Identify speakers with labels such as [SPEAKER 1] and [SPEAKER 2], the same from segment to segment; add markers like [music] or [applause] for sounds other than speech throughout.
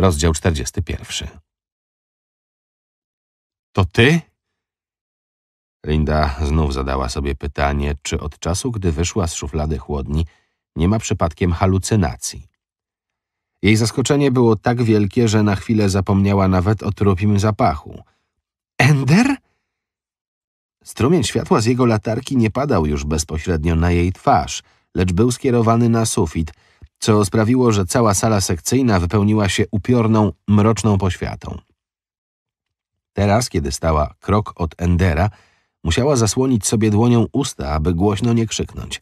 [SPEAKER 1] Rozdział 41. To
[SPEAKER 2] ty? Linda znów zadała sobie pytanie, czy od czasu, gdy wyszła z szuflady chłodni, nie ma przypadkiem halucynacji. Jej zaskoczenie było tak wielkie, że na chwilę zapomniała nawet o trupim zapachu. Ender? Strumień światła z jego latarki nie padał już bezpośrednio na jej twarz, lecz był skierowany na sufit – co sprawiło, że cała sala sekcyjna wypełniła się upiorną, mroczną poświatą. Teraz, kiedy stała krok od Endera, musiała zasłonić sobie dłonią usta, aby głośno nie krzyknąć.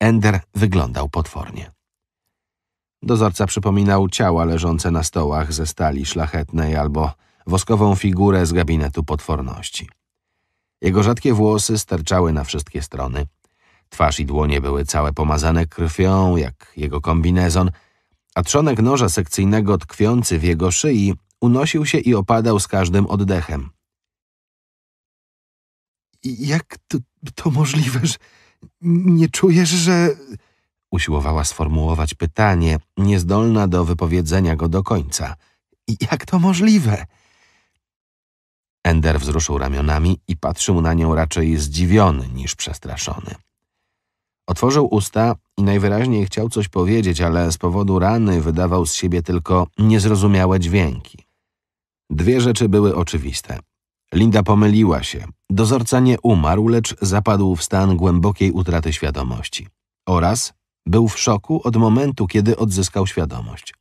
[SPEAKER 2] Ender wyglądał potwornie. Dozorca przypominał ciała leżące na stołach ze stali szlachetnej albo woskową figurę z gabinetu potworności. Jego rzadkie włosy sterczały na wszystkie strony – Twarz i dłonie były całe pomazane krwią, jak jego kombinezon, a trzonek noża sekcyjnego tkwiący w jego szyi unosił się i opadał z każdym oddechem.
[SPEAKER 1] Jak to, to możliwe, że nie
[SPEAKER 2] czujesz, że... Usiłowała sformułować pytanie, niezdolna do wypowiedzenia go do końca. Jak to możliwe? Ender wzruszył ramionami i patrzył na nią raczej zdziwiony niż przestraszony. Otworzył usta i najwyraźniej chciał coś powiedzieć, ale z powodu rany wydawał z siebie tylko niezrozumiałe dźwięki. Dwie rzeczy były oczywiste. Linda pomyliła się. Dozorca nie umarł, lecz zapadł w stan głębokiej utraty świadomości. Oraz był w szoku od momentu, kiedy odzyskał świadomość.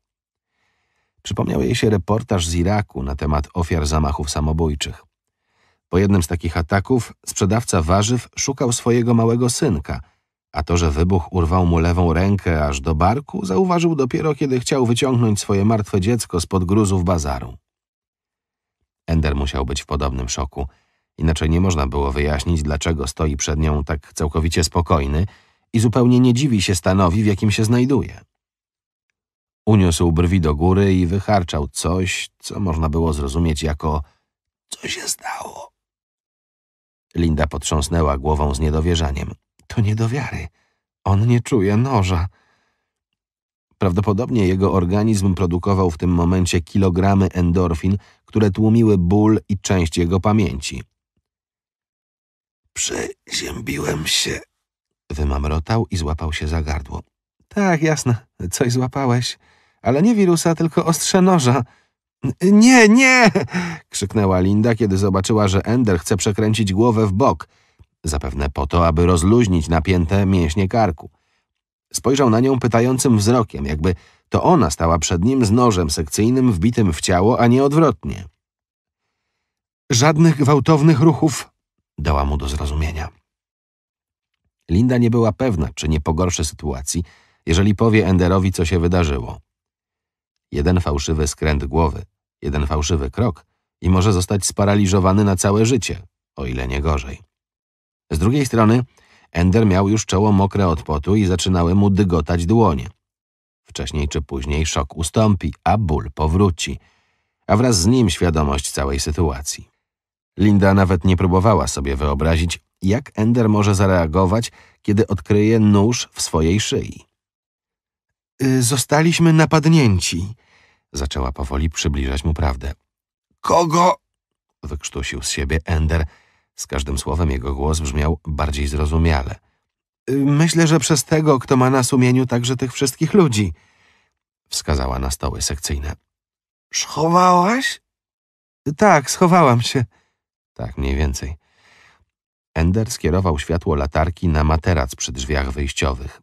[SPEAKER 2] Przypomniał jej się reportaż z Iraku na temat ofiar zamachów samobójczych. Po jednym z takich ataków sprzedawca warzyw szukał swojego małego synka – a to, że wybuch urwał mu lewą rękę aż do barku, zauważył dopiero, kiedy chciał wyciągnąć swoje martwe dziecko spod gruzów bazaru. Ender musiał być w podobnym szoku. Inaczej nie można było wyjaśnić, dlaczego stoi przed nią tak całkowicie spokojny i zupełnie nie dziwi się stanowi, w jakim się znajduje. Uniósł brwi do góry i wycharczał coś, co można było zrozumieć jako co się stało? Linda potrząsnęła głową z niedowierzaniem. To nie do wiary. On nie czuje noża. Prawdopodobnie jego organizm produkował w tym momencie kilogramy endorfin, które tłumiły ból i część jego pamięci. Przeziębiłem się, wymamrotał i złapał się za gardło. Tak, jasne, coś złapałeś, ale nie wirusa, tylko ostrze noża. Nie, nie! krzyknęła Linda, kiedy zobaczyła, że Ender chce przekręcić głowę w bok – zapewne po to, aby rozluźnić napięte mięśnie karku. Spojrzał na nią pytającym wzrokiem, jakby to ona stała przed nim z nożem sekcyjnym wbitym w ciało, a nie odwrotnie. Żadnych gwałtownych ruchów dała mu do zrozumienia. Linda nie była pewna, czy nie pogorszy sytuacji, jeżeli powie Enderowi, co się wydarzyło. Jeden fałszywy skręt głowy, jeden fałszywy krok i może zostać sparaliżowany na całe życie, o ile nie gorzej. Z drugiej strony Ender miał już czoło mokre od potu i zaczynały mu dygotać dłonie. Wcześniej czy później szok ustąpi, a ból powróci, a wraz z nim świadomość całej sytuacji. Linda nawet nie próbowała sobie wyobrazić, jak Ender może zareagować, kiedy odkryje nóż w swojej szyi. Y, zostaliśmy napadnięci, zaczęła powoli przybliżać mu prawdę. Kogo? wykrztusił z siebie Ender – z każdym słowem jego głos brzmiał bardziej zrozumiale. Y, myślę, że przez tego, kto ma na sumieniu także tych wszystkich ludzi, wskazała na stoły sekcyjne. Schowałaś? Tak, schowałam się. Tak, mniej więcej. Ender skierował światło latarki na materac przy drzwiach wyjściowych,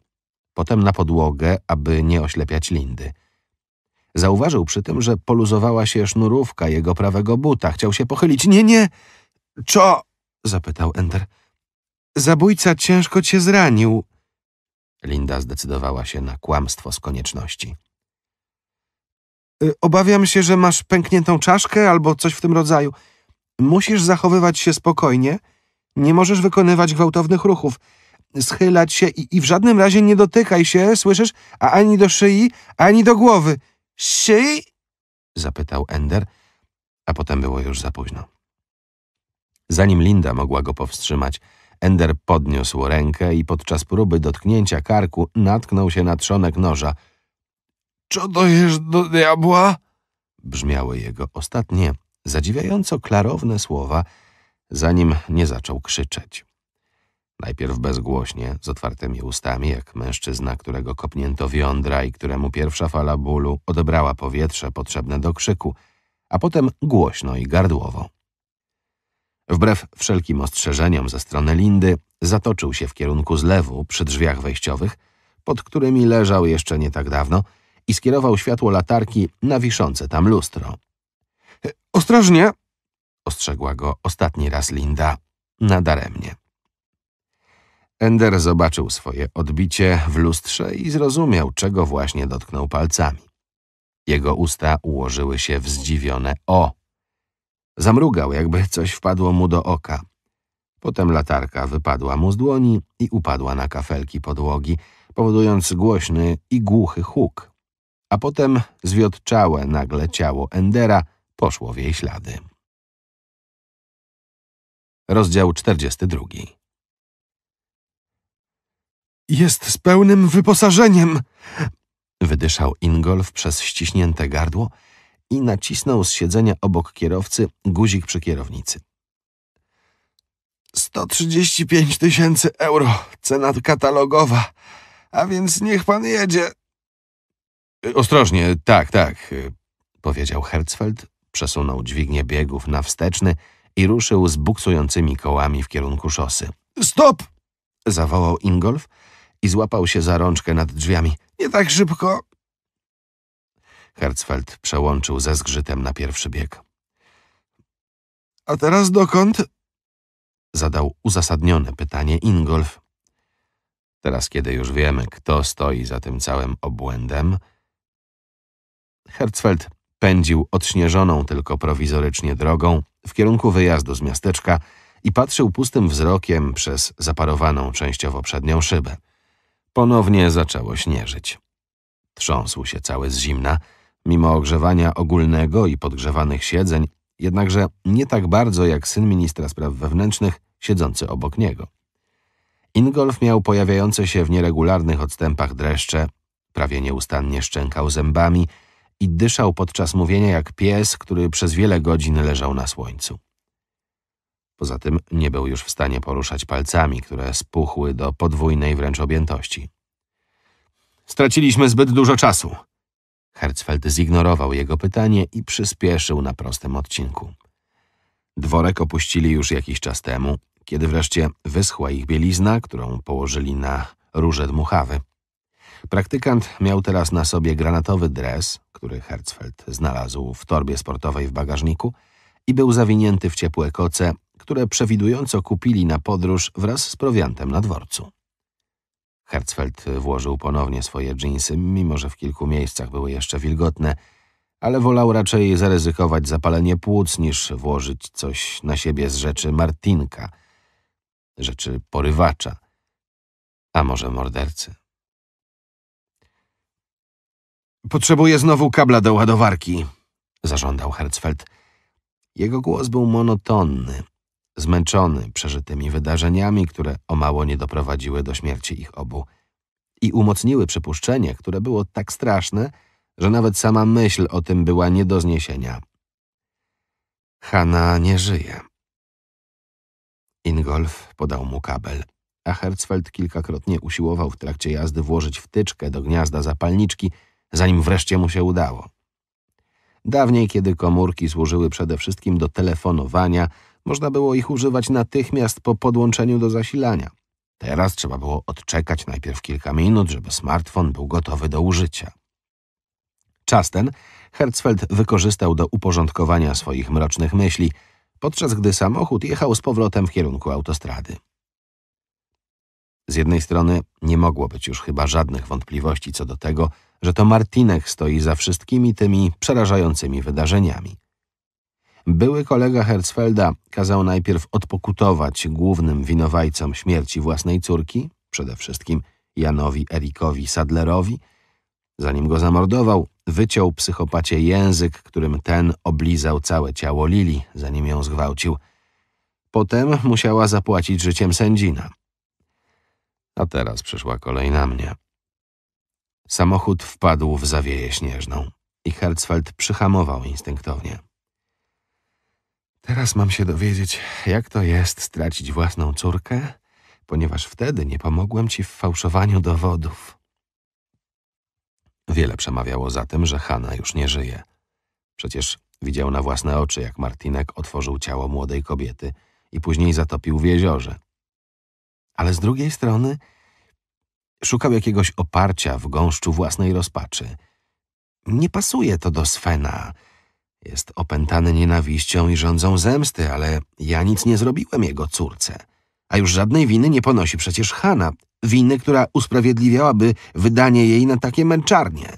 [SPEAKER 2] potem na podłogę, aby nie oślepiać Lindy. Zauważył przy tym, że poluzowała się sznurówka jego prawego buta. Chciał się pochylić. Nie, nie! Czo? zapytał Ender: Zabójca ciężko cię zranił. Linda zdecydowała się na kłamstwo z konieczności. Y, obawiam się, że masz pękniętą czaszkę albo coś w tym rodzaju. Musisz zachowywać się spokojnie. Nie możesz wykonywać gwałtownych ruchów. Schylać się i, i w żadnym razie nie dotykaj się, słyszysz? A ani do szyi, ani do głowy. Szyi? zapytał Ender, a potem było już za późno. Zanim Linda mogła go powstrzymać, Ender podniósł rękę i podczas próby dotknięcia karku natknął się na trzonek noża. Co to jest do diabła? brzmiały jego ostatnie, zadziwiająco klarowne słowa, zanim nie zaczął krzyczeć. Najpierw bezgłośnie, z otwartymi ustami, jak mężczyzna, którego kopnięto wiądra i któremu pierwsza fala bólu odebrała powietrze potrzebne do krzyku, a potem głośno i gardłowo. Wbrew wszelkim ostrzeżeniom ze strony Lindy, zatoczył się w kierunku zlewu przy drzwiach wejściowych, pod którymi leżał jeszcze nie tak dawno i skierował światło latarki na wiszące tam lustro. E, ostrożnie! ostrzegła go ostatni raz Linda, nadaremnie. Ender zobaczył swoje odbicie w lustrze i zrozumiał, czego właśnie dotknął palcami. Jego usta ułożyły się w zdziwione o. Zamrugał, jakby coś wpadło mu do oka. Potem latarka wypadła mu z dłoni i upadła na kafelki podłogi, powodując głośny i głuchy huk. A potem zwiotczałe nagle ciało Endera poszło w jej ślady. Rozdział 42 Jest z pełnym wyposażeniem! Wydyszał Ingolf przez ściśnięte gardło i nacisnął z siedzenia obok kierowcy guzik przy kierownicy. 135 tysięcy euro, cena katalogowa, a więc niech pan jedzie. Ostrożnie, tak, tak, powiedział Herzfeld, przesunął dźwignię biegów na wsteczny i ruszył z buksującymi kołami w kierunku szosy. Stop! zawołał Ingolf i złapał się za rączkę nad drzwiami. Nie tak szybko, Herzfeld przełączył ze zgrzytem na pierwszy bieg. A teraz dokąd? Zadał uzasadnione pytanie Ingolf. Teraz, kiedy już wiemy, kto stoi za tym całym obłędem, Herzfeld pędził odśnieżoną tylko prowizorycznie drogą w kierunku wyjazdu z miasteczka i patrzył pustym wzrokiem przez zaparowaną częściowo przednią szybę. Ponownie zaczęło śnieżyć. Trząsł się cały z zimna mimo ogrzewania ogólnego i podgrzewanych siedzeń, jednakże nie tak bardzo jak syn ministra spraw wewnętrznych siedzący obok niego. Ingolf miał pojawiające się w nieregularnych odstępach dreszcze, prawie nieustannie szczękał zębami i dyszał podczas mówienia jak pies, który przez wiele godzin leżał na słońcu. Poza tym nie był już w stanie poruszać palcami, które spuchły do podwójnej wręcz objętości. Straciliśmy zbyt dużo czasu, Herzfeld zignorował jego pytanie i przyspieszył na prostym odcinku. Dworek opuścili już jakiś czas temu, kiedy wreszcie wyschła ich bielizna, którą położyli na róże dmuchawy. Praktykant miał teraz na sobie granatowy dres, który Herzfeld znalazł w torbie sportowej w bagażniku i był zawinięty w ciepłe koce, które przewidująco kupili na podróż wraz z prowiantem na dworcu. Hertzfeld włożył ponownie swoje dżinsy, mimo że w kilku miejscach były jeszcze wilgotne, ale wolał raczej zaryzykować zapalenie płuc niż włożyć coś na siebie z rzeczy Martinka, rzeczy porywacza, a może mordercy. Potrzebuję znowu kabla do ładowarki, zażądał Herzfeld. Jego głos był monotonny, zmęczony przeżytymi wydarzeniami, które o mało nie doprowadziły do śmierci ich obu i umocniły przypuszczenie, które było tak straszne, że nawet sama myśl o tym była nie do zniesienia. Hanna nie żyje. Ingolf podał mu kabel, a Herzfeld kilkakrotnie usiłował w trakcie jazdy włożyć wtyczkę do gniazda zapalniczki, zanim wreszcie mu się udało. Dawniej, kiedy komórki służyły przede wszystkim do telefonowania, można było ich używać natychmiast po podłączeniu do zasilania. Teraz trzeba było odczekać najpierw kilka minut, żeby smartfon był gotowy do użycia. Czas ten Herzfeld wykorzystał do uporządkowania swoich mrocznych myśli, podczas gdy samochód jechał z powrotem w kierunku autostrady. Z jednej strony nie mogło być już chyba żadnych wątpliwości co do tego, że to Martinek stoi za wszystkimi tymi przerażającymi wydarzeniami. Były kolega Herzfelda kazał najpierw odpokutować głównym winowajcom śmierci własnej córki, przede wszystkim Janowi Erikowi Sadlerowi. Zanim go zamordował, wyciął psychopacie język, którym ten oblizał całe ciało Lili, zanim ją zgwałcił. Potem musiała zapłacić życiem sędzina. A teraz przyszła kolej na mnie. Samochód wpadł w zawieję śnieżną i Herzfeld przyhamował instynktownie. Teraz mam się dowiedzieć, jak to jest stracić własną córkę, ponieważ wtedy nie pomogłem ci w fałszowaniu dowodów. Wiele przemawiało za tym, że Hanna już nie żyje. Przecież widział na własne oczy, jak Martinek otworzył ciało młodej kobiety i później zatopił w jeziorze. Ale z drugiej strony szukał jakiegoś oparcia w gąszczu własnej rozpaczy. Nie pasuje to do Svena, jest opętany nienawiścią i rządzą zemsty, ale ja nic nie zrobiłem jego córce. A już żadnej winy nie ponosi przecież Hanna, winy, która usprawiedliwiałaby wydanie jej na takie męczarnie.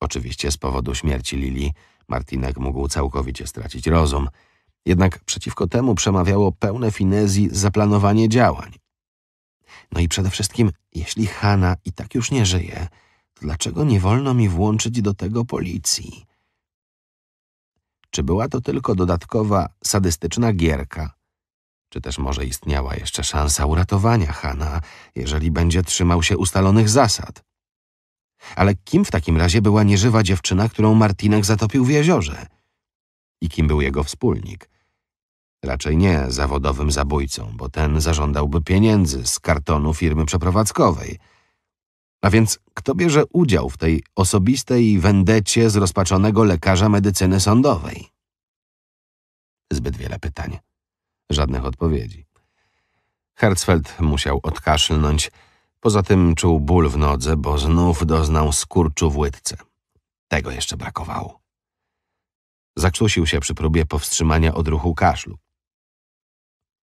[SPEAKER 2] Oczywiście z powodu śmierci Lili Martinek mógł całkowicie stracić rozum. Jednak przeciwko temu przemawiało pełne finezji zaplanowanie działań. No i przede wszystkim, jeśli Hanna i tak już nie żyje, to dlaczego nie wolno mi włączyć do tego policji? Czy była to tylko dodatkowa, sadystyczna gierka? Czy też może istniała jeszcze szansa uratowania Hana, jeżeli będzie trzymał się ustalonych zasad? Ale kim w takim razie była nieżywa dziewczyna, którą Martinek zatopił w jeziorze? I kim był jego wspólnik? Raczej nie zawodowym zabójcą, bo ten zażądałby pieniędzy z kartonu firmy przeprowadzkowej – a więc kto bierze udział w tej osobistej wendecie zrozpaczonego lekarza medycyny sądowej? Zbyt wiele pytań. Żadnych odpowiedzi. Hertzfeld musiał odkaszlnąć. Poza tym czuł ból w nodze, bo znów doznał skurczu w łydce. Tego jeszcze brakowało. Zakrztusił się przy próbie powstrzymania odruchu kaszlu.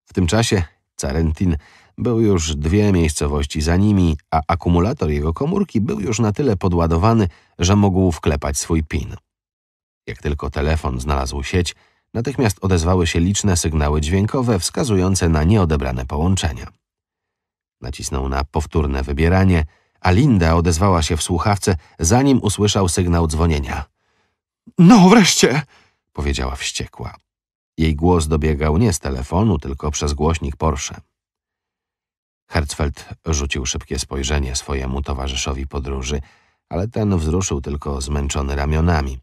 [SPEAKER 2] W tym czasie Carentin były już dwie miejscowości za nimi, a akumulator jego komórki był już na tyle podładowany, że mógł wklepać swój PIN. Jak tylko telefon znalazł sieć, natychmiast odezwały się liczne sygnały dźwiękowe wskazujące na nieodebrane połączenia. Nacisnął na powtórne wybieranie, a Linda odezwała się w słuchawce, zanim usłyszał sygnał dzwonienia. No wreszcie! powiedziała wściekła. Jej głos dobiegał nie z telefonu, tylko przez głośnik Porsche. Hertzfeld rzucił szybkie spojrzenie swojemu towarzyszowi podróży, ale ten wzruszył tylko zmęczony ramionami.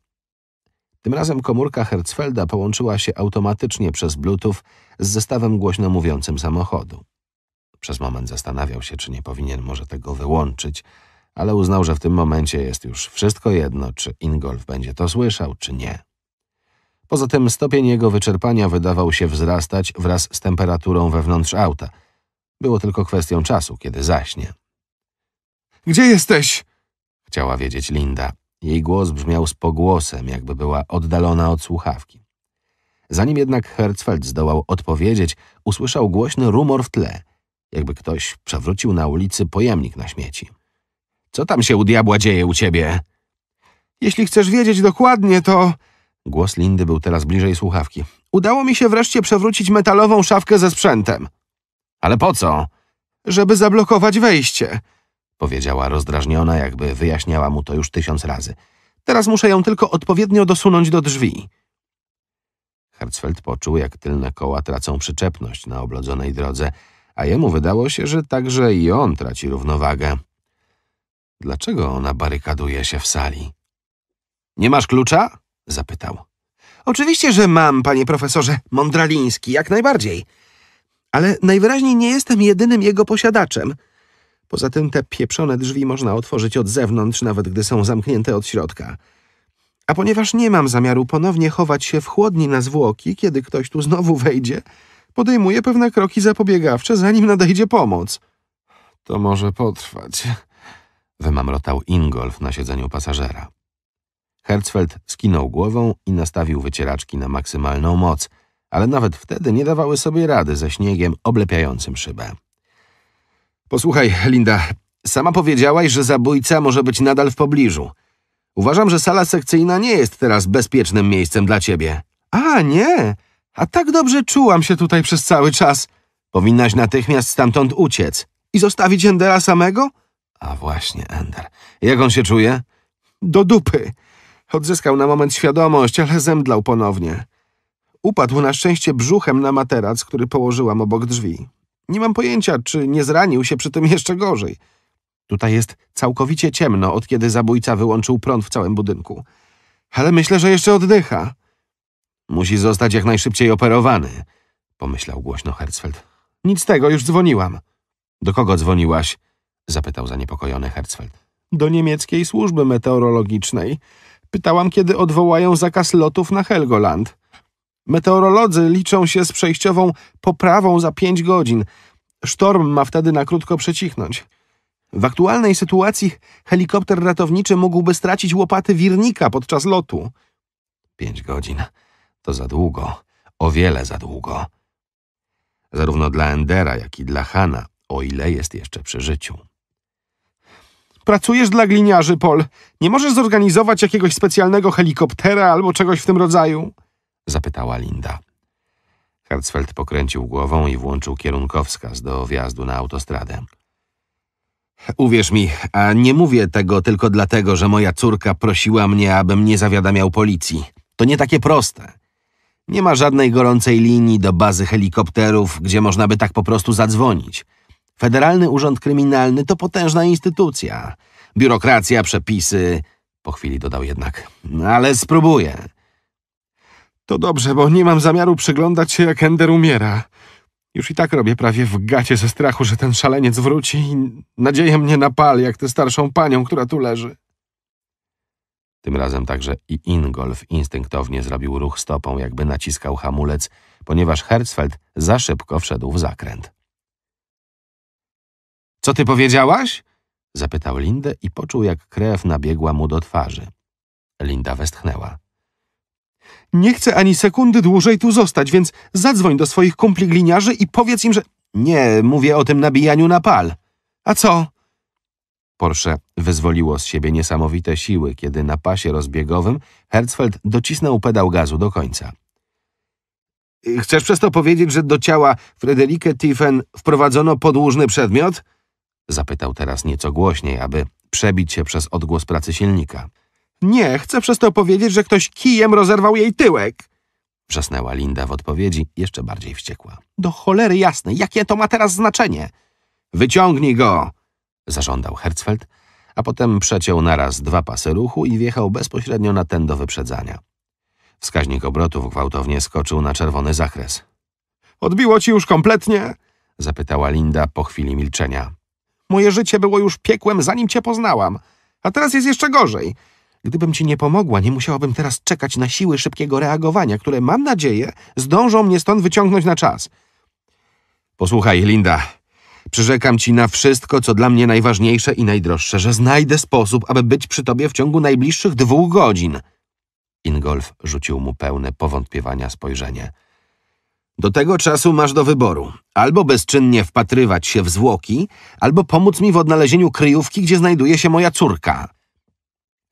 [SPEAKER 2] Tym razem komórka Hertzfelda połączyła się automatycznie przez Bluetooth z zestawem głośno mówiącym samochodu. Przez moment zastanawiał się, czy nie powinien może tego wyłączyć, ale uznał, że w tym momencie jest już wszystko jedno, czy Ingolf będzie to słyszał, czy nie. Poza tym stopień jego wyczerpania wydawał się wzrastać wraz z temperaturą wewnątrz auta – było tylko kwestią czasu, kiedy zaśnie. Gdzie jesteś? chciała wiedzieć Linda. Jej głos brzmiał z pogłosem, jakby była oddalona od słuchawki. Zanim jednak Herzfeld zdołał odpowiedzieć, usłyszał głośny rumor w tle, jakby ktoś przewrócił na ulicy pojemnik na śmieci. Co tam się u diabła dzieje u ciebie? Jeśli chcesz wiedzieć dokładnie, to... Głos Lindy był teraz bliżej słuchawki. Udało mi się wreszcie przewrócić metalową szafkę ze sprzętem. Ale po co? Żeby zablokować wejście, powiedziała rozdrażniona, jakby wyjaśniała mu to już tysiąc razy. Teraz muszę ją tylko odpowiednio dosunąć do drzwi. Hertzfeld poczuł, jak tylne koła tracą przyczepność na oblodzonej drodze, a jemu wydało się, że także i on traci równowagę. Dlaczego ona barykaduje się w sali? Nie masz klucza? zapytał. Oczywiście, że mam, panie profesorze Mądraliński, jak najbardziej ale najwyraźniej nie jestem jedynym jego posiadaczem. Poza tym te pieprzone drzwi można otworzyć od zewnątrz, nawet gdy są zamknięte od środka. A ponieważ nie mam zamiaru ponownie chować się w chłodni na zwłoki, kiedy ktoś tu znowu wejdzie, podejmuję pewne kroki zapobiegawcze, zanim nadejdzie pomoc. To może potrwać, wymamrotał Ingolf na siedzeniu pasażera. Herzfeld skinął głową i nastawił wycieraczki na maksymalną moc – ale nawet wtedy nie dawały sobie rady ze śniegiem oblepiającym szybę. Posłuchaj, Linda, sama powiedziałaś, że zabójca może być nadal w pobliżu. Uważam, że sala sekcyjna nie jest teraz bezpiecznym miejscem dla ciebie. A, nie! A tak dobrze czułam się tutaj przez cały czas. Powinnaś natychmiast stamtąd uciec. I zostawić Endera samego? A właśnie, Ender. Jak on się czuje? Do dupy. Odzyskał na moment świadomość, ale zemdlał ponownie. Upadł na szczęście brzuchem na materac, który położyłam obok drzwi. Nie mam pojęcia, czy nie zranił się przy tym jeszcze gorzej. Tutaj jest całkowicie ciemno, od kiedy zabójca wyłączył prąd w całym budynku. Ale myślę, że jeszcze oddycha. Musi zostać jak najszybciej operowany, pomyślał głośno Herzfeld. Nic tego, już dzwoniłam. Do kogo dzwoniłaś? zapytał zaniepokojony Herzfeld. Do niemieckiej służby meteorologicznej. Pytałam, kiedy odwołają zakaz lotów na Helgoland. Meteorolodzy liczą się z przejściową poprawą za 5 godzin. Sztorm ma wtedy na krótko przecichnąć. W aktualnej sytuacji helikopter ratowniczy mógłby stracić łopaty wirnika podczas lotu. Pięć godzin to za długo, o wiele za długo. Zarówno dla Endera, jak i dla Hana, o ile jest jeszcze przy życiu. Pracujesz dla gliniarzy, Pol. Nie możesz zorganizować jakiegoś specjalnego helikoptera albo czegoś w tym rodzaju zapytała Linda. Hertzfeld pokręcił głową i włączył kierunkowskaz do wjazdu na autostradę. Uwierz mi, a nie mówię tego tylko dlatego, że moja córka prosiła mnie, abym nie zawiadamiał policji. To nie takie proste. Nie ma żadnej gorącej linii do bazy helikopterów, gdzie można by tak po prostu zadzwonić. Federalny Urząd Kryminalny to potężna instytucja. Biurokracja, przepisy. Po chwili dodał jednak. No, ale spróbuję. To dobrze, bo nie mam zamiaru przyglądać się, jak Ender umiera. Już i tak robię prawie w gacie ze strachu, że ten szaleniec wróci i nadzieję mnie napali, jak tę starszą panią, która tu leży. Tym razem także i Ingolf instynktownie zrobił ruch stopą, jakby naciskał hamulec, ponieważ Herzfeld za szybko wszedł w zakręt. Co ty powiedziałaś? Zapytał Lindę i poczuł, jak krew nabiegła mu do twarzy. Linda westchnęła. Nie chcę ani sekundy dłużej tu zostać, więc zadzwoń do swoich kumpli gliniarzy i powiedz im, że... Nie, mówię o tym nabijaniu na pal. A co? Porsche wyzwoliło z siebie niesamowite siły, kiedy na pasie rozbiegowym Herzfeld docisnął pedał gazu do końca. Chcesz przez to powiedzieć, że do ciała Frederike Tiffen wprowadzono podłużny przedmiot? Zapytał teraz nieco głośniej, aby przebić się przez odgłos pracy silnika. Nie, chcę przez to powiedzieć, że ktoś kijem rozerwał jej tyłek. Wrzasnęła Linda w odpowiedzi, jeszcze bardziej wściekła. Do cholery jasnej, jakie to ma teraz znaczenie? Wyciągnij go! Zażądał Herzfeld, a potem przeciął naraz dwa pasy ruchu i wjechał bezpośrednio na ten do wyprzedzania. Wskaźnik obrotów gwałtownie skoczył na czerwony zakres. Odbiło ci już kompletnie? Zapytała Linda po chwili milczenia. Moje życie było już piekłem, zanim cię poznałam. A teraz jest jeszcze gorzej. Gdybym ci nie pomogła, nie musiałabym teraz czekać na siły szybkiego reagowania, które, mam nadzieję, zdążą mnie stąd wyciągnąć na czas. Posłuchaj, Linda, przyrzekam ci na wszystko, co dla mnie najważniejsze i najdroższe, że znajdę sposób, aby być przy tobie w ciągu najbliższych dwóch godzin. Ingolf rzucił mu pełne powątpiewania spojrzenie. Do tego czasu masz do wyboru. Albo bezczynnie wpatrywać się w zwłoki, albo pomóc mi w odnalezieniu kryjówki, gdzie znajduje się moja córka.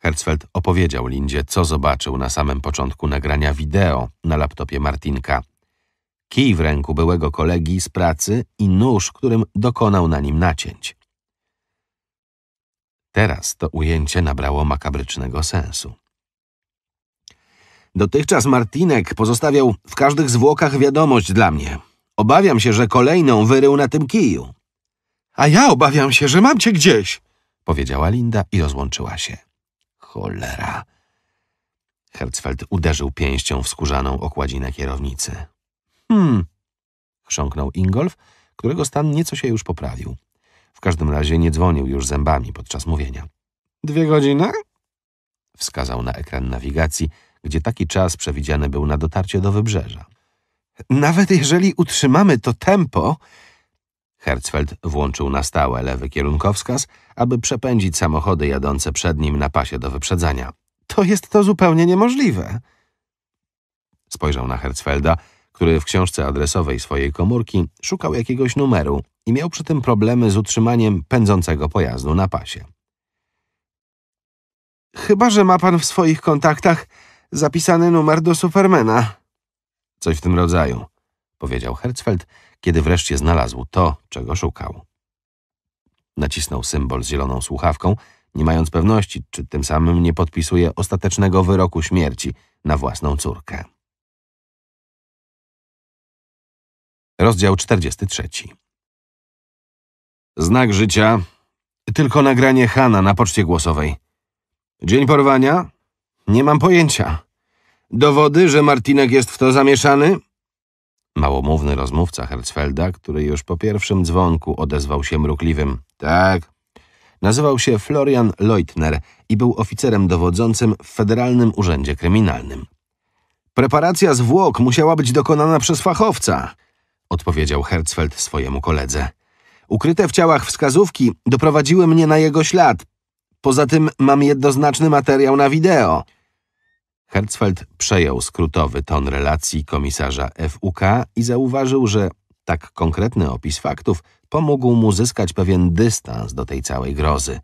[SPEAKER 2] Herzfeld opowiedział Lindzie, co zobaczył na samym początku nagrania wideo na laptopie Martinka. Kij w ręku byłego kolegi z pracy i nóż, którym dokonał na nim nacięć. Teraz to ujęcie nabrało makabrycznego sensu. Dotychczas Martinek pozostawiał w każdych zwłokach wiadomość dla mnie. Obawiam się, że kolejną wyrył na tym kiju. A ja obawiam się, że mam cię gdzieś, powiedziała Linda i rozłączyła się. Cholera. Herzfeld uderzył pięścią w skórzaną okładzinę kierownicy. Hmm, chrząknął Ingolf, którego stan nieco się już poprawił. W każdym razie nie dzwonił już zębami podczas mówienia. Dwie godziny? Wskazał na ekran nawigacji, gdzie taki czas przewidziany był na dotarcie do wybrzeża. Nawet jeżeli utrzymamy to tempo, Herzfeld włączył na stałe lewy kierunkowskaz, aby przepędzić samochody jadące przed nim na pasie do wyprzedzania. To jest to zupełnie niemożliwe. Spojrzał na Herzfelda, który w książce adresowej swojej komórki szukał jakiegoś numeru i miał przy tym problemy z utrzymaniem pędzącego pojazdu na pasie. Chyba, że ma pan w swoich kontaktach zapisany numer do Supermana. Coś w tym rodzaju, powiedział Herzfeld, kiedy wreszcie znalazł to, czego szukał. Nacisnął symbol z zieloną słuchawką, nie mając pewności, czy tym samym nie podpisuje ostatecznego wyroku śmierci na własną córkę. Rozdział 43 Znak życia. Tylko nagranie Hana na poczcie głosowej. Dzień porwania? Nie mam pojęcia. Dowody, że Martinek jest w to zamieszany? Małomówny rozmówca Herzfelda, który już po pierwszym dzwonku odezwał się mrukliwym. Tak. Nazywał się Florian Leutner i był oficerem dowodzącym w Federalnym Urzędzie Kryminalnym. Preparacja zwłok musiała być dokonana przez fachowca, odpowiedział Herzfeld swojemu koledze. Ukryte w ciałach wskazówki doprowadziły mnie na jego ślad. Poza tym mam jednoznaczny materiał na wideo. Hertzfeld przejął skrótowy ton relacji komisarza FUK i zauważył, że tak konkretny opis faktów pomógł mu zyskać pewien dystans do tej całej grozy.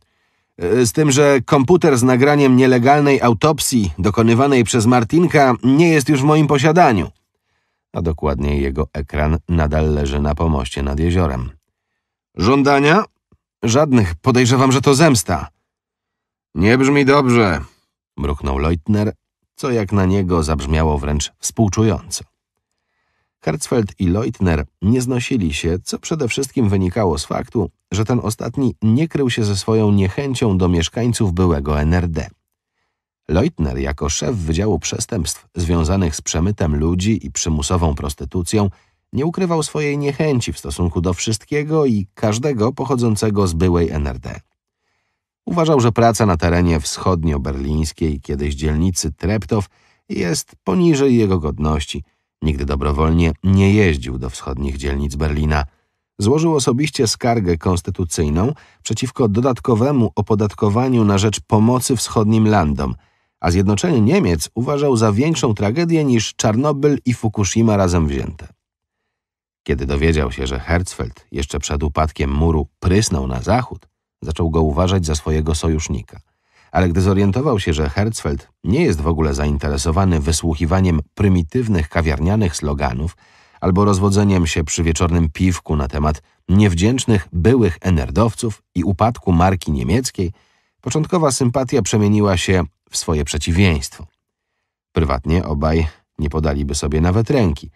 [SPEAKER 2] E, z tym, że komputer z nagraniem nielegalnej autopsji dokonywanej przez Martinka nie jest już w moim posiadaniu. A dokładniej jego ekran nadal leży na pomoście nad jeziorem. Żądania? Żadnych. Podejrzewam, że to zemsta. Nie brzmi dobrze, mruknął Leutner co jak na niego zabrzmiało wręcz współczująco. Hertzfeld i Leutner nie znosili się, co przede wszystkim wynikało z faktu, że ten ostatni nie krył się ze swoją niechęcią do mieszkańców byłego NRD. Leutner jako szef Wydziału Przestępstw związanych z przemytem ludzi i przymusową prostytucją nie ukrywał swojej niechęci w stosunku do wszystkiego i każdego pochodzącego z byłej NRD. Uważał, że praca na terenie wschodnio-berlińskiej, kiedyś dzielnicy Treptow, jest poniżej jego godności. Nigdy dobrowolnie nie jeździł do wschodnich dzielnic Berlina. Złożył osobiście skargę konstytucyjną przeciwko dodatkowemu opodatkowaniu na rzecz pomocy wschodnim landom, a zjednoczenie Niemiec uważał za większą tragedię niż Czarnobyl i Fukushima razem wzięte. Kiedy dowiedział się, że Herzfeld jeszcze przed upadkiem muru prysnął na zachód, Zaczął go uważać za swojego sojusznika. Ale gdy zorientował się, że Herzfeld nie jest w ogóle zainteresowany wysłuchiwaniem prymitywnych kawiarnianych sloganów albo rozwodzeniem się przy wieczornym piwku na temat niewdzięcznych byłych enerdowców i upadku marki niemieckiej, początkowa sympatia przemieniła się w swoje przeciwieństwo. Prywatnie obaj nie podaliby sobie nawet ręki.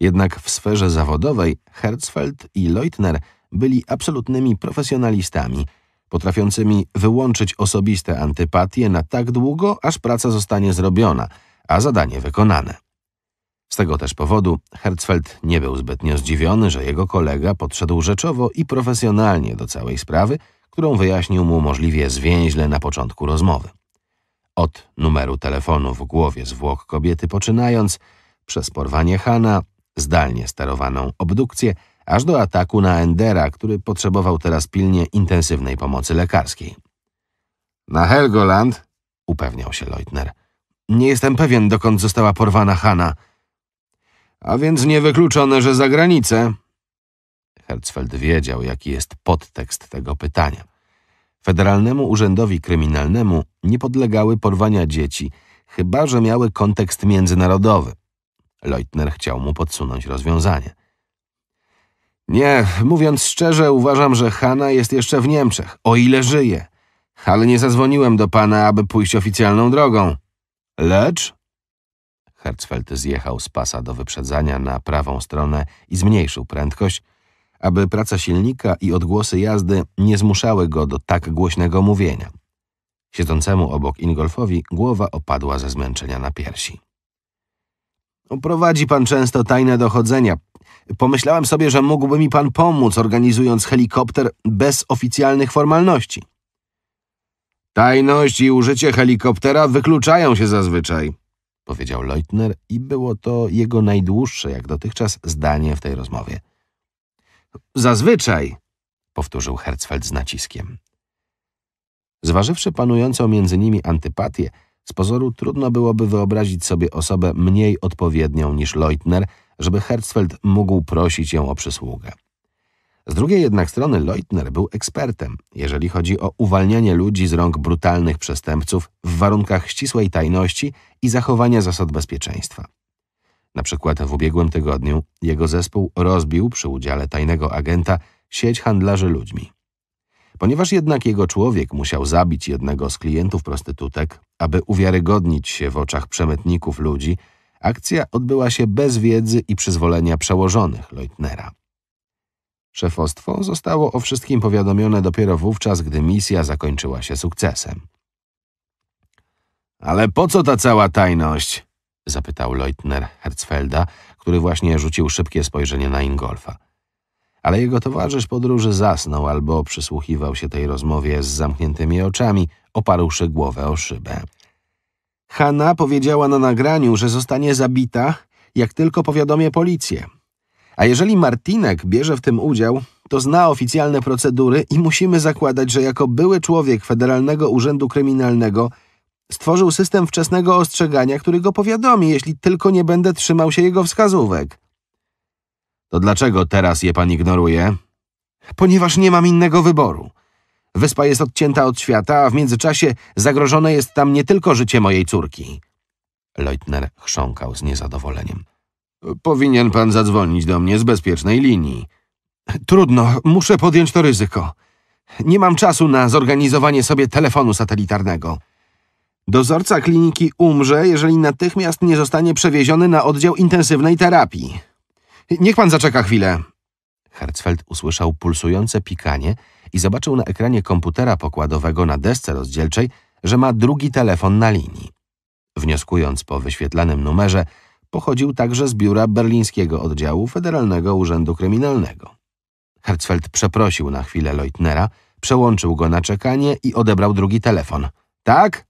[SPEAKER 2] Jednak w sferze zawodowej Herzfeld i Leutner – byli absolutnymi profesjonalistami, potrafiącymi wyłączyć osobiste antypatie na tak długo, aż praca zostanie zrobiona, a zadanie wykonane. Z tego też powodu Herzfeld nie był zbytnio zdziwiony, że jego kolega podszedł rzeczowo i profesjonalnie do całej sprawy, którą wyjaśnił mu możliwie zwięźle na początku rozmowy. Od numeru telefonu w głowie zwłok kobiety poczynając, przez porwanie Hana, zdalnie sterowaną obdukcję – aż do ataku na Endera, który potrzebował teraz pilnie intensywnej pomocy lekarskiej. Na Helgoland, upewniał się Leutner. Nie jestem pewien, dokąd została porwana Hanna. A więc niewykluczone, że za granicę. Herzfeld wiedział, jaki jest podtekst tego pytania. Federalnemu Urzędowi Kryminalnemu nie podlegały porwania dzieci, chyba że miały kontekst międzynarodowy. Leutner chciał mu podsunąć rozwiązanie. Nie, mówiąc szczerze, uważam, że Hanna jest jeszcze w Niemczech, o ile żyje. Ale nie zadzwoniłem do pana, aby pójść oficjalną drogą. Lecz... Herzfeld zjechał z pasa do wyprzedzania na prawą stronę i zmniejszył prędkość, aby praca silnika i odgłosy jazdy nie zmuszały go do tak głośnego mówienia. Siedzącemu obok Ingolfowi głowa opadła ze zmęczenia na piersi. Prowadzi pan często tajne dochodzenia, Pomyślałem sobie, że mógłby mi pan pomóc, organizując helikopter bez oficjalnych formalności. Tajność i użycie helikoptera wykluczają się zazwyczaj, powiedział Leutner i było to jego najdłuższe jak dotychczas zdanie w tej rozmowie. Zazwyczaj, powtórzył Herzfeld z naciskiem. Zważywszy panującą między nimi antypatię, z pozoru trudno byłoby wyobrazić sobie osobę mniej odpowiednią niż Leutner, żeby Herzfeld mógł prosić ją o przysługę. Z drugiej jednak strony Leutner był ekspertem, jeżeli chodzi o uwalnianie ludzi z rąk brutalnych przestępców w warunkach ścisłej tajności i zachowania zasad bezpieczeństwa. Na przykład w ubiegłym tygodniu jego zespół rozbił przy udziale tajnego agenta sieć handlarzy ludźmi. Ponieważ jednak jego człowiek musiał zabić jednego z klientów prostytutek, aby uwiarygodnić się w oczach przemytników ludzi, akcja odbyła się bez wiedzy i przyzwolenia przełożonych Leutnera. Szefostwo zostało o wszystkim powiadomione dopiero wówczas, gdy misja zakończyła się sukcesem. Ale po co ta cała tajność? zapytał Leutner Herzfelda, który właśnie rzucił szybkie spojrzenie na Ingolfa ale jego towarzysz podróży zasnął albo przysłuchiwał się tej rozmowie z zamkniętymi oczami, oparłszy głowę o szybę. Hanna powiedziała na nagraniu, że zostanie zabita, jak tylko powiadomie policję. A jeżeli Martinek bierze w tym udział, to zna oficjalne procedury i musimy zakładać, że jako były człowiek Federalnego Urzędu Kryminalnego stworzył system wczesnego ostrzegania, który go powiadomi, jeśli tylko nie będę trzymał się jego wskazówek. To dlaczego teraz je pan ignoruje? Ponieważ nie mam innego wyboru. Wyspa jest odcięta od świata, a w międzyczasie zagrożone jest tam nie tylko życie mojej córki. Leutner chrząkał z niezadowoleniem. Powinien pan zadzwonić do mnie z bezpiecznej linii. Trudno, muszę podjąć to ryzyko. Nie mam czasu na zorganizowanie sobie telefonu satelitarnego. Dozorca kliniki umrze, jeżeli natychmiast nie zostanie przewieziony na oddział intensywnej terapii. Niech pan zaczeka chwilę. Hertzfeld usłyszał pulsujące pikanie i zobaczył na ekranie komputera pokładowego na desce rozdzielczej, że ma drugi telefon na linii. Wnioskując po wyświetlanym numerze, pochodził także z biura berlińskiego oddziału Federalnego Urzędu Kryminalnego. Hertzfeld przeprosił na chwilę Leutnera, przełączył go na czekanie i odebrał drugi telefon. Tak?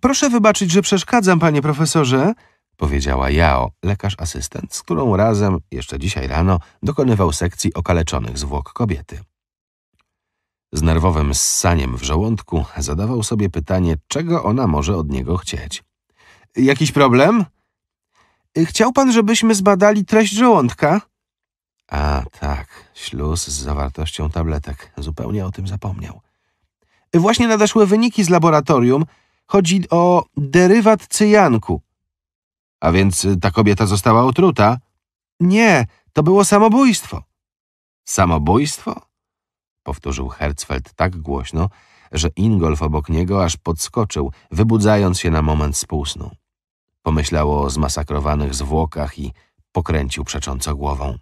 [SPEAKER 2] Proszę wybaczyć, że przeszkadzam, panie profesorze, powiedziała Jao, lekarz asystent, z którą razem, jeszcze dzisiaj rano, dokonywał sekcji okaleczonych zwłok kobiety. Z nerwowym ssaniem w żołądku zadawał sobie pytanie, czego ona może od niego chcieć. Jakiś problem? Chciał pan, żebyśmy zbadali treść żołądka? A tak, śluz z zawartością tabletek. Zupełnie o tym zapomniał. Właśnie nadeszły wyniki z laboratorium. Chodzi o derywat cyjanku. A więc y, ta kobieta została otruta? Nie, to było samobójstwo. Samobójstwo? Powtórzył Herzfeld tak głośno, że Ingolf obok niego aż podskoczył, wybudzając się na moment z półsnu. Pomyślał o zmasakrowanych zwłokach i pokręcił przecząco głową.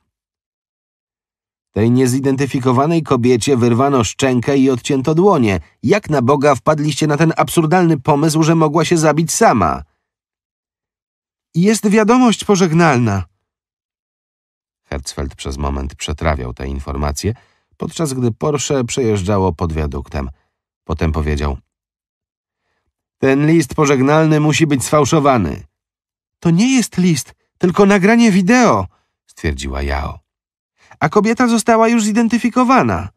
[SPEAKER 2] Tej niezidentyfikowanej kobiecie wyrwano szczękę i odcięto dłonie. Jak na Boga wpadliście na ten absurdalny pomysł, że mogła się zabić sama? Jest wiadomość pożegnalna. Hertzfeld przez moment przetrawiał te informacje, podczas gdy Porsche przejeżdżało pod wiaduktem. Potem powiedział: Ten list pożegnalny musi być sfałszowany. To nie jest list, tylko nagranie wideo, stwierdziła Jao. A kobieta została już zidentyfikowana.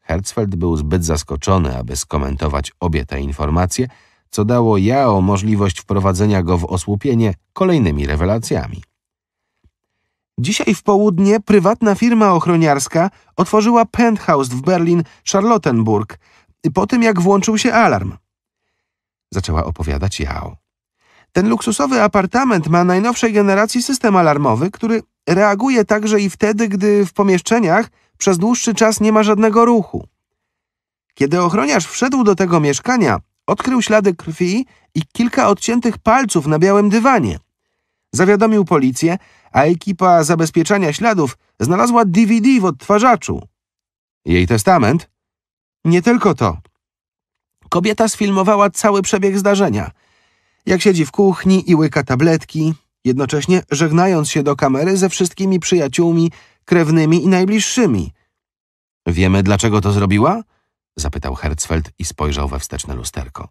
[SPEAKER 2] Hertzfeld był zbyt zaskoczony, aby skomentować obie te informacje co dało Jao możliwość wprowadzenia go w osłupienie kolejnymi rewelacjami. Dzisiaj w południe prywatna firma ochroniarska otworzyła penthouse w Berlin Charlottenburg po tym, jak włączył się alarm. Zaczęła opowiadać Jao. Ten luksusowy apartament ma najnowszej generacji system alarmowy, który reaguje także i wtedy, gdy w pomieszczeniach przez dłuższy czas nie ma żadnego ruchu. Kiedy ochroniarz wszedł do tego mieszkania, Odkrył ślady krwi i kilka odciętych palców na białym dywanie. Zawiadomił policję, a ekipa zabezpieczania śladów znalazła DVD w odtwarzaczu. Jej testament? Nie tylko to. Kobieta sfilmowała cały przebieg zdarzenia. Jak siedzi w kuchni i łyka tabletki, jednocześnie żegnając się do kamery ze wszystkimi przyjaciółmi, krewnymi i najbliższymi. Wiemy, dlaczego to zrobiła? Zapytał Herzfeld i spojrzał we wsteczne lusterko.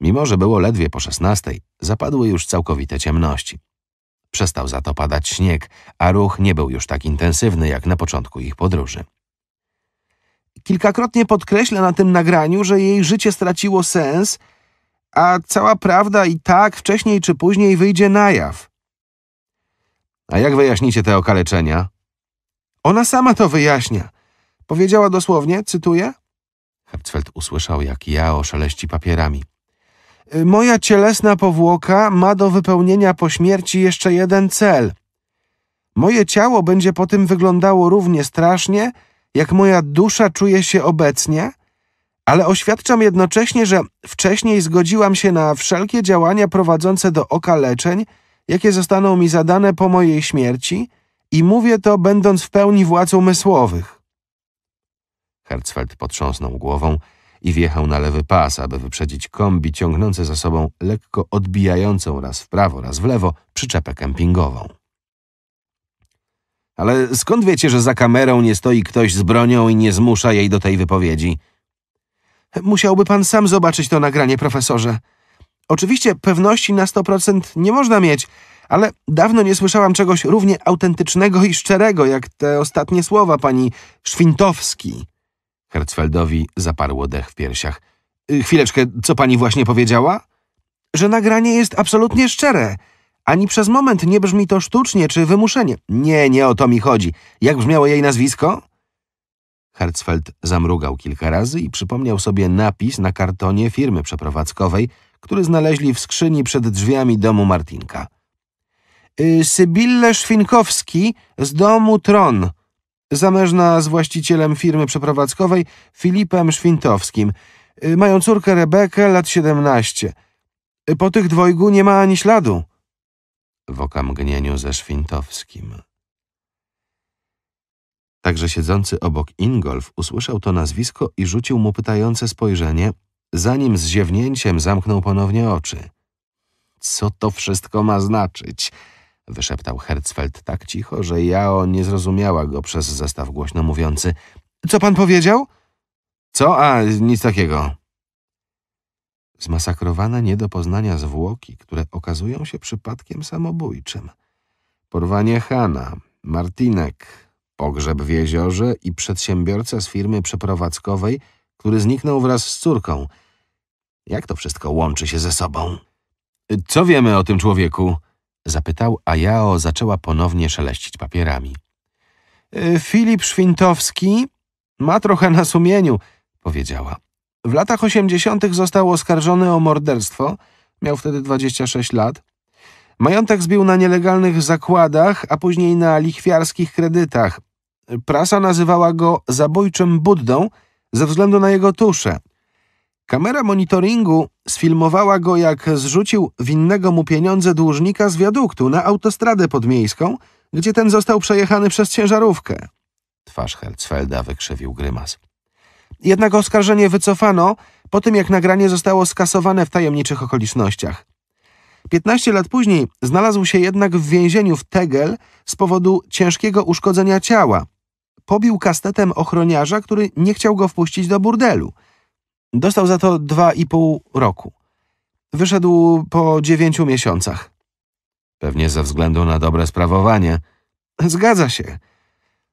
[SPEAKER 2] Mimo, że było ledwie po szesnastej, zapadły już całkowite ciemności. Przestał za to padać śnieg, a ruch nie był już tak intensywny jak na początku ich podróży. Kilkakrotnie podkreśla na tym nagraniu, że jej życie straciło sens, a cała prawda i tak wcześniej czy później wyjdzie na jaw. A jak wyjaśnicie te okaleczenia? Ona sama to wyjaśnia. Powiedziała dosłownie, cytuję: Herbcfeld usłyszał, jak ja szeleści papierami. Y, moja cielesna powłoka ma do wypełnienia po śmierci jeszcze jeden cel. Moje ciało będzie po tym wyglądało równie strasznie, jak moja dusza czuje się obecnie, ale oświadczam jednocześnie, że wcześniej zgodziłam się na wszelkie działania prowadzące do okaleczeń, jakie zostaną mi zadane po mojej śmierci i mówię to będąc w pełni władz umysłowych. Hertzfeld potrząsnął głową i wjechał na lewy pas, aby wyprzedzić kombi ciągnące za sobą lekko odbijającą raz w prawo, raz w lewo przyczepę kempingową. Ale skąd wiecie, że za kamerą nie stoi ktoś z bronią i nie zmusza jej do tej wypowiedzi? Musiałby pan sam zobaczyć to nagranie, profesorze. Oczywiście pewności na 100% nie można mieć, ale dawno nie słyszałam czegoś równie autentycznego i szczerego, jak te ostatnie słowa pani Szwintowski. Hertzfeldowi zaparło dech w piersiach. Y, chwileczkę, co pani właśnie powiedziała? Że nagranie jest absolutnie szczere. Ani przez moment nie brzmi to sztucznie czy wymuszenie. Nie, nie o to mi chodzi. Jak brzmiało jej nazwisko? Hertzfeld zamrugał kilka razy i przypomniał sobie napis na kartonie firmy przeprowadzkowej, który znaleźli w skrzyni przed drzwiami domu Martinka. Y, Sybille Szwinkowski z domu Tron – zamężna z właścicielem firmy przeprowadzkowej Filipem Szwintowskim. Y, mają córkę Rebekę, lat 17. Y, po tych dwojgu nie ma ani śladu. W okamgnieniu ze Szwintowskim. Także siedzący obok Ingolf usłyszał to nazwisko i rzucił mu pytające spojrzenie, zanim z ziewnięciem zamknął ponownie oczy. Co to wszystko ma znaczyć? wyszeptał Herzfeld tak cicho, że Jao nie zrozumiała go przez zestaw głośno mówiący. Co pan powiedział? Co? A, nic takiego. Zmasakrowane nie do poznania zwłoki, które okazują się przypadkiem samobójczym. Porwanie Hana, Martinek, pogrzeb w jeziorze i przedsiębiorca z firmy przeprowadzkowej, który zniknął wraz z córką. Jak to wszystko łączy się ze sobą? Co wiemy o tym człowieku? Zapytał, a Jao zaczęła ponownie szeleścić papierami. E, Filip Szwintowski ma trochę na sumieniu, powiedziała. W latach osiemdziesiątych został oskarżony o morderstwo. Miał wtedy 26 lat. Majątek zbił na nielegalnych zakładach, a później na lichwiarskich kredytach. Prasa nazywała go zabójczym buddą ze względu na jego tuszę. Kamera monitoringu sfilmowała go, jak zrzucił winnego mu pieniądze dłużnika z wiaduktu na autostradę podmiejską, gdzie ten został przejechany przez ciężarówkę. Twarz Hertzfelda wykrzywił grymas. Jednak oskarżenie wycofano po tym, jak nagranie zostało skasowane w tajemniczych okolicznościach. 15 lat później znalazł się jednak w więzieniu w Tegel z powodu ciężkiego uszkodzenia ciała. Pobił kastetem ochroniarza, który nie chciał go wpuścić do burdelu – Dostał za to dwa i pół roku. Wyszedł po dziewięciu miesiącach. Pewnie ze względu na dobre sprawowanie. Zgadza się.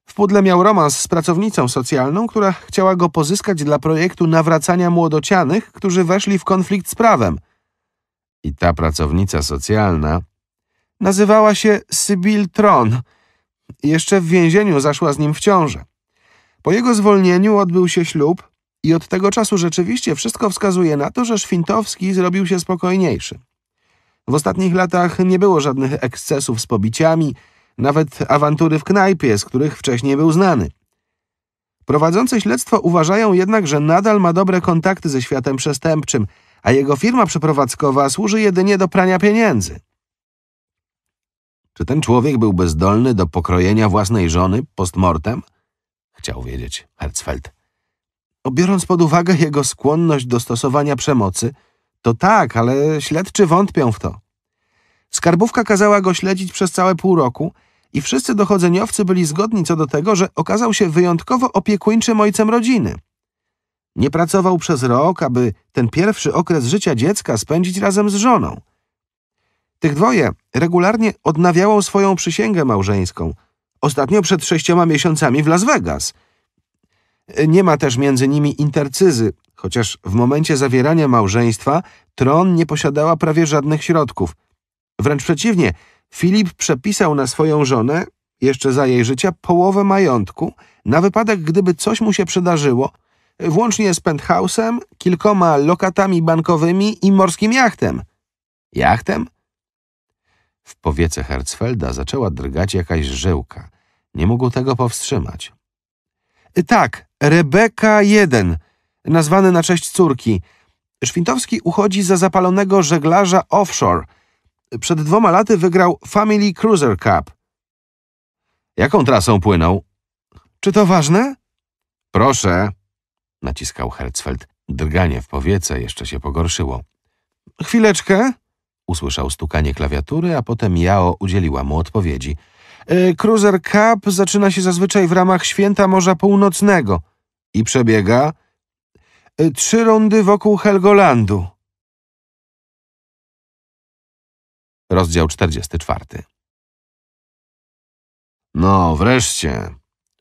[SPEAKER 2] W pudle miał romans z pracownicą socjalną, która chciała go pozyskać dla projektu nawracania młodocianych, którzy weszli w konflikt z prawem. I ta pracownica socjalna nazywała się Sybil Tron. Jeszcze w więzieniu zaszła z nim w ciążę. Po jego zwolnieniu odbył się ślub, i od tego czasu rzeczywiście wszystko wskazuje na to, że Szwintowski zrobił się spokojniejszy. W ostatnich latach nie było żadnych ekscesów z pobiciami, nawet awantury w knajpie, z których wcześniej był znany. Prowadzące śledztwo uważają jednak, że nadal ma dobre kontakty ze światem przestępczym, a jego firma przeprowadzkowa służy jedynie do prania pieniędzy. Czy ten człowiek był bezdolny do pokrojenia własnej żony postmortem? Chciał wiedzieć Herzfeld. Biorąc pod uwagę jego skłonność do stosowania przemocy, to tak, ale śledczy wątpią w to. Skarbówka kazała go śledzić przez całe pół roku i wszyscy dochodzeniowcy byli zgodni co do tego, że okazał się wyjątkowo opiekuńczym ojcem rodziny. Nie pracował przez rok, aby ten pierwszy okres życia dziecka spędzić razem z żoną. Tych dwoje regularnie odnawiało swoją przysięgę małżeńską, ostatnio przed sześcioma miesiącami w Las Vegas – nie ma też między nimi intercyzy, chociaż w momencie zawierania małżeństwa tron nie posiadała prawie żadnych środków. Wręcz przeciwnie, Filip przepisał na swoją żonę, jeszcze za jej życia, połowę majątku, na wypadek gdyby coś mu się przydarzyło, włącznie z penthouse'em, kilkoma lokatami bankowymi i morskim jachtem. Jachtem? W powiece Herzfelda zaczęła drgać jakaś żyłka. Nie mógł tego powstrzymać. Y, tak, Rebeka 1, nazwany na cześć córki. Szwintowski uchodzi za zapalonego żeglarza offshore. Przed dwoma laty wygrał Family Cruiser Cup. Jaką trasą płynął? Czy to ważne? Proszę, naciskał Herzfeld. Drganie w powiece jeszcze się pogorszyło. Chwileczkę, usłyszał stukanie klawiatury, a potem Jao udzieliła mu odpowiedzi – E, Cruiser Cup zaczyna się zazwyczaj w ramach Święta Morza Północnego i przebiega e, trzy rundy wokół Helgolandu.
[SPEAKER 1] Rozdział 44
[SPEAKER 2] No, wreszcie,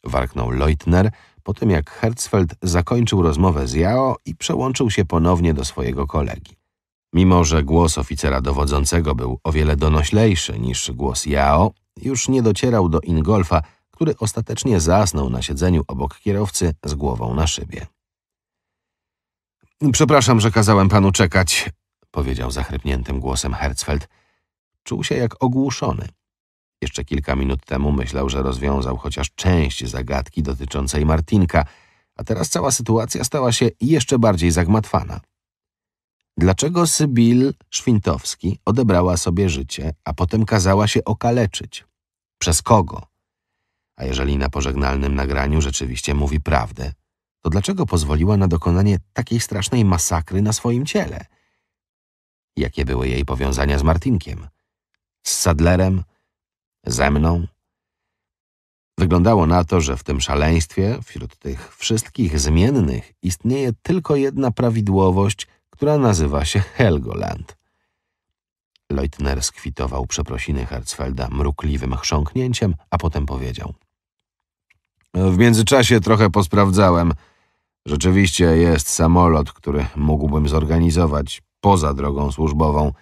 [SPEAKER 2] warknął Leutner, po tym jak Herzfeld zakończył rozmowę z Jao i przełączył się ponownie do swojego kolegi. Mimo, że głos oficera dowodzącego był o wiele donoślejszy niż głos Jao, już nie docierał do Ingolfa, który ostatecznie zasnął na siedzeniu obok kierowcy z głową na szybie. Przepraszam, że kazałem panu czekać, powiedział zachrypniętym głosem Herzfeld. Czuł się jak ogłuszony. Jeszcze kilka minut temu myślał, że rozwiązał chociaż część zagadki dotyczącej Martinka, a teraz cała sytuacja stała się jeszcze bardziej zagmatwana. Dlaczego Sybil Szwintowski odebrała sobie życie, a potem kazała się okaleczyć? Przez kogo? A jeżeli na pożegnalnym nagraniu rzeczywiście mówi prawdę, to dlaczego pozwoliła na dokonanie takiej strasznej masakry na swoim ciele? Jakie były jej powiązania z Martinkiem? Z Sadlerem? Ze mną? Wyglądało na to, że w tym szaleństwie, wśród tych wszystkich zmiennych, istnieje tylko jedna prawidłowość, która nazywa się Helgoland. Leutner skwitował przeprosiny Herzfelda mrukliwym chrząknięciem, a potem powiedział. W międzyczasie trochę posprawdzałem. Rzeczywiście jest samolot, który mógłbym zorganizować poza drogą służbową.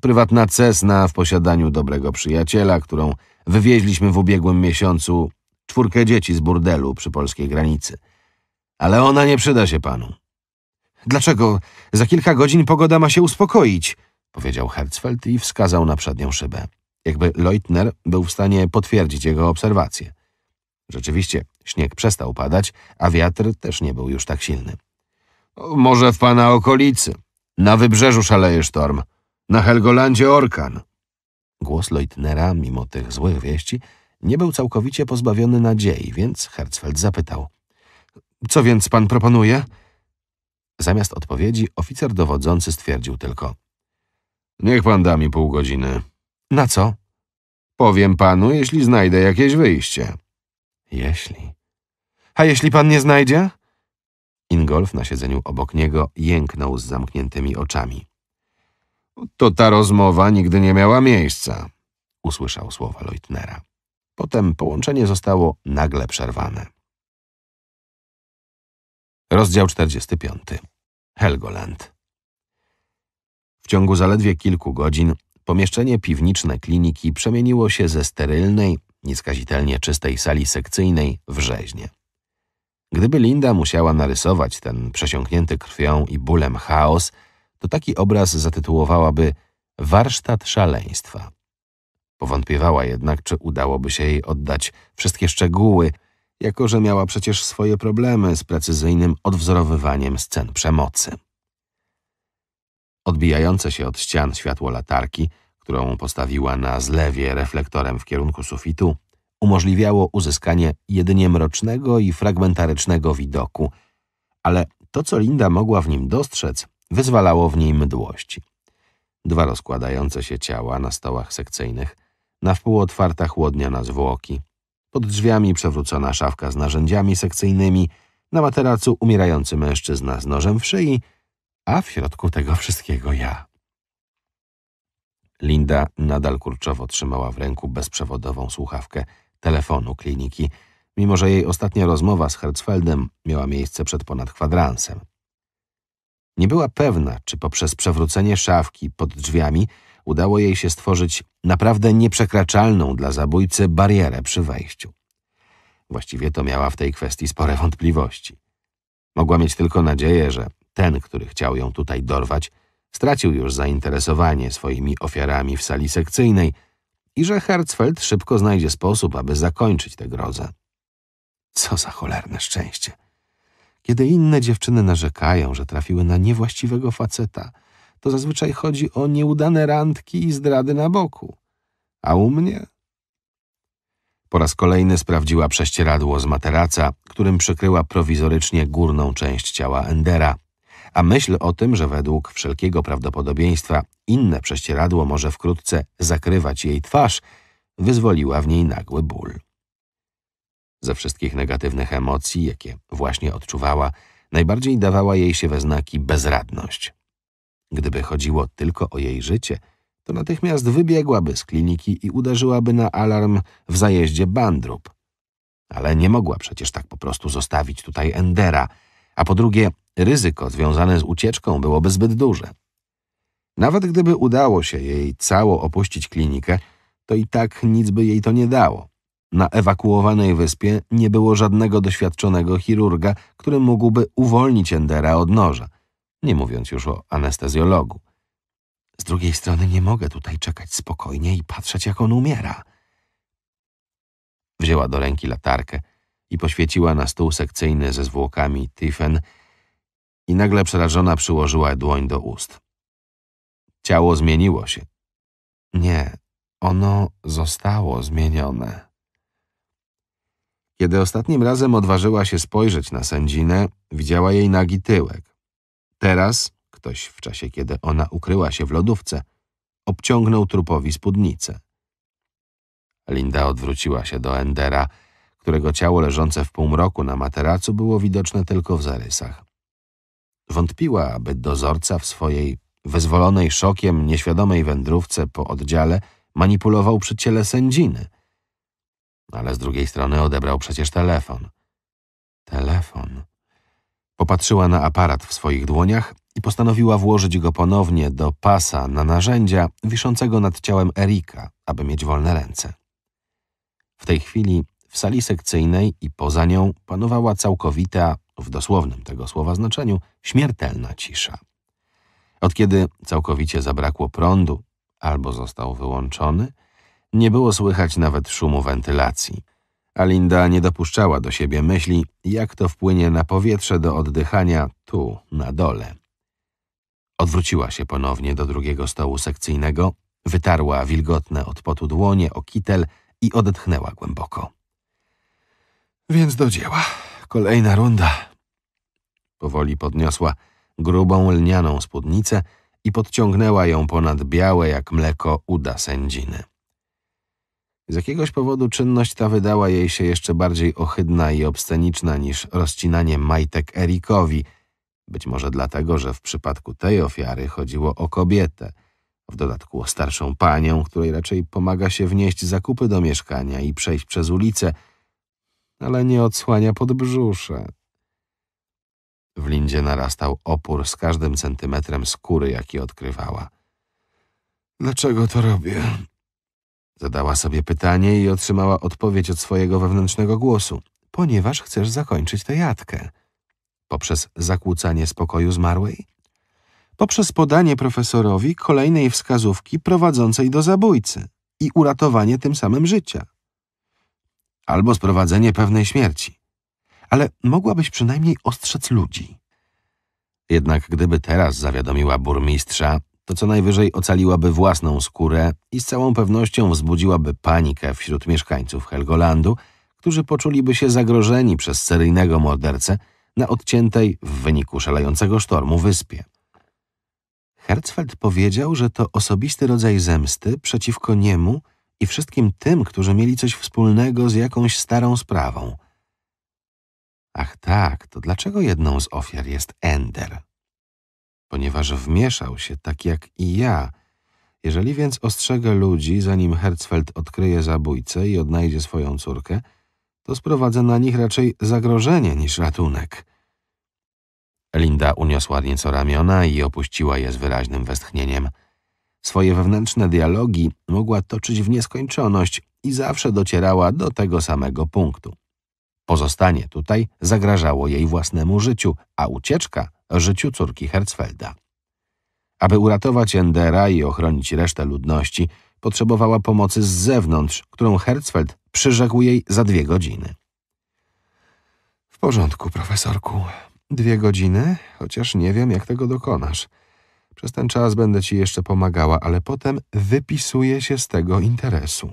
[SPEAKER 2] Prywatna Cessna w posiadaniu dobrego przyjaciela, którą wywieźliśmy w ubiegłym miesiącu czwórkę dzieci z burdelu przy polskiej granicy. Ale ona nie przyda się panu. Dlaczego? Za kilka godzin pogoda ma się uspokoić – powiedział Herzfeld i wskazał na przednią szybę. Jakby Leutner był w stanie potwierdzić jego obserwacje. Rzeczywiście, śnieg przestał padać, a wiatr też nie był już tak silny. Może w pana okolicy. Na wybrzeżu szaleje sztorm. Na Helgolandzie orkan. Głos Leutnera, mimo tych złych wieści, nie był całkowicie pozbawiony nadziei, więc Herzfeld zapytał. Co więc pan proponuje? Zamiast odpowiedzi oficer dowodzący stwierdził tylko. Niech pan da mi pół godziny. Na co? Powiem panu, jeśli znajdę jakieś wyjście. Jeśli. A jeśli pan nie znajdzie? Ingolf na siedzeniu obok niego jęknął z zamkniętymi oczami. To ta rozmowa nigdy nie miała miejsca, usłyszał słowa Leutnera. Potem połączenie zostało nagle przerwane. Rozdział 45. Helgoland. W ciągu zaledwie kilku godzin pomieszczenie piwniczne kliniki przemieniło się ze sterylnej, nieskazitelnie czystej sali sekcyjnej w rzeźnie. Gdyby Linda musiała narysować ten przesiąknięty krwią i bólem chaos, to taki obraz zatytułowałaby Warsztat szaleństwa. Powątpiewała jednak, czy udałoby się jej oddać wszystkie szczegóły, jako że miała przecież swoje problemy z precyzyjnym odwzorowywaniem scen przemocy. Odbijające się od ścian światło latarki, którą postawiła na zlewie reflektorem w kierunku sufitu, umożliwiało uzyskanie jedynie mrocznego i fragmentarycznego widoku, ale to, co Linda mogła w nim dostrzec, wyzwalało w niej mdłości. Dwa rozkładające się ciała na stołach sekcyjnych, na wpół otwarta chłodnia na zwłoki, pod drzwiami przewrócona szafka z narzędziami sekcyjnymi, na materacu umierający mężczyzna z nożem w szyi, a w środku tego wszystkiego ja. Linda nadal kurczowo trzymała w ręku bezprzewodową słuchawkę telefonu kliniki, mimo że jej ostatnia rozmowa z Hertzfeldem miała miejsce przed ponad kwadransem. Nie była pewna, czy poprzez przewrócenie szafki pod drzwiami udało jej się stworzyć naprawdę nieprzekraczalną dla zabójcy barierę przy wejściu. Właściwie to miała w tej kwestii spore wątpliwości. Mogła mieć tylko nadzieję, że ten, który chciał ją tutaj dorwać, stracił już zainteresowanie swoimi ofiarami w sali sekcyjnej i że Herzfeld szybko znajdzie sposób, aby zakończyć tę grozę. Co za cholerne szczęście! Kiedy inne dziewczyny narzekają, że trafiły na niewłaściwego faceta, to zazwyczaj chodzi o nieudane randki i zdrady na boku. A u mnie? Po raz kolejny sprawdziła prześcieradło z materaca, którym przykryła prowizorycznie górną część ciała Endera, a myśl o tym, że według wszelkiego prawdopodobieństwa inne prześcieradło może wkrótce zakrywać jej twarz, wyzwoliła w niej nagły ból. Ze wszystkich negatywnych emocji, jakie właśnie odczuwała, najbardziej dawała jej się we znaki bezradność. Gdyby chodziło tylko o jej życie, to natychmiast wybiegłaby z kliniki i uderzyłaby na alarm w zajeździe Bandrup. Ale nie mogła przecież tak po prostu zostawić tutaj Endera, a po drugie ryzyko związane z ucieczką byłoby zbyt duże. Nawet gdyby udało się jej cało opuścić klinikę, to i tak nic by jej to nie dało. Na ewakuowanej wyspie nie było żadnego doświadczonego chirurga, który mógłby uwolnić Endera od noża, nie mówiąc już o anestezjologu. Z drugiej strony nie mogę tutaj czekać spokojnie i patrzeć, jak on umiera. Wzięła do ręki latarkę i poświeciła na stół sekcyjny ze zwłokami Tiffen, i nagle przerażona przyłożyła dłoń do ust. Ciało zmieniło się. Nie, ono zostało zmienione. Kiedy ostatnim razem odważyła się spojrzeć na sędzinę, widziała jej nagi tyłek. Teraz ktoś w czasie, kiedy ona ukryła się w lodówce, obciągnął trupowi spódnicę. Linda odwróciła się do Endera, którego ciało leżące w półmroku na materacu było widoczne tylko w zarysach. Wątpiła, aby dozorca w swojej wezwolonej szokiem nieświadomej wędrówce po oddziale manipulował przy ciele sędziny. Ale z drugiej strony odebrał przecież telefon. Telefon. Popatrzyła na aparat w swoich dłoniach i postanowiła włożyć go ponownie do pasa na narzędzia wiszącego nad ciałem Erika, aby mieć wolne ręce. W tej chwili w sali sekcyjnej i poza nią panowała całkowita, w dosłownym tego słowa znaczeniu, śmiertelna cisza. Od kiedy całkowicie zabrakło prądu albo został wyłączony, nie było słychać nawet szumu wentylacji. Alinda nie dopuszczała do siebie myśli, jak to wpłynie na powietrze do oddychania tu, na dole. Odwróciła się ponownie do drugiego stołu sekcyjnego, wytarła wilgotne od potu dłonie o kitel i odetchnęła głęboko. Więc do dzieła. Kolejna runda. Powoli podniosła grubą lnianą spódnicę i podciągnęła ją ponad białe jak mleko uda sędziny. Z jakiegoś powodu czynność ta wydała jej się jeszcze bardziej ohydna i obsceniczna niż rozcinanie majtek Erikowi. Być może dlatego, że w przypadku tej ofiary chodziło o kobietę, w dodatku o starszą panią, której raczej pomaga się wnieść zakupy do mieszkania i przejść przez ulicę, ale nie odsłania podbrzusze. W Lindzie narastał opór z każdym centymetrem skóry, jaki odkrywała. Dlaczego to robię? Zadała sobie pytanie i otrzymała odpowiedź od swojego wewnętrznego głosu. Ponieważ chcesz zakończyć tę jatkę. Poprzez zakłócanie spokoju zmarłej? Poprzez podanie profesorowi kolejnej wskazówki prowadzącej do zabójcy i uratowanie tym samym życia albo sprowadzenie pewnej śmierci. Ale mogłabyś przynajmniej ostrzec ludzi. Jednak gdyby teraz zawiadomiła burmistrza, to co najwyżej ocaliłaby własną skórę i z całą pewnością wzbudziłaby panikę wśród mieszkańców Helgolandu, którzy poczuliby się zagrożeni przez seryjnego mordercę na odciętej w wyniku szalejącego sztormu wyspie. Herzfeld powiedział, że to osobisty rodzaj zemsty przeciwko niemu i wszystkim tym, którzy mieli coś wspólnego z jakąś starą sprawą. Ach tak, to dlaczego jedną z ofiar jest Ender? Ponieważ wmieszał się tak jak i ja. Jeżeli więc ostrzegę ludzi, zanim Herzfeld odkryje zabójcę i odnajdzie swoją córkę, to sprowadza na nich raczej zagrożenie niż ratunek. Linda uniosła nieco ramiona i opuściła je z wyraźnym westchnieniem – swoje wewnętrzne dialogi mogła toczyć w nieskończoność i zawsze docierała do tego samego punktu. Pozostanie tutaj zagrażało jej własnemu życiu, a ucieczka życiu córki Herzfelda. Aby uratować Endera i ochronić resztę ludności, potrzebowała pomocy z zewnątrz, którą Herzfeld przyrzekł jej za dwie godziny. W porządku, profesorku. Dwie godziny, chociaż nie wiem, jak tego dokonasz – przez ten czas będę ci jeszcze pomagała, ale potem wypisuję się z tego interesu.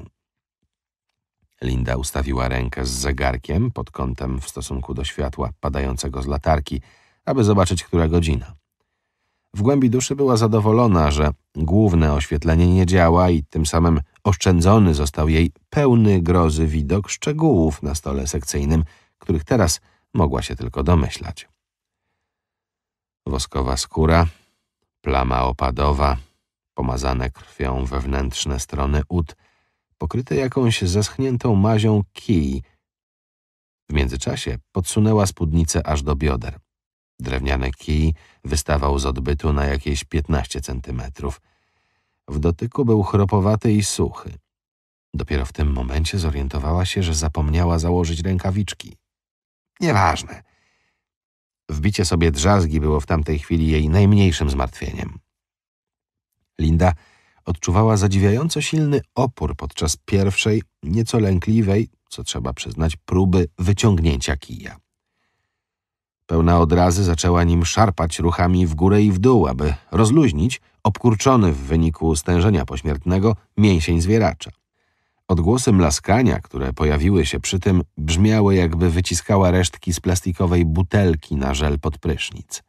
[SPEAKER 2] Linda ustawiła rękę z zegarkiem pod kątem w stosunku do światła padającego z latarki, aby zobaczyć, która godzina. W głębi duszy była zadowolona, że główne oświetlenie nie działa i tym samym oszczędzony został jej pełny grozy widok szczegółów na stole sekcyjnym, których teraz mogła się tylko domyślać. Woskowa skóra, plama opadowa, pomazane krwią wewnętrzne strony ud, pokryte jakąś zeschniętą mazią kij. W międzyczasie podsunęła spódnicę aż do bioder. Drewniany kij wystawał z odbytu na jakieś 15 centymetrów. W dotyku był chropowaty i suchy. Dopiero w tym momencie zorientowała się, że zapomniała założyć rękawiczki. Nieważne. Wbicie sobie drzazgi było w tamtej chwili jej najmniejszym zmartwieniem. Linda odczuwała zadziwiająco silny opór podczas pierwszej, nieco lękliwej, co trzeba przyznać, próby wyciągnięcia kija. Pełna odrazy zaczęła nim szarpać ruchami w górę i w dół, aby rozluźnić obkurczony w wyniku stężenia pośmiertnego mięsień zwieracza. Odgłosy mlaskania, które pojawiły się przy tym, brzmiały jakby wyciskała resztki z plastikowej butelki na żel pod prysznic.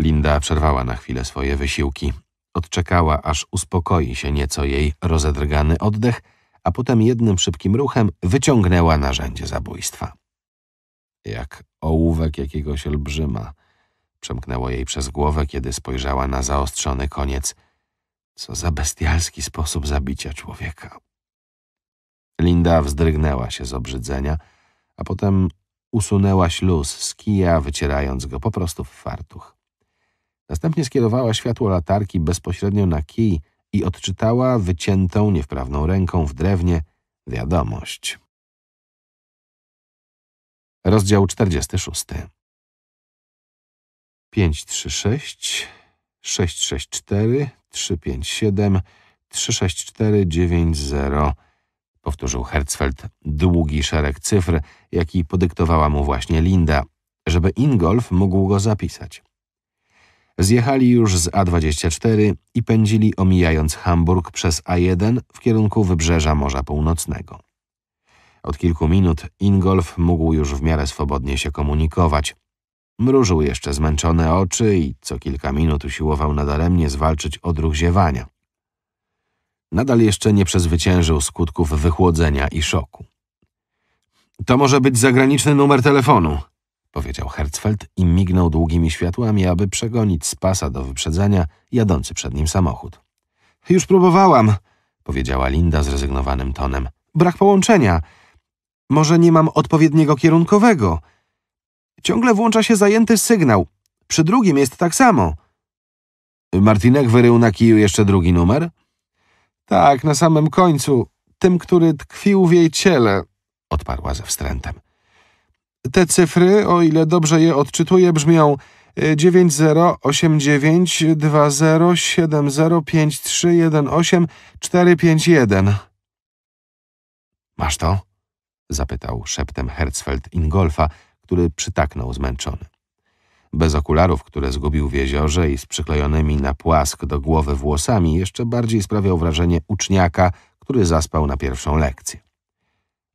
[SPEAKER 2] Linda przerwała na chwilę swoje wysiłki. Odczekała, aż uspokoi się nieco jej rozedrgany oddech, a potem jednym szybkim ruchem wyciągnęła narzędzie zabójstwa. Jak ołówek jakiegoś olbrzyma, przemknęło jej przez głowę, kiedy spojrzała na zaostrzony koniec – co za bestialski sposób zabicia człowieka. Linda wzdrygnęła się z obrzydzenia, a potem usunęła śluz z kija, wycierając go po prostu w fartuch. Następnie skierowała światło latarki bezpośrednio na kij i odczytała wyciętą niewprawną ręką w drewnie wiadomość. Rozdział 46 536 664 357 364 90 powtórzył Herzfeld długi szereg cyfr, jaki podyktowała mu właśnie Linda, żeby Ingolf mógł go zapisać. Zjechali już z A24 i pędzili omijając Hamburg przez A1 w kierunku wybrzeża Morza Północnego. Od kilku minut Ingolf mógł już w miarę swobodnie się komunikować – Mrużył jeszcze zmęczone oczy i co kilka minut usiłował nadaremnie zwalczyć odruch ziewania. Nadal jeszcze nie przezwyciężył skutków wychłodzenia i szoku. To może być zagraniczny numer telefonu, powiedział Herzfeld i mignął długimi światłami, aby przegonić z pasa do wyprzedzenia jadący przed nim samochód. Już próbowałam, powiedziała Linda zrezygnowanym tonem. Brak połączenia. Może nie mam odpowiedniego kierunkowego. Ciągle włącza się zajęty sygnał. Przy drugim jest tak samo. Martinek wyrył na kiju jeszcze drugi numer? Tak, na samym końcu. Tym, który tkwił w jej ciele, odparła ze wstrętem. Te cyfry, o ile dobrze je odczytuję, brzmią 908920705318451451. Y, Masz to? zapytał szeptem Herzfeld Ingolfa, który przytaknął zmęczony. Bez okularów, które zgubił w jeziorze i z przyklejonymi na płask do głowy włosami, jeszcze bardziej sprawiał wrażenie uczniaka, który zaspał na pierwszą lekcję.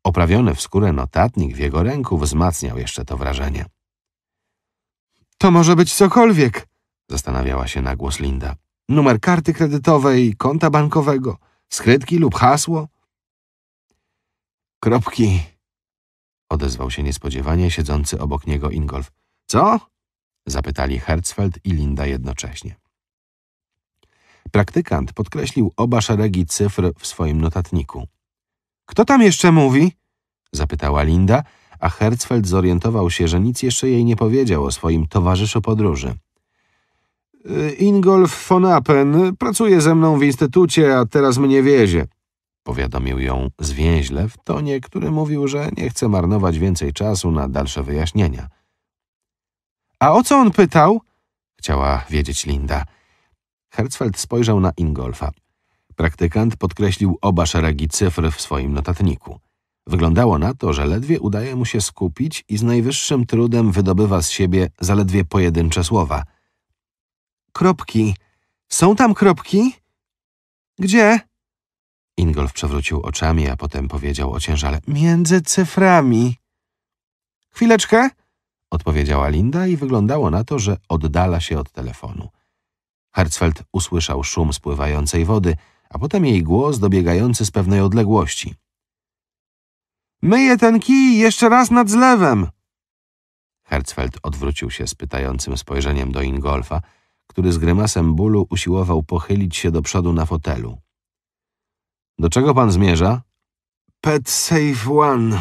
[SPEAKER 2] Oprawiony w skórę notatnik w jego ręku wzmacniał jeszcze to wrażenie. To może być cokolwiek, zastanawiała się na głos Linda. Numer karty kredytowej, konta bankowego, skrytki lub hasło. Kropki, odezwał się niespodziewanie siedzący obok niego Ingolf. Co? zapytali Herzfeld i Linda jednocześnie. Praktykant podkreślił oba szeregi cyfr w swoim notatniku. Kto tam jeszcze mówi? zapytała Linda, a Herzfeld zorientował się, że nic jeszcze jej nie powiedział o swoim towarzyszu podróży. Yy, Ingolf von Appen pracuje ze mną w instytucie, a teraz mnie wiezie. Powiadomił ją zwięźle w tonie, który mówił, że nie chce marnować więcej czasu na dalsze wyjaśnienia. A o co on pytał? Chciała wiedzieć Linda. Herzfeld spojrzał na Ingolfa. Praktykant podkreślił oba szeregi cyfr w swoim notatniku. Wyglądało na to, że ledwie udaje mu się skupić i z najwyższym trudem wydobywa z siebie zaledwie pojedyncze słowa. Kropki. Są tam kropki? Gdzie? Ingolf przewrócił oczami, a potem powiedział ociężale – między cyframi. – Chwileczkę – odpowiedziała Linda i wyglądało na to, że oddala się od telefonu. Hertzfeld usłyszał szum spływającej wody, a potem jej głos dobiegający z pewnej odległości. – Myję ten kij jeszcze raz nad zlewem! Hertzfeld odwrócił się z pytającym spojrzeniem do Ingolfa, który z grymasem bólu usiłował pochylić się do przodu na fotelu. Do czego pan zmierza? Pet Safe One,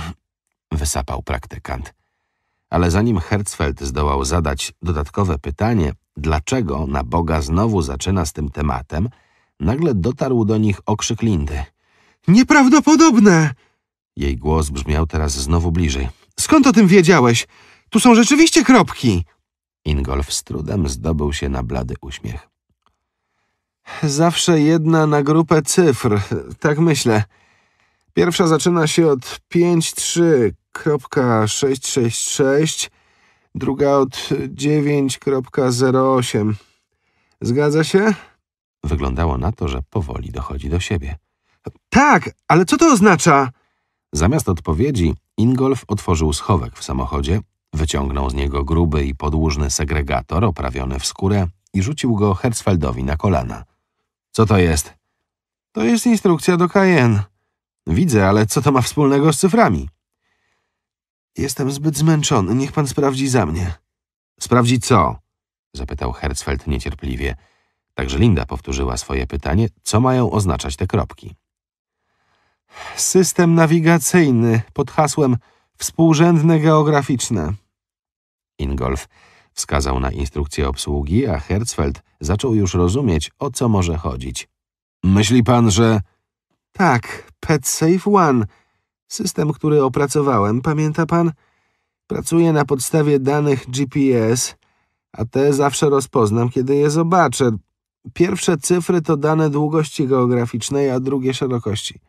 [SPEAKER 2] wysapał praktykant. Ale zanim Herzfeld zdołał zadać dodatkowe pytanie, dlaczego na Boga znowu zaczyna z tym tematem, nagle dotarł do nich okrzyk Lindy. Nieprawdopodobne! Jej głos brzmiał teraz znowu bliżej. Skąd o tym wiedziałeś? Tu są rzeczywiście kropki! Ingolf z trudem zdobył się na blady uśmiech. Zawsze jedna na grupę cyfr, tak myślę. Pierwsza zaczyna się od 53.666, druga od 9.08. Zgadza się? Wyglądało na to, że powoli dochodzi do siebie. Tak, ale co to oznacza? Zamiast odpowiedzi, Ingolf otworzył schowek w samochodzie, wyciągnął z niego gruby i podłużny segregator oprawiony w skórę i rzucił go Herzfeldowi na kolana. Co to jest? To jest instrukcja do Cayenne. Widzę, ale co to ma wspólnego z cyframi? Jestem zbyt zmęczony, niech pan sprawdzi za mnie. Sprawdzi co? Zapytał Herzfeld niecierpliwie. Także Linda powtórzyła swoje pytanie, co mają oznaczać te kropki. System nawigacyjny pod hasłem współrzędne geograficzne. Ingolf wskazał na instrukcję obsługi, a Herzfeld Zaczął już rozumieć, o co może chodzić. Myśli pan, że... Tak, PetSafe One. System, który opracowałem, pamięta pan? pracuje na podstawie danych GPS, a te zawsze rozpoznam, kiedy je zobaczę. Pierwsze cyfry to dane długości geograficznej, a drugie szerokości.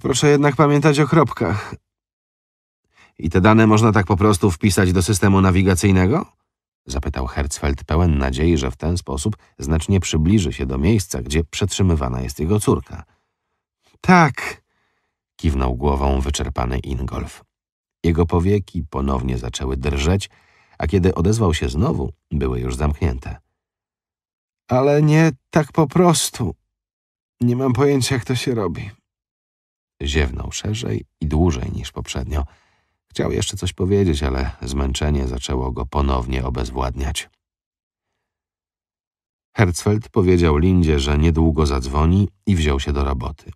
[SPEAKER 2] Proszę jednak pamiętać o kropkach. I te dane można tak po prostu wpisać do systemu nawigacyjnego? Zapytał Herzfeld pełen nadziei, że w ten sposób znacznie przybliży się do miejsca, gdzie przetrzymywana jest jego córka. Tak! Kiwnął głową wyczerpany Ingolf. Jego powieki ponownie zaczęły drżeć, a kiedy odezwał się znowu, były już zamknięte. Ale nie tak po prostu. Nie mam pojęcia, jak to się robi. Ziewnął szerzej i dłużej niż poprzednio – Chciał jeszcze coś powiedzieć, ale zmęczenie zaczęło go ponownie obezwładniać. Herzfeld powiedział Lindzie, że niedługo zadzwoni i wziął się do roboty.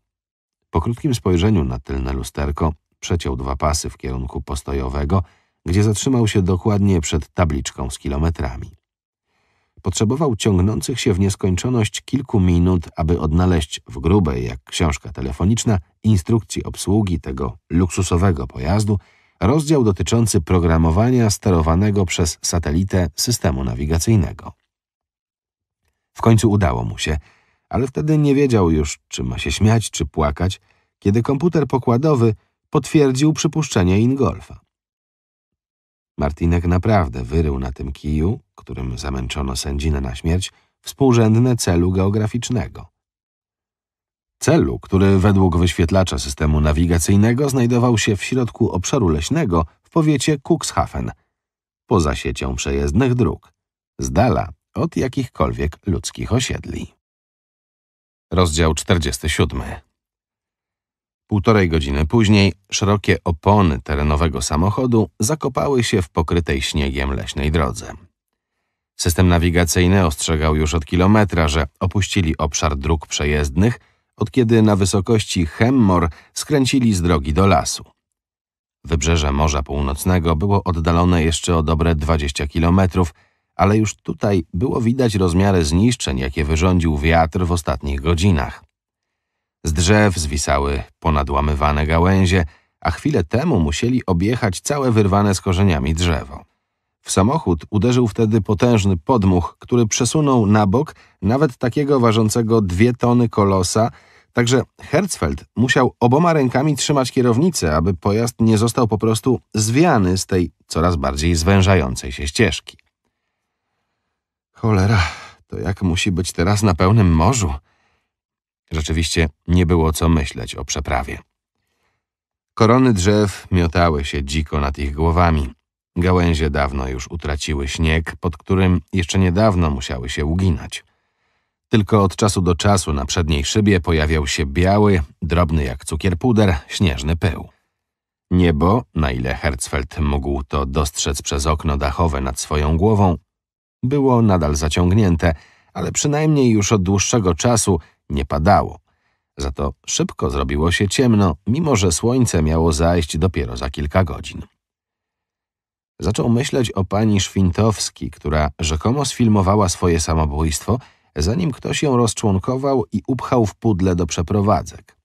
[SPEAKER 2] Po krótkim spojrzeniu na tylne lusterko przeciął dwa pasy w kierunku postojowego, gdzie zatrzymał się dokładnie przed tabliczką z kilometrami. Potrzebował ciągnących się w nieskończoność kilku minut, aby odnaleźć w grubej, jak książka telefoniczna, instrukcji obsługi tego luksusowego pojazdu – rozdział dotyczący programowania sterowanego przez satelitę systemu nawigacyjnego. W końcu udało mu się, ale wtedy nie wiedział już, czy ma się śmiać, czy płakać, kiedy komputer pokładowy potwierdził przypuszczenie Ingolfa. Martinek naprawdę wyrył na tym kiju, którym zamęczono sędzinę na śmierć, współrzędne celu geograficznego. Celu, który według wyświetlacza systemu nawigacyjnego znajdował się w środku obszaru leśnego w powiecie Cuxhaven, poza siecią przejezdnych dróg, z dala od jakichkolwiek ludzkich osiedli. Rozdział 47 Półtorej godziny później szerokie opony terenowego samochodu zakopały się w pokrytej śniegiem leśnej drodze. System nawigacyjny ostrzegał już od kilometra, że opuścili obszar dróg przejezdnych – od kiedy na wysokości Hemmor skręcili z drogi do lasu. Wybrzeże Morza Północnego było oddalone jeszcze o dobre 20 kilometrów, ale już tutaj było widać rozmiary zniszczeń, jakie wyrządził wiatr w ostatnich godzinach. Z drzew zwisały ponadłamywane gałęzie, a chwilę temu musieli objechać całe wyrwane z korzeniami drzewo. W samochód uderzył wtedy potężny podmuch, który przesunął na bok nawet takiego ważącego dwie tony kolosa, także Herzfeld musiał oboma rękami trzymać kierownicę, aby pojazd nie został po prostu zwiany z tej coraz bardziej zwężającej się ścieżki. Cholera, to jak musi być teraz na pełnym morzu? Rzeczywiście nie było co myśleć o przeprawie. Korony drzew miotały się dziko nad ich głowami. Gałęzie dawno już utraciły śnieg, pod którym jeszcze niedawno musiały się uginać. Tylko od czasu do czasu na przedniej szybie pojawiał się biały, drobny jak cukier puder, śnieżny pył. Niebo, na ile Herzfeld mógł to dostrzec przez okno dachowe nad swoją głową, było nadal zaciągnięte, ale przynajmniej już od dłuższego czasu nie padało. Za to szybko zrobiło się ciemno, mimo że słońce miało zajść dopiero za kilka godzin. Zaczął myśleć o pani Szwintowski, która rzekomo sfilmowała swoje samobójstwo, zanim ktoś ją rozczłonkował i upchał w pudle do przeprowadzek.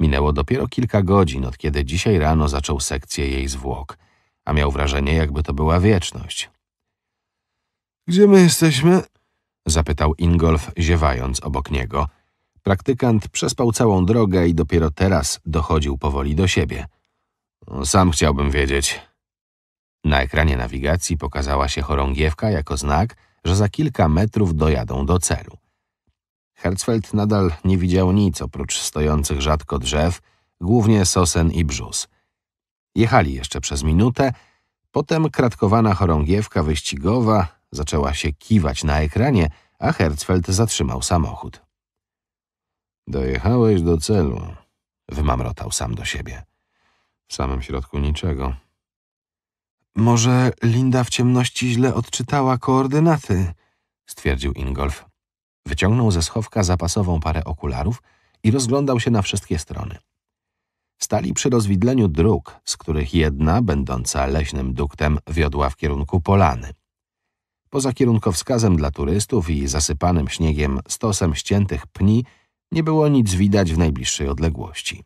[SPEAKER 2] Minęło dopiero kilka godzin, od kiedy dzisiaj rano zaczął sekcję jej zwłok, a miał wrażenie, jakby to była wieczność. Gdzie my jesteśmy? zapytał Ingolf, ziewając obok niego. Praktykant przespał całą drogę i dopiero teraz dochodził powoli do siebie. Sam chciałbym wiedzieć, na ekranie nawigacji pokazała się chorągiewka jako znak, że za kilka metrów dojadą do celu. Herzfeld nadal nie widział nic oprócz stojących rzadko drzew, głównie sosen i brzus. Jechali jeszcze przez minutę, potem kratkowana chorągiewka wyścigowa zaczęła się kiwać na ekranie, a Herzfeld zatrzymał samochód. Dojechałeś do celu, wymamrotał sam do siebie. W samym środku niczego. Może Linda w ciemności źle odczytała koordynaty, stwierdził Ingolf. Wyciągnął ze schowka zapasową parę okularów i rozglądał się na wszystkie strony. Stali przy rozwidleniu dróg, z których jedna, będąca leśnym duktem, wiodła w kierunku polany. Poza kierunkowskazem dla turystów i zasypanym śniegiem stosem ściętych pni nie było nic widać w najbliższej odległości.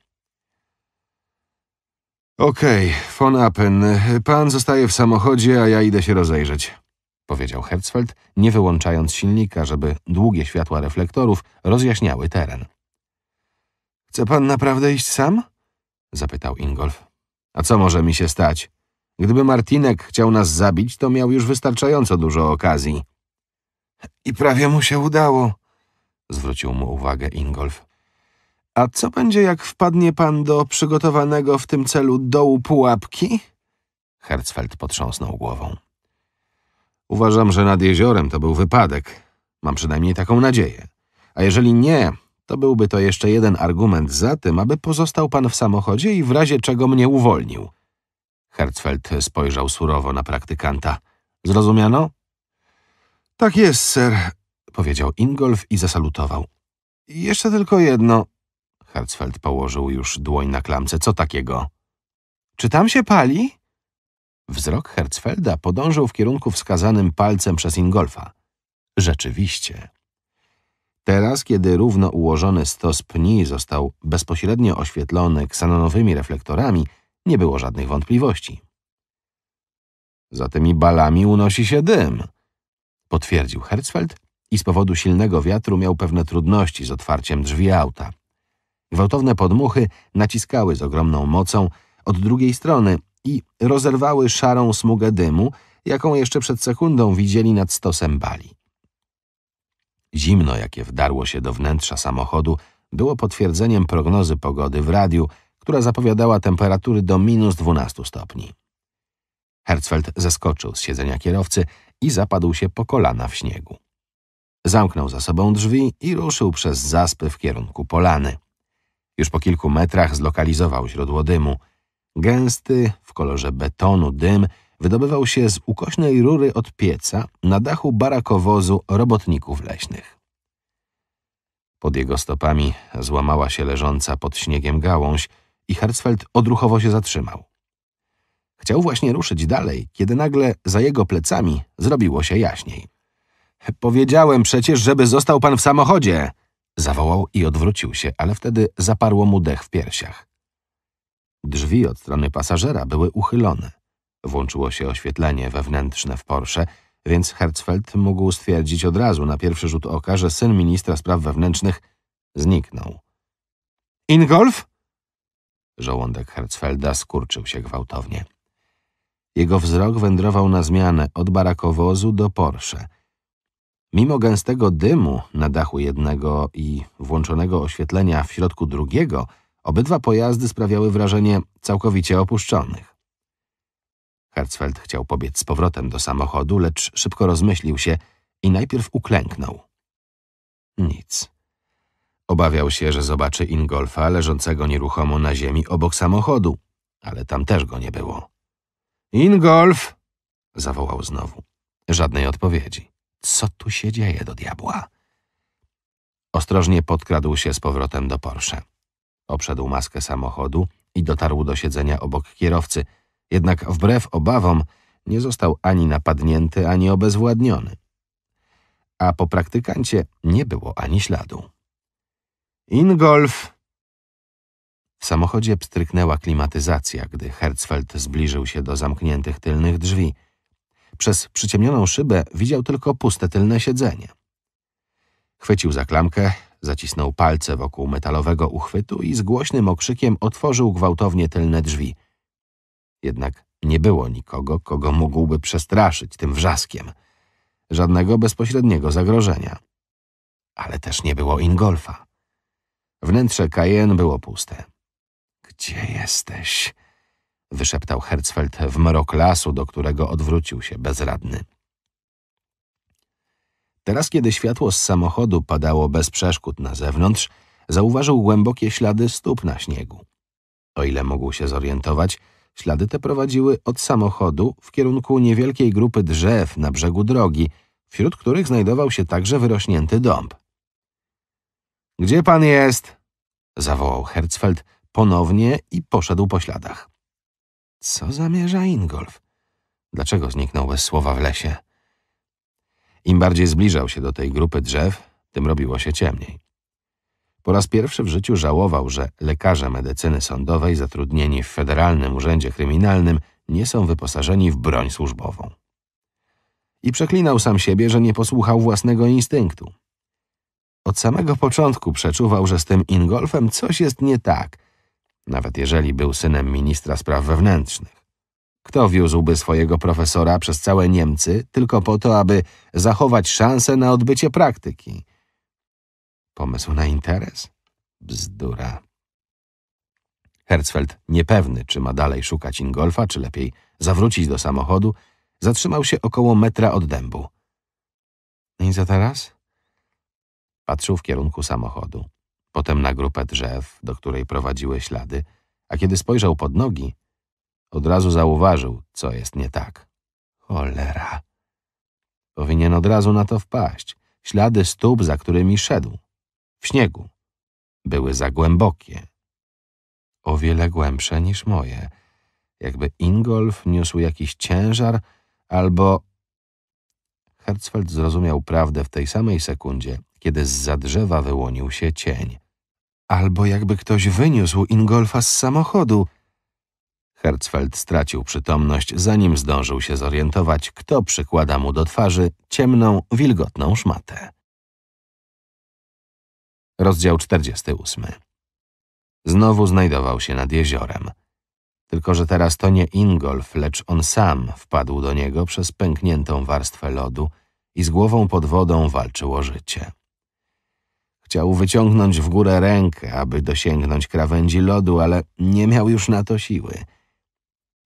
[SPEAKER 2] Okej, von Appen, pan zostaje w samochodzie, a ja idę się rozejrzeć. Powiedział Herzfeld, nie wyłączając silnika, żeby długie światła reflektorów rozjaśniały teren. Chce pan naprawdę iść sam? Zapytał Ingolf. A co może mi się stać? Gdyby Martinek chciał nas zabić, to miał już wystarczająco dużo okazji. I prawie mu się udało, zwrócił mu uwagę Ingolf. A co będzie, jak wpadnie pan do przygotowanego w tym celu dołu pułapki? Herzfeld potrząsnął głową. Uważam, że nad jeziorem to był wypadek. Mam przynajmniej taką nadzieję. A jeżeli nie, to byłby to jeszcze jeden argument za tym, aby pozostał pan w samochodzie i w razie czego mnie uwolnił. Herzfeld spojrzał surowo na praktykanta. Zrozumiano? Tak jest, ser, powiedział Ingolf i zasalutował. Jeszcze tylko jedno. Hertzfeld położył już dłoń na klamce. Co takiego? Czy tam się pali? Wzrok Hertzfelda podążył w kierunku wskazanym palcem przez Ingolfa. Rzeczywiście. Teraz, kiedy równo ułożony stos pni został bezpośrednio oświetlony ksenonowymi reflektorami, nie było żadnych wątpliwości. Za tymi balami unosi się dym, potwierdził Hertzfeld i z powodu silnego wiatru miał pewne trudności z otwarciem drzwi auta. Gwałtowne podmuchy naciskały z ogromną mocą od drugiej strony i rozerwały szarą smugę dymu, jaką jeszcze przed sekundą widzieli nad stosem bali. Zimno, jakie wdarło się do wnętrza samochodu, było potwierdzeniem prognozy pogody w radiu, która zapowiadała temperatury do minus 12 stopni. Herzfeld zeskoczył z siedzenia kierowcy i zapadł się po kolana w śniegu. Zamknął za sobą drzwi i ruszył przez zaspy w kierunku polany. Już po kilku metrach zlokalizował źródło dymu. Gęsty, w kolorze betonu dym wydobywał się z ukośnej rury od pieca na dachu barakowozu robotników leśnych. Pod jego stopami złamała się leżąca pod śniegiem gałąź i Herzfeld odruchowo się zatrzymał. Chciał właśnie ruszyć dalej, kiedy nagle za jego plecami zrobiło się jaśniej. Powiedziałem przecież, żeby został pan w samochodzie, Zawołał i odwrócił się, ale wtedy zaparło mu dech w piersiach. Drzwi od strony pasażera były uchylone. Włączyło się oświetlenie wewnętrzne w Porsche, więc Herzfeld mógł stwierdzić od razu na pierwszy rzut oka, że syn ministra spraw wewnętrznych zniknął. Ingolf? Żołądek Herzfelda skurczył się gwałtownie. Jego wzrok wędrował na zmianę od barakowozu do Porsche – Mimo gęstego dymu na dachu jednego i włączonego oświetlenia w środku drugiego, obydwa pojazdy sprawiały wrażenie całkowicie opuszczonych. Hertzfeld chciał pobiec z powrotem do samochodu, lecz szybko rozmyślił się i najpierw uklęknął. Nic. Obawiał się, że zobaczy Ingolfa leżącego nieruchomo na ziemi obok samochodu, ale tam też go nie było. Ingolf! zawołał znowu. Żadnej odpowiedzi. Co tu się dzieje do diabła? Ostrożnie podkradł się z powrotem do Porsche. Obszedł maskę samochodu i dotarł do siedzenia obok kierowcy, jednak wbrew obawom nie został ani napadnięty, ani obezwładniony. A po praktykancie nie było ani śladu. Ingolf! W samochodzie pstryknęła klimatyzacja, gdy Herzfeld zbliżył się do zamkniętych tylnych drzwi – przez przyciemnioną szybę widział tylko puste tylne siedzenie. Chwycił za klamkę, zacisnął palce wokół metalowego uchwytu i z głośnym okrzykiem otworzył gwałtownie tylne drzwi. Jednak nie było nikogo, kogo mógłby przestraszyć tym wrzaskiem. Żadnego bezpośredniego zagrożenia. Ale też nie było Ingolfa. Wnętrze Kajen było puste. Gdzie jesteś? wyszeptał Herzfeld w mrok lasu, do którego odwrócił się bezradny. Teraz, kiedy światło z samochodu padało bez przeszkód na zewnątrz, zauważył głębokie ślady stóp na śniegu. O ile mógł się zorientować, ślady te prowadziły od samochodu w kierunku niewielkiej grupy drzew na brzegu drogi, wśród których znajdował się także wyrośnięty dąb. Gdzie pan jest? zawołał Herzfeld ponownie i poszedł po śladach. Co zamierza Ingolf? Dlaczego zniknął bez słowa w lesie? Im bardziej zbliżał się do tej grupy drzew, tym robiło się ciemniej. Po raz pierwszy w życiu żałował, że lekarze medycyny sądowej zatrudnieni w Federalnym Urzędzie Kryminalnym nie są wyposażeni w broń służbową. I przeklinał sam siebie, że nie posłuchał własnego instynktu. Od samego początku przeczuwał, że z tym Ingolfem coś jest nie tak, nawet jeżeli był synem ministra spraw wewnętrznych. Kto wiózłby swojego profesora przez całe Niemcy tylko po to, aby zachować szansę na odbycie praktyki? Pomysł na interes? Bzdura. Herzfeld, niepewny, czy ma dalej szukać Ingolfa, czy lepiej zawrócić do samochodu, zatrzymał się około metra od dębu. No I za teraz? Patrzył w kierunku samochodu potem na grupę drzew, do której prowadziły ślady, a kiedy spojrzał pod nogi, od razu zauważył, co jest nie tak. Cholera! Powinien od razu na to wpaść. Ślady stóp, za którymi szedł. W śniegu. Były za głębokie. O wiele głębsze niż moje. Jakby Ingolf niósł jakiś ciężar albo... Herzfeld zrozumiał prawdę w tej samej sekundzie, kiedy z za drzewa wyłonił się cień albo jakby ktoś wyniósł Ingolfa z samochodu. Herzfeld stracił przytomność, zanim zdążył się zorientować, kto przykłada mu do twarzy ciemną, wilgotną szmatę. Rozdział 48. Znowu znajdował się nad jeziorem. Tylko, że teraz to nie Ingolf, lecz on sam wpadł do niego przez pękniętą warstwę lodu i z głową pod wodą walczył o życie. Chciał wyciągnąć w górę rękę, aby dosięgnąć krawędzi lodu, ale nie miał już na to siły.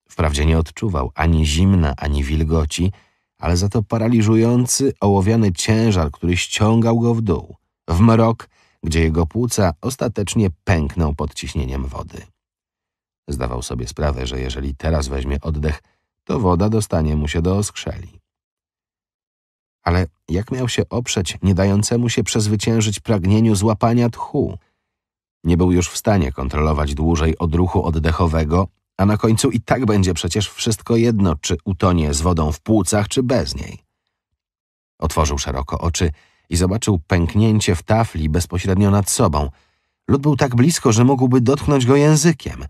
[SPEAKER 2] Wprawdzie nie odczuwał ani zimna, ani wilgoci, ale za to paraliżujący, ołowiany ciężar, który ściągał go w dół, w mrok, gdzie jego płuca ostatecznie pękną pod ciśnieniem wody. Zdawał sobie sprawę, że jeżeli teraz weźmie oddech, to woda dostanie mu się do oskrzeli. Ale jak miał się oprzeć nie dającemu się przezwyciężyć pragnieniu złapania tchu? Nie był już w stanie kontrolować dłużej odruchu oddechowego, a na końcu i tak będzie przecież wszystko jedno, czy utonie z wodą w płucach, czy bez niej. Otworzył szeroko oczy i zobaczył pęknięcie w tafli bezpośrednio nad sobą. Lud był tak blisko, że mógłby dotknąć go językiem.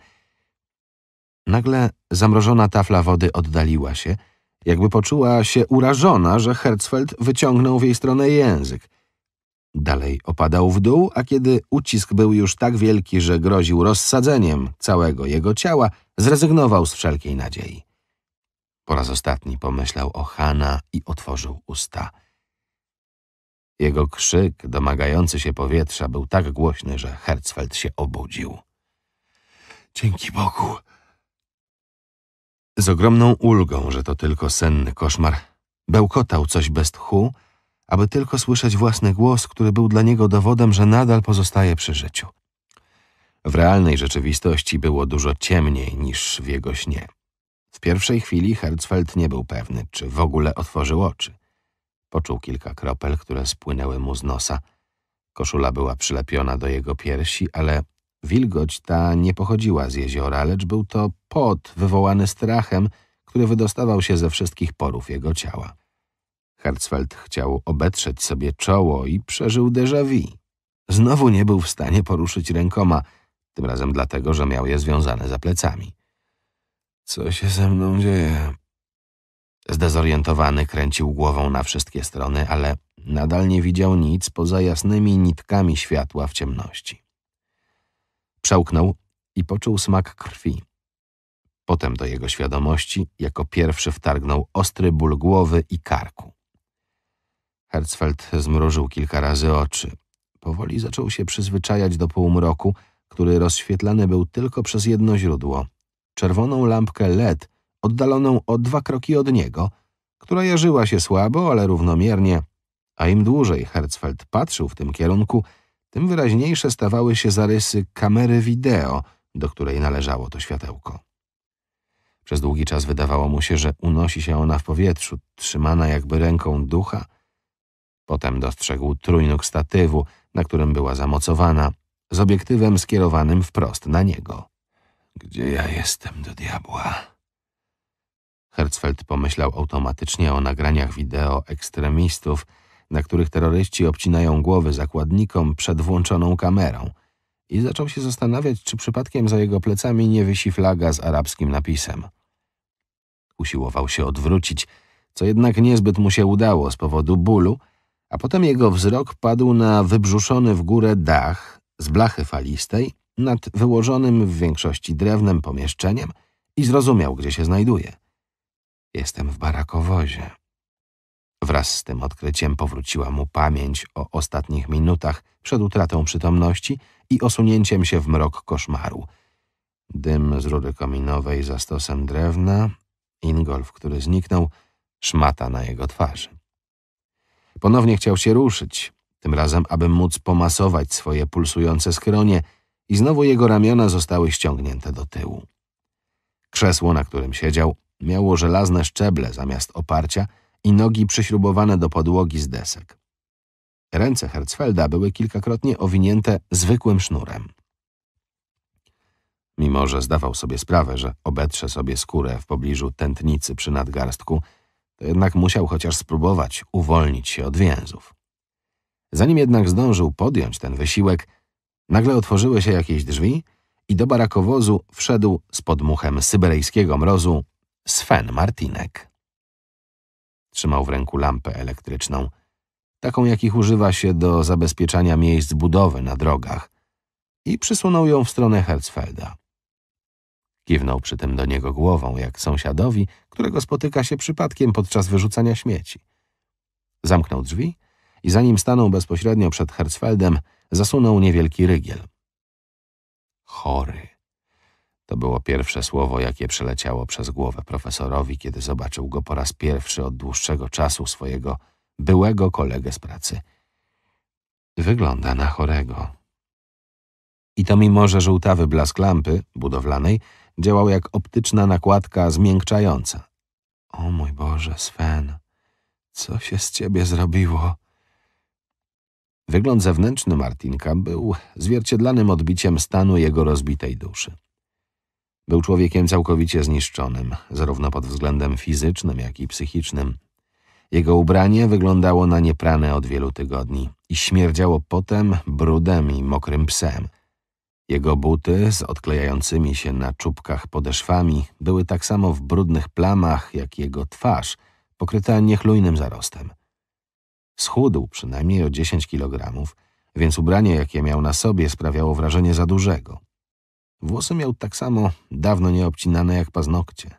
[SPEAKER 2] Nagle zamrożona tafla wody oddaliła się – jakby poczuła się urażona, że Herzfeld wyciągnął w jej stronę język. Dalej opadał w dół, a kiedy ucisk był już tak wielki, że groził rozsadzeniem całego jego ciała, zrezygnował z wszelkiej nadziei. Po raz ostatni pomyślał o Hana i otworzył usta. Jego krzyk, domagający się powietrza, był tak głośny, że Herzfeld się obudził. Dzięki Bogu! Z ogromną ulgą, że to tylko senny koszmar, bełkotał coś bez tchu, aby tylko słyszeć własny głos, który był dla niego dowodem, że nadal pozostaje przy życiu. W realnej rzeczywistości było dużo ciemniej niż w jego śnie. W pierwszej chwili Herzfeld nie był pewny, czy w ogóle otworzył oczy. Poczuł kilka kropel, które spłynęły mu z nosa. Koszula była przylepiona do jego piersi, ale Wilgoć ta nie pochodziła z jeziora, lecz był to pot wywołany strachem, który wydostawał się ze wszystkich porów jego ciała. Hertzfeld chciał obetrzeć sobie czoło i przeżył déjà vu. Znowu nie był w stanie poruszyć rękoma, tym razem dlatego, że miał je związane za plecami. Co się ze mną dzieje? Zdezorientowany kręcił głową na wszystkie strony, ale nadal nie widział nic poza jasnymi nitkami światła w ciemności. Przełknął i poczuł smak krwi. Potem do jego świadomości jako pierwszy wtargnął ostry ból głowy i karku. Herzfeld zmrużył kilka razy oczy. Powoli zaczął się przyzwyczajać do półmroku, który rozświetlany był tylko przez jedno źródło. Czerwoną lampkę LED, oddaloną o dwa kroki od niego, która jarzyła się słabo, ale równomiernie, a im dłużej Herzfeld patrzył w tym kierunku, tym wyraźniejsze stawały się zarysy kamery wideo, do której należało to światełko. Przez długi czas wydawało mu się, że unosi się ona w powietrzu, trzymana jakby ręką ducha. Potem dostrzegł trójnóg statywu, na którym była zamocowana, z obiektywem skierowanym wprost na niego. Gdzie ja jestem do diabła? Herzfeld pomyślał automatycznie o nagraniach wideo ekstremistów, na których terroryści obcinają głowy zakładnikom przed włączoną kamerą i zaczął się zastanawiać, czy przypadkiem za jego plecami nie wisi flaga z arabskim napisem. Usiłował się odwrócić, co jednak niezbyt mu się udało z powodu bólu, a potem jego wzrok padł na wybrzuszony w górę dach z blachy falistej nad wyłożonym w większości drewnem pomieszczeniem i zrozumiał, gdzie się znajduje. Jestem w barakowozie. Wraz z tym odkryciem powróciła mu pamięć o ostatnich minutach przed utratą przytomności i osunięciem się w mrok koszmaru. Dym z rury kominowej za stosem drewna, Ingolf, który zniknął, szmata na jego twarzy. Ponownie chciał się ruszyć, tym razem, aby móc pomasować swoje pulsujące skronie i znowu jego ramiona zostały ściągnięte do tyłu. Krzesło, na którym siedział, miało żelazne szczeble zamiast oparcia – i nogi przyśrubowane do podłogi z desek. Ręce Herzfelda były kilkakrotnie owinięte zwykłym sznurem. Mimo, że zdawał sobie sprawę, że obetrze sobie skórę w pobliżu tętnicy przy nadgarstku, to jednak musiał chociaż spróbować uwolnić się od więzów. Zanim jednak zdążył podjąć ten wysiłek, nagle otworzyły się jakieś drzwi i do barakowozu wszedł z podmuchem syberyjskiego mrozu Sven Martinek. Trzymał w ręku lampę elektryczną, taką jakich używa się do zabezpieczania miejsc budowy na drogach i przysunął ją w stronę Herzfelda. Kiwnął przy tym do niego głową, jak sąsiadowi, którego spotyka się przypadkiem podczas wyrzucania śmieci. Zamknął drzwi i zanim stanął bezpośrednio przed Herzfeldem, zasunął niewielki rygiel. Chory. To było pierwsze słowo, jakie przeleciało przez głowę profesorowi, kiedy zobaczył go po raz pierwszy od dłuższego czasu swojego byłego kolegę z pracy. Wygląda na chorego. I to mimo, że żółtawy blask lampy budowlanej działał jak optyczna nakładka zmiękczająca. O mój Boże, Sven, co się z ciebie zrobiło? Wygląd zewnętrzny Martinka był zwierciedlanym odbiciem stanu jego rozbitej duszy. Był człowiekiem całkowicie zniszczonym, zarówno pod względem fizycznym, jak i psychicznym. Jego ubranie wyglądało na nieprane od wielu tygodni i śmierdziało potem, brudem i mokrym psem. Jego buty z odklejającymi się na czubkach podeszwami były tak samo w brudnych plamach, jak jego twarz, pokryta niechlujnym zarostem. Schudł przynajmniej o 10 kilogramów, więc ubranie, jakie miał na sobie, sprawiało wrażenie za dużego. Włosy miał tak samo dawno nieobcinane jak paznokcie.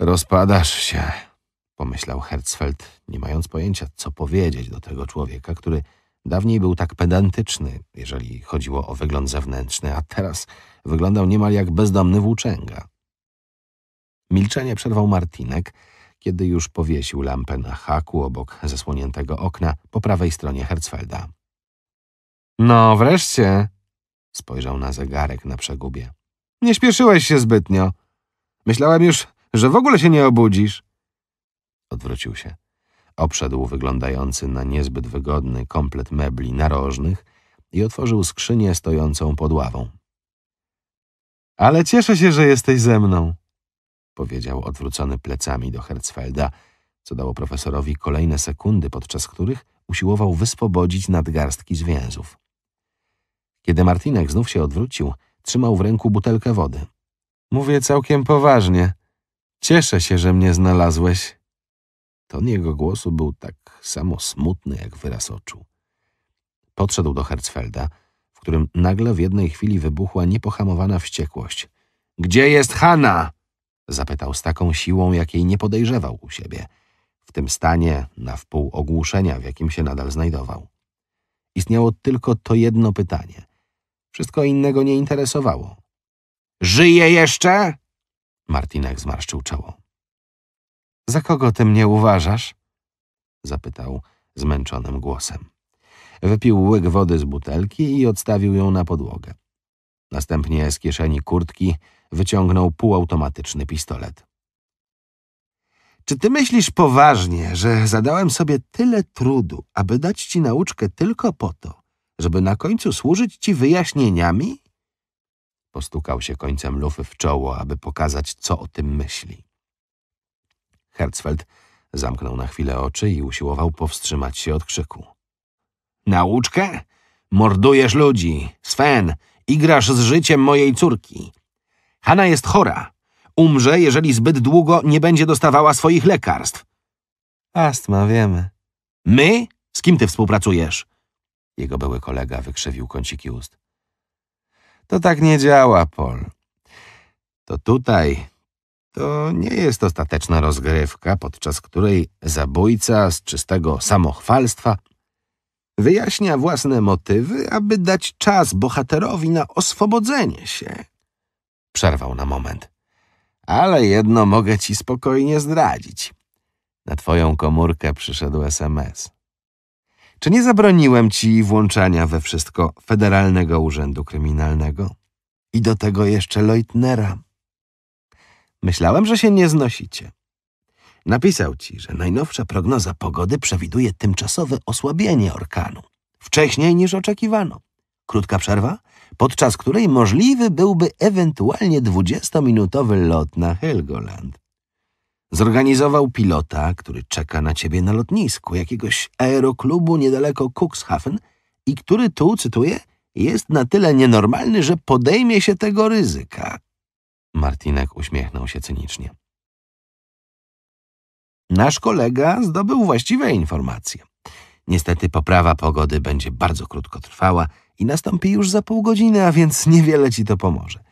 [SPEAKER 2] Rozpadasz się, pomyślał Herzfeld, nie mając pojęcia, co powiedzieć do tego człowieka, który dawniej był tak pedantyczny, jeżeli chodziło o wygląd zewnętrzny, a teraz wyglądał niemal jak bezdomny włóczęga. Milczenie przerwał Martinek, kiedy już powiesił lampę na haku obok zasłoniętego okna po prawej stronie Herzfelda. No, wreszcie, Spojrzał na zegarek na przegubie. Nie śpieszyłeś się zbytnio. Myślałem już, że w ogóle się nie obudzisz. Odwrócił się. Obszedł wyglądający na niezbyt wygodny komplet mebli narożnych i otworzył skrzynię stojącą pod ławą. Ale cieszę się, że jesteś ze mną, powiedział odwrócony plecami do Herzfelda, co dało profesorowi kolejne sekundy, podczas których usiłował wyspobodzić nadgarstki z więzów. Kiedy Martinek znów się odwrócił, trzymał w ręku butelkę wody. Mówię całkiem poważnie. Cieszę się, że mnie znalazłeś. Ton jego głosu był tak samo smutny, jak wyraz oczu. Podszedł do Hertzfelda, w którym nagle w jednej chwili wybuchła niepohamowana wściekłość. Gdzie jest Hanna? Zapytał z taką siłą, jakiej nie podejrzewał u siebie. W tym stanie, na wpół ogłuszenia, w jakim się nadal znajdował. Istniało tylko to jedno pytanie. Wszystko innego nie interesowało. Żyje jeszcze? Martinek zmarszczył czoło. Za kogo ty mnie uważasz? Zapytał zmęczonym głosem. Wypił łyk wody z butelki i odstawił ją na podłogę. Następnie z kieszeni kurtki wyciągnął półautomatyczny pistolet. Czy ty myślisz poważnie, że zadałem sobie tyle trudu, aby dać ci nauczkę tylko po to, żeby na końcu służyć ci wyjaśnieniami? Postukał się końcem lufy w czoło, aby pokazać, co o tym myśli. Herzfeld zamknął na chwilę oczy i usiłował powstrzymać się od krzyku. Nauczkę? Mordujesz ludzi, Sven, igrasz z życiem mojej córki. Hanna jest chora. Umrze, jeżeli zbyt długo nie będzie dostawała swoich lekarstw. Astma, wiemy. My? Z kim ty współpracujesz? Jego były kolega wykrzywił kąciki ust. To tak nie działa, Paul. To tutaj to nie jest ostateczna rozgrywka, podczas której zabójca z czystego samochwalstwa wyjaśnia własne motywy, aby dać czas bohaterowi na oswobodzenie się. Przerwał na moment. Ale jedno mogę ci spokojnie zdradzić. Na twoją komórkę przyszedł SMS. Czy nie zabroniłem ci włączania we wszystko Federalnego Urzędu Kryminalnego? I do tego jeszcze Leutnera. Myślałem, że się nie znosicie. Napisał ci, że najnowsza prognoza pogody przewiduje tymczasowe osłabienie orkanu. Wcześniej niż oczekiwano. Krótka przerwa, podczas której możliwy byłby ewentualnie 20-minutowy lot na Helgoland. Zorganizował pilota, który czeka na ciebie na lotnisku jakiegoś aeroklubu niedaleko Cuxhaven i który tu, cytuję, jest na tyle nienormalny, że podejmie się tego ryzyka. Martinek uśmiechnął się cynicznie. Nasz kolega zdobył właściwe informacje. Niestety poprawa pogody będzie bardzo krótko trwała i nastąpi już za pół godziny, a więc niewiele ci to pomoże.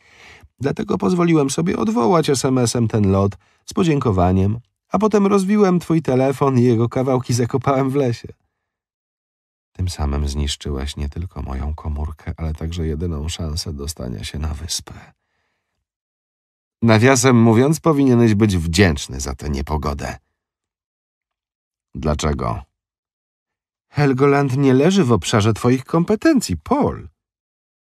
[SPEAKER 2] Dlatego pozwoliłem sobie odwołać SMS-em ten lot z podziękowaniem, a potem rozbiłem twój telefon i jego kawałki zakopałem w lesie. Tym samym zniszczyłeś nie tylko moją komórkę, ale także jedyną szansę dostania się na wyspę. Nawiasem mówiąc, powinieneś być wdzięczny za tę niepogodę. Dlaczego? Helgoland nie leży w obszarze twoich kompetencji, Paul.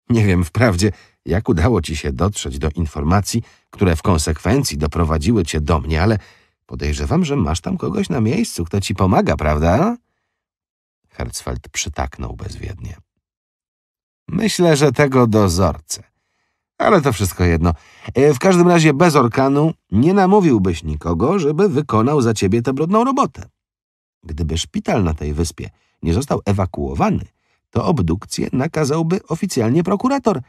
[SPEAKER 2] Nie wiem wprawdzie, jak udało ci się dotrzeć do informacji, które w konsekwencji doprowadziły cię do mnie, ale podejrzewam, że masz tam kogoś na miejscu, kto ci pomaga, prawda? Herzfeld przytaknął bezwiednie. Myślę, że tego dozorcę. Ale to wszystko jedno. E, w każdym razie bez orkanu nie namówiłbyś nikogo, żeby wykonał za ciebie tę brudną robotę. Gdyby szpital na tej wyspie nie został ewakuowany, to obdukcję nakazałby oficjalnie prokurator –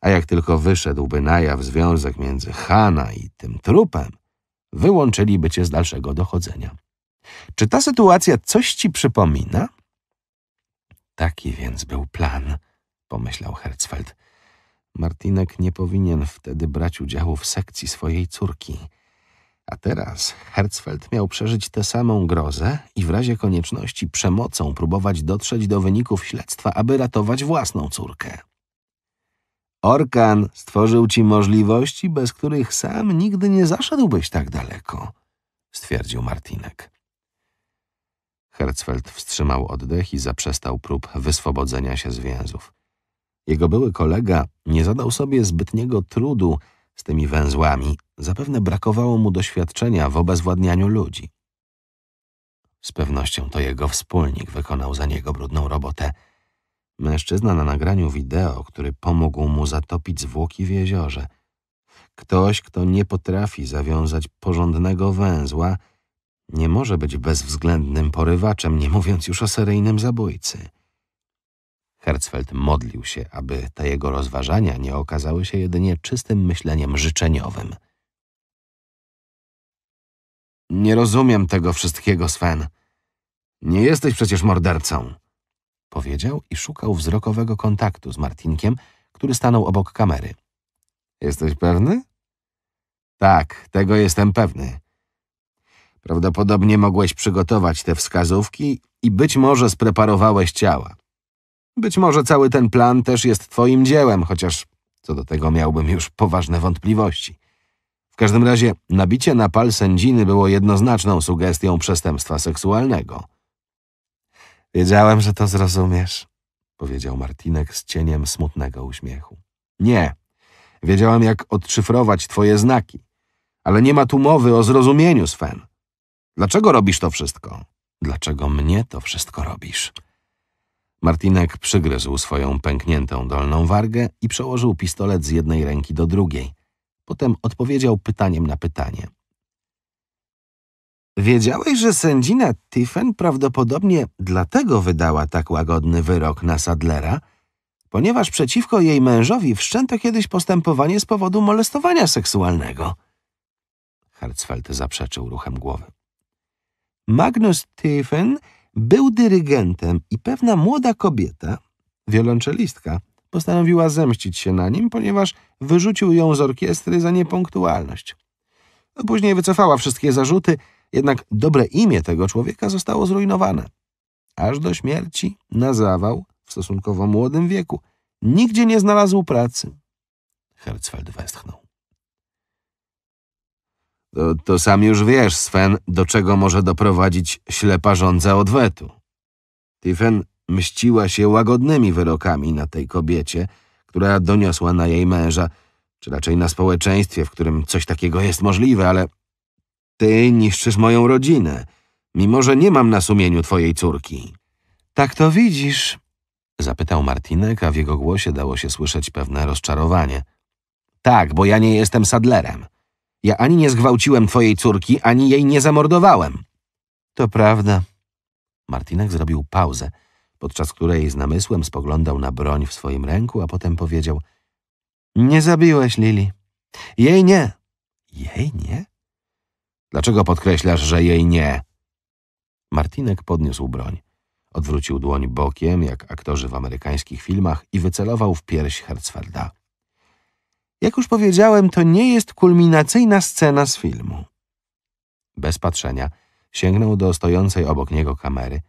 [SPEAKER 2] a jak tylko wyszedłby na jaw związek między Hana i tym trupem, wyłączyliby cię z dalszego dochodzenia. Czy ta sytuacja coś ci przypomina? Taki więc był plan, pomyślał Herzfeld. Martinek nie powinien wtedy brać udziału w sekcji swojej córki. A teraz Herzfeld miał przeżyć tę samą grozę i w razie konieczności przemocą próbować dotrzeć do wyników śledztwa, aby ratować własną córkę. Orkan stworzył ci możliwości, bez których sam nigdy nie zaszedłbyś tak daleko, stwierdził Martinek. Herzfeld wstrzymał oddech i zaprzestał prób wyswobodzenia się z więzów. Jego były kolega nie zadał sobie zbytniego trudu z tymi węzłami, zapewne brakowało mu doświadczenia w obezwładnianiu ludzi. Z pewnością to jego wspólnik wykonał za niego brudną robotę – Mężczyzna na nagraniu wideo, który pomógł mu zatopić zwłoki w jeziorze. Ktoś, kto nie potrafi zawiązać porządnego węzła, nie może być bezwzględnym porywaczem, nie mówiąc już o seryjnym zabójcy. Herzfeld modlił się, aby te jego rozważania nie okazały się jedynie czystym myśleniem życzeniowym. Nie rozumiem tego wszystkiego, Sven. Nie jesteś przecież mordercą powiedział i szukał wzrokowego kontaktu z Martinkiem, który stanął obok kamery. Jesteś pewny? Tak, tego jestem pewny. Prawdopodobnie mogłeś przygotować te wskazówki i być może spreparowałeś ciała. Być może cały ten plan też jest twoim dziełem, chociaż co do tego miałbym już poważne wątpliwości. W każdym razie nabicie na pal sędziny było jednoznaczną sugestią przestępstwa seksualnego – Wiedziałem, że to zrozumiesz, powiedział Martinek z cieniem smutnego uśmiechu. Nie, wiedziałem jak odszyfrować twoje znaki, ale nie ma tu mowy o zrozumieniu, Sven. Dlaczego robisz to wszystko? Dlaczego mnie to wszystko robisz? Martinek przygryzł swoją pękniętą dolną wargę i przełożył pistolet z jednej ręki do drugiej. Potem odpowiedział pytaniem na pytanie. Wiedziałeś, że sędzina Tiffen prawdopodobnie dlatego wydała tak łagodny wyrok na Sadlera, ponieważ przeciwko jej mężowi wszczęto kiedyś postępowanie z powodu molestowania seksualnego. Herzfeld zaprzeczył ruchem głowy. Magnus Tiffen był dyrygentem i pewna młoda kobieta, wiolonczelistka, postanowiła zemścić się na nim, ponieważ wyrzucił ją z orkiestry za niepunktualność. No, później wycofała wszystkie zarzuty – jednak dobre imię tego człowieka zostało zrujnowane. Aż do śmierci, na zawał, w stosunkowo młodym wieku, nigdzie nie znalazł pracy. Herzfeld westchnął. To, to, sam już wiesz, Sven, do czego może doprowadzić ślepa żądza odwetu. Tiffen mściła się łagodnymi wyrokami na tej kobiecie, która doniosła na jej męża, czy raczej na społeczeństwie, w którym coś takiego jest możliwe, ale ty niszczysz moją rodzinę, mimo że nie mam na sumieniu twojej córki. Tak to widzisz? Zapytał Martinek, a w jego głosie dało się słyszeć pewne rozczarowanie. Tak, bo ja nie jestem sadlerem. Ja ani nie zgwałciłem twojej córki, ani jej nie zamordowałem. To prawda. Martinek zrobił pauzę, podczas której z namysłem spoglądał na broń w swoim ręku, a potem powiedział: Nie zabiłeś Lili. Jej nie. Jej nie? Dlaczego podkreślasz, że jej nie? Martinek podniósł broń. Odwrócił dłoń bokiem, jak aktorzy w amerykańskich filmach, i wycelował w pierś Hertzfelda. Jak już powiedziałem, to nie jest kulminacyjna scena z filmu. Bez patrzenia sięgnął do stojącej obok niego kamery,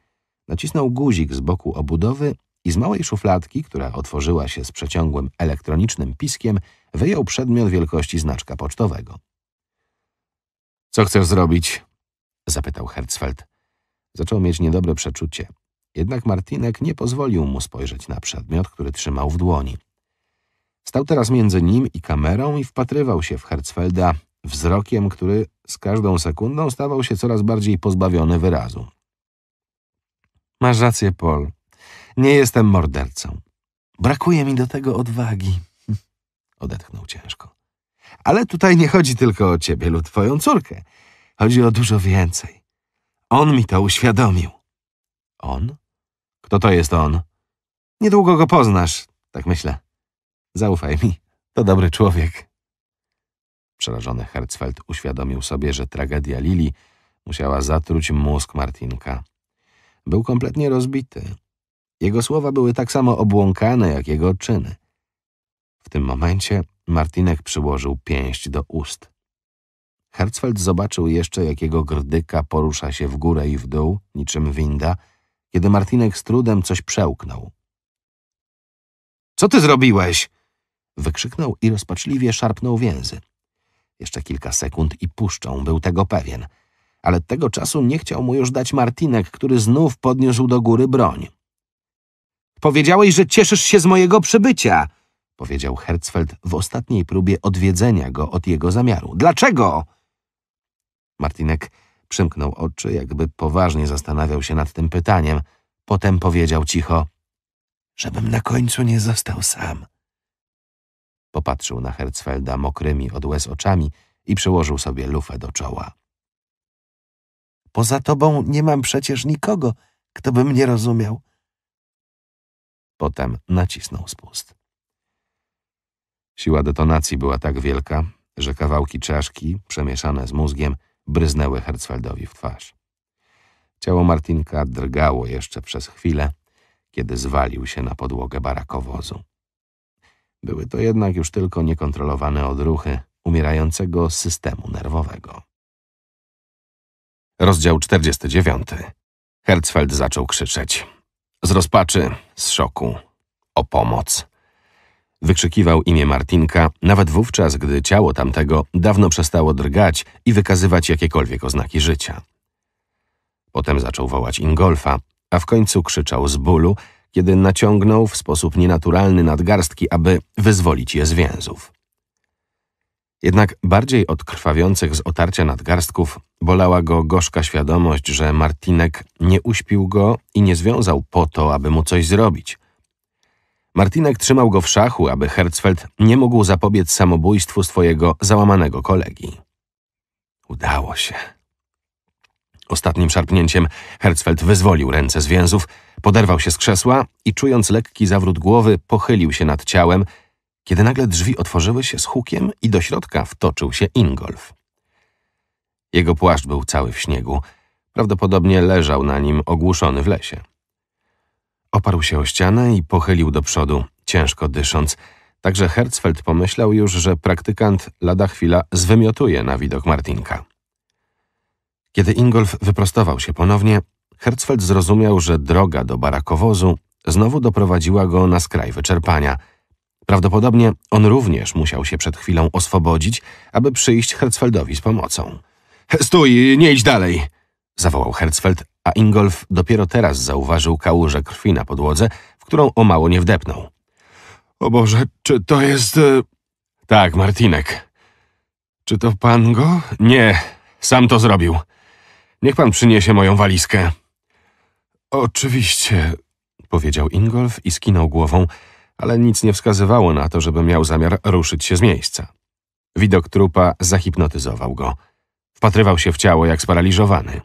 [SPEAKER 2] nacisnął guzik z boku obudowy i z małej szufladki, która otworzyła się z przeciągłym elektronicznym piskiem, wyjął przedmiot wielkości znaczka pocztowego. Co chcesz zrobić? Zapytał Herzfeld. Zaczął mieć niedobre przeczucie. Jednak Martinek nie pozwolił mu spojrzeć na przedmiot, który trzymał w dłoni. Stał teraz między nim i kamerą i wpatrywał się w Herzfelda wzrokiem, który z każdą sekundą stawał się coraz bardziej pozbawiony wyrazu. Masz rację, Paul. Nie jestem mordercą. Brakuje mi do tego odwagi. [laughs] Odetchnął ciężko. Ale tutaj nie chodzi tylko o ciebie lub twoją córkę. Chodzi o dużo więcej. On mi to uświadomił. On? Kto to jest on? Niedługo go poznasz, tak myślę. Zaufaj mi, to dobry człowiek. Przerażony Herzfeld uświadomił sobie, że tragedia Lili musiała zatruć mózg Martinka. Był kompletnie rozbity. Jego słowa były tak samo obłąkane, jak jego czyny. W tym momencie Martinek przyłożył pięść do ust. Hertzfeld zobaczył jeszcze, jakiego grdyka porusza się w górę i w dół, niczym winda, kiedy Martinek z trudem coś przełknął. Co ty zrobiłeś? Wykrzyknął i rozpaczliwie szarpnął więzy. Jeszcze kilka sekund i puszczą, był tego pewien. Ale tego czasu nie chciał mu już dać Martinek, który znów podniósł do góry broń. Powiedziałeś, że cieszysz się z mojego przybycia! powiedział Herzfeld w ostatniej próbie odwiedzenia go od jego zamiaru. Dlaczego? Martinek przymknął oczy, jakby poważnie zastanawiał się nad tym pytaniem. Potem powiedział cicho, żebym na końcu nie został sam. Popatrzył na Herzfelda mokrymi od łez oczami i przyłożył sobie lufę do czoła. Poza tobą nie mam przecież nikogo, kto by mnie rozumiał. Potem nacisnął spust. Siła detonacji była tak wielka, że kawałki czaszki, przemieszane z mózgiem, bryznęły Herzfeldowi w twarz. Ciało Martinka drgało jeszcze przez chwilę, kiedy zwalił się na podłogę barakowozu. Były to jednak już tylko niekontrolowane odruchy umierającego systemu nerwowego. Rozdział 49. Herzfeld zaczął krzyczeć. Z rozpaczy, z szoku, o pomoc. Wykrzykiwał imię Martinka, nawet wówczas, gdy ciało tamtego dawno przestało drgać i wykazywać jakiekolwiek oznaki życia. Potem zaczął wołać Ingolfa, a w końcu krzyczał z bólu, kiedy naciągnął w sposób nienaturalny nadgarstki, aby wyzwolić je z więzów. Jednak bardziej od krwawiących z otarcia nadgarstków bolała go gorzka świadomość, że Martinek nie uśpił go i nie związał po to, aby mu coś zrobić – Martinek trzymał go w szachu, aby Herzfeld nie mógł zapobiec samobójstwu swojego załamanego kolegi. Udało się. Ostatnim szarpnięciem Herzfeld wyzwolił ręce z więzów, poderwał się z krzesła i czując lekki zawrót głowy, pochylił się nad ciałem, kiedy nagle drzwi otworzyły się z hukiem i do środka wtoczył się Ingolf. Jego płaszcz był cały w śniegu. Prawdopodobnie leżał na nim ogłuszony w lesie. Oparł się o ścianę i pochylił do przodu, ciężko dysząc. Także Herzfeld pomyślał już, że praktykant lada chwila zwymiotuje na widok Martinka. Kiedy Ingolf wyprostował się ponownie, Herzfeld zrozumiał, że droga do barakowozu znowu doprowadziła go na skraj wyczerpania. Prawdopodobnie on również musiał się przed chwilą oswobodzić, aby przyjść Herzfeldowi z pomocą. Stój, nie idź dalej! zawołał Herzfeld, a Ingolf dopiero teraz zauważył kałużę krwi na podłodze, w którą o mało nie wdepnął. O Boże, czy to jest... E, tak, Martinek. Czy to pan go? Nie, sam to zrobił. Niech pan przyniesie moją walizkę. Oczywiście, powiedział Ingolf i skinął głową, ale nic nie wskazywało na to, żeby miał zamiar ruszyć się z miejsca. Widok trupa zahipnotyzował go. Wpatrywał się w ciało jak sparaliżowany.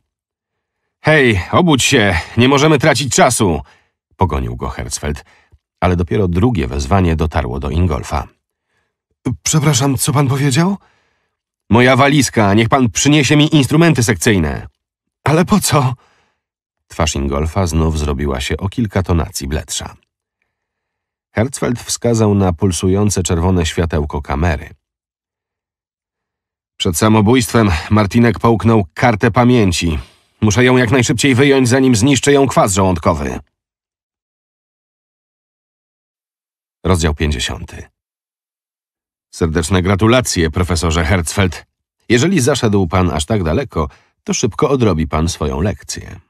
[SPEAKER 2] Hej, obudź się, nie możemy tracić czasu! Pogonił go Herzfeld, ale dopiero drugie wezwanie dotarło do Ingolfa. Przepraszam, co pan powiedział? Moja walizka, niech pan przyniesie mi instrumenty sekcyjne. Ale po co? Twarz Ingolfa znów zrobiła się o kilka tonacji bledsza. Herzfeld wskazał na pulsujące czerwone światełko kamery. Przed samobójstwem Martinek połknął kartę pamięci, Muszę ją jak najszybciej wyjąć, zanim zniszczy ją kwas żołądkowy. Rozdział 50. Serdeczne gratulacje, profesorze Herzfeld. Jeżeli zaszedł pan aż tak daleko, to szybko odrobi pan swoją lekcję.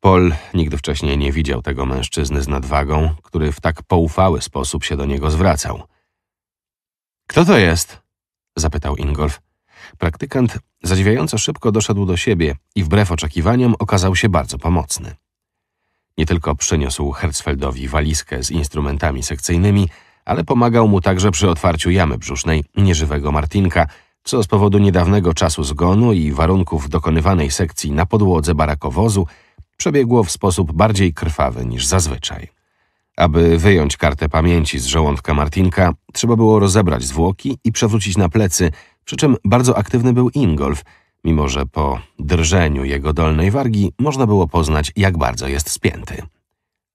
[SPEAKER 2] Paul nigdy wcześniej nie widział tego mężczyzny z nadwagą, który w tak poufały sposób się do niego zwracał. Kto to jest? zapytał Ingolf. Praktykant zadziwiająco szybko doszedł do siebie i wbrew oczekiwaniom okazał się bardzo pomocny. Nie tylko przyniósł Herzfeldowi walizkę z instrumentami sekcyjnymi, ale pomagał mu także przy otwarciu jamy brzusznej nieżywego Martinka, co z powodu niedawnego czasu zgonu i warunków dokonywanej sekcji na podłodze barakowozu przebiegło w sposób bardziej krwawy niż zazwyczaj. Aby wyjąć kartę pamięci z żołądka Martinka, trzeba było rozebrać zwłoki i przewrócić na plecy, przy czym bardzo aktywny był Ingolf, mimo że po drżeniu jego dolnej wargi można było poznać, jak bardzo jest spięty.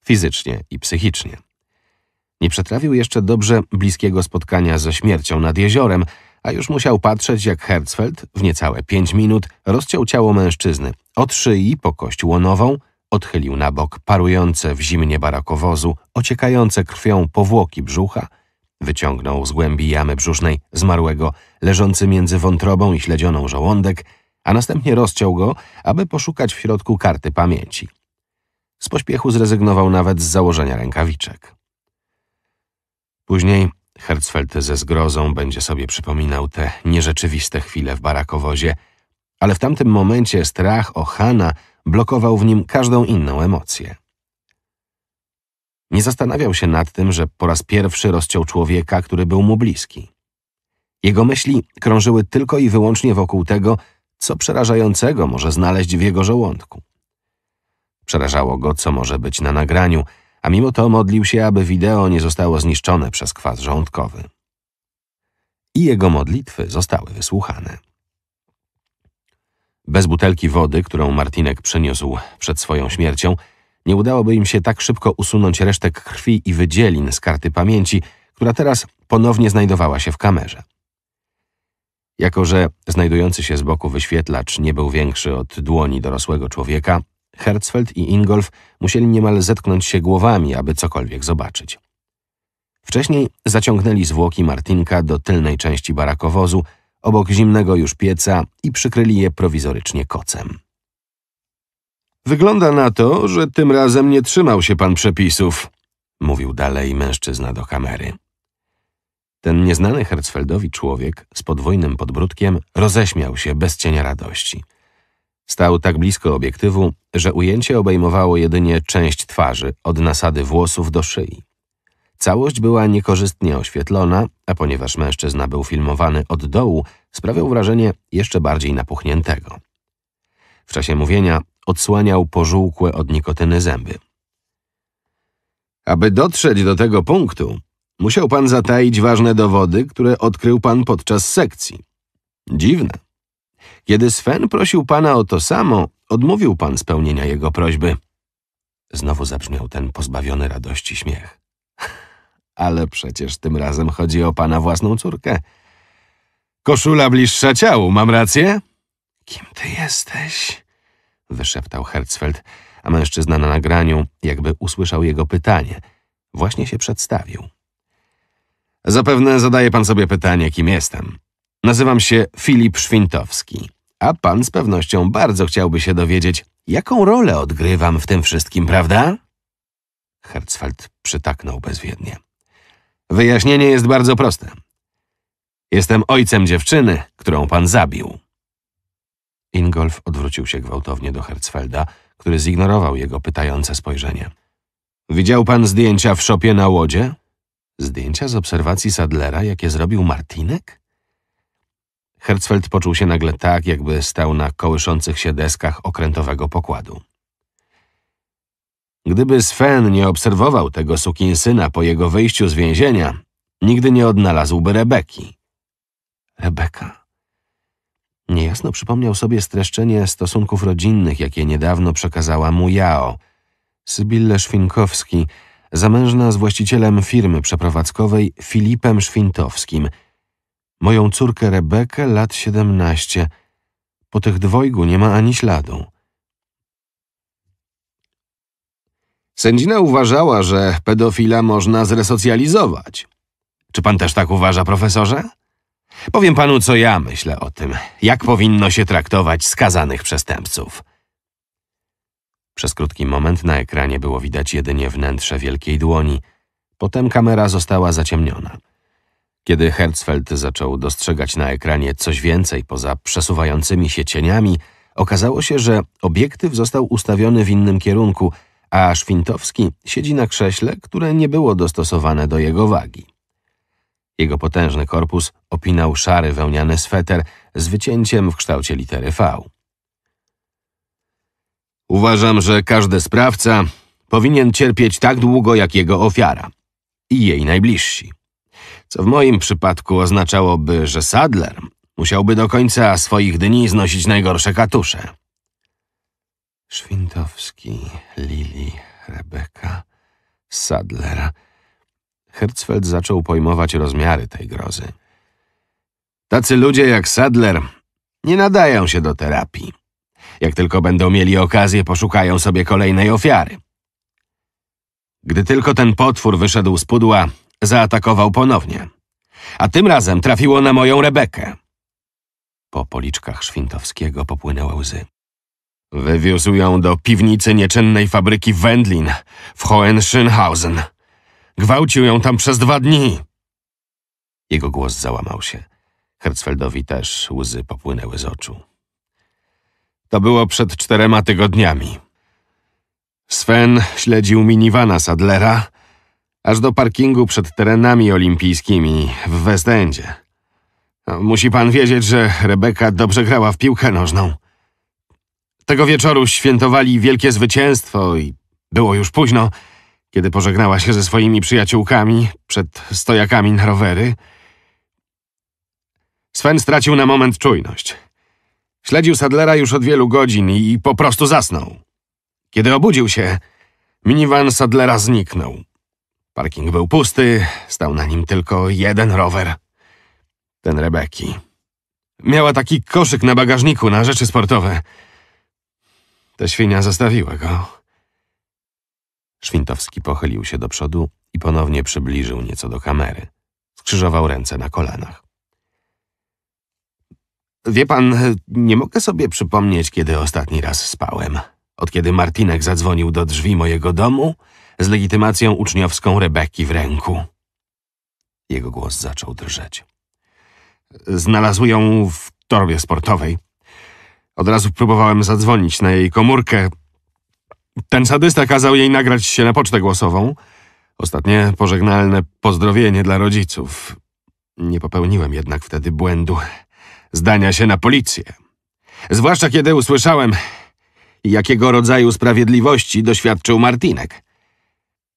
[SPEAKER 2] Fizycznie i psychicznie. Nie przetrawił jeszcze dobrze bliskiego spotkania ze śmiercią nad jeziorem, a już musiał patrzeć, jak Herzfeld w niecałe pięć minut rozciął ciało mężczyzny od szyi po kość łonową – Odchylił na bok parujące w zimnie barakowozu, ociekające krwią powłoki brzucha, wyciągnął z głębi jamy brzusznej zmarłego, leżący między wątrobą i śledzioną żołądek, a następnie rozciął go, aby poszukać w środku karty pamięci. Z pośpiechu zrezygnował nawet z założenia rękawiczek. Później Herzfeld ze zgrozą będzie sobie przypominał te nierzeczywiste chwile w barakowozie, ale w tamtym momencie strach o Hana blokował w nim każdą inną emocję. Nie zastanawiał się nad tym, że po raz pierwszy rozciął człowieka, który był mu bliski. Jego myśli krążyły tylko i wyłącznie wokół tego, co przerażającego może znaleźć w jego żołądku. Przerażało go, co może być na nagraniu, a mimo to modlił się, aby wideo nie zostało zniszczone przez kwas żołądkowy. I jego modlitwy zostały wysłuchane. Bez butelki wody, którą Martinek przyniósł przed swoją śmiercią, nie udałoby im się tak szybko usunąć resztek krwi i wydzielin z karty pamięci, która teraz ponownie znajdowała się w kamerze. Jako, że znajdujący się z boku wyświetlacz nie był większy od dłoni dorosłego człowieka, Herzfeld i Ingolf musieli niemal zetknąć się głowami, aby cokolwiek zobaczyć. Wcześniej zaciągnęli zwłoki Martinka do tylnej części barakowozu, obok zimnego już pieca i przykryli je prowizorycznie kocem. Wygląda na to, że tym razem nie trzymał się pan przepisów, mówił dalej mężczyzna do kamery. Ten nieznany Herzfeldowi człowiek z podwójnym podbródkiem roześmiał się bez cienia radości. Stał tak blisko obiektywu, że ujęcie obejmowało jedynie część twarzy, od nasady włosów do szyi. Całość była niekorzystnie oświetlona, a ponieważ mężczyzna był filmowany od dołu, sprawiał wrażenie jeszcze bardziej napuchniętego. W czasie mówienia odsłaniał pożółkłe od nikotyny zęby. Aby dotrzeć do tego punktu, musiał pan zataić ważne dowody, które odkrył pan podczas sekcji. Dziwne. Kiedy Sven prosił pana o to samo, odmówił pan spełnienia jego prośby. Znowu zabrzmiał ten pozbawiony radości śmiech ale przecież tym razem chodzi o pana własną córkę. Koszula bliższa ciału, mam rację? Kim ty jesteś? Wyszeptał Herzfeld, a mężczyzna na nagraniu jakby usłyszał jego pytanie. Właśnie się przedstawił. Zapewne zadaje pan sobie pytanie, kim jestem. Nazywam się Filip Szwintowski, a pan z pewnością bardzo chciałby się dowiedzieć, jaką rolę odgrywam w tym wszystkim, prawda? Herzfeld przytaknął bezwiednie. Wyjaśnienie jest bardzo proste. Jestem ojcem dziewczyny, którą pan zabił. Ingolf odwrócił się gwałtownie do Herzfelda, który zignorował jego pytające spojrzenie. Widział pan zdjęcia w szopie na łodzie? Zdjęcia z obserwacji Sadlera, jakie zrobił Martinek? Herzfeld poczuł się nagle tak, jakby stał na kołyszących się deskach okrętowego pokładu. Gdyby Sven nie obserwował tego sukinsyna po jego wyjściu z więzienia, nigdy nie odnalazłby Rebeki. Rebeka. Niejasno przypomniał sobie streszczenie stosunków rodzinnych, jakie niedawno przekazała mu Jao. Sybille Szwinkowski, zamężna z właścicielem firmy przeprowadzkowej Filipem Szwintowskim. Moją córkę Rebekę, lat siedemnaście. Po tych dwojgu nie ma ani śladu. Sędzina uważała, że pedofila można zresocjalizować. Czy pan też tak uważa, profesorze? Powiem panu, co ja myślę o tym, jak powinno się traktować skazanych przestępców. Przez krótki moment na ekranie było widać jedynie wnętrze wielkiej dłoni. Potem kamera została zaciemniona. Kiedy Herzfeld zaczął dostrzegać na ekranie coś więcej poza przesuwającymi się cieniami, okazało się, że obiektyw został ustawiony w innym kierunku – a Szwintowski siedzi na krześle, które nie było dostosowane do jego wagi. Jego potężny korpus opinał szary wełniany sweter z wycięciem w kształcie litery V. Uważam, że każdy sprawca powinien cierpieć tak długo jak jego ofiara i jej najbliżsi. Co w moim przypadku oznaczałoby, że Sadler musiałby do końca swoich dni znosić najgorsze katusze. Świntowski, Lili, Rebeka, Sadlera. Hertzfeld zaczął pojmować rozmiary tej grozy. Tacy ludzie jak Sadler nie nadają się do terapii. Jak tylko będą mieli okazję, poszukają sobie kolejnej ofiary. Gdy tylko ten potwór wyszedł z pudła, zaatakował ponownie. A tym razem trafiło na moją Rebekę. Po policzkach Świntowskiego popłynęły łzy. Wywiózł ją do piwnicy nieczynnej fabryki Wendlin w Hohenschönhausen. Gwałcił ją tam przez dwa dni. Jego głos załamał się. Herzfeldowi też łzy popłynęły z oczu. To było przed czterema tygodniami. Sven śledził minivana Sadlera aż do parkingu przed terenami olimpijskimi w Westendzie. Musi pan wiedzieć, że Rebeka dobrze grała w piłkę nożną. Tego wieczoru świętowali wielkie zwycięstwo i było już późno, kiedy pożegnała się ze swoimi przyjaciółkami przed stojakami na rowery. Sven stracił na moment czujność. Śledził Sadlera już od wielu godzin i po prostu zasnął. Kiedy obudził się, minivan Sadlera zniknął. Parking był pusty, stał na nim tylko jeden rower. Ten Rebeki. Miała taki koszyk na bagażniku na rzeczy sportowe – ta świnia zostawiła go. Świntowski pochylił się do przodu i ponownie przybliżył nieco do kamery. Skrzyżował ręce na kolanach. Wie pan, nie mogę sobie przypomnieć, kiedy ostatni raz spałem. Od kiedy Martinek zadzwonił do drzwi mojego domu z legitymacją uczniowską Rebeki w ręku. Jego głos zaczął drżeć. Znalazł ją w torbie sportowej. Od razu próbowałem zadzwonić na jej komórkę. Ten sadysta kazał jej nagrać się na pocztę głosową. Ostatnie pożegnalne pozdrowienie dla rodziców. Nie popełniłem jednak wtedy błędu zdania się na policję. Zwłaszcza kiedy usłyszałem, jakiego rodzaju sprawiedliwości doświadczył Martinek.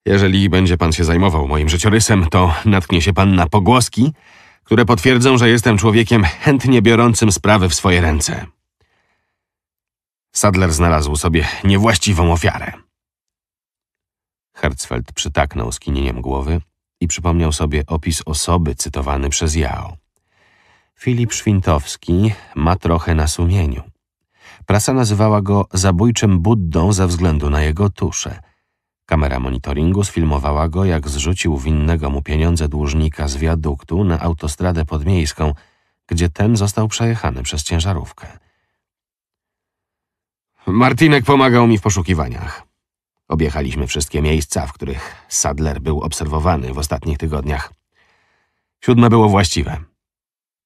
[SPEAKER 2] Jeżeli będzie pan się zajmował moim życiorysem, to natknie się pan na pogłoski, które potwierdzą, że jestem człowiekiem chętnie biorącym sprawy w swoje ręce. Sadler znalazł sobie niewłaściwą ofiarę. Hertzfeld przytaknął skinieniem głowy i przypomniał sobie opis osoby cytowany przez Jao. Filip Świntowski ma trochę na sumieniu. Prasa nazywała go zabójczym Buddą ze względu na jego tuszę. Kamera monitoringu sfilmowała go, jak zrzucił winnego mu pieniądze dłużnika z wiaduktu na autostradę podmiejską, gdzie ten został przejechany przez ciężarówkę. Martinek pomagał mi w poszukiwaniach. Objechaliśmy wszystkie miejsca, w których Sadler był obserwowany w ostatnich tygodniach. Siódme było właściwe.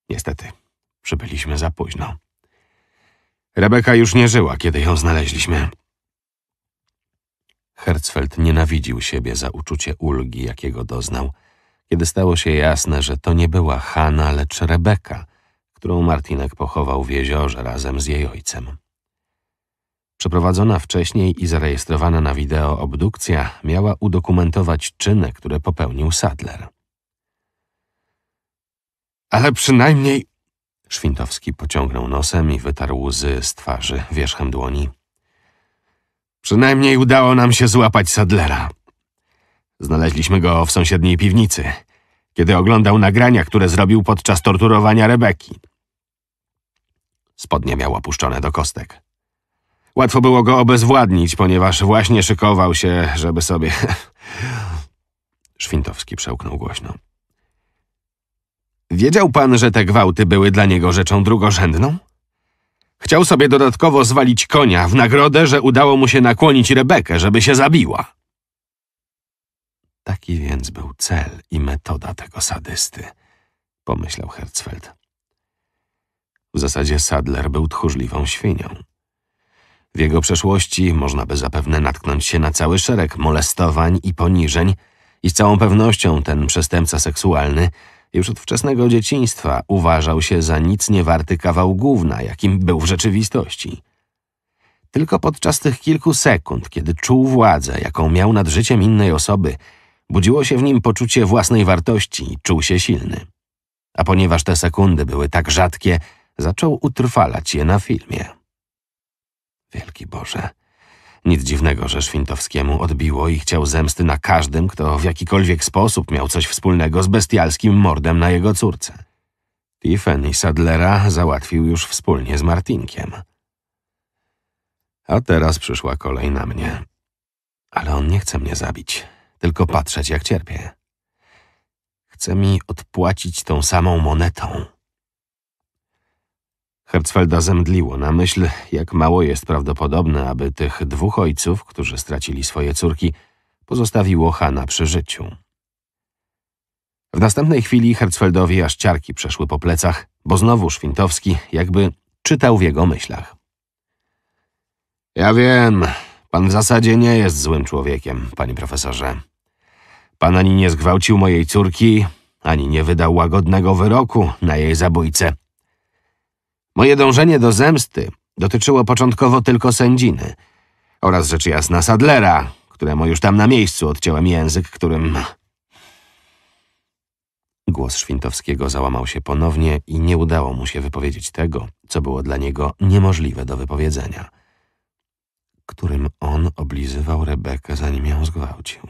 [SPEAKER 2] Niestety, przybyliśmy za późno. Rebeka już nie żyła, kiedy ją znaleźliśmy. Herzfeld nienawidził siebie za uczucie ulgi, jakiego doznał, kiedy stało się jasne, że to nie była Hanna, lecz Rebeka, którą Martinek pochował w jeziorze razem z jej ojcem. Przeprowadzona wcześniej i zarejestrowana na wideo obdukcja miała udokumentować czyny, które popełnił Sadler. Ale przynajmniej... Szwintowski pociągnął nosem i wytarł łzy z twarzy wierzchem dłoni. Przynajmniej udało nam się złapać Sadlera. Znaleźliśmy go w sąsiedniej piwnicy, kiedy oglądał nagrania, które zrobił podczas torturowania Rebeki. Spodnie miał opuszczone do kostek. Łatwo było go obezwładnić, ponieważ właśnie szykował się, żeby sobie... [laughs] Szwintowski przełknął głośno. Wiedział pan, że te gwałty były dla niego rzeczą drugorzędną? Chciał sobie dodatkowo zwalić konia w nagrodę, że udało mu się nakłonić Rebekę, żeby się zabiła. Taki więc był cel i metoda tego sadysty, pomyślał Herzfeld. W zasadzie Sadler był tchórzliwą świnią. W jego przeszłości można by zapewne natknąć się na cały szereg molestowań i poniżeń i z całą pewnością ten przestępca seksualny już od wczesnego dzieciństwa uważał się za nic niewarty kawał gówna, jakim był w rzeczywistości. Tylko podczas tych kilku sekund, kiedy czuł władzę, jaką miał nad życiem innej osoby, budziło się w nim poczucie własnej wartości i czuł się silny. A ponieważ te sekundy były tak rzadkie, zaczął utrwalać je na filmie. Wielki Boże. Nic dziwnego, że Szwintowskiemu odbiło i chciał zemsty na każdym, kto w jakikolwiek sposób miał coś wspólnego z bestialskim mordem na jego córce. Tiffany Sadlera załatwił już wspólnie z Martinkiem. A teraz przyszła kolej na mnie. Ale on nie chce mnie zabić, tylko patrzeć jak cierpię. Chce mi odpłacić tą samą monetą. Herzfelda zemdliło na myśl, jak mało jest prawdopodobne, aby tych dwóch ojców, którzy stracili swoje córki, pozostawiło Hanna przy życiu. W następnej chwili Herzfeldowi aż ciarki przeszły po plecach, bo znowu Szwintowski jakby czytał w jego myślach. Ja wiem, pan w zasadzie nie jest złym człowiekiem, panie profesorze. Pan ani nie zgwałcił mojej córki, ani nie wydał łagodnego wyroku na jej zabójcę. Moje dążenie do zemsty dotyczyło początkowo tylko sędziny oraz rzecz jasna Sadlera, któremu już tam na miejscu odciąłem język, którym... Głos Świętowskiego załamał się ponownie i nie udało mu się wypowiedzieć tego, co było dla niego niemożliwe do wypowiedzenia. Którym on oblizywał Rebekę, zanim ją zgwałcił.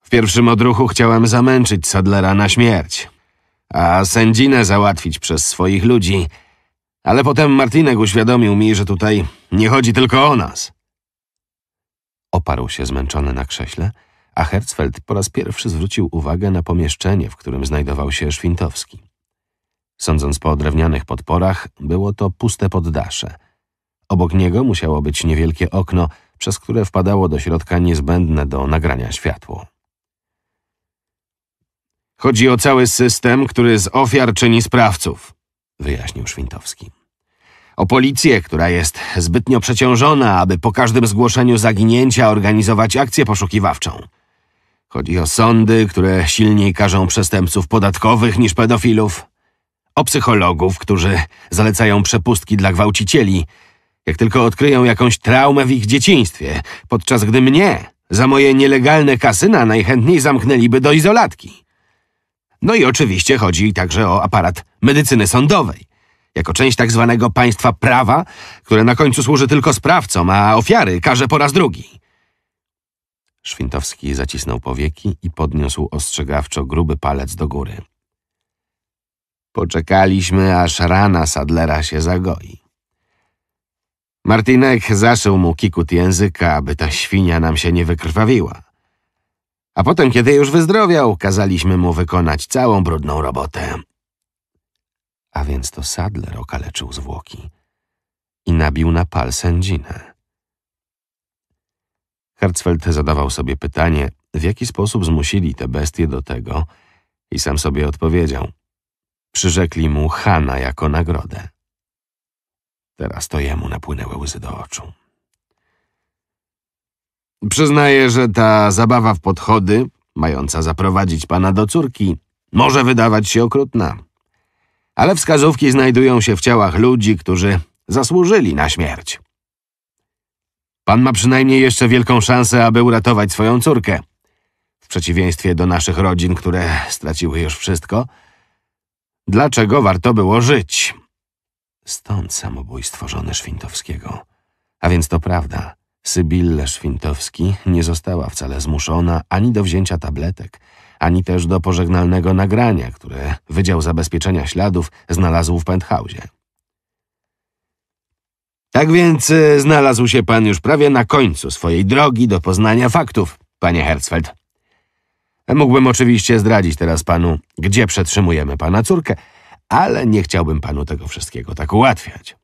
[SPEAKER 2] W pierwszym odruchu chciałem zamęczyć Sadlera na śmierć a sędzinę załatwić przez swoich ludzi. Ale potem Martinek uświadomił mi, że tutaj nie chodzi tylko o nas. Oparł się zmęczony na krześle, a Herzfeld po raz pierwszy zwrócił uwagę na pomieszczenie, w którym znajdował się Szwintowski. Sądząc po drewnianych podporach, było to puste poddasze. Obok niego musiało być niewielkie okno, przez które wpadało do środka niezbędne do nagrania światło. Chodzi o cały system, który z ofiar czyni sprawców, wyjaśnił Świntowski. O policję, która jest zbytnio przeciążona, aby po każdym zgłoszeniu zaginięcia organizować akcję poszukiwawczą. Chodzi o sądy, które silniej karzą przestępców podatkowych niż pedofilów. O psychologów, którzy zalecają przepustki dla gwałcicieli, jak tylko odkryją jakąś traumę w ich dzieciństwie, podczas gdy mnie, za moje nielegalne kasyna, najchętniej zamknęliby do izolatki. No i oczywiście chodzi także o aparat medycyny sądowej. Jako część tak zwanego państwa prawa, które na końcu służy tylko sprawcom, a ofiary karze po raz drugi. Szwintowski zacisnął powieki i podniósł ostrzegawczo gruby palec do góry. Poczekaliśmy, aż rana Sadlera się zagoi. Martinek zaszył mu kikut języka, aby ta świnia nam się nie wykrwawiła. A potem, kiedy już wyzdrowiał, kazaliśmy mu wykonać całą brudną robotę. A więc to Sadler okaleczył zwłoki i nabił na pal sędzinę. Hertzfeld zadawał sobie pytanie, w jaki sposób zmusili te bestie do tego i sam sobie odpowiedział. Przyrzekli mu Hana jako nagrodę. Teraz to jemu napłynęły łzy do oczu. Przyznaję, że ta zabawa w podchody, mająca zaprowadzić pana do córki, może wydawać się okrutna. Ale wskazówki znajdują się w ciałach ludzi, którzy zasłużyli na śmierć. Pan ma przynajmniej jeszcze wielką szansę, aby uratować swoją córkę. W przeciwieństwie do naszych rodzin, które straciły już wszystko. Dlaczego warto było żyć? Stąd samobójstwo żony Świntowskiego. A więc to prawda. Sybilla Szwintowski nie została wcale zmuszona ani do wzięcia tabletek, ani też do pożegnalnego nagrania, które Wydział Zabezpieczenia Śladów znalazł w penthouse'ie. Tak więc e, znalazł się pan już prawie na końcu swojej drogi do poznania faktów, panie Herzfeld. Mógłbym oczywiście zdradzić teraz panu, gdzie przetrzymujemy pana córkę, ale nie chciałbym panu tego wszystkiego tak ułatwiać.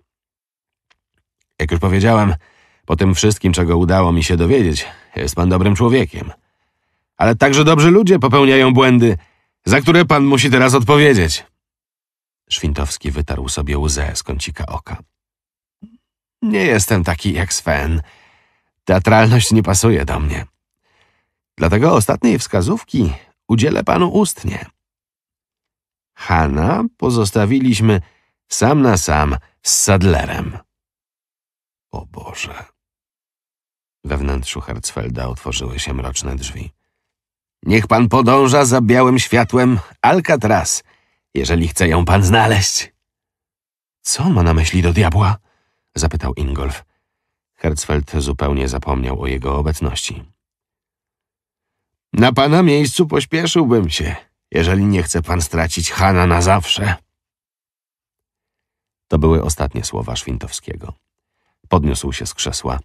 [SPEAKER 2] Jak już powiedziałem, po tym wszystkim, czego udało mi się dowiedzieć, jest pan dobrym człowiekiem. Ale także dobrzy ludzie popełniają błędy, za które pan musi teraz odpowiedzieć. Świntowski wytarł sobie łzę z kącika oka. Nie jestem taki jak Sven. Teatralność nie pasuje do mnie. Dlatego ostatniej wskazówki udzielę panu ustnie. Hanna pozostawiliśmy sam na sam z Sadlerem. O Boże. We wnętrzu Hertzfelda otworzyły się mroczne drzwi. Niech pan podąża za białym światłem Alcatraz, jeżeli chce ją pan znaleźć. Co ma na myśli do diabła? zapytał Ingolf. Hertzfeld zupełnie zapomniał o jego obecności. Na pana miejscu pośpieszyłbym się, jeżeli nie chce pan stracić Hana na zawsze. To były ostatnie słowa Szwintowskiego. Podniósł się z krzesła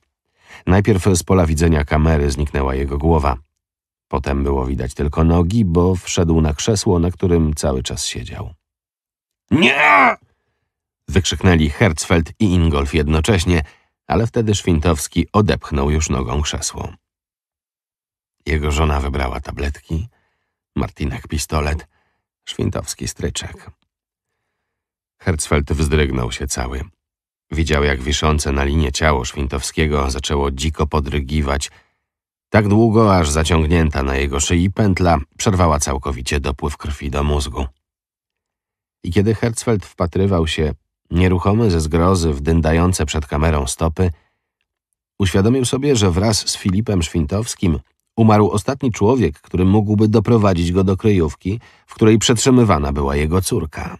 [SPEAKER 2] Najpierw z pola widzenia kamery zniknęła jego głowa. Potem było widać tylko nogi, bo wszedł na krzesło, na którym cały czas siedział.
[SPEAKER 1] Nie!
[SPEAKER 2] Wykrzyknęli Herzfeld i Ingolf jednocześnie, ale wtedy Szwintowski odepchnął już nogą krzesło. Jego żona wybrała tabletki, Martinek pistolet, Szwintowski stryczek. Herzfeld wzdrygnął się cały. Widział, jak wiszące na linie ciało Szwintowskiego zaczęło dziko podrygiwać, tak długo, aż zaciągnięta na jego szyi pętla przerwała całkowicie dopływ krwi do mózgu. I kiedy Herzfeld wpatrywał się, nieruchomy ze zgrozy w dyndające przed kamerą stopy, uświadomił sobie, że wraz z Filipem Szwintowskim umarł ostatni człowiek, który mógłby doprowadzić go do kryjówki, w której przetrzymywana była jego córka.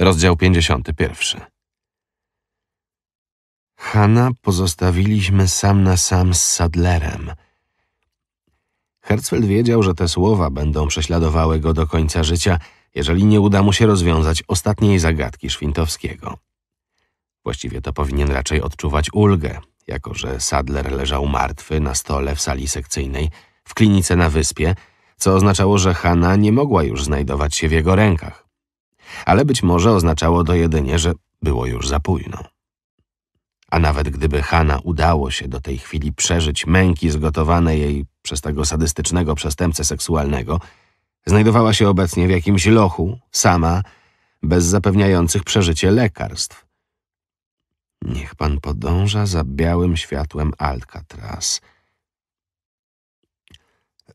[SPEAKER 2] Rozdział 51. Hanna pozostawiliśmy sam na sam z Sadlerem. Herzfeld wiedział, że te słowa będą prześladowały go do końca życia, jeżeli nie uda mu się rozwiązać ostatniej zagadki Świntowskiego. Właściwie to powinien raczej odczuwać ulgę, jako że Sadler leżał martwy na stole w sali sekcyjnej w klinice na wyspie, co oznaczało, że Hanna nie mogła już znajdować się w jego rękach ale być może oznaczało to jedynie, że było już za późno. A nawet gdyby Hanna udało się do tej chwili przeżyć męki zgotowane jej przez tego sadystycznego przestępcę seksualnego, znajdowała się obecnie w jakimś lochu, sama, bez zapewniających przeżycie lekarstw. Niech pan podąża za białym światłem Alcatraz.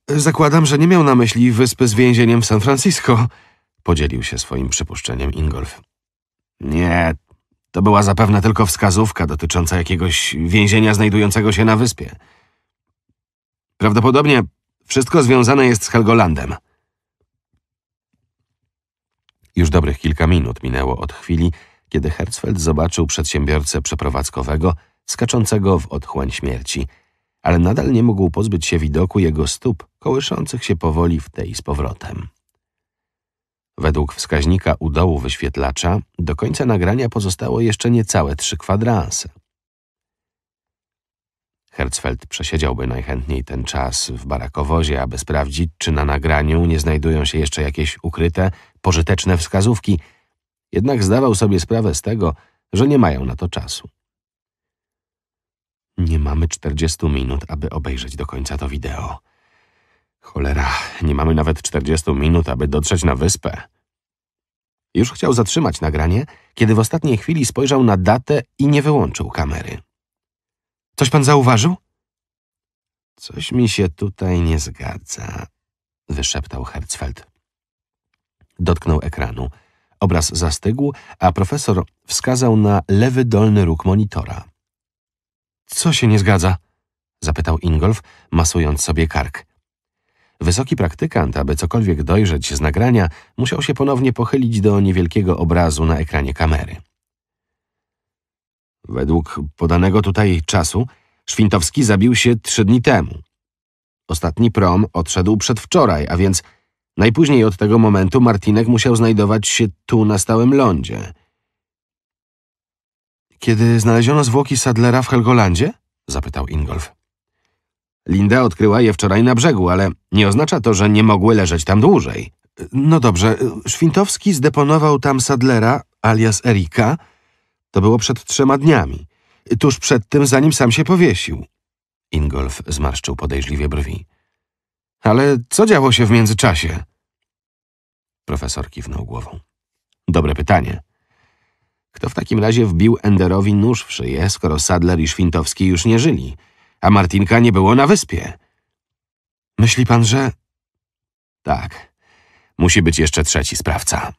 [SPEAKER 2] Zakładam, że nie miał na myśli wyspy z więzieniem w San Francisco – Podzielił się swoim przypuszczeniem Ingolf. Nie, to była zapewne tylko wskazówka dotycząca jakiegoś więzienia znajdującego się na wyspie. Prawdopodobnie wszystko związane jest z Helgolandem. Już dobrych kilka minut minęło od chwili, kiedy Herzfeld zobaczył przedsiębiorcę przeprowadzkowego skaczącego w otchłań śmierci, ale nadal nie mógł pozbyć się widoku jego stóp kołyszących się powoli w tej z powrotem. Według wskaźnika u dołu wyświetlacza do końca nagrania pozostało jeszcze niecałe trzy kwadranse. Herzfeld przesiedziałby najchętniej ten czas w barakowozie, aby sprawdzić, czy na nagraniu nie znajdują się jeszcze jakieś ukryte, pożyteczne wskazówki, jednak zdawał sobie sprawę z tego, że nie mają na to czasu. Nie mamy 40 minut, aby obejrzeć do końca to wideo, Cholera, nie mamy nawet 40 minut, aby dotrzeć na wyspę. Już chciał zatrzymać nagranie, kiedy w ostatniej chwili spojrzał na datę i nie wyłączył kamery. Coś pan zauważył? Coś mi się tutaj nie zgadza, wyszeptał Herzfeld. Dotknął ekranu. Obraz zastygł, a profesor wskazał na lewy dolny róg monitora. Co się nie zgadza? zapytał Ingolf, masując sobie kark. Wysoki praktykant, aby cokolwiek dojrzeć z nagrania, musiał się ponownie pochylić do niewielkiego obrazu na ekranie kamery. Według podanego tutaj czasu, Świntowski zabił się trzy dni temu. Ostatni prom odszedł przedwczoraj, a więc najpóźniej od tego momentu Martinek musiał znajdować się tu na stałym lądzie. Kiedy znaleziono zwłoki Sadlera w Helgolandzie? zapytał Ingolf. Linda odkryła je wczoraj na brzegu, ale nie oznacza to, że nie mogły leżeć tam dłużej. No dobrze, Świntowski zdeponował tam Sadlera, alias Erika. To było przed trzema dniami. Tuż przed tym, zanim sam się powiesił. Ingolf zmarszczył podejrzliwie brwi. Ale co działo się w międzyczasie? Profesor kiwnął głową. Dobre pytanie. Kto w takim razie wbił Enderowi nóż w szyję, skoro Sadler i Świntowski już nie żyli? a Martinka nie było na wyspie. Myśli pan, że... Tak. Musi być jeszcze trzeci sprawca.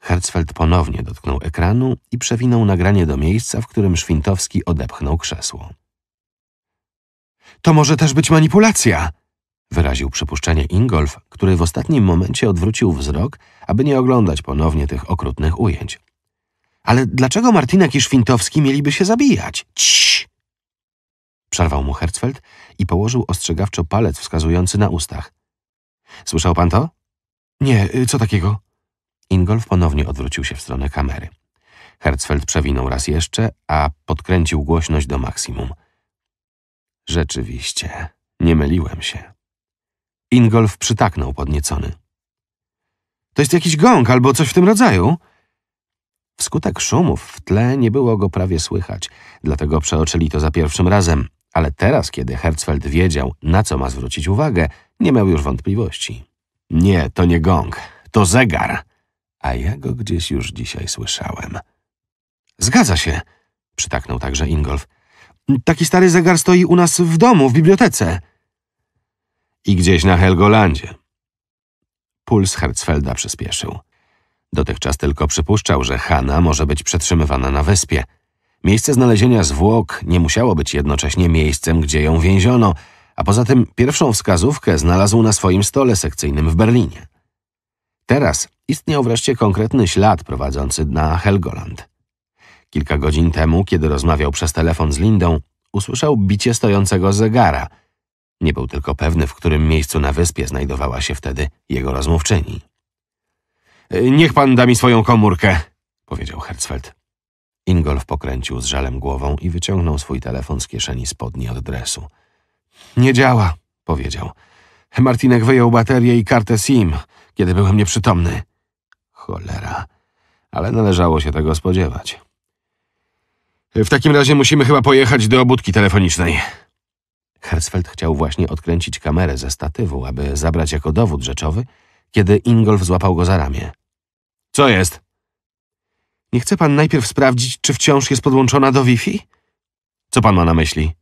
[SPEAKER 2] Hertzfeld ponownie dotknął ekranu i przewinął nagranie do miejsca, w którym Szwintowski odepchnął krzesło. To może też być manipulacja! Wyraził przypuszczenie Ingolf, który w ostatnim momencie odwrócił wzrok, aby nie oglądać ponownie tych okrutnych ujęć. Ale dlaczego Martinek i Szwintowski mieliby się zabijać? Ciii! Przerwał mu Herzfeld i położył ostrzegawczo palec wskazujący na ustach. Słyszał pan to? Nie, y, co takiego? Ingolf ponownie odwrócił się w stronę kamery. Herzfeld przewinął raz jeszcze, a podkręcił głośność do maksimum. Rzeczywiście, nie myliłem się. Ingolf przytaknął podniecony. To jest jakiś gong albo coś w tym rodzaju? Wskutek szumów w tle nie było go prawie słychać, dlatego przeoczyli to za pierwszym razem, ale teraz, kiedy Herzfeld wiedział, na co ma zwrócić uwagę, nie miał już wątpliwości. Nie, to nie gong, to zegar. A ja go gdzieś już dzisiaj słyszałem. Zgadza się, przytaknął także Ingolf. Taki stary zegar stoi u nas w domu, w bibliotece. I gdzieś na Helgolandzie. Puls Herzfelda przyspieszył. Dotychczas tylko przypuszczał, że Hanna może być przetrzymywana na wyspie – Miejsce znalezienia zwłok nie musiało być jednocześnie miejscem, gdzie ją więziono, a poza tym pierwszą wskazówkę znalazł na swoim stole sekcyjnym w Berlinie. Teraz istniał wreszcie konkretny ślad prowadzący na Helgoland. Kilka godzin temu, kiedy rozmawiał przez telefon z Lindą, usłyszał bicie stojącego zegara. Nie był tylko pewny, w którym miejscu na wyspie znajdowała się wtedy jego rozmówczyni. Niech pan da mi swoją komórkę, powiedział Herzfeld. Ingolf pokręcił z żalem głową i wyciągnął swój telefon z kieszeni spodni od dresu. Nie działa, powiedział. Martinek wyjął baterię i kartę SIM, kiedy byłem nieprzytomny. Cholera, ale należało się tego spodziewać. W takim razie musimy chyba pojechać do obudki telefonicznej. Hersfeld chciał właśnie odkręcić kamerę ze statywu, aby zabrać jako dowód rzeczowy, kiedy Ingolf złapał go za ramię. Co jest? Nie chce pan najpierw sprawdzić, czy wciąż jest podłączona do Wi-Fi? Co pan ma na myśli?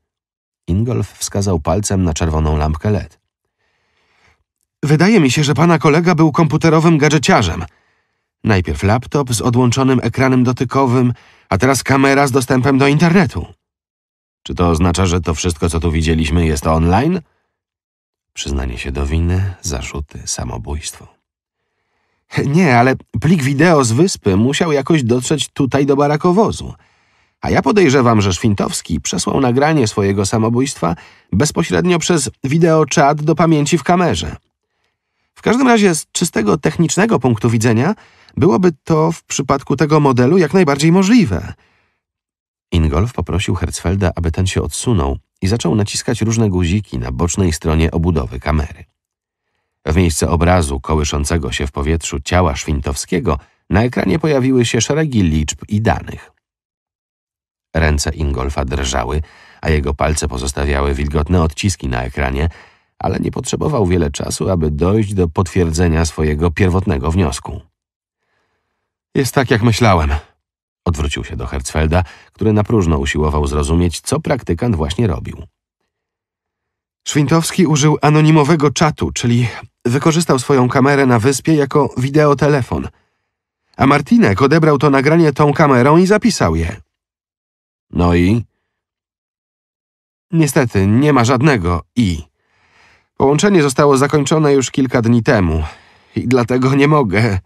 [SPEAKER 2] Ingolf wskazał palcem na czerwoną lampkę LED. Wydaje mi się, że pana kolega był komputerowym gadżeciarzem. Najpierw laptop z odłączonym ekranem dotykowym, a teraz kamera z dostępem do internetu. Czy to oznacza, że to wszystko, co tu widzieliśmy, jest online? Przyznanie się do winy, zarzuty, samobójstwo. [laughs] Nie, ale plik wideo z wyspy musiał jakoś dotrzeć tutaj do barakowozu. A ja podejrzewam, że Szwintowski przesłał nagranie swojego samobójstwa bezpośrednio przez wideoczat do pamięci w kamerze. W każdym razie z czystego technicznego punktu widzenia byłoby to w przypadku tego modelu jak najbardziej możliwe. Ingolf poprosił Herzfelda, aby ten się odsunął i zaczął naciskać różne guziki na bocznej stronie obudowy kamery. W miejsce obrazu kołyszącego się w powietrzu ciała Szwintowskiego na ekranie pojawiły się szeregi liczb i danych. Ręce Ingolfa drżały, a jego palce pozostawiały wilgotne odciski na ekranie, ale nie potrzebował wiele czasu, aby dojść do potwierdzenia swojego pierwotnego wniosku. Jest tak, jak myślałem. Odwrócił się do Herzfelda, który napróżno usiłował zrozumieć, co praktykant właśnie robił. Świntowski użył anonimowego czatu, czyli wykorzystał swoją kamerę na wyspie jako wideotelefon. A Martinek odebrał to nagranie tą kamerą i zapisał je. No i? Niestety, nie ma żadnego i. Połączenie zostało zakończone już kilka dni temu i dlatego nie mogę.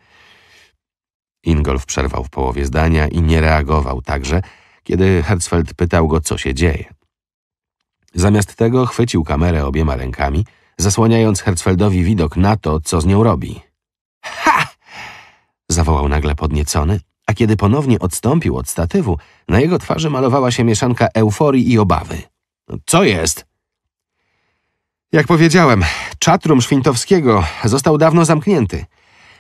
[SPEAKER 2] Ingolf przerwał w połowie zdania i nie reagował także, kiedy Herzfeld pytał go, co się dzieje. Zamiast tego chwycił kamerę obiema rękami, zasłaniając Herzfeldowi widok na to, co z nią robi. Ha! zawołał nagle podniecony, a kiedy ponownie odstąpił od statywu, na jego twarzy malowała się mieszanka euforii i obawy. Co jest? Jak powiedziałem, czatrum Szwintowskiego został dawno zamknięty,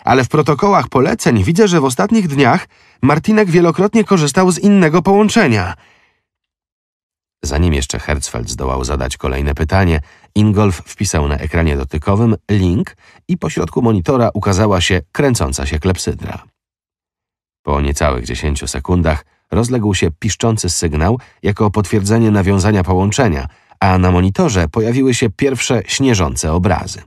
[SPEAKER 2] ale w protokołach poleceń widzę, że w ostatnich dniach Martinek wielokrotnie korzystał z innego połączenia – Zanim jeszcze Herzfeld zdołał zadać kolejne pytanie, Ingolf wpisał na ekranie dotykowym link i po środku monitora ukazała się kręcąca się klepsydra. Po niecałych 10 sekundach rozległ się piszczący sygnał jako potwierdzenie nawiązania połączenia, a na monitorze pojawiły się pierwsze śnieżące obrazy.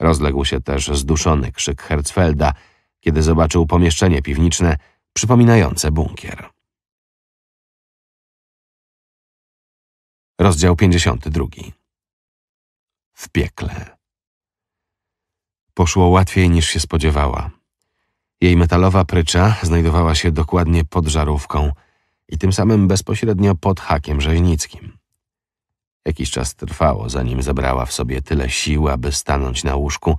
[SPEAKER 2] Rozległ się też zduszony krzyk Herzfelda, kiedy zobaczył pomieszczenie piwniczne przypominające bunkier.
[SPEAKER 1] Rozdział 52.
[SPEAKER 2] W piekle. Poszło łatwiej niż się spodziewała. Jej metalowa prycza znajdowała się dokładnie pod żarówką i tym samym bezpośrednio pod hakiem rzeźnickim. Jakiś czas trwało, zanim zebrała w sobie tyle sił, aby stanąć na łóżku,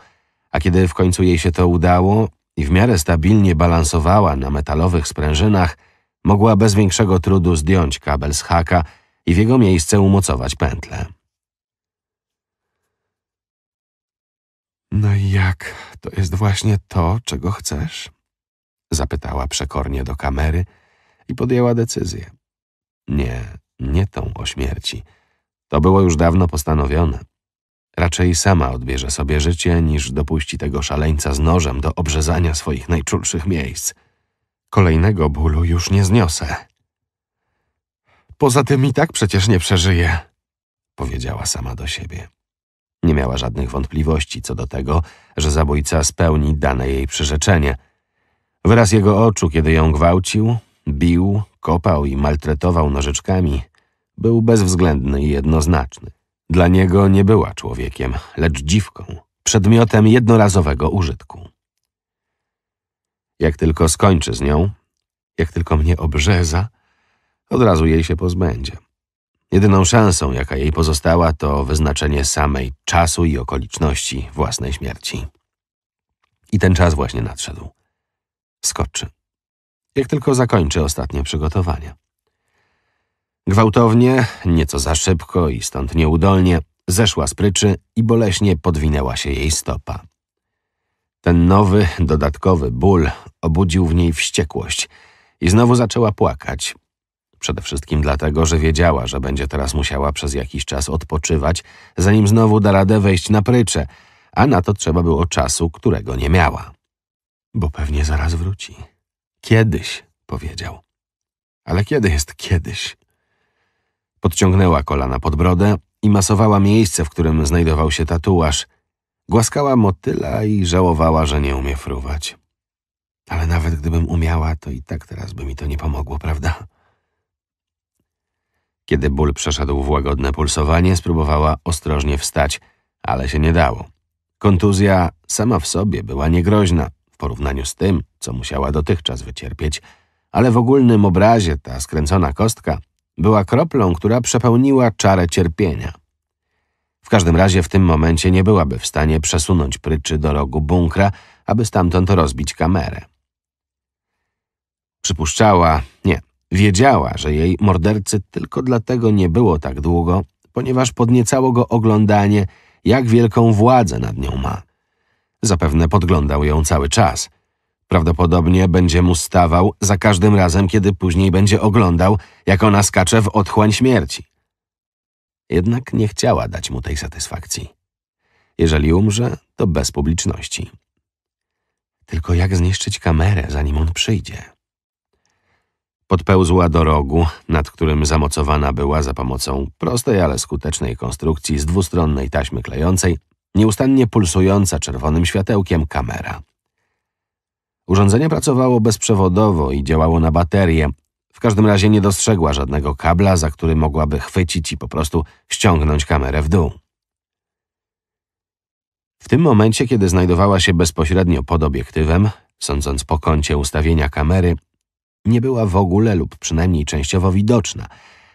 [SPEAKER 2] a kiedy w końcu jej się to udało i w miarę stabilnie balansowała na metalowych sprężynach, mogła bez większego trudu zdjąć kabel z haka – i w jego miejsce umocować pętlę. No i jak? To jest właśnie to, czego chcesz? Zapytała przekornie do kamery i podjęła decyzję. Nie, nie tą o śmierci. To było już dawno postanowione. Raczej sama odbierze sobie życie, niż dopuści tego szaleńca z nożem do obrzezania swoich najczulszych miejsc. Kolejnego bólu już nie zniosę. Poza tym i tak przecież nie przeżyje, powiedziała sama do siebie. Nie miała żadnych wątpliwości co do tego, że zabójca spełni dane jej przyrzeczenie. Wyraz jego oczu, kiedy ją gwałcił, bił, kopał i maltretował nożyczkami, był bezwzględny i jednoznaczny. Dla niego nie była człowiekiem, lecz dziwką, przedmiotem jednorazowego użytku. Jak tylko skończy z nią, jak tylko mnie obrzeza, od razu jej się pozbędzie. Jedyną szansą, jaka jej pozostała, to wyznaczenie samej czasu i okoliczności własnej śmierci. I ten czas właśnie nadszedł. Skoczy. Jak tylko zakończy ostatnie przygotowania. Gwałtownie, nieco za szybko i stąd nieudolnie, zeszła z pryczy i boleśnie podwinęła się jej stopa. Ten nowy, dodatkowy ból obudził w niej wściekłość i znowu zaczęła płakać, Przede wszystkim dlatego, że wiedziała, że będzie teraz musiała przez jakiś czas odpoczywać, zanim znowu da radę wejść na prycze, a na to trzeba było czasu, którego nie miała. Bo pewnie zaraz wróci. Kiedyś, powiedział. Ale kiedy jest kiedyś? Podciągnęła kolana pod brodę i masowała miejsce, w którym znajdował się tatuaż. Głaskała motyla i żałowała, że nie umie fruwać. Ale nawet gdybym umiała, to i tak teraz by mi to nie pomogło, prawda? Kiedy ból przeszedł w łagodne pulsowanie, spróbowała ostrożnie wstać, ale się nie dało. Kontuzja sama w sobie była niegroźna w porównaniu z tym, co musiała dotychczas wycierpieć, ale w ogólnym obrazie ta skręcona kostka była kroplą, która przepełniła czarę cierpienia. W każdym razie w tym momencie nie byłaby w stanie przesunąć pryczy do rogu bunkra, aby stamtąd rozbić kamerę. Przypuszczała, nie, Wiedziała, że jej mordercy tylko dlatego nie było tak długo, ponieważ podniecało go oglądanie, jak wielką władzę nad nią ma. Zapewne podglądał ją cały czas. Prawdopodobnie będzie mu stawał za każdym razem, kiedy później będzie oglądał, jak ona skacze w otchłań śmierci. Jednak nie chciała dać mu tej satysfakcji. Jeżeli umrze, to bez publiczności. Tylko jak zniszczyć kamerę, zanim on przyjdzie? Podpełzła do rogu, nad którym zamocowana była za pomocą prostej, ale skutecznej konstrukcji z dwustronnej taśmy klejącej, nieustannie pulsująca czerwonym światełkiem kamera. Urządzenie pracowało bezprzewodowo i działało na baterię. W każdym razie nie dostrzegła żadnego kabla, za który mogłaby chwycić i po prostu ściągnąć kamerę w dół. W tym momencie, kiedy znajdowała się bezpośrednio pod obiektywem, sądząc po kącie ustawienia kamery, nie była w ogóle lub przynajmniej częściowo widoczna,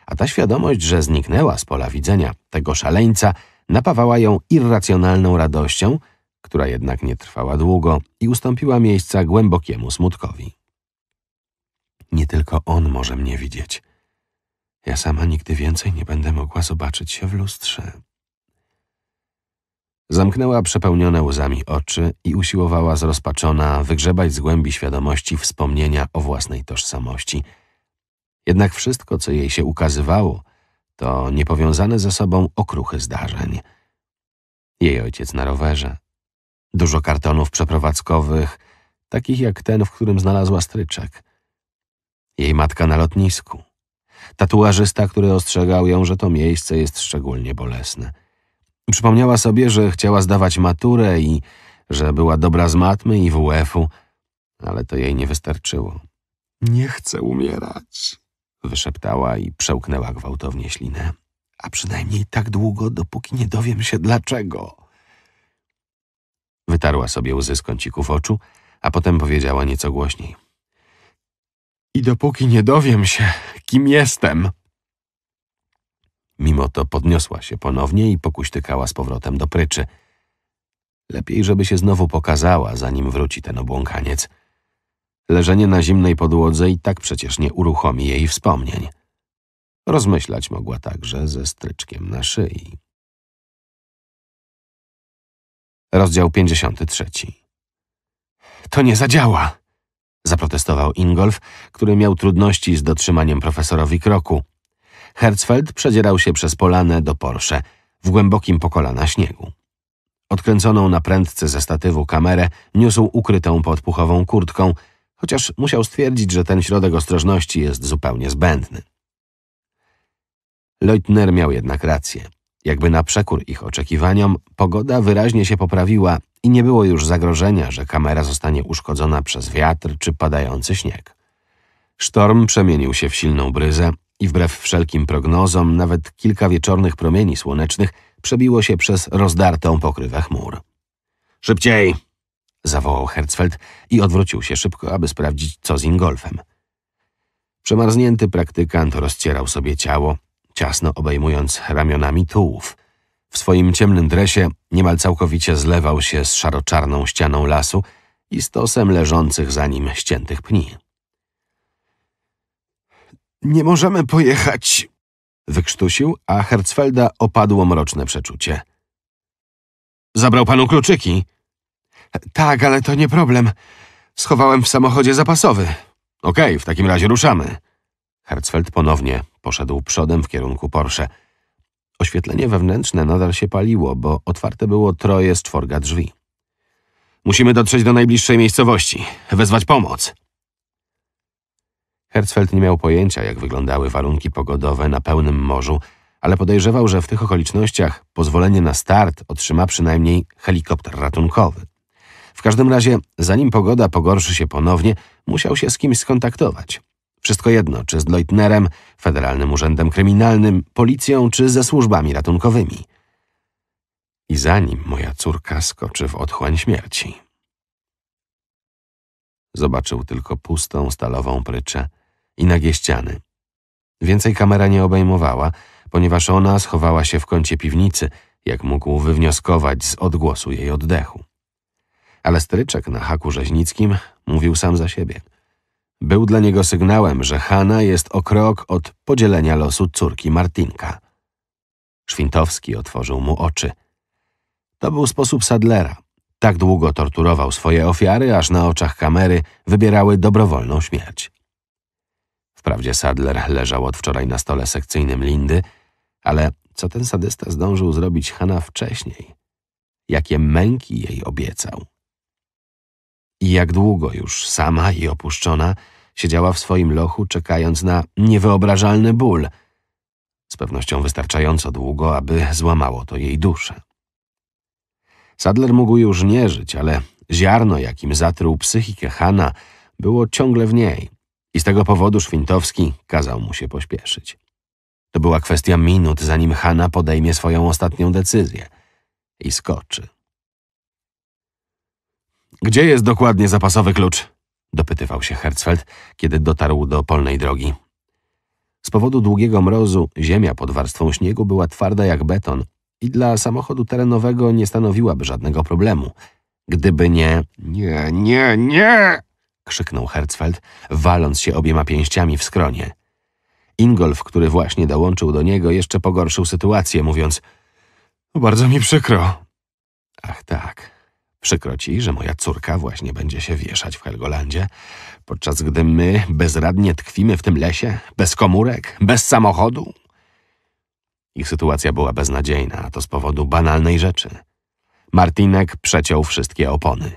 [SPEAKER 2] a ta świadomość, że zniknęła z pola widzenia tego szaleńca, napawała ją irracjonalną radością, która jednak nie trwała długo i ustąpiła miejsca głębokiemu smutkowi. Nie tylko on może mnie widzieć. Ja sama nigdy więcej nie będę mogła zobaczyć się w lustrze, Zamknęła przepełnione łzami oczy i usiłowała zrozpaczona wygrzebać z głębi świadomości wspomnienia o własnej tożsamości. Jednak wszystko, co jej się ukazywało, to niepowiązane ze sobą okruchy zdarzeń. Jej ojciec na rowerze, dużo kartonów przeprowadzkowych, takich jak ten, w którym znalazła stryczek. Jej matka na lotnisku, tatuażysta, który ostrzegał ją, że to miejsce jest szczególnie bolesne – Przypomniała sobie, że chciała zdawać maturę i że była dobra z matmy i WF-u, ale to jej nie wystarczyło. Nie chcę umierać, wyszeptała i przełknęła gwałtownie ślinę. A przynajmniej tak długo, dopóki nie dowiem się dlaczego. Wytarła sobie łzy z kącików oczu, a potem powiedziała nieco głośniej. I dopóki nie dowiem się, kim jestem. Mimo to podniosła się ponownie i pokuśtykała z powrotem do pryczy. Lepiej, żeby się znowu pokazała, zanim wróci ten obłąkaniec. Leżenie na zimnej podłodze i tak przecież nie uruchomi jej wspomnień. Rozmyślać mogła także ze stryczkiem na szyi. Rozdział 53 To nie zadziała! zaprotestował Ingolf, który miał trudności z dotrzymaniem profesorowi kroku. Herzfeld przedzierał się przez polanę do Porsche w głębokim po śniegu. Odkręconą na prędce ze statywu kamerę niósł ukrytą pod puchową kurtką, chociaż musiał stwierdzić, że ten środek ostrożności jest zupełnie zbędny. Leutner miał jednak rację. Jakby na przekór ich oczekiwaniom, pogoda wyraźnie się poprawiła i nie było już zagrożenia, że kamera zostanie uszkodzona przez wiatr czy padający śnieg. Sztorm przemienił się w silną bryzę, i wbrew wszelkim prognozom nawet kilka wieczornych promieni słonecznych przebiło się przez rozdartą pokrywę chmur. Szybciej! zawołał Herzfeld i odwrócił się szybko, aby sprawdzić, co z Ingolfem. Przemarznięty praktykant rozcierał sobie ciało, ciasno obejmując ramionami tułów. W swoim ciemnym dresie niemal całkowicie zlewał się z szaro-czarną ścianą lasu i stosem leżących za nim ściętych pni. Nie możemy pojechać! Wykrztusił, a Hertzfelda opadło mroczne przeczucie. Zabrał panu kluczyki? Tak, ale to nie problem. Schowałem w samochodzie zapasowy. Okej, okay, w takim razie ruszamy. Hertzfeld ponownie poszedł przodem w kierunku Porsche. Oświetlenie wewnętrzne nadal się paliło, bo otwarte było troje z czworga drzwi. Musimy dotrzeć do najbliższej miejscowości, wezwać pomoc. Herzfeld nie miał pojęcia, jak wyglądały warunki pogodowe na pełnym morzu, ale podejrzewał, że w tych okolicznościach pozwolenie na start otrzyma przynajmniej helikopter ratunkowy. W każdym razie, zanim pogoda pogorszy się ponownie, musiał się z kimś skontaktować. Wszystko jedno, czy z Leutnerem, Federalnym Urzędem Kryminalnym, policją, czy ze służbami ratunkowymi. I zanim moja córka skoczy w otchłań śmierci. Zobaczył tylko pustą, stalową pryczę, i nagie ściany. Więcej kamera nie obejmowała, ponieważ ona schowała się w kącie piwnicy, jak mógł wywnioskować z odgłosu jej oddechu. Ale stryczek na haku rzeźnickim mówił sam za siebie. Był dla niego sygnałem, że Hanna jest o krok od podzielenia losu córki Martinka. Szwintowski otworzył mu oczy. To był sposób Sadlera. Tak długo torturował swoje ofiary, aż na oczach kamery wybierały dobrowolną śmierć. Wprawdzie Sadler leżał od wczoraj na stole sekcyjnym Lindy, ale co ten sadysta zdążył zrobić Hanna wcześniej? Jakie męki jej obiecał? I jak długo już sama i opuszczona siedziała w swoim lochu, czekając na niewyobrażalny ból. Z pewnością wystarczająco długo, aby złamało to jej duszę. Sadler mógł już nie żyć, ale ziarno, jakim zatruł psychikę Hanna, było ciągle w niej i z tego powodu Szwintowski kazał mu się pośpieszyć. To była kwestia minut, zanim Hanna podejmie swoją ostatnią decyzję i skoczy. Gdzie jest dokładnie zapasowy klucz? dopytywał się Herzfeld, kiedy dotarł do polnej drogi. Z powodu długiego mrozu ziemia pod warstwą śniegu była twarda jak beton i dla samochodu terenowego nie stanowiłaby żadnego problemu. Gdyby nie... Nie, nie, nie! krzyknął Herzfeld, waląc się obiema pięściami w skronie. Ingolf, który właśnie dołączył do niego, jeszcze pogorszył sytuację, mówiąc Bardzo mi przykro. Ach tak, przykro ci, że moja córka właśnie będzie się wieszać w Helgolandzie, podczas gdy my bezradnie tkwimy w tym lesie, bez komórek, bez samochodu. Ich sytuacja była beznadziejna, a to z powodu banalnej rzeczy. Martinek przeciął wszystkie opony.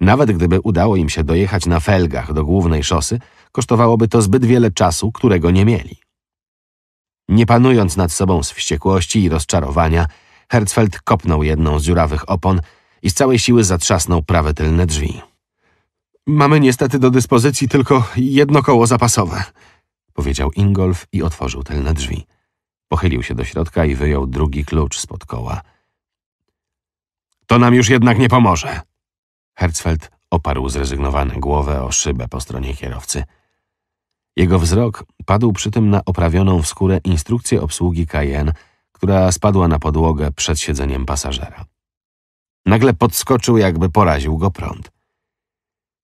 [SPEAKER 2] Nawet gdyby udało im się dojechać na felgach do głównej szosy, kosztowałoby to zbyt wiele czasu, którego nie mieli. Nie panując nad sobą z wściekłości i rozczarowania, Herzfeld kopnął jedną z dziurawych opon i z całej siły zatrzasnął prawe tylne drzwi. Mamy niestety do dyspozycji tylko jedno koło zapasowe, powiedział Ingolf i otworzył tylne drzwi. Pochylił się do środka i wyjął drugi klucz spod koła. To nam już jednak nie pomoże, Hertzfeld oparł zrezygnowane głowę o szybę po stronie kierowcy. Jego wzrok padł przy tym na oprawioną w skórę instrukcję obsługi Cayenne, która spadła na podłogę przed siedzeniem pasażera. Nagle podskoczył, jakby poraził go prąd.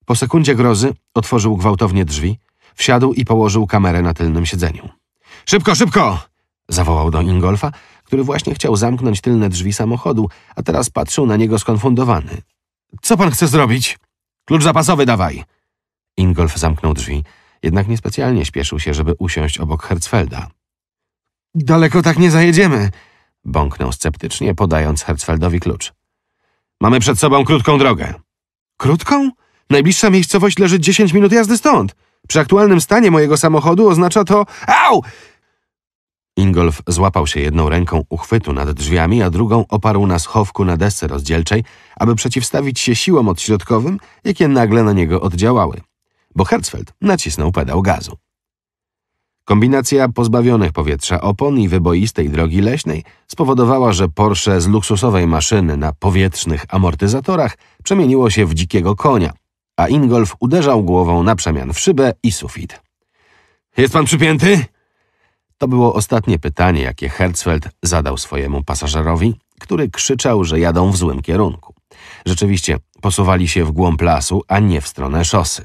[SPEAKER 2] Po sekundzie grozy otworzył gwałtownie drzwi, wsiadł i położył kamerę na tylnym siedzeniu. Szybko, szybko! zawołał do Ingolfa, który właśnie chciał zamknąć tylne drzwi samochodu, a teraz patrzył na niego skonfundowany. Co pan chce zrobić? Klucz zapasowy dawaj. Ingolf zamknął drzwi, jednak niespecjalnie śpieszył się, żeby usiąść obok Herzfelda. Daleko tak nie zajedziemy, bąknął sceptycznie, podając Herzfeldowi klucz. Mamy przed sobą krótką drogę. Krótką? Najbliższa miejscowość leży 10 minut jazdy stąd. Przy aktualnym stanie mojego samochodu oznacza to... Au! Ingolf złapał się jedną ręką uchwytu nad drzwiami, a drugą oparł na schowku na desce rozdzielczej, aby przeciwstawić się siłom odśrodkowym, jakie nagle na niego oddziałały. Bo Herzfeld nacisnął pedał gazu. Kombinacja pozbawionych powietrza opon i wyboistej drogi leśnej spowodowała, że Porsche z luksusowej maszyny na powietrznych amortyzatorach przemieniło się w dzikiego konia, a Ingolf uderzał głową na przemian w szybę i sufit. Jest pan przypięty? To było ostatnie pytanie, jakie Herzfeld zadał swojemu pasażerowi, który krzyczał, że jadą w złym kierunku. Rzeczywiście, posuwali się w głąb lasu, a nie w stronę szosy.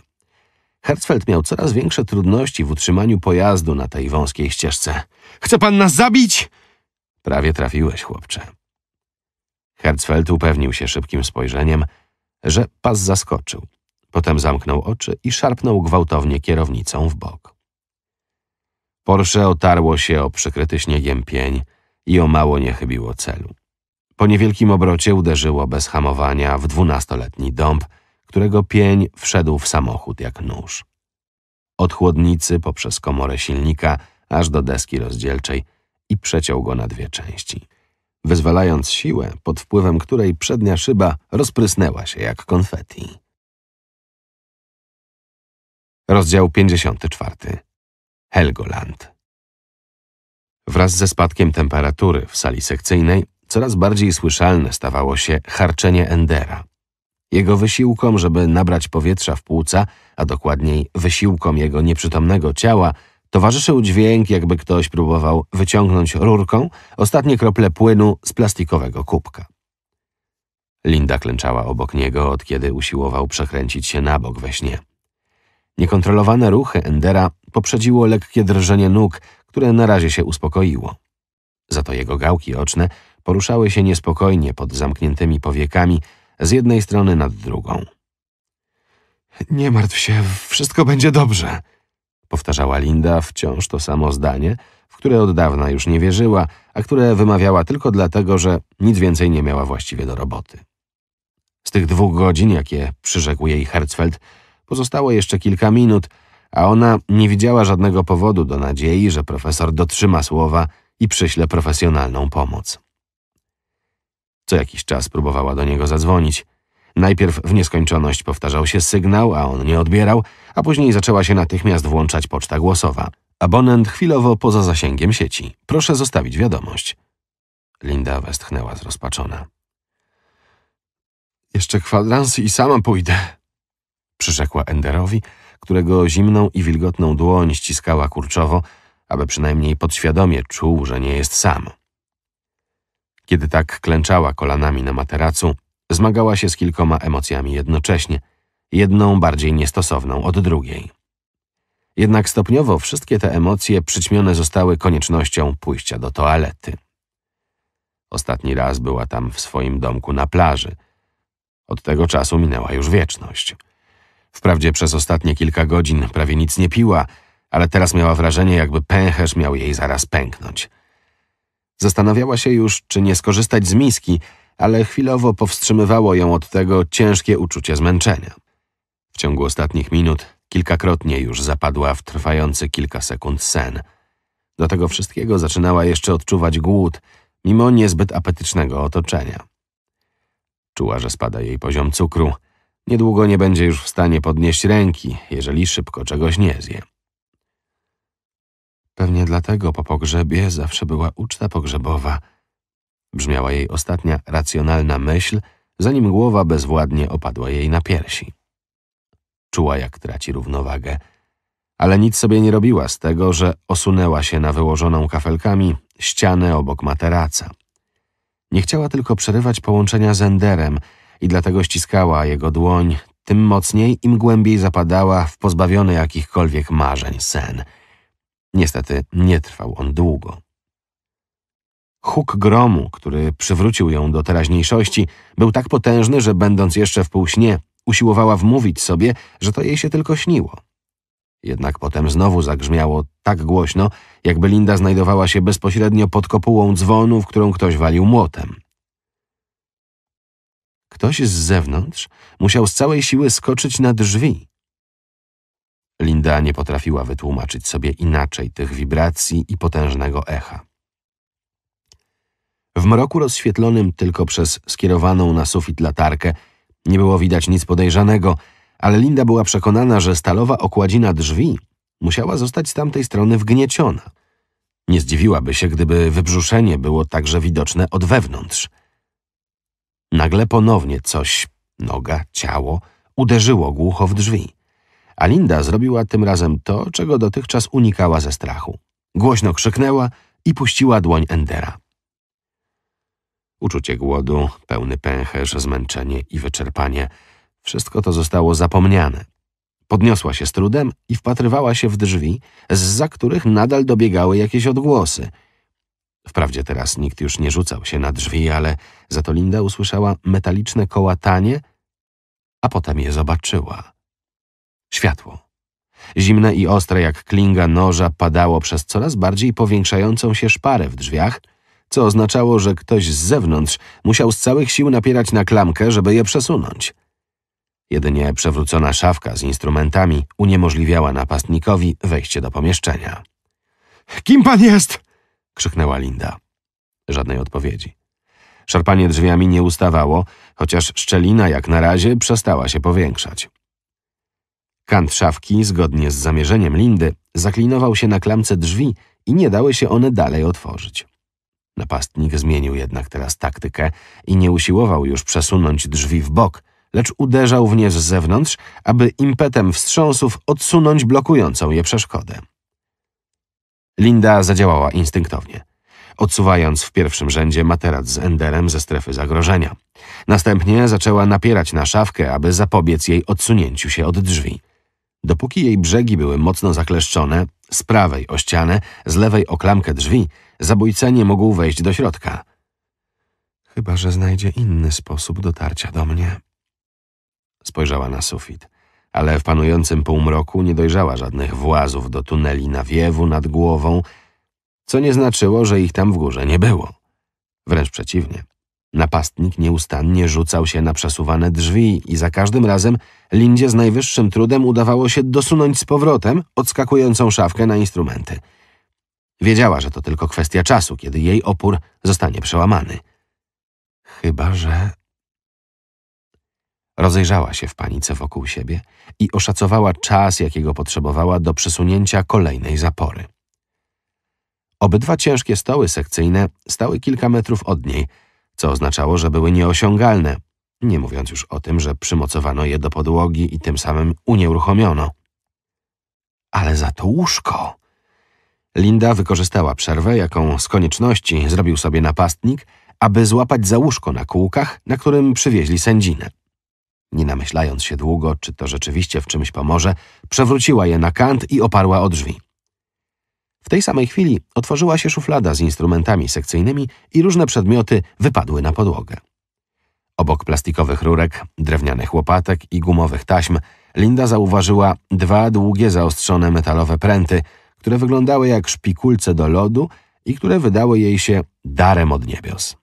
[SPEAKER 2] Herzfeld miał coraz większe trudności w utrzymaniu pojazdu na tej wąskiej ścieżce. Chce pan nas zabić? Prawie trafiłeś, chłopcze. Herzfeld upewnił się szybkim spojrzeniem, że pas zaskoczył. Potem zamknął oczy i szarpnął gwałtownie kierownicą w bok. Porsche otarło się o przykryty śniegiem pień i o mało nie chybiło celu. Po niewielkim obrocie uderzyło bez hamowania w dwunastoletni dąb, którego pień wszedł w samochód jak nóż. Od chłodnicy poprzez komorę silnika aż do deski rozdzielczej i przeciął go na dwie części. Wyzwalając siłę, pod wpływem której przednia szyba rozprysnęła się jak konfetti. Rozdział 54 Helgoland. Wraz ze spadkiem temperatury w sali sekcyjnej coraz bardziej słyszalne stawało się harczenie Endera. Jego wysiłkom, żeby nabrać powietrza w płuca, a dokładniej wysiłkom jego nieprzytomnego ciała, towarzyszył dźwięk, jakby ktoś próbował wyciągnąć rurką ostatnie krople płynu z plastikowego kubka. Linda klęczała obok niego, od kiedy usiłował przekręcić się na bok we śnie. Niekontrolowane ruchy Endera poprzedziło lekkie drżenie nóg, które na razie się uspokoiło. Za to jego gałki oczne poruszały się niespokojnie pod zamkniętymi powiekami z jednej strony nad drugą. Nie martw się, wszystko będzie dobrze, powtarzała Linda wciąż to samo zdanie, w które od dawna już nie wierzyła, a które wymawiała tylko dlatego, że nic więcej nie miała właściwie do roboty. Z tych dwóch godzin, jakie przyrzekł jej Herzfeld, Pozostało jeszcze kilka minut, a ona nie widziała żadnego powodu do nadziei, że profesor dotrzyma słowa i przyśle profesjonalną pomoc. Co jakiś czas próbowała do niego zadzwonić. Najpierw w nieskończoność powtarzał się sygnał, a on nie odbierał, a później zaczęła się natychmiast włączać poczta głosowa. Abonent chwilowo poza zasięgiem sieci. Proszę zostawić wiadomość. Linda westchnęła zrozpaczona. Jeszcze kwadrans i sama pójdę przyrzekła Enderowi, którego zimną i wilgotną dłoń ściskała kurczowo, aby przynajmniej podświadomie czuł, że nie jest sam. Kiedy tak klęczała kolanami na materacu, zmagała się z kilkoma emocjami jednocześnie, jedną bardziej niestosowną od drugiej. Jednak stopniowo wszystkie te emocje przyćmione zostały koniecznością pójścia do toalety. Ostatni raz była tam w swoim domku na plaży. Od tego czasu minęła już wieczność. Wprawdzie przez ostatnie kilka godzin prawie nic nie piła, ale teraz miała wrażenie, jakby pęcherz miał jej zaraz pęknąć. Zastanawiała się już, czy nie skorzystać z miski, ale chwilowo powstrzymywało ją od tego ciężkie uczucie zmęczenia. W ciągu ostatnich minut kilkakrotnie już zapadła w trwający kilka sekund sen. Do tego wszystkiego zaczynała jeszcze odczuwać głód, mimo niezbyt apetycznego otoczenia. Czuła, że spada jej poziom cukru – Niedługo nie będzie już w stanie podnieść ręki, jeżeli szybko czegoś nie zje. Pewnie dlatego po pogrzebie zawsze była uczta pogrzebowa. Brzmiała jej ostatnia racjonalna myśl, zanim głowa bezwładnie opadła jej na piersi. Czuła, jak traci równowagę, ale nic sobie nie robiła z tego, że osunęła się na wyłożoną kafelkami ścianę obok materaca. Nie chciała tylko przerywać połączenia z Enderem, i dlatego ściskała jego dłoń, tym mocniej, im głębiej zapadała w pozbawiony jakichkolwiek marzeń sen. Niestety nie trwał on długo. Huk gromu, który przywrócił ją do teraźniejszości, był tak potężny, że będąc jeszcze w półśnie, usiłowała wmówić sobie, że to jej się tylko śniło. Jednak potem znowu zagrzmiało tak głośno, jakby Linda znajdowała się bezpośrednio pod kopułą dzwonu, w którą ktoś walił młotem. Ktoś z zewnątrz musiał z całej siły skoczyć na drzwi. Linda nie potrafiła wytłumaczyć sobie inaczej tych wibracji i potężnego echa. W mroku rozświetlonym tylko przez skierowaną na sufit latarkę nie było widać nic podejrzanego, ale Linda była przekonana, że stalowa okładzina drzwi musiała zostać z tamtej strony wgnieciona. Nie zdziwiłaby się, gdyby wybrzuszenie było także widoczne od wewnątrz – Nagle ponownie coś, noga, ciało, uderzyło głucho w drzwi. Alinda zrobiła tym razem to, czego dotychczas unikała ze strachu. Głośno krzyknęła i puściła dłoń Endera. Uczucie głodu, pełny pęcherz, zmęczenie i wyczerpanie – wszystko to zostało zapomniane. Podniosła się z trudem i wpatrywała się w drzwi, z za których nadal dobiegały jakieś odgłosy – Wprawdzie teraz nikt już nie rzucał się na drzwi, ale za to Linda usłyszała metaliczne kołatanie, a potem je zobaczyła. Światło. Zimne i ostre jak klinga noża padało przez coraz bardziej powiększającą się szparę w drzwiach, co oznaczało, że ktoś z zewnątrz musiał z całych sił napierać na klamkę, żeby je przesunąć. Jedynie przewrócona szafka z instrumentami uniemożliwiała napastnikowi wejście do pomieszczenia. Kim pan jest? krzyknęła Linda. Żadnej odpowiedzi. Szarpanie drzwiami nie ustawało, chociaż szczelina jak na razie przestała się powiększać. Kant szafki, zgodnie z zamierzeniem Lindy, zaklinował się na klamce drzwi i nie dały się one dalej otworzyć. Napastnik zmienił jednak teraz taktykę i nie usiłował już przesunąć drzwi w bok, lecz uderzał w nie z zewnątrz, aby impetem wstrząsów odsunąć blokującą je przeszkodę. Linda zadziałała instynktownie odsuwając w pierwszym rzędzie materac z Enderem ze strefy zagrożenia. Następnie zaczęła napierać na szafkę, aby zapobiec jej odsunięciu się od drzwi. Dopóki jej brzegi były mocno zakleszczone, z prawej o ścianę, z lewej o klamkę drzwi, zabójca nie mógł wejść do środka. Chyba, że znajdzie inny sposób dotarcia do mnie. Spojrzała na sufit ale w panującym półmroku nie dojrzała żadnych włazów do tuneli na wiewu nad głową, co nie znaczyło, że ich tam w górze nie było. Wręcz przeciwnie. Napastnik nieustannie rzucał się na przesuwane drzwi i za każdym razem Lindzie z najwyższym trudem udawało się dosunąć z powrotem odskakującą szafkę na instrumenty. Wiedziała, że to tylko kwestia czasu, kiedy jej opór zostanie przełamany. Chyba, że... Rozejrzała się w panice wokół siebie i oszacowała czas, jakiego potrzebowała do przesunięcia kolejnej zapory. Obydwa ciężkie stoły sekcyjne stały kilka metrów od niej, co oznaczało, że były nieosiągalne, nie mówiąc już o tym, że przymocowano je do podłogi i tym samym unieruchomiono. Ale za to łóżko! Linda wykorzystała przerwę, jaką z konieczności zrobił sobie napastnik, aby złapać za łóżko na kółkach, na którym przywieźli sędzinę. Nie namyślając się długo, czy to rzeczywiście w czymś pomoże, przewróciła je na kant i oparła o drzwi. W tej samej chwili otworzyła się szuflada z instrumentami sekcyjnymi i różne przedmioty wypadły na podłogę. Obok plastikowych rurek, drewnianych łopatek i gumowych taśm, Linda zauważyła dwa długie, zaostrzone metalowe pręty, które wyglądały jak szpikulce do lodu i które wydały jej się darem od niebios.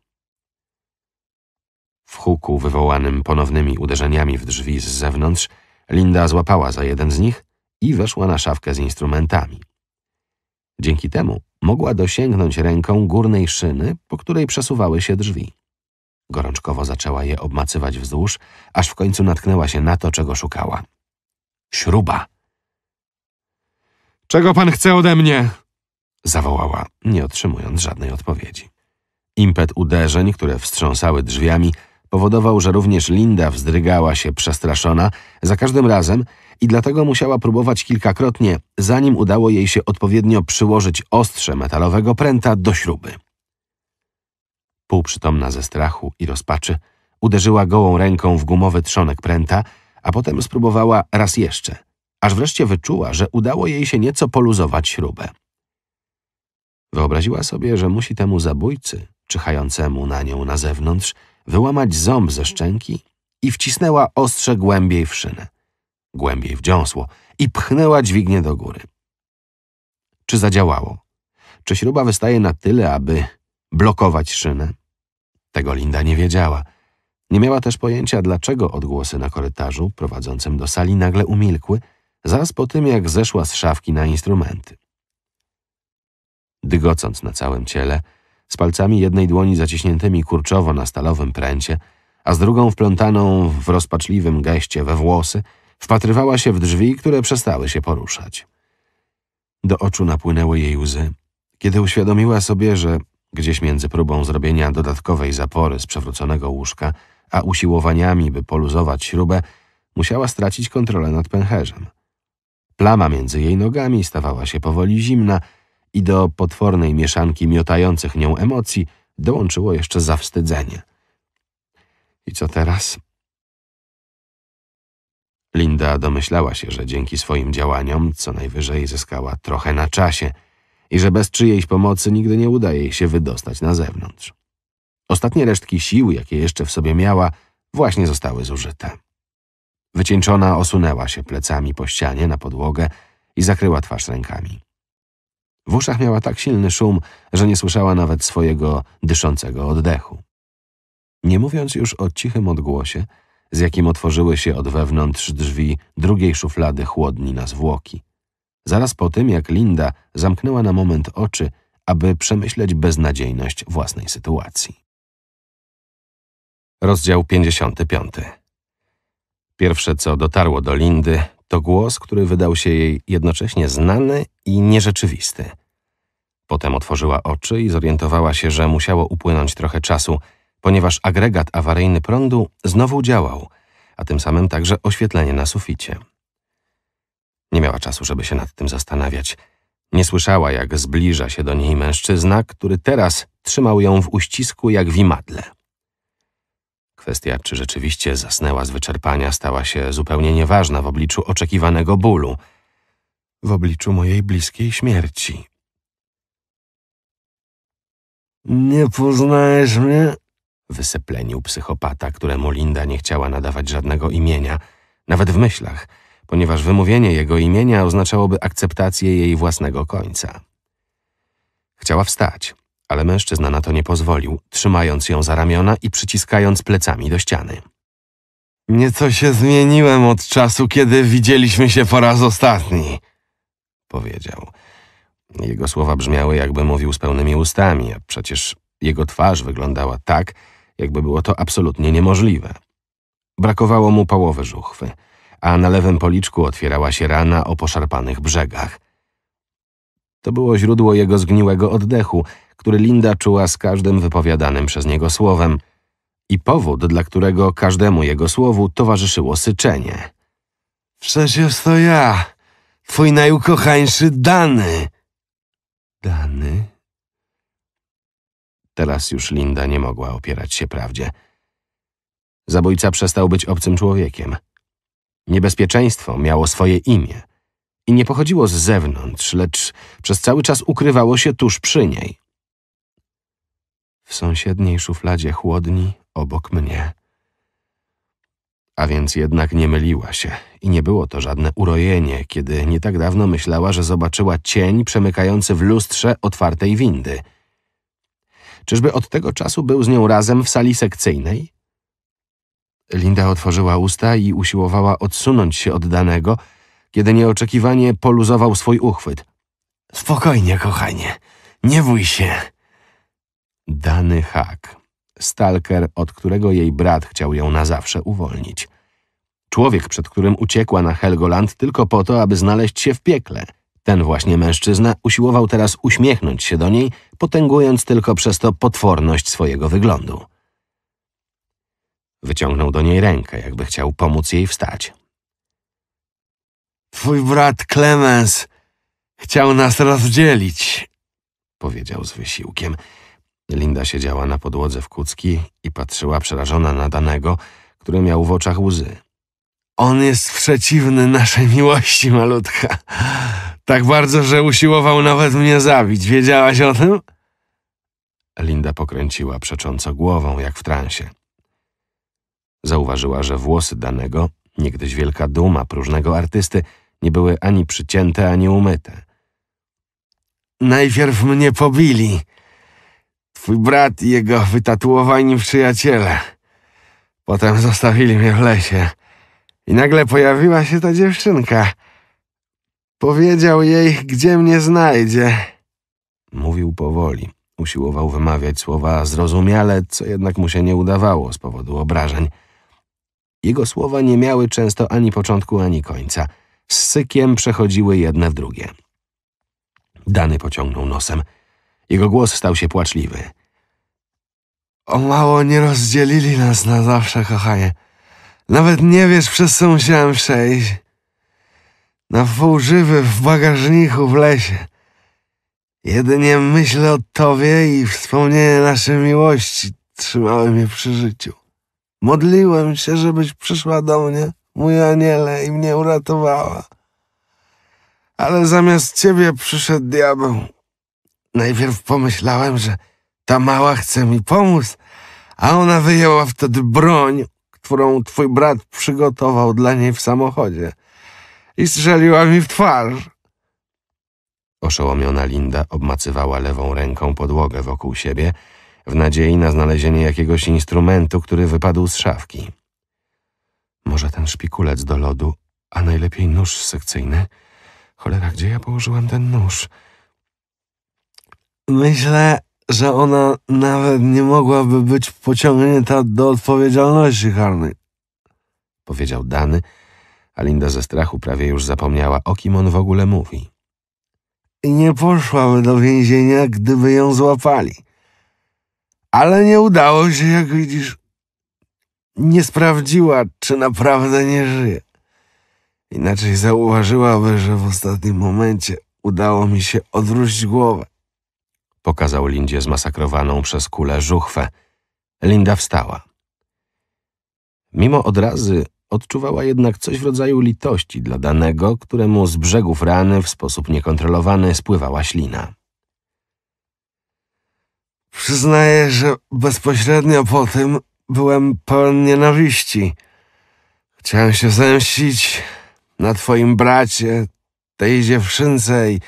[SPEAKER 2] W huku wywołanym ponownymi uderzeniami w drzwi z zewnątrz Linda złapała za jeden z nich i weszła na szafkę z instrumentami. Dzięki temu mogła dosięgnąć ręką górnej szyny, po której przesuwały się drzwi. Gorączkowo zaczęła je obmacywać wzdłuż, aż w końcu natknęła się na to, czego szukała. Śruba! Czego pan chce ode mnie? Zawołała, nie otrzymując żadnej odpowiedzi. Impet uderzeń, które wstrząsały drzwiami, powodował, że również Linda wzdrygała się przestraszona za każdym razem i dlatego musiała próbować kilkakrotnie, zanim udało jej się odpowiednio przyłożyć ostrze metalowego pręta do śruby. Półprzytomna ze strachu i rozpaczy, uderzyła gołą ręką w gumowy trzonek pręta, a potem spróbowała raz jeszcze, aż wreszcie wyczuła, że udało jej się nieco poluzować śrubę. Wyobraziła sobie, że musi temu zabójcy, czyhającemu na nią na zewnątrz, wyłamać ząb ze szczęki i wcisnęła ostrze głębiej w szynę, głębiej w dziąsło i pchnęła dźwignię do góry. Czy zadziałało? Czy śruba wystaje na tyle, aby blokować szynę? Tego Linda nie wiedziała. Nie miała też pojęcia, dlaczego odgłosy na korytarzu prowadzącym do sali nagle umilkły, zaraz po tym, jak zeszła z szafki na instrumenty. Dygocąc na całym ciele, z palcami jednej dłoni zaciśniętymi kurczowo na stalowym pręcie, a z drugą wplątaną w rozpaczliwym geście we włosy, wpatrywała się w drzwi, które przestały się poruszać. Do oczu napłynęły jej łzy, kiedy uświadomiła sobie, że gdzieś między próbą zrobienia dodatkowej zapory z przewróconego łóżka, a usiłowaniami, by poluzować śrubę, musiała stracić kontrolę nad pęcherzem. Plama między jej nogami stawała się powoli zimna, i do potwornej mieszanki miotających nią emocji dołączyło jeszcze zawstydzenie. I co teraz? Linda domyślała się, że dzięki swoim działaniom co najwyżej zyskała trochę na czasie i że bez czyjejś pomocy nigdy nie uda jej się wydostać na zewnątrz. Ostatnie resztki sił, jakie jeszcze w sobie miała, właśnie zostały zużyte. Wycieńczona osunęła się plecami po ścianie na podłogę i zakryła twarz rękami. W uszach miała tak silny szum, że nie słyszała nawet swojego dyszącego oddechu. Nie mówiąc już o cichym odgłosie, z jakim otworzyły się od wewnątrz drzwi drugiej szuflady chłodni na zwłoki. Zaraz po tym, jak Linda zamknęła na moment oczy, aby przemyśleć beznadziejność własnej sytuacji. Rozdział 55 Pierwsze, co dotarło do Lindy, to głos, który wydał się jej jednocześnie znany i nierzeczywisty. Potem otworzyła oczy i zorientowała się, że musiało upłynąć trochę czasu, ponieważ agregat awaryjny prądu znowu działał, a tym samym także oświetlenie na suficie. Nie miała czasu, żeby się nad tym zastanawiać. Nie słyszała, jak zbliża się do niej mężczyzna, który teraz trzymał ją w uścisku jak imadle. Kwestia, czy rzeczywiście zasnęła z wyczerpania, stała się zupełnie nieważna w obliczu oczekiwanego bólu, w obliczu mojej bliskiej śmierci. Nie poznajesz mnie? Wyseplenił psychopata, któremu Linda nie chciała nadawać żadnego imienia, nawet w myślach, ponieważ wymówienie jego imienia oznaczałoby akceptację jej własnego końca. Chciała wstać, ale mężczyzna na to nie pozwolił, trzymając ją za ramiona i przyciskając plecami do ściany. Nieco się zmieniłem od czasu, kiedy widzieliśmy się po raz ostatni, powiedział. Jego słowa brzmiały, jakby mówił z pełnymi ustami, a przecież jego twarz wyglądała tak, jakby było to absolutnie niemożliwe. Brakowało mu połowy żuchwy, a na lewym policzku otwierała się rana o poszarpanych brzegach. To było źródło jego zgniłego oddechu, który Linda czuła z każdym wypowiadanym przez niego słowem i powód, dla którego każdemu jego słowu towarzyszyło syczenie. Przecież to ja, twój najukochańszy Dany. Dany? Teraz już Linda nie mogła opierać się prawdzie. Zabójca przestał być obcym człowiekiem. Niebezpieczeństwo miało swoje imię i nie pochodziło z zewnątrz, lecz przez cały czas ukrywało się tuż przy niej w sąsiedniej szufladzie chłodni obok mnie. A więc jednak nie myliła się i nie było to żadne urojenie, kiedy nie tak dawno myślała, że zobaczyła cień przemykający w lustrze otwartej windy. Czyżby od tego czasu był z nią razem w sali sekcyjnej? Linda otworzyła usta i usiłowała odsunąć się od danego, kiedy nieoczekiwanie poluzował swój uchwyt. Spokojnie, kochanie, nie bój się. Dany Hak, stalker, od którego jej brat chciał ją na zawsze uwolnić. Człowiek, przed którym uciekła na Helgoland tylko po to, aby znaleźć się w piekle. Ten właśnie mężczyzna usiłował teraz uśmiechnąć się do niej, potęgując tylko przez to potworność swojego wyglądu. Wyciągnął do niej rękę, jakby chciał pomóc jej wstać. Twój brat Clemens chciał nas rozdzielić, powiedział z wysiłkiem. Linda siedziała na podłodze w kucki i patrzyła przerażona na danego, który miał w oczach łzy. On jest przeciwny naszej miłości, malutka. Tak bardzo, że usiłował nawet mnie zabić. Wiedziałaś o tym? Linda pokręciła przecząco głową, jak w transie. Zauważyła, że włosy danego, niegdyś wielka duma próżnego artysty, nie były ani przycięte, ani umyte. Najpierw mnie pobili – Twój brat i jego wytatuowani przyjaciele. Potem zostawili mnie w lesie. I nagle pojawiła się ta dziewczynka. Powiedział jej, gdzie mnie znajdzie. Mówił powoli. Usiłował wymawiać słowa zrozumiale, co jednak mu się nie udawało z powodu obrażeń. Jego słowa nie miały często ani początku, ani końca. Z sykiem przechodziły jedne w drugie. Dany pociągnął nosem. Jego głos stał się płaczliwy. O mało nie rozdzielili nas na zawsze, kochanie. Nawet nie wiesz, przez co musiałem przejść. Na pół żywy w bagażniku w lesie. Jedynie myślę o tobie i wspomnienie naszej miłości trzymały mnie przy życiu. Modliłem się, żebyś przyszła do mnie, mój aniele, i mnie uratowała. Ale zamiast ciebie przyszedł diabeł. Najpierw pomyślałem, że ta mała chce mi pomóc, a ona wyjęła wtedy broń, którą twój brat przygotował dla niej w samochodzie i strzeliła mi w twarz. Oszołomiona Linda obmacywała lewą ręką podłogę wokół siebie w nadziei na znalezienie jakiegoś instrumentu, który wypadł z szafki. Może ten szpikulec do lodu, a najlepiej nóż sekcyjny? Cholera, gdzie ja położyłam ten nóż? Myślę, że ona nawet nie mogłaby być pociągnięta do odpowiedzialności karnej. Powiedział Dany, a Linda ze strachu prawie już zapomniała, o kim on w ogóle mówi. I nie poszłaby do więzienia, gdyby ją złapali. Ale nie udało się, jak widzisz. Nie sprawdziła, czy naprawdę nie żyje. Inaczej zauważyłaby, że w ostatnim momencie udało mi się odwrócić głowę. Pokazał Lindzie zmasakrowaną przez kulę żuchwę. Linda wstała. Mimo odrazy odczuwała jednak coś w rodzaju litości dla danego, któremu z brzegów rany w sposób niekontrolowany spływała ślina. Przyznaję, że bezpośrednio po tym byłem pełen nienawiści. Chciałem się zemścić na twoim bracie, tej dziewczynce i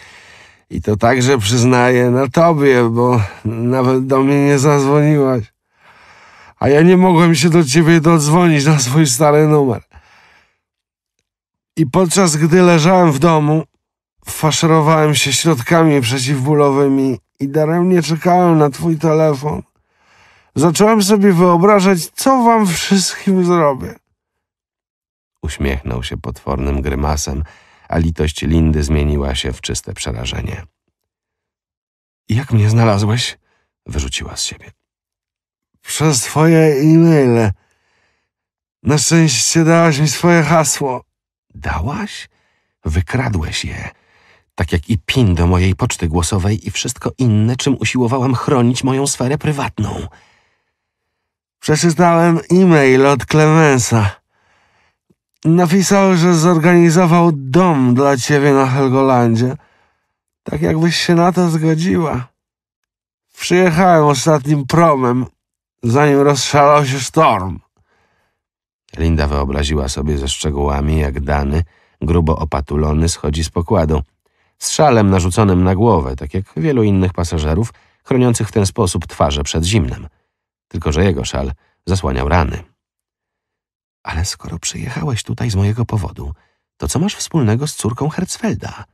[SPEAKER 2] i to także przyznaję na tobie, bo nawet do mnie nie zadzwoniłaś. A ja nie mogłem się do ciebie dodzwonić na swój stary numer. I podczas gdy leżałem w domu, faszerowałem się środkami przeciwbólowymi i daremnie czekałem na twój telefon. Zacząłem sobie wyobrażać, co wam wszystkim zrobię. Uśmiechnął się potwornym grymasem a litość Lindy zmieniła się w czyste przerażenie. Jak mnie znalazłeś? wyrzuciła z siebie. Przez twoje e-maile. Na szczęście dałaś mi swoje hasło. Dałaś? Wykradłeś je. Tak jak i pin do mojej poczty głosowej i wszystko inne, czym usiłowałam chronić moją sferę prywatną. Przeczytałem e-mail od Clemensa. Napisał, że zorganizował dom dla ciebie na Helgolandzie. Tak jakbyś się na to zgodziła. Przyjechałem ostatnim promem, zanim rozszalał się sztorm. Linda wyobraziła sobie ze szczegółami, jak Dany, grubo opatulony, schodzi z pokładu. Z szalem narzuconym na głowę, tak jak wielu innych pasażerów, chroniących w ten sposób twarze przed zimnem. Tylko, że jego szal zasłaniał rany. Ale skoro przyjechałeś tutaj z mojego powodu, to co masz wspólnego z córką Herzfelda?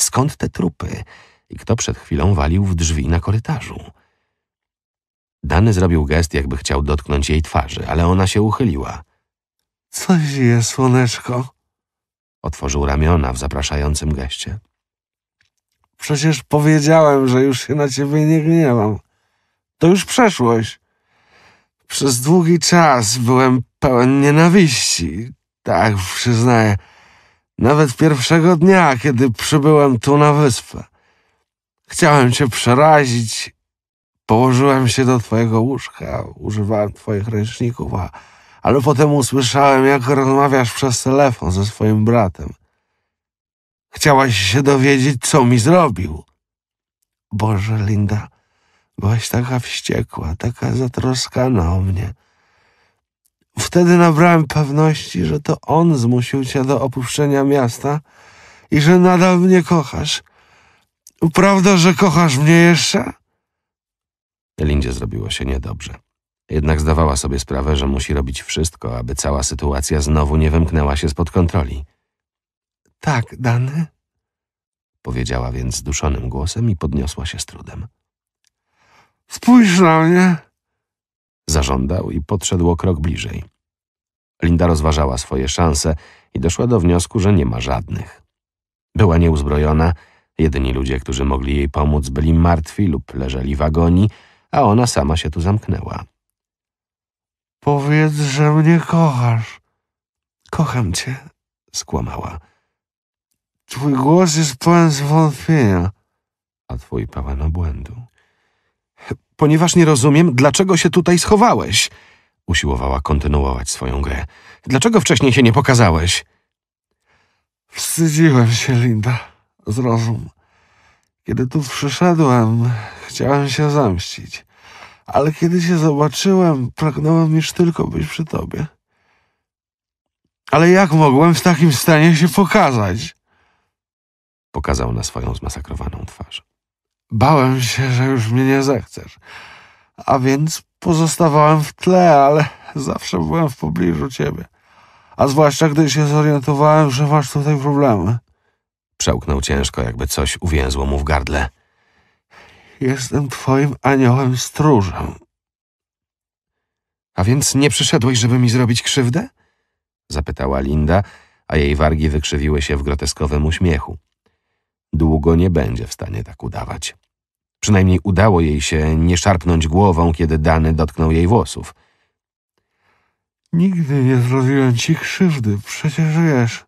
[SPEAKER 2] Skąd te trupy? I kto przed chwilą walił w drzwi na korytarzu? Dany zrobił gest, jakby chciał dotknąć jej twarzy, ale ona się uchyliła. Co je, słoneczko. Otworzył ramiona w zapraszającym geście. Przecież powiedziałem, że już się na ciebie nie gniewam. To już przeszłość. Przez długi czas byłem pełen nienawiści. Tak, przyznaję. Nawet pierwszego dnia, kiedy przybyłem tu na wyspę. Chciałem cię przerazić. Położyłem się do twojego łóżka, używałem twoich ręczników, a, ale potem usłyszałem, jak rozmawiasz przez telefon ze swoim bratem. Chciałaś się dowiedzieć, co mi zrobił. Boże, Linda, Byłaś taka wściekła, taka zatroskana o mnie. Wtedy nabrałem pewności, że to on zmusił cię do opuszczenia miasta i że nadal mnie kochasz. Prawda, że kochasz mnie jeszcze? Lindzie zrobiło się niedobrze. Jednak zdawała sobie sprawę, że musi robić wszystko, aby cała sytuacja znowu nie wymknęła się spod kontroli. Tak, Dany? Powiedziała więc zduszonym głosem i podniosła się z trudem. Spójrz na mnie! Zażądał i podszedł o krok bliżej. Linda rozważała swoje szanse i doszła do wniosku, że nie ma żadnych. Była nieuzbrojona, jedyni ludzie, którzy mogli jej pomóc, byli martwi lub leżeli w agonii, a ona sama się tu zamknęła. Powiedz, że mnie kochasz. Kocham cię, skłamała. Twój głos jest pełen zwątpienia, a twój pełen obłędu. Ponieważ nie rozumiem, dlaczego się tutaj schowałeś. Usiłowała kontynuować swoją grę. Dlaczego wcześniej się nie pokazałeś? Wstydziłem się, Linda. Zrozum. Kiedy tu przyszedłem, chciałem się zemścić. Ale kiedy się zobaczyłem, pragnąłem już tylko być przy tobie. Ale jak mogłem w takim stanie się pokazać? Pokazał na swoją zmasakrowaną twarz. Bałem się, że już mnie nie zechcesz, a więc pozostawałem w tle, ale zawsze byłem w pobliżu ciebie. A zwłaszcza gdy się zorientowałem, że masz tutaj problemy. Przełknął ciężko, jakby coś uwięzło mu w gardle. Jestem twoim aniołem stróżem. A więc nie przyszedłeś, żeby mi zrobić krzywdę? Zapytała Linda, a jej wargi wykrzywiły się w groteskowym uśmiechu długo nie będzie w stanie tak udawać. Przynajmniej udało jej się nie szarpnąć głową, kiedy Dany dotknął jej włosów. Nigdy nie zrobiłem ci krzywdy, przecież wiesz.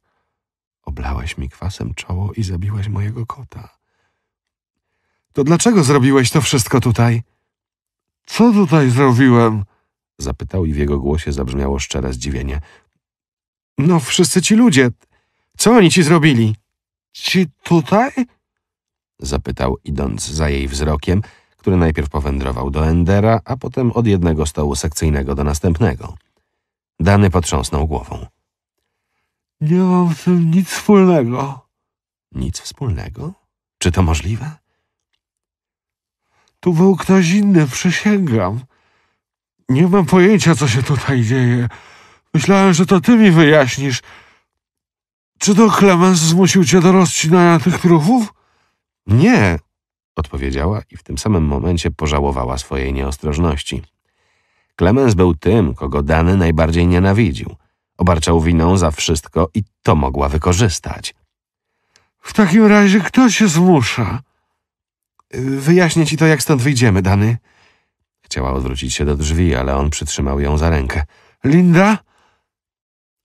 [SPEAKER 2] Oblałaś mi kwasem czoło i zabiłaś mojego kota. To dlaczego zrobiłeś to wszystko tutaj? Co tutaj zrobiłem? Zapytał i w jego głosie zabrzmiało szczere zdziwienie. No, wszyscy ci ludzie. Co oni ci zrobili? ci tutaj? Zapytał, idąc za jej wzrokiem, który najpierw powędrował do Endera, a potem od jednego stołu sekcyjnego do następnego. Dany potrząsnął głową. Nie mam z tym nic wspólnego. Nic wspólnego? Czy to możliwe? Tu był ktoś inny, przysięgam. Nie mam pojęcia, co się tutaj dzieje. Myślałem, że to ty mi wyjaśnisz. Czy to Klemens zmusił cię do rozcinania tych trufów? Nie, odpowiedziała i w tym samym momencie pożałowała swojej nieostrożności. Klemens był tym, kogo Dany najbardziej nienawidził. Obarczał winą za wszystko i to mogła wykorzystać. W takim razie kto się zmusza? Wyjaśnię ci to, jak stąd wyjdziemy, Dany. Chciała odwrócić się do drzwi, ale on przytrzymał ją za rękę. Linda?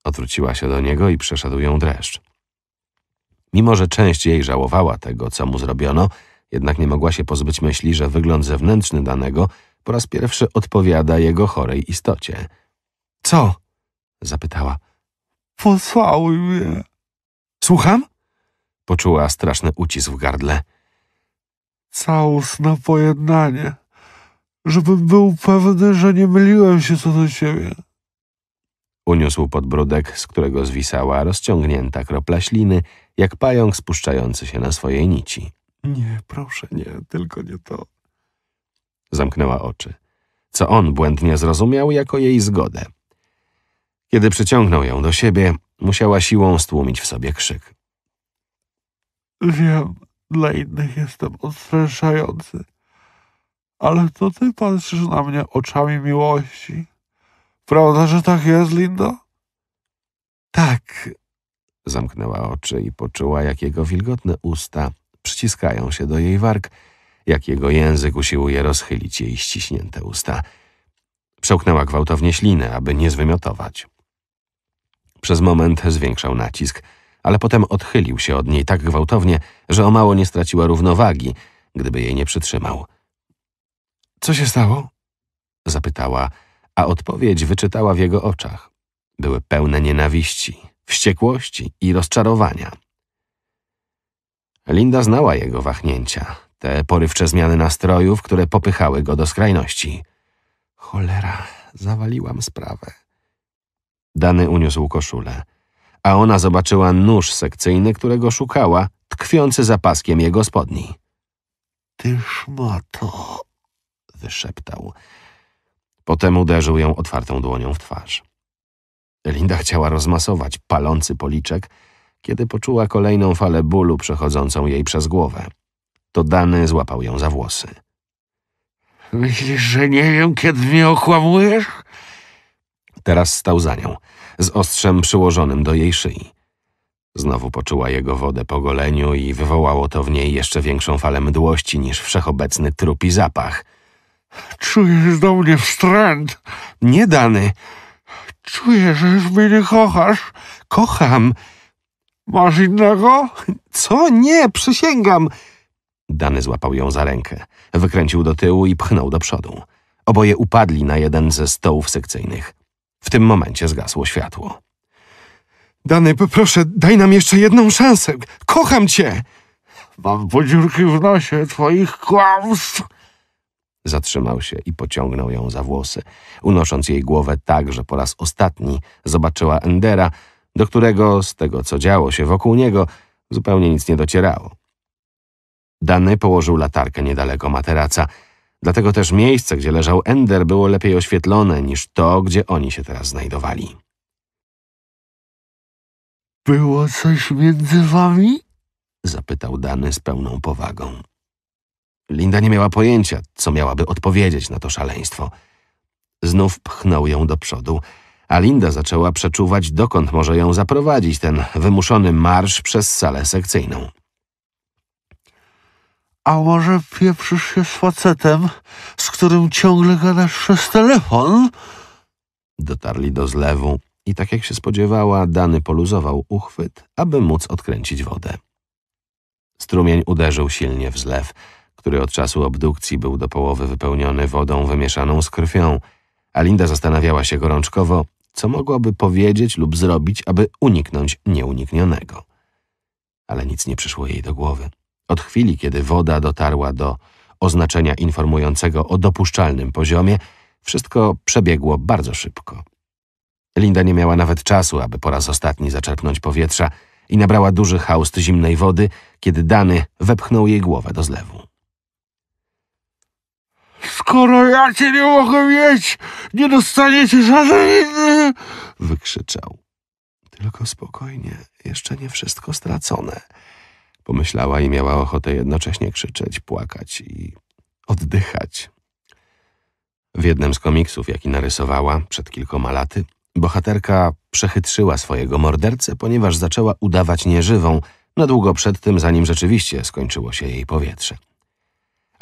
[SPEAKER 2] Odwróciła się do niego i przeszedł ją dreszcz. Mimo, że część jej żałowała tego, co mu zrobiono, jednak nie mogła się pozbyć myśli, że wygląd zewnętrzny danego po raz pierwszy odpowiada jego chorej istocie. Co? zapytała. Posłał mnie. Słucham? Poczuła straszny ucisk w gardle. Całus na
[SPEAKER 1] pojednanie. Żebym był pewny, że nie myliłem się co do ciebie.
[SPEAKER 2] Uniósł podbródek, z którego zwisała rozciągnięta kropla śliny, jak pająk spuszczający się na swojej nici. Nie, proszę, nie, tylko nie to. Zamknęła oczy, co on błędnie zrozumiał jako jej zgodę. Kiedy przyciągnął ją do siebie, musiała siłą stłumić w sobie krzyk. Wiem, dla innych jestem odstraszający, ale to ty patrzysz na mnie oczami miłości. Prawda, że tak jest, Linda? Tak. Zamknęła oczy i poczuła, jak jego wilgotne usta przyciskają się do jej warg, jak jego język usiłuje rozchylić jej ściśnięte usta. Przełknęła gwałtownie ślinę, aby nie zwymiotować. Przez moment zwiększał nacisk, ale potem odchylił się od niej tak gwałtownie, że o mało nie straciła równowagi, gdyby jej nie przytrzymał. — Co się stało? — zapytała a odpowiedź wyczytała w jego oczach. Były pełne nienawiści, wściekłości i rozczarowania. Linda znała jego wahnięcia, te porywcze zmiany nastrojów, które popychały go do skrajności. Cholera, zawaliłam sprawę. Dany uniósł koszulę, a ona zobaczyła nóż sekcyjny, którego szukała, tkwiący za paskiem jego spodni. Ty szmato, wyszeptał. Potem uderzył ją otwartą dłonią w twarz. Linda chciała rozmasować palący policzek, kiedy poczuła kolejną falę bólu przechodzącą jej przez głowę. To Dany złapał ją za włosy. Myślisz, że nie wiem, kiedy mnie okłamujesz? Teraz stał za nią, z ostrzem przyłożonym do jej szyi. Znowu poczuła jego wodę po goleniu i wywołało to w niej jeszcze większą falę mdłości niż wszechobecny trupi zapach – Czujesz do mnie wstręt. Nie, Dany. Czuję, że już mnie nie kochasz. Kocham. Masz innego? Co? Nie, przysięgam. Dany złapał ją za rękę. Wykręcił do tyłu i pchnął do przodu. Oboje upadli na jeden ze stołów sekcyjnych. W tym momencie zgasło światło. Dany, proszę, daj nam jeszcze jedną szansę. Kocham cię! Mam podziurki w nosie twoich kłamstw. Zatrzymał się i pociągnął ją za włosy, unosząc jej głowę tak, że po raz ostatni zobaczyła Endera, do którego, z tego co działo się wokół niego, zupełnie nic nie docierało. Dany położył latarkę niedaleko materaca, dlatego też miejsce, gdzie leżał Ender, było lepiej oświetlone niż to, gdzie oni się teraz znajdowali.
[SPEAKER 1] Było coś między wami?
[SPEAKER 2] zapytał Dany z pełną powagą. Linda nie miała pojęcia, co miałaby odpowiedzieć na to szaleństwo. Znów pchnął ją do przodu, a Linda zaczęła przeczuwać, dokąd może ją zaprowadzić ten wymuszony marsz przez salę sekcyjną. A może pieprzysz się z facetem, z którym ciągle gadasz przez telefon? Dotarli do zlewu i tak jak się spodziewała, Dany poluzował uchwyt, aby móc odkręcić wodę. Strumień uderzył silnie w zlew, który od czasu obdukcji był do połowy wypełniony wodą wymieszaną z krwią, a Linda zastanawiała się gorączkowo, co mogłaby powiedzieć lub zrobić, aby uniknąć nieuniknionego. Ale nic nie przyszło jej do głowy. Od chwili, kiedy woda dotarła do oznaczenia informującego o dopuszczalnym poziomie, wszystko przebiegło bardzo szybko. Linda nie miała nawet czasu, aby po raz ostatni zaczerpnąć powietrza i nabrała duży haust zimnej wody, kiedy Dany wepchnął jej głowę do zlewu. Skoro ja cię nie mogę mieć, nie dostaniecie żadnej inny! Wykrzyczał. Tylko spokojnie, jeszcze nie wszystko stracone. Pomyślała i miała ochotę jednocześnie krzyczeć, płakać i oddychać. W jednym z komiksów, jaki narysowała przed kilkoma laty, bohaterka przechytrzyła swojego mordercę, ponieważ zaczęła udawać nieżywą na długo przed tym, zanim rzeczywiście skończyło się jej powietrze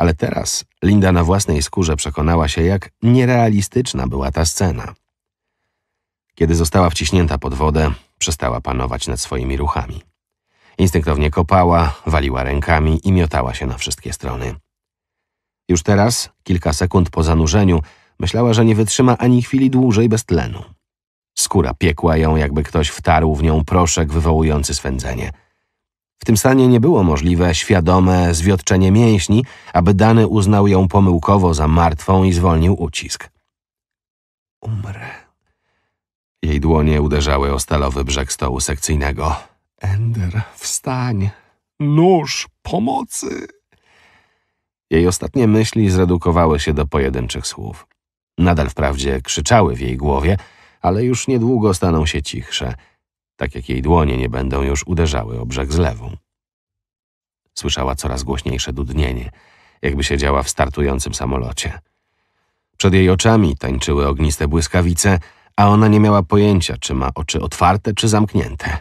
[SPEAKER 2] ale teraz Linda na własnej skórze przekonała się, jak nierealistyczna była ta scena. Kiedy została wciśnięta pod wodę, przestała panować nad swoimi ruchami. Instynktownie kopała, waliła rękami i miotała się na wszystkie strony. Już teraz, kilka sekund po zanurzeniu, myślała, że nie wytrzyma ani chwili dłużej bez tlenu. Skóra piekła ją, jakby ktoś wtarł w nią proszek wywołujący swędzenie. W tym stanie nie było możliwe świadome zwiotczenie mięśni, aby dany uznał ją pomyłkowo za martwą i zwolnił ucisk. Umrę. Jej dłonie uderzały o stalowy brzeg stołu sekcyjnego. Ender, wstań! Nóż pomocy! Jej ostatnie myśli zredukowały się do pojedynczych słów. Nadal wprawdzie krzyczały w jej głowie, ale już niedługo staną się cichsze – tak jak jej dłonie nie będą już uderzały o brzeg lewą. Słyszała coraz głośniejsze dudnienie, jakby siedziała w startującym samolocie. Przed jej oczami tańczyły ogniste błyskawice, a ona nie miała pojęcia, czy ma oczy otwarte, czy zamknięte.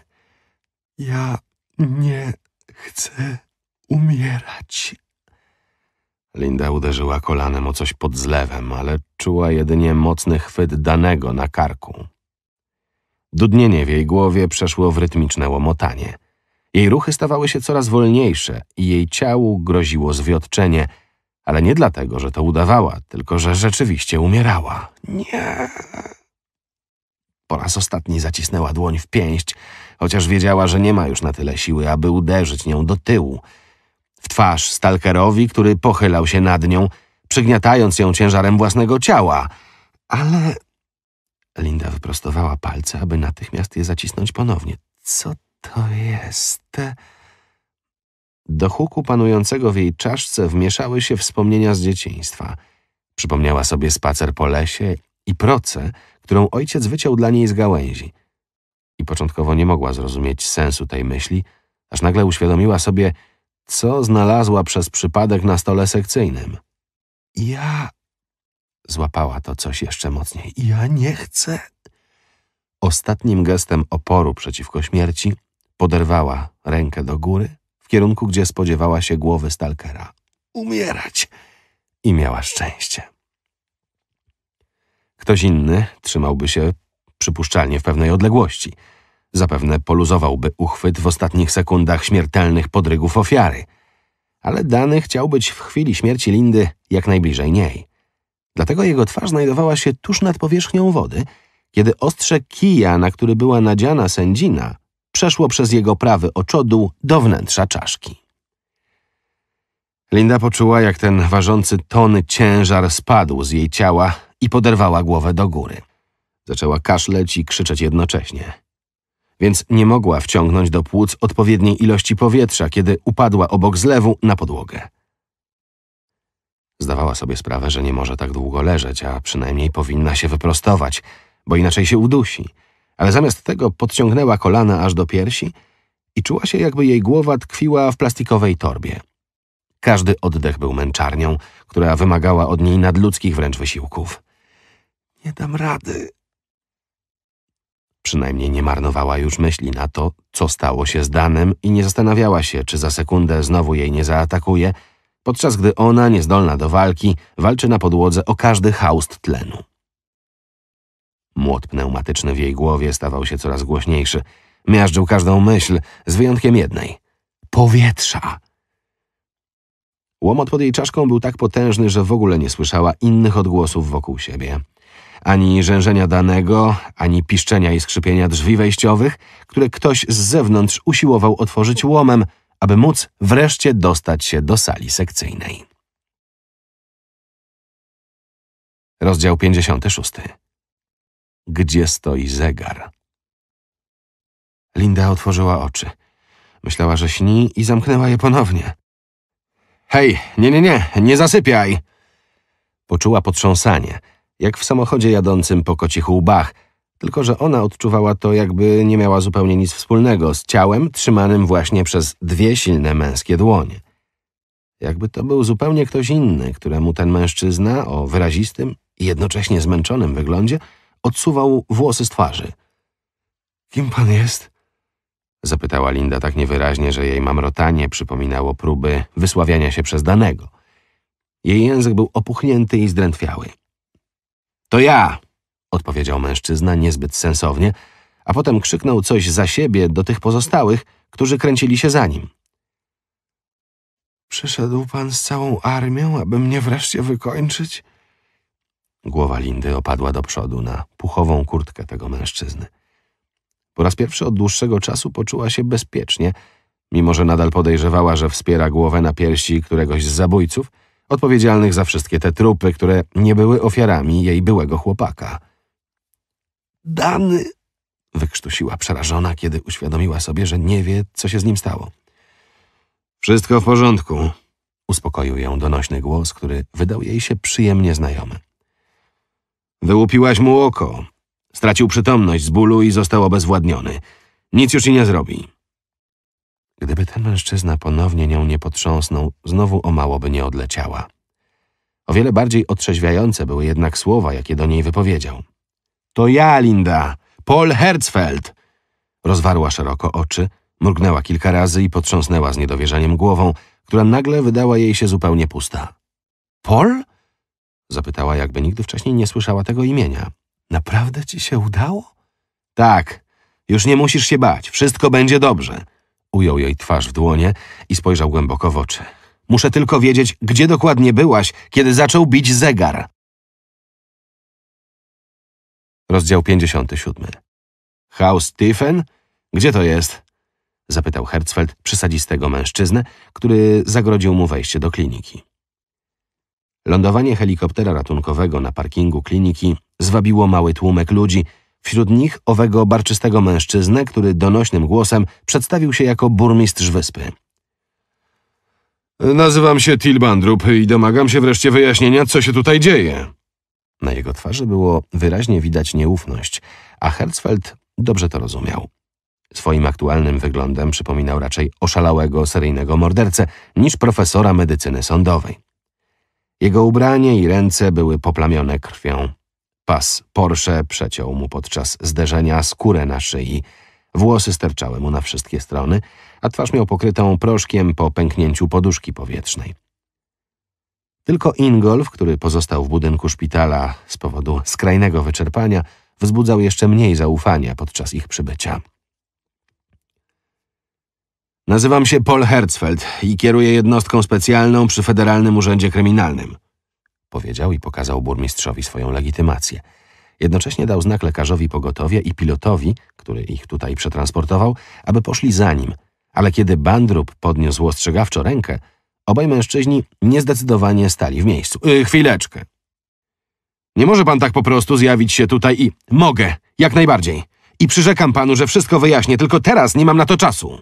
[SPEAKER 2] Ja nie chcę umierać. Linda uderzyła kolanem o coś pod zlewem, ale czuła jedynie mocny chwyt danego na karku. Dudnienie w jej głowie przeszło w rytmiczne łomotanie. Jej ruchy stawały się coraz wolniejsze i jej ciału groziło zwiotczenie, ale nie dlatego, że to udawała, tylko że rzeczywiście umierała.
[SPEAKER 1] Nie.
[SPEAKER 2] Po raz ostatni zacisnęła dłoń w pięść, chociaż wiedziała, że nie ma już na tyle siły, aby uderzyć nią do tyłu. W twarz stalkerowi, który pochylał się nad nią, przygniatając ją ciężarem własnego ciała. Ale Linda wyprostowała palce, aby natychmiast je zacisnąć ponownie. Co to jest? Do huku panującego w jej czaszce wmieszały się wspomnienia z dzieciństwa. Przypomniała sobie spacer po lesie i proce, którą ojciec wyciął dla niej z gałęzi. I początkowo nie mogła zrozumieć sensu tej myśli, aż nagle uświadomiła sobie, co znalazła przez przypadek na stole sekcyjnym. Ja Złapała to coś jeszcze mocniej. Ja nie chcę. Ostatnim gestem oporu przeciwko śmierci poderwała rękę do góry w kierunku, gdzie spodziewała się głowy stalkera. Umierać! I miała szczęście. Ktoś inny trzymałby się przypuszczalnie w pewnej odległości. Zapewne poluzowałby uchwyt w ostatnich sekundach śmiertelnych podrygów ofiary. Ale Dany chciał być w chwili śmierci Lindy jak najbliżej niej. Dlatego jego twarz znajdowała się tuż nad powierzchnią wody, kiedy ostrze kija, na który była nadziana sędzina, przeszło przez jego prawy oczodół do wnętrza czaszki. Linda poczuła, jak ten ważący tony ciężar spadł z jej ciała i poderwała głowę do góry. Zaczęła kaszleć i krzyczeć jednocześnie. Więc nie mogła wciągnąć do płuc odpowiedniej ilości powietrza, kiedy upadła obok zlewu na podłogę. Zdawała sobie sprawę, że nie może tak długo leżeć, a przynajmniej powinna się wyprostować, bo inaczej się udusi. Ale zamiast tego podciągnęła kolana aż do piersi i czuła się, jakby jej głowa tkwiła w plastikowej torbie. Każdy oddech był męczarnią, która wymagała od niej nadludzkich wręcz wysiłków. Nie dam rady. Przynajmniej nie marnowała już myśli na to, co stało się z Danem i nie zastanawiała się, czy za sekundę znowu jej nie zaatakuje – podczas gdy ona, niezdolna do walki, walczy na podłodze o każdy haust tlenu. Młot pneumatyczny w jej głowie stawał się coraz głośniejszy. Miażdżył każdą myśl, z wyjątkiem jednej. Powietrza! Łomot pod jej czaszką był tak potężny, że w ogóle nie słyszała innych odgłosów wokół siebie. Ani rzężenia danego, ani piszczenia i skrzypienia drzwi wejściowych, które ktoś z zewnątrz usiłował otworzyć łomem – aby móc wreszcie dostać się do sali sekcyjnej. Rozdział 56.
[SPEAKER 1] Gdzie stoi
[SPEAKER 2] zegar? Linda otworzyła oczy. Myślała, że śni i zamknęła je ponownie. Hej, nie, nie, nie, nie zasypiaj! Poczuła potrząsanie, jak w samochodzie jadącym po kocich łbach – tylko że ona odczuwała to, jakby nie miała zupełnie nic wspólnego z ciałem trzymanym właśnie przez dwie silne męskie dłonie. Jakby to był zupełnie ktoś inny, któremu ten mężczyzna o wyrazistym i jednocześnie zmęczonym wyglądzie odsuwał włosy z twarzy. Kim pan jest? Zapytała Linda tak niewyraźnie, że jej mamrotanie przypominało próby wysławiania się przez danego. Jej język był opuchnięty i zdrętwiały. To ja! odpowiedział mężczyzna niezbyt sensownie, a potem krzyknął coś za siebie do tych pozostałych, którzy kręcili się za nim. Przyszedł pan z całą armią, aby mnie wreszcie wykończyć? Głowa Lindy opadła do przodu na puchową kurtkę tego mężczyzny. Po raz pierwszy od dłuższego czasu poczuła się bezpiecznie, mimo że nadal podejrzewała, że wspiera głowę na piersi któregoś z zabójców, odpowiedzialnych za wszystkie te trupy, które nie były ofiarami jej byłego chłopaka. Dany! wykrztusiła przerażona, kiedy uświadomiła sobie, że nie wie, co się z nim stało. Wszystko w porządku, uspokoił ją donośny głos, który wydał jej się przyjemnie znajomy. Wyłupiłaś mu oko. Stracił przytomność z bólu i został obezwładniony. Nic już i nie zrobi. Gdyby ten mężczyzna ponownie nią nie potrząsnął, znowu o mało by nie odleciała. O wiele bardziej otrzeźwiające były jednak słowa, jakie do niej wypowiedział. To ja, Linda. Paul Herzfeld. Rozwarła szeroko oczy, mrugnęła kilka razy i potrząsnęła z niedowierzaniem głową, która nagle wydała jej się zupełnie pusta. Paul? Zapytała, jakby nigdy wcześniej nie słyszała tego imienia. Naprawdę ci się udało? Tak. Już nie musisz się bać. Wszystko będzie dobrze. Ujął jej twarz w dłonie i spojrzał głęboko w oczy. Muszę tylko wiedzieć, gdzie dokładnie byłaś, kiedy zaczął bić zegar. Rozdział 57. Haus Stephen? Gdzie to jest? Zapytał Herzfeld przysadzistego mężczyznę, który zagrodził mu wejście do kliniki. Lądowanie helikoptera ratunkowego na parkingu kliniki zwabiło mały tłumek ludzi, wśród nich owego barczystego mężczyznę, który donośnym głosem przedstawił się jako burmistrz wyspy. Nazywam się Tilbandrup i domagam się wreszcie wyjaśnienia, co się tutaj dzieje. Na jego twarzy było wyraźnie widać nieufność, a Herzfeld dobrze to rozumiał. Swoim aktualnym wyglądem przypominał raczej oszalałego seryjnego mordercę niż profesora medycyny sądowej. Jego ubranie i ręce były poplamione krwią. Pas Porsche przeciął mu podczas zderzenia skórę na szyi. Włosy sterczały mu na wszystkie strony, a twarz miał pokrytą proszkiem po pęknięciu poduszki powietrznej. Tylko Ingolf, który pozostał w budynku szpitala z powodu skrajnego wyczerpania, wzbudzał jeszcze mniej zaufania podczas ich przybycia. Nazywam się Paul Herzfeld i kieruję jednostką specjalną przy Federalnym Urzędzie Kryminalnym. Powiedział i pokazał burmistrzowi swoją legitymację. Jednocześnie dał znak lekarzowi pogotowie i pilotowi, który ich tutaj przetransportował, aby poszli za nim. Ale kiedy Bandrup podniósł ostrzegawczo rękę, Obaj mężczyźni niezdecydowanie stali w miejscu. Yy, chwileczkę. Nie może pan tak po prostu zjawić się tutaj i... Mogę, jak najbardziej. I przyrzekam panu, że wszystko wyjaśnię, tylko teraz nie mam na to czasu.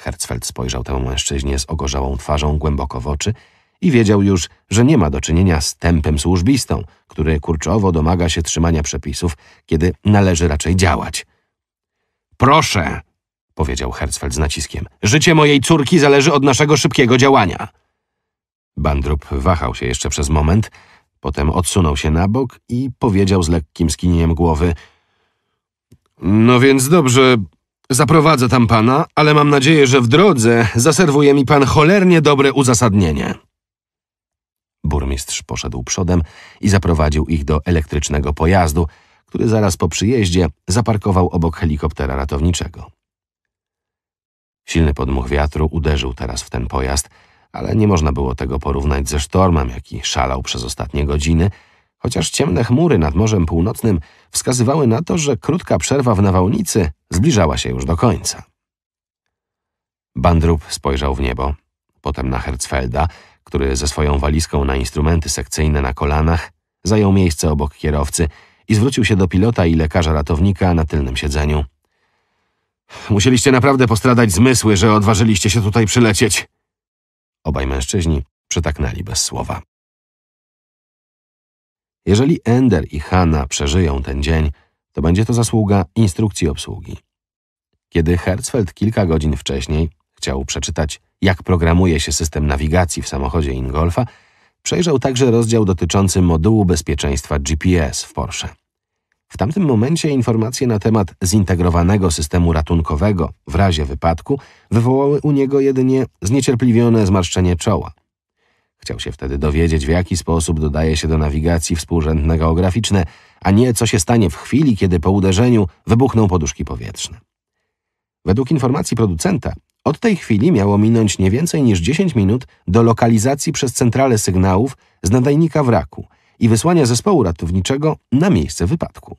[SPEAKER 2] Herzfeld spojrzał temu mężczyźnie z ogorzałą twarzą głęboko w oczy i wiedział już, że nie ma do czynienia z tępem służbistą, który kurczowo domaga się trzymania przepisów, kiedy należy raczej działać. Proszę, powiedział Herzfeld z naciskiem. Życie mojej córki zależy od naszego szybkiego działania. Bandrup wahał się jeszcze przez moment, potem odsunął się na bok i powiedział z lekkim skinieniem głowy No więc dobrze, zaprowadzę tam pana, ale mam nadzieję, że w drodze zaserwuje mi pan cholernie dobre uzasadnienie. Burmistrz poszedł przodem i zaprowadził ich do elektrycznego pojazdu, który zaraz po przyjeździe zaparkował obok helikoptera ratowniczego. Silny podmuch wiatru uderzył teraz w ten pojazd, ale nie można było tego porównać ze sztormem, jaki szalał przez ostatnie godziny, chociaż ciemne chmury nad Morzem Północnym wskazywały na to, że krótka przerwa w nawałnicy zbliżała się już do końca. Bandrup spojrzał w niebo, potem na Herzfelda, który ze swoją walizką na instrumenty sekcyjne na kolanach zajął miejsce obok kierowcy i zwrócił się do pilota i lekarza ratownika na tylnym siedzeniu. Musieliście naprawdę postradać zmysły, że odważyliście się tutaj przylecieć. Obaj mężczyźni przytaknęli bez słowa. Jeżeli Ender i Hanna przeżyją ten dzień, to będzie to zasługa instrukcji obsługi. Kiedy Herzfeld kilka godzin wcześniej chciał przeczytać, jak programuje się system nawigacji w samochodzie Ingolfa, przejrzał także rozdział dotyczący modułu bezpieczeństwa GPS w Porsche. W tamtym momencie informacje na temat zintegrowanego systemu ratunkowego w razie wypadku wywołały u niego jedynie zniecierpliwione zmarszczenie czoła. Chciał się wtedy dowiedzieć, w jaki sposób dodaje się do nawigacji współrzędne geograficzne, a nie co się stanie w chwili, kiedy po uderzeniu wybuchną poduszki powietrzne. Według informacji producenta, od tej chwili miało minąć nie więcej niż 10 minut do lokalizacji przez centralę sygnałów z nadajnika wraku – i wysłania zespołu ratowniczego na miejsce wypadku.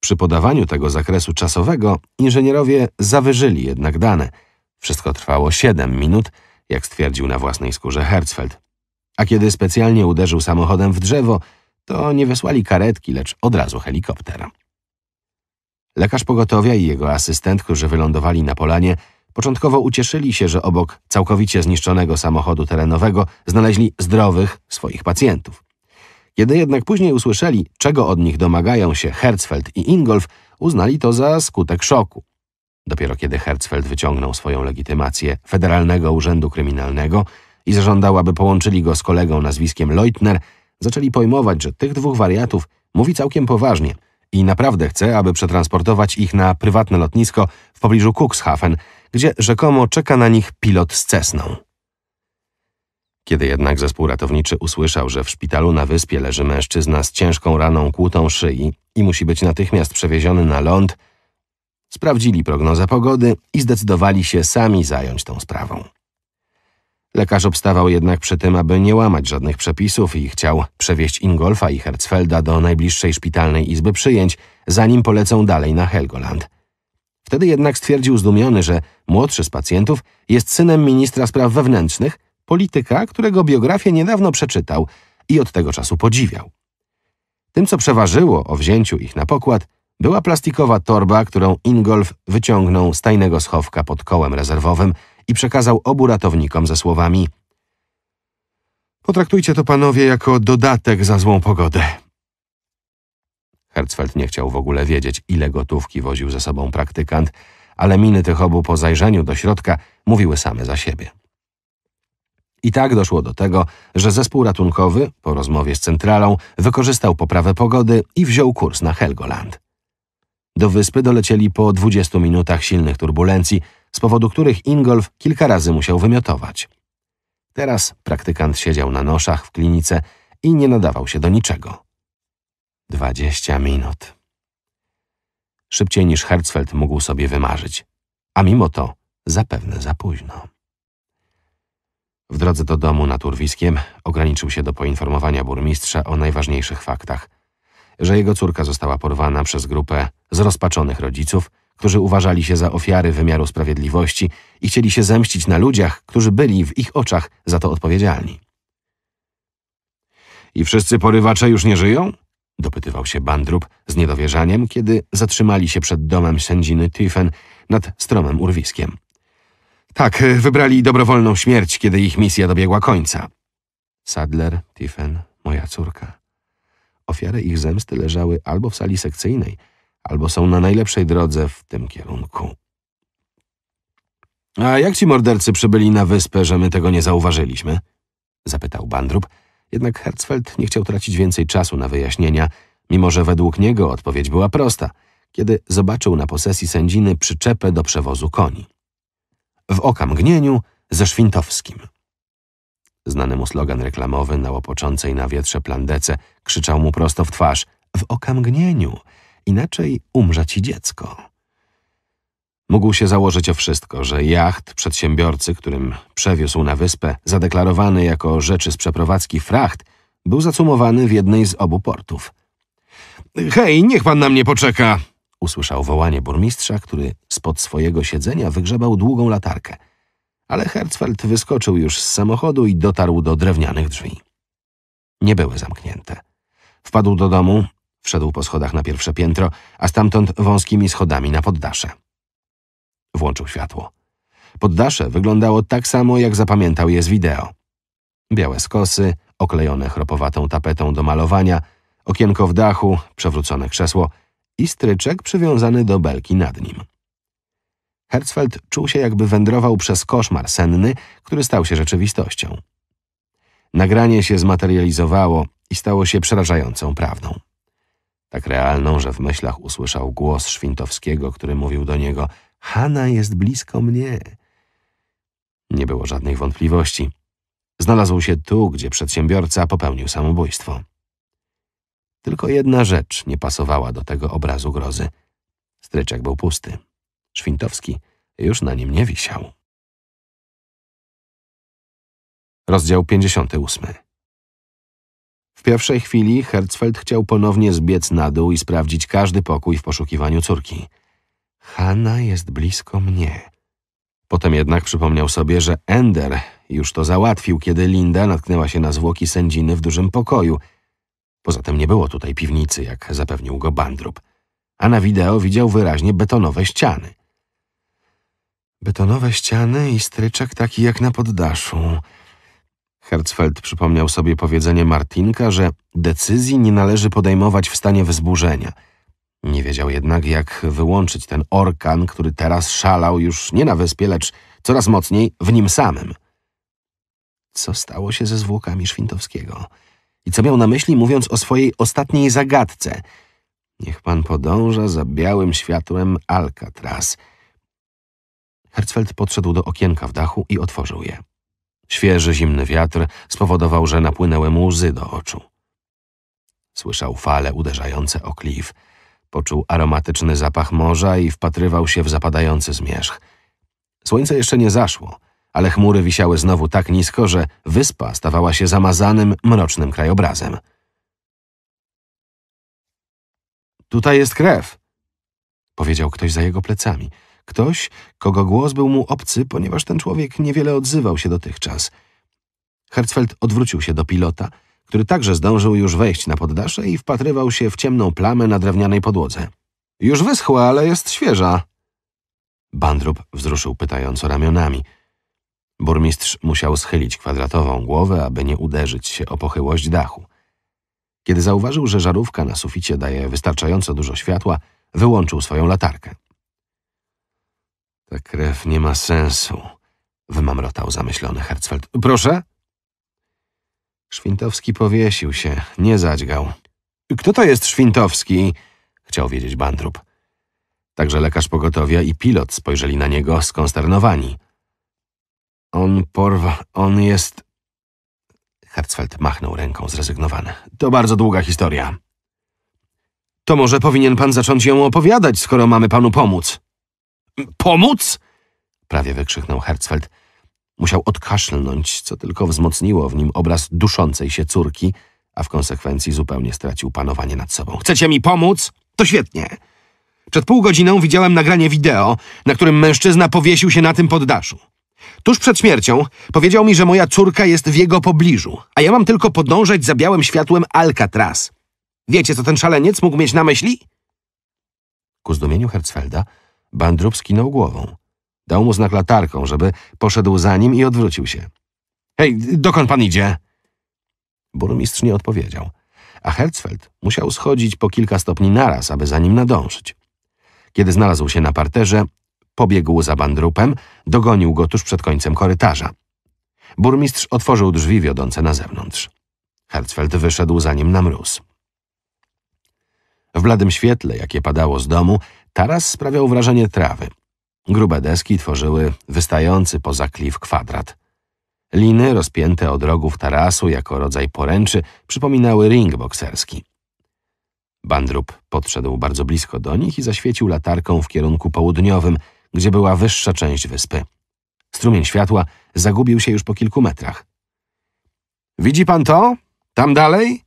[SPEAKER 2] Przy podawaniu tego zakresu czasowego inżynierowie zawyżyli jednak dane. Wszystko trwało 7 minut, jak stwierdził na własnej skórze Herzfeld. A kiedy specjalnie uderzył samochodem w drzewo, to nie wysłali karetki, lecz od razu helikoptera. Lekarz pogotowia i jego asystent, którzy wylądowali na polanie, początkowo ucieszyli się, że obok całkowicie zniszczonego samochodu terenowego znaleźli zdrowych swoich pacjentów. Kiedy jednak później usłyszeli, czego od nich domagają się Herzfeld i Ingolf, uznali to za skutek szoku. Dopiero kiedy Herzfeld wyciągnął swoją legitymację Federalnego Urzędu Kryminalnego i zażądał, aby połączyli go z kolegą nazwiskiem Leutner, zaczęli pojmować, że tych dwóch wariatów mówi całkiem poważnie i naprawdę chce, aby przetransportować ich na prywatne lotnisko w pobliżu Cuxhaven, gdzie rzekomo czeka na nich pilot z Cessną. Kiedy jednak zespół ratowniczy usłyszał, że w szpitalu na wyspie leży mężczyzna z ciężką raną kłutą szyi i musi być natychmiast przewieziony na ląd, sprawdzili prognozę pogody i zdecydowali się sami zająć tą sprawą. Lekarz obstawał jednak przy tym, aby nie łamać żadnych przepisów i chciał przewieźć Ingolfa i Herzfelda do najbliższej szpitalnej izby przyjęć, zanim polecą dalej na Helgoland. Wtedy jednak stwierdził zdumiony, że młodszy z pacjentów jest synem ministra spraw wewnętrznych polityka, którego biografię niedawno przeczytał i od tego czasu podziwiał. Tym, co przeważyło o wzięciu ich na pokład, była plastikowa torba, którą Ingolf wyciągnął z tajnego schowka pod kołem rezerwowym i przekazał obu ratownikom ze słowami Potraktujcie to panowie jako dodatek za złą pogodę. Herzfeld nie chciał w ogóle wiedzieć, ile gotówki woził ze sobą praktykant, ale miny tych obu po zajrzeniu do środka mówiły same za siebie. I tak doszło do tego, że zespół ratunkowy, po rozmowie z centralą, wykorzystał poprawę pogody i wziął kurs na Helgoland. Do wyspy dolecieli po 20 minutach silnych turbulencji, z powodu których Ingolf kilka razy musiał wymiotować. Teraz praktykant siedział na noszach w klinice i nie nadawał się do niczego. 20 minut. Szybciej niż Herzfeld mógł sobie wymarzyć, a mimo to zapewne za późno. W drodze do domu nad urwiskiem ograniczył się do poinformowania burmistrza o najważniejszych faktach. Że jego córka została porwana przez grupę zrozpaczonych rodziców, którzy uważali się za ofiary wymiaru sprawiedliwości i chcieli się zemścić na ludziach, którzy byli w ich oczach za to odpowiedzialni. I wszyscy porywacze już nie żyją? Dopytywał się Bandrup z niedowierzaniem, kiedy zatrzymali się przed domem sędziny Tiffen nad stromem urwiskiem. Tak, e, wybrali dobrowolną śmierć, kiedy ich misja dobiegła końca. Sadler, Tiffen, moja córka. Ofiary ich zemsty leżały albo w sali sekcyjnej, albo są na najlepszej drodze w tym kierunku. A jak ci mordercy przybyli na wyspę, że my tego nie zauważyliśmy? Zapytał Bandrup, jednak Herzfeld nie chciał tracić więcej czasu na wyjaśnienia, mimo że według niego odpowiedź była prosta, kiedy zobaczył na posesji sędziny przyczepę do przewozu koni w okamgnieniu ze Świntowskim. Znany mu slogan reklamowy na łopoczącej na wietrze plandece krzyczał mu prosto w twarz – w okamgnieniu, inaczej umrze ci dziecko. Mógł się założyć o wszystko, że jacht przedsiębiorcy, którym przewiózł na wyspę, zadeklarowany jako rzeczy z przeprowadzki fracht, był zacumowany w jednej z obu portów. Hej, niech pan na mnie poczeka! Usłyszał wołanie burmistrza, który spod swojego siedzenia wygrzebał długą latarkę. Ale Herzfeld wyskoczył już z samochodu i dotarł do drewnianych drzwi. Nie były zamknięte. Wpadł do domu, wszedł po schodach na pierwsze piętro, a stamtąd wąskimi schodami na poddasze. Włączył światło. Poddasze wyglądało tak samo, jak zapamiętał je z wideo. Białe skosy, oklejone chropowatą tapetą do malowania, okienko w dachu, przewrócone krzesło – i stryczek przywiązany do belki nad nim. Herzfeld czuł się jakby wędrował przez koszmar senny, który stał się rzeczywistością. Nagranie się zmaterializowało i stało się przerażającą prawdą. Tak realną, że w myślach usłyszał głos Szwintowskiego, który mówił do niego Hanna jest blisko mnie. Nie było żadnych wątpliwości. Znalazł się tu, gdzie przedsiębiorca popełnił samobójstwo. Tylko jedna rzecz nie pasowała do tego obrazu grozy. Stryczek był pusty. Świntowski już na nim nie wisiał. Rozdział 58 W pierwszej chwili Herzfeld chciał ponownie zbiec na dół i sprawdzić każdy pokój w poszukiwaniu córki. Hanna jest blisko mnie. Potem jednak przypomniał sobie, że Ender już to załatwił, kiedy Linda natknęła się na zwłoki sędziny w dużym pokoju – Poza tym nie było tutaj piwnicy, jak zapewnił go Bandrup, a na wideo widział wyraźnie betonowe ściany. Betonowe ściany i stryczek taki jak na poddaszu. Herzfeld przypomniał sobie powiedzenie Martinka, że decyzji nie należy podejmować w stanie wzburzenia. Nie wiedział jednak, jak wyłączyć ten orkan, który teraz szalał już nie na wyspie, lecz coraz mocniej w nim samym. Co stało się ze zwłokami Świntowskiego? — i co miał na myśli, mówiąc o swojej ostatniej zagadce. Niech pan podąża za białym światłem Alcatraz. Herzfeld podszedł do okienka w dachu i otworzył je. Świeży, zimny wiatr spowodował, że napłynęły mu łzy do oczu. Słyszał fale uderzające o klif. Poczuł aromatyczny zapach morza i wpatrywał się w zapadający zmierzch. Słońce jeszcze nie zaszło ale chmury wisiały znowu tak nisko, że wyspa stawała się zamazanym, mrocznym krajobrazem. Tutaj jest krew, powiedział ktoś za jego plecami. Ktoś, kogo głos był mu obcy, ponieważ ten człowiek niewiele odzywał się dotychczas. Hertzfeld odwrócił się do pilota, który także zdążył już wejść na poddasze i wpatrywał się w ciemną plamę na drewnianej podłodze. Już wyschła, ale jest świeża. Bandrup wzruszył pytająco ramionami – Burmistrz musiał schylić kwadratową głowę, aby nie uderzyć się o pochyłość dachu. Kiedy zauważył, że żarówka na suficie daje wystarczająco dużo światła, wyłączył swoją latarkę. Ta krew nie ma sensu, wymamrotał zamyślony Herzfeld. Proszę? Szwintowski powiesił się, nie zadźgał. Kto to jest Szwintowski? Chciał wiedzieć Bandrup. Także lekarz pogotowia i pilot spojrzeli na niego skonsternowani. On porwa, on jest... Hertzfeld machnął ręką zrezygnowany. To bardzo długa historia. To może powinien pan zacząć ją opowiadać, skoro mamy panu pomóc. Pomóc? Prawie wykrzyknął Hertzfeld. Musiał odkaszlnąć, co tylko wzmocniło w nim obraz duszącej się córki, a w konsekwencji zupełnie stracił panowanie nad sobą. Chcecie mi pomóc? To świetnie. Przed pół godziną widziałem nagranie wideo, na którym mężczyzna powiesił się na tym poddaszu. Tuż przed śmiercią powiedział mi, że moja córka jest w jego pobliżu, a ja mam tylko podążać za białym światłem Alcatraz. Wiecie, co ten szaleniec mógł mieć na myśli? Ku zdumieniu Herzfelda Bandrup skinął głową. Dał mu znak latarką, żeby poszedł za nim i odwrócił się. Hej, dokąd pan idzie? Burmistrz nie odpowiedział, a Herzfeld musiał schodzić po kilka stopni naraz, aby za nim nadążyć. Kiedy znalazł się na parterze, Pobiegł za bandrupem, dogonił go tuż przed końcem korytarza. Burmistrz otworzył drzwi wiodące na zewnątrz. Herzfeld wyszedł za nim na mróz. W bladym świetle, jakie padało z domu, taras sprawiał wrażenie trawy. Grube deski tworzyły wystający poza klif kwadrat. Liny rozpięte od rogów tarasu jako rodzaj poręczy przypominały ring bokserski. Bandrup podszedł bardzo blisko do nich i zaświecił latarką w kierunku południowym – gdzie była wyższa część wyspy. Strumień światła zagubił się już po kilku metrach. Widzi pan to? Tam dalej?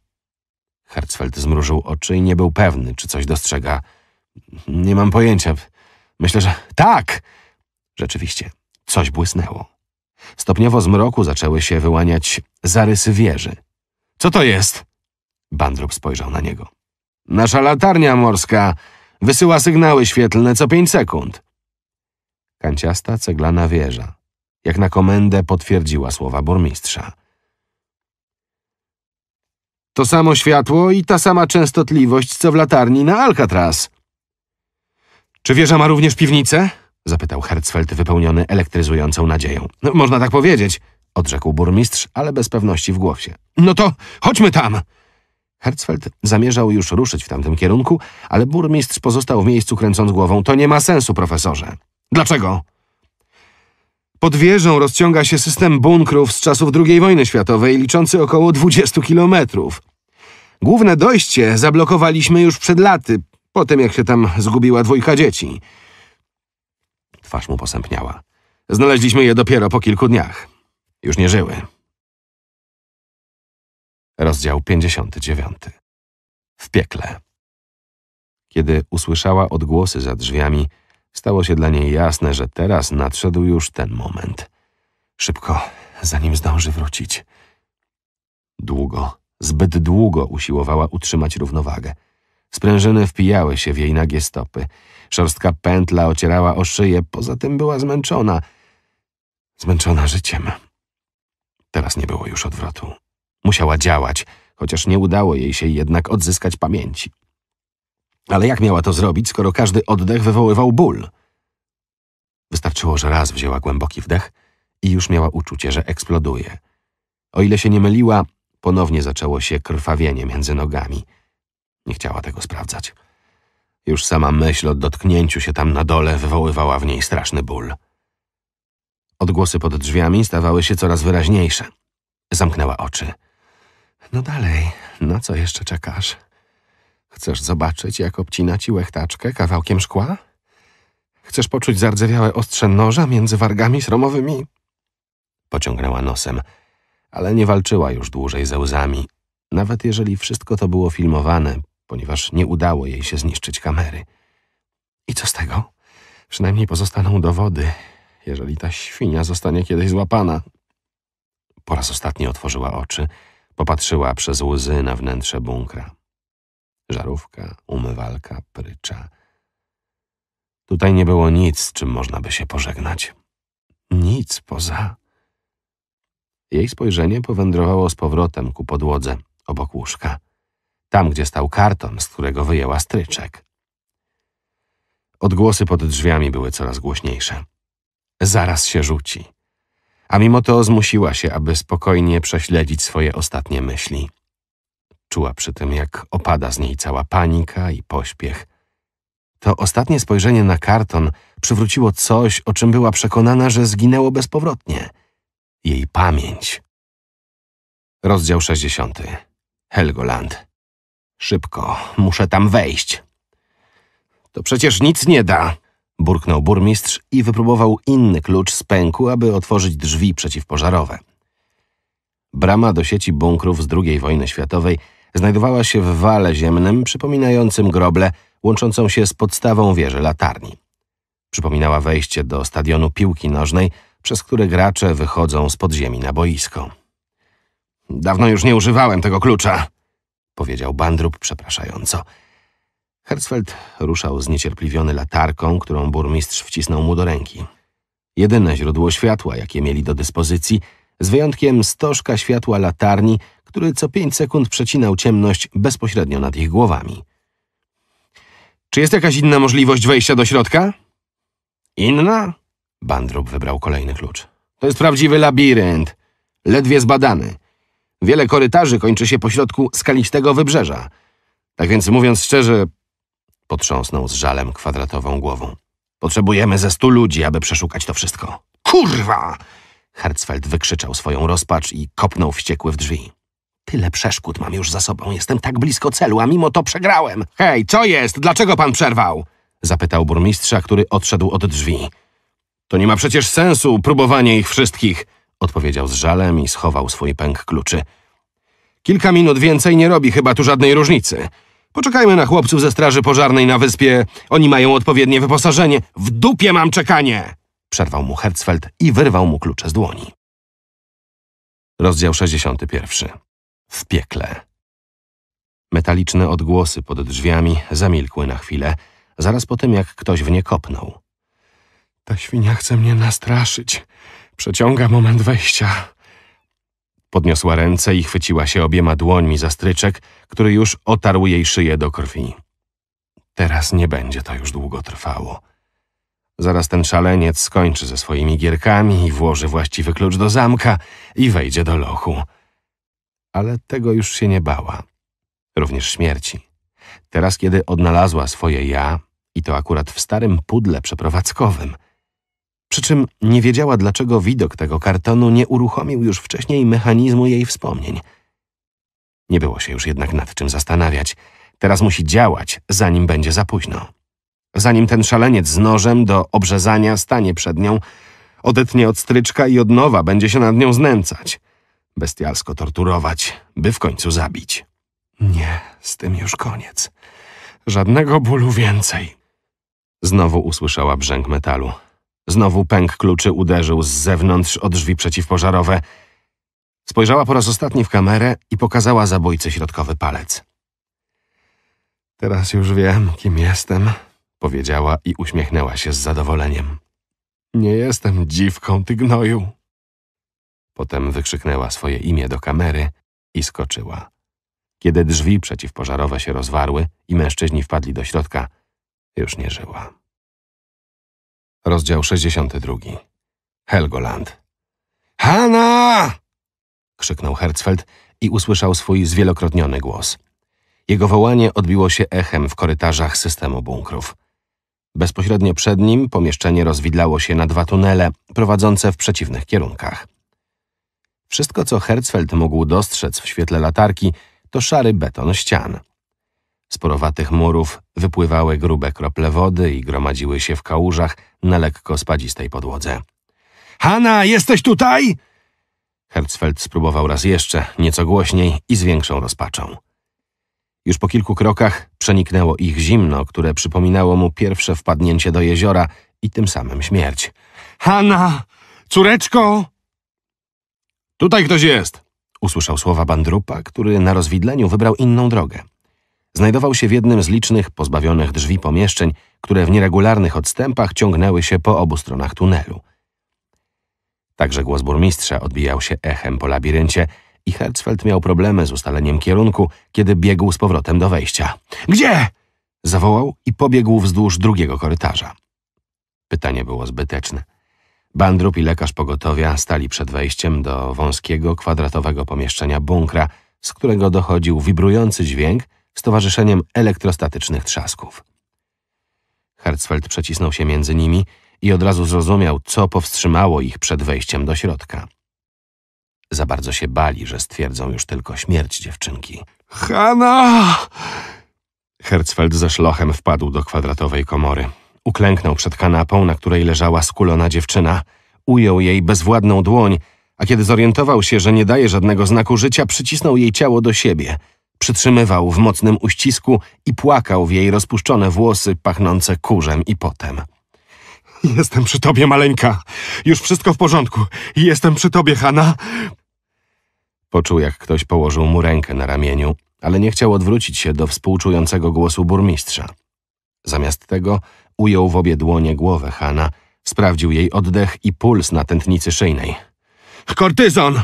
[SPEAKER 2] Hertzfeld zmrużył oczy i nie był pewny, czy coś dostrzega. Nie mam pojęcia. Myślę, że tak! Rzeczywiście, coś błysnęło. Stopniowo z mroku zaczęły się wyłaniać zarysy wieży. Co to jest? Bandrup spojrzał na niego. Nasza latarnia morska wysyła sygnały świetlne co pięć sekund kanciasta ceglana wieża. Jak na komendę potwierdziła słowa burmistrza. To samo światło i ta sama częstotliwość, co w latarni na Alcatraz. Czy wieża ma również piwnicę? Zapytał Hertzfeld wypełniony elektryzującą nadzieją. No, można tak powiedzieć, odrzekł burmistrz, ale bez pewności w głowie. No to chodźmy tam! Hertzfeld zamierzał już ruszyć w tamtym kierunku, ale burmistrz pozostał w miejscu kręcąc głową. To nie ma sensu, profesorze. Dlaczego? Pod wieżą rozciąga się system bunkrów z czasów II wojny światowej, liczący około 20 kilometrów. Główne dojście zablokowaliśmy już przed laty, po tym jak się tam zgubiła dwójka dzieci. Twarz mu posępniała. Znaleźliśmy je dopiero po kilku dniach. Już nie żyły. Rozdział 59. W piekle. Kiedy usłyszała odgłosy za drzwiami, Stało się dla niej jasne, że teraz nadszedł już ten moment. Szybko, zanim zdąży wrócić. Długo, zbyt długo usiłowała utrzymać równowagę. Sprężyny wpijały się w jej nagie stopy. Szorstka pętla ocierała o szyję, poza tym była zmęczona. Zmęczona życiem. Teraz nie było już odwrotu. Musiała działać, chociaż nie udało jej się jednak odzyskać pamięci. Ale jak miała to zrobić, skoro każdy oddech wywoływał ból? Wystarczyło, że raz wzięła głęboki wdech i już miała uczucie, że eksploduje. O ile się nie myliła, ponownie zaczęło się krwawienie między nogami. Nie chciała tego sprawdzać. Już sama myśl o dotknięciu się tam na dole wywoływała w niej straszny ból. Odgłosy pod drzwiami stawały się coraz wyraźniejsze. Zamknęła oczy. No dalej, na co jeszcze czekasz? Chcesz zobaczyć, jak obcina ci łechtaczkę kawałkiem szkła? Chcesz poczuć zardzewiałe ostrze noża między wargami sromowymi? Pociągnęła nosem, ale nie walczyła już dłużej ze łzami, nawet jeżeli wszystko to było filmowane, ponieważ nie udało jej się zniszczyć kamery. I co z tego? Przynajmniej pozostaną dowody, jeżeli ta świnia zostanie kiedyś złapana. Po raz ostatni otworzyła oczy, popatrzyła przez łzy na wnętrze bunkra. Żarówka, umywalka, prycza. Tutaj nie było nic, z czym można by się pożegnać. Nic poza... Jej spojrzenie powędrowało z powrotem ku podłodze, obok łóżka. Tam, gdzie stał karton, z którego wyjęła stryczek. Odgłosy pod drzwiami były coraz głośniejsze. Zaraz się rzuci. A mimo to zmusiła się, aby spokojnie prześledzić swoje ostatnie myśli. Czuła przy tym, jak opada z niej cała panika i pośpiech. To ostatnie spojrzenie na karton przywróciło coś, o czym była przekonana, że zginęło bezpowrotnie. Jej pamięć. Rozdział 60. Helgoland. Szybko, muszę tam wejść. To przecież nic nie da, burknął burmistrz i wypróbował inny klucz z pęku, aby otworzyć drzwi przeciwpożarowe. Brama do sieci bunkrów z II wojny światowej znajdowała się w wale ziemnym przypominającym groble łączącą się z podstawą wieży latarni. Przypominała wejście do stadionu piłki nożnej, przez które gracze wychodzą z podziemi na boisko. Dawno już nie używałem tego klucza, powiedział Bandrup przepraszająco. Herzfeld ruszał zniecierpliwiony latarką, którą burmistrz wcisnął mu do ręki. Jedyne źródło światła, jakie mieli do dyspozycji – z wyjątkiem stożka światła latarni, który co pięć sekund przecinał ciemność bezpośrednio nad ich głowami. Czy jest jakaś inna możliwość wejścia do środka? Inna? Bandrup wybrał kolejny klucz. To jest prawdziwy labirynt. Ledwie zbadany. Wiele korytarzy kończy się pośrodku skalistego wybrzeża. Tak więc mówiąc szczerze, potrząsnął z żalem kwadratową głową. Potrzebujemy ze stu ludzi, aby przeszukać to wszystko. Kurwa! Hertzfeld wykrzyczał swoją rozpacz i kopnął wściekły w drzwi. Tyle przeszkód mam już za sobą, jestem tak blisko celu, a mimo to przegrałem. Hej, co jest? Dlaczego pan przerwał? Zapytał burmistrza, który odszedł od drzwi. To nie ma przecież sensu próbowanie ich wszystkich, odpowiedział z żalem i schował swój pęk kluczy. Kilka minut więcej nie robi chyba tu żadnej różnicy. Poczekajmy na chłopców ze straży pożarnej na wyspie. Oni mają odpowiednie wyposażenie. W dupie mam czekanie! przerwał mu Herzfeld i wyrwał mu klucze z dłoni. Rozdział 61. W piekle. Metaliczne odgłosy pod drzwiami zamilkły na chwilę, zaraz po tym, jak ktoś w nie kopnął. Ta świnia chce mnie nastraszyć. Przeciąga moment wejścia. Podniosła ręce i chwyciła się obiema dłońmi za stryczek, który już otarł jej szyję do krwi. Teraz nie będzie to już długo trwało. Zaraz ten szaleniec skończy ze swoimi gierkami i włoży właściwy klucz do zamka i wejdzie do lochu. Ale tego już się nie bała. Również śmierci. Teraz, kiedy odnalazła swoje ja, i to akurat w starym pudle przeprowadzkowym. Przy czym nie wiedziała, dlaczego widok tego kartonu nie uruchomił już wcześniej mechanizmu jej wspomnień. Nie było się już jednak nad czym zastanawiać. Teraz musi działać, zanim będzie za późno. Zanim ten szaleniec z nożem do obrzezania stanie przed nią, odetnie od stryczka i od nowa będzie się nad nią znęcać. Bestialsko torturować, by w końcu zabić. Nie, z tym już koniec. Żadnego bólu więcej. Znowu usłyszała brzęk metalu. Znowu pęk kluczy uderzył z zewnątrz o drzwi przeciwpożarowe. Spojrzała po raz ostatni w kamerę i pokazała zabójcy środkowy palec. Teraz już wiem, kim jestem powiedziała i uśmiechnęła się z zadowoleniem. Nie jestem dziwką, ty gnoju. Potem wykrzyknęła swoje imię do kamery i skoczyła. Kiedy drzwi przeciwpożarowe się rozwarły i mężczyźni wpadli do środka, już nie żyła. Rozdział 62. Helgoland. Hanna! krzyknął Herzfeld i usłyszał swój zwielokrotniony głos. Jego wołanie odbiło się echem w korytarzach systemu bunkrów. Bezpośrednio przed nim pomieszczenie rozwidlało się na dwa tunele, prowadzące w przeciwnych kierunkach. Wszystko, co Herzfeld mógł dostrzec w świetle latarki, to szary beton ścian. Z porowatych murów wypływały grube krople wody i gromadziły się w kałużach na lekko spadzistej podłodze. Hanna, jesteś tutaj? Herzfeld spróbował raz jeszcze, nieco głośniej i z większą rozpaczą. Już po kilku krokach przeniknęło ich zimno, które przypominało mu pierwsze wpadnięcie do jeziora i tym samym śmierć. Hanna! Córeczko! Tutaj ktoś jest! Usłyszał słowa bandrupa, który na rozwidleniu wybrał inną drogę. Znajdował się w jednym z licznych, pozbawionych drzwi pomieszczeń, które w nieregularnych odstępach ciągnęły się po obu stronach tunelu. Także głos burmistrza odbijał się echem po labiryncie, i Herzfeld miał problemy z ustaleniem kierunku, kiedy biegł z powrotem do wejścia. Gdzie? zawołał i pobiegł wzdłuż drugiego korytarza. Pytanie było zbyteczne. Bandrup i lekarz pogotowia stali przed wejściem do wąskiego, kwadratowego pomieszczenia bunkra, z którego dochodził wibrujący dźwięk z towarzyszeniem elektrostatycznych trzasków. Herzfeld przecisnął się między nimi i od razu zrozumiał, co powstrzymało ich przed wejściem do środka. Za bardzo się bali, że stwierdzą już tylko śmierć dziewczynki. Hanna! Herzfeld ze szlochem wpadł do kwadratowej komory. Uklęknął przed kanapą, na której leżała skulona dziewczyna. Ujął jej bezwładną dłoń, a kiedy zorientował się, że nie daje żadnego znaku życia, przycisnął jej ciało do siebie. Przytrzymywał w mocnym uścisku i płakał w jej rozpuszczone włosy pachnące kurzem i potem. Jestem przy tobie, maleńka. Już wszystko w porządku. Jestem przy tobie, Hanna. Poczuł, jak ktoś położył mu rękę na ramieniu, ale nie chciał odwrócić się do współczującego głosu burmistrza. Zamiast tego ujął w obie dłonie głowę Hanna, sprawdził jej oddech i puls na tętnicy szyjnej. Kortyzon!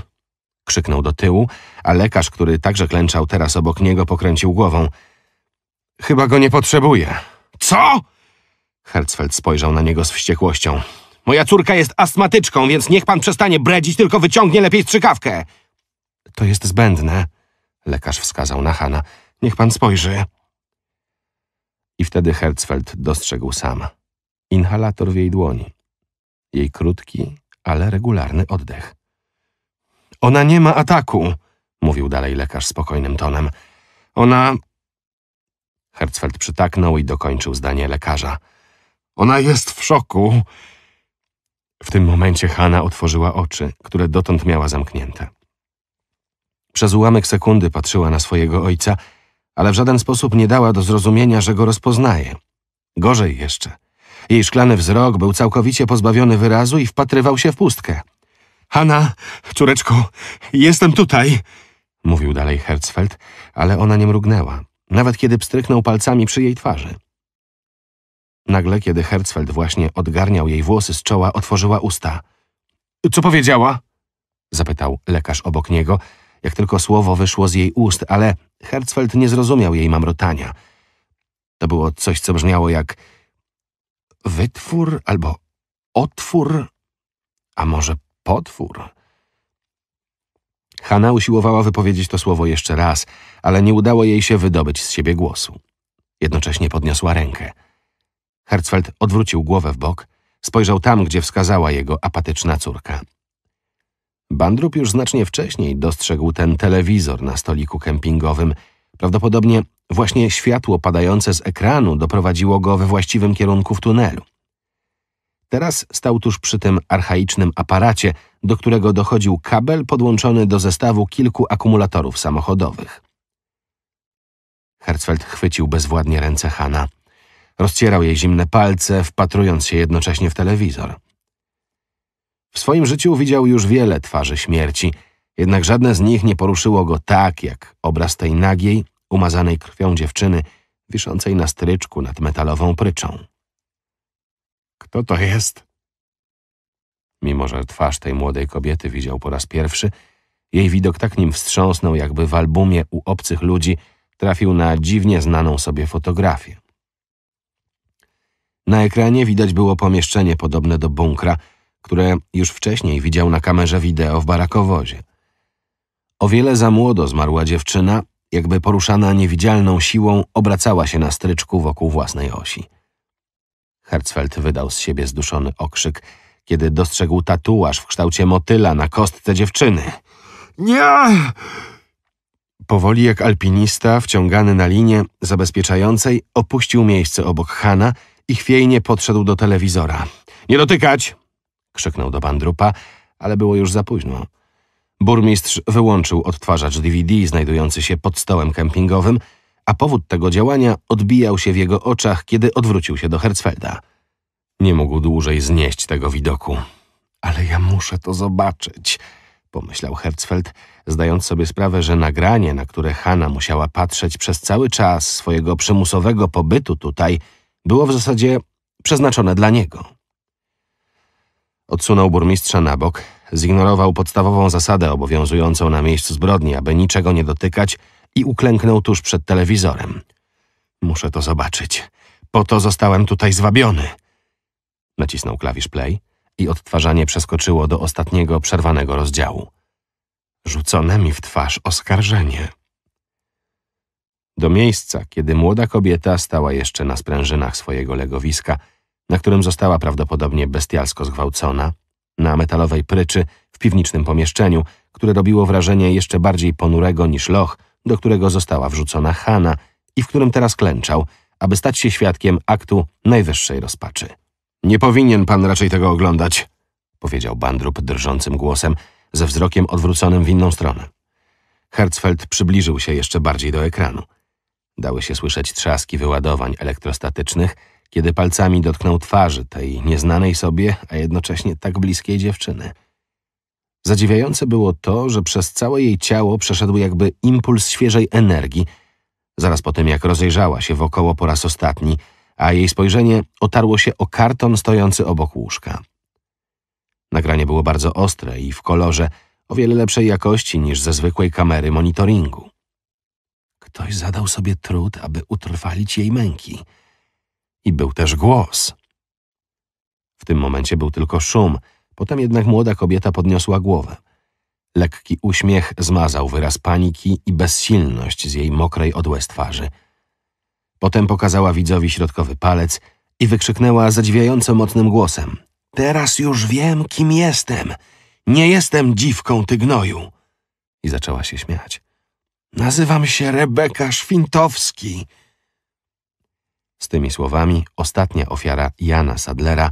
[SPEAKER 2] Krzyknął do tyłu, a lekarz, który także klęczał teraz obok niego, pokręcił głową. Chyba go nie potrzebuje. Co? Herzfeld spojrzał na niego z wściekłością. Moja córka jest astmatyczką, więc niech pan przestanie bredzić, tylko wyciągnie lepiej strzykawkę. To jest zbędne, lekarz wskazał na Hana. Niech pan spojrzy. I wtedy Herzfeld dostrzegł sam. Inhalator w jej dłoni. Jej krótki, ale regularny oddech. Ona nie ma ataku, mówił dalej lekarz spokojnym tonem. Ona... Herzfeld przytaknął i dokończył zdanie lekarza. Ona jest w szoku. W tym momencie Hanna otworzyła oczy, które dotąd miała zamknięte. Przez ułamek sekundy patrzyła na swojego ojca, ale w żaden sposób nie dała do zrozumienia, że go rozpoznaje. Gorzej jeszcze. Jej szklany wzrok był całkowicie pozbawiony wyrazu i wpatrywał się w pustkę. Hanna, córeczko, jestem tutaj! Mówił dalej Herzfeld, ale ona nie mrugnęła, nawet kiedy pstryknął palcami przy jej twarzy. Nagle, kiedy Herzfeld właśnie odgarniał jej włosy z czoła, otworzyła usta. Co powiedziała? zapytał lekarz obok niego, jak tylko słowo wyszło z jej ust, ale Herzfeld nie zrozumiał jej mamrotania. To było coś, co brzmiało jak wytwór albo otwór, a może potwór. Hanna usiłowała wypowiedzieć to słowo jeszcze raz, ale nie udało jej się wydobyć z siebie głosu. Jednocześnie podniosła rękę – Hertzfeld odwrócił głowę w bok, spojrzał tam, gdzie wskazała jego apatyczna córka. Bandrup już znacznie wcześniej dostrzegł ten telewizor na stoliku kempingowym. Prawdopodobnie właśnie światło padające z ekranu doprowadziło go we właściwym kierunku w tunelu. Teraz stał tuż przy tym archaicznym aparacie, do którego dochodził kabel podłączony do zestawu kilku akumulatorów samochodowych. Herzfeld chwycił bezwładnie ręce Hana. Rozcierał jej zimne palce, wpatrując się jednocześnie w telewizor. W swoim życiu widział już wiele twarzy śmierci, jednak żadne z nich nie poruszyło go tak, jak obraz tej nagiej, umazanej krwią dziewczyny, wiszącej na stryczku nad metalową pryczą. Kto to jest? Mimo, że twarz tej młodej kobiety widział po raz pierwszy, jej widok tak nim wstrząsnął, jakby w albumie u obcych ludzi trafił na dziwnie znaną sobie fotografię. Na ekranie widać było pomieszczenie podobne do bunkra, które już wcześniej widział na kamerze wideo w barakowozie. O wiele za młodo zmarła dziewczyna, jakby poruszana niewidzialną siłą, obracała się na stryczku wokół własnej osi. Herzfeld wydał z siebie zduszony okrzyk, kiedy dostrzegł tatuaż w kształcie motyla na kostce dziewczyny. Nie! Powoli jak alpinista, wciągany na linie zabezpieczającej, opuścił miejsce obok Hana i chwiejnie podszedł do telewizora. Nie dotykać! krzyknął do pandrupa, ale było już za późno. Burmistrz wyłączył odtwarzacz DVD znajdujący się pod stołem kempingowym, a powód tego działania odbijał się w jego oczach, kiedy odwrócił się do Herzfelda. Nie mógł dłużej znieść tego widoku. Ale ja muszę to zobaczyć, pomyślał Herzfeld, zdając sobie sprawę, że nagranie, na które Hanna musiała patrzeć przez cały czas swojego przymusowego pobytu tutaj – było w zasadzie przeznaczone dla niego. Odsunął burmistrza na bok, zignorował podstawową zasadę obowiązującą na miejscu zbrodni, aby niczego nie dotykać i uklęknął tuż przed telewizorem. Muszę to zobaczyć. Po to zostałem tutaj zwabiony. Nacisnął klawisz play i odtwarzanie przeskoczyło do ostatniego przerwanego rozdziału. Rzucone mi w twarz oskarżenie do miejsca, kiedy młoda kobieta stała jeszcze na sprężynach swojego legowiska, na którym została prawdopodobnie bestialsko zgwałcona, na metalowej pryczy w piwnicznym pomieszczeniu, które robiło wrażenie jeszcze bardziej ponurego niż loch, do którego została wrzucona Hanna i w którym teraz klęczał, aby stać się świadkiem aktu najwyższej rozpaczy. Nie powinien pan raczej tego oglądać, powiedział Bandrup drżącym głosem, ze wzrokiem odwróconym w inną stronę. Herzfeld przybliżył się jeszcze bardziej do ekranu. Dały się słyszeć trzaski wyładowań elektrostatycznych, kiedy palcami dotknął twarzy tej nieznanej sobie, a jednocześnie tak bliskiej dziewczyny. Zadziwiające było to, że przez całe jej ciało przeszedł jakby impuls świeżej energii, zaraz po tym jak rozejrzała się wokoło po raz ostatni, a jej spojrzenie otarło się o karton stojący obok łóżka. Nagranie było bardzo ostre i w kolorze, o wiele lepszej jakości niż ze zwykłej kamery monitoringu. Ktoś zadał sobie trud, aby utrwalić jej męki. I był też głos. W tym momencie był tylko szum, potem jednak młoda kobieta podniosła głowę. Lekki uśmiech zmazał wyraz paniki i bezsilność z jej mokrej od łez twarzy. Potem pokazała widzowi środkowy palec i wykrzyknęła zadziwiająco mocnym głosem. Teraz już wiem, kim jestem. Nie jestem dziwką tygnoju. I zaczęła się śmiać. Nazywam się Rebeka Świntowski. Z tymi słowami ostatnia ofiara Jana Sadlera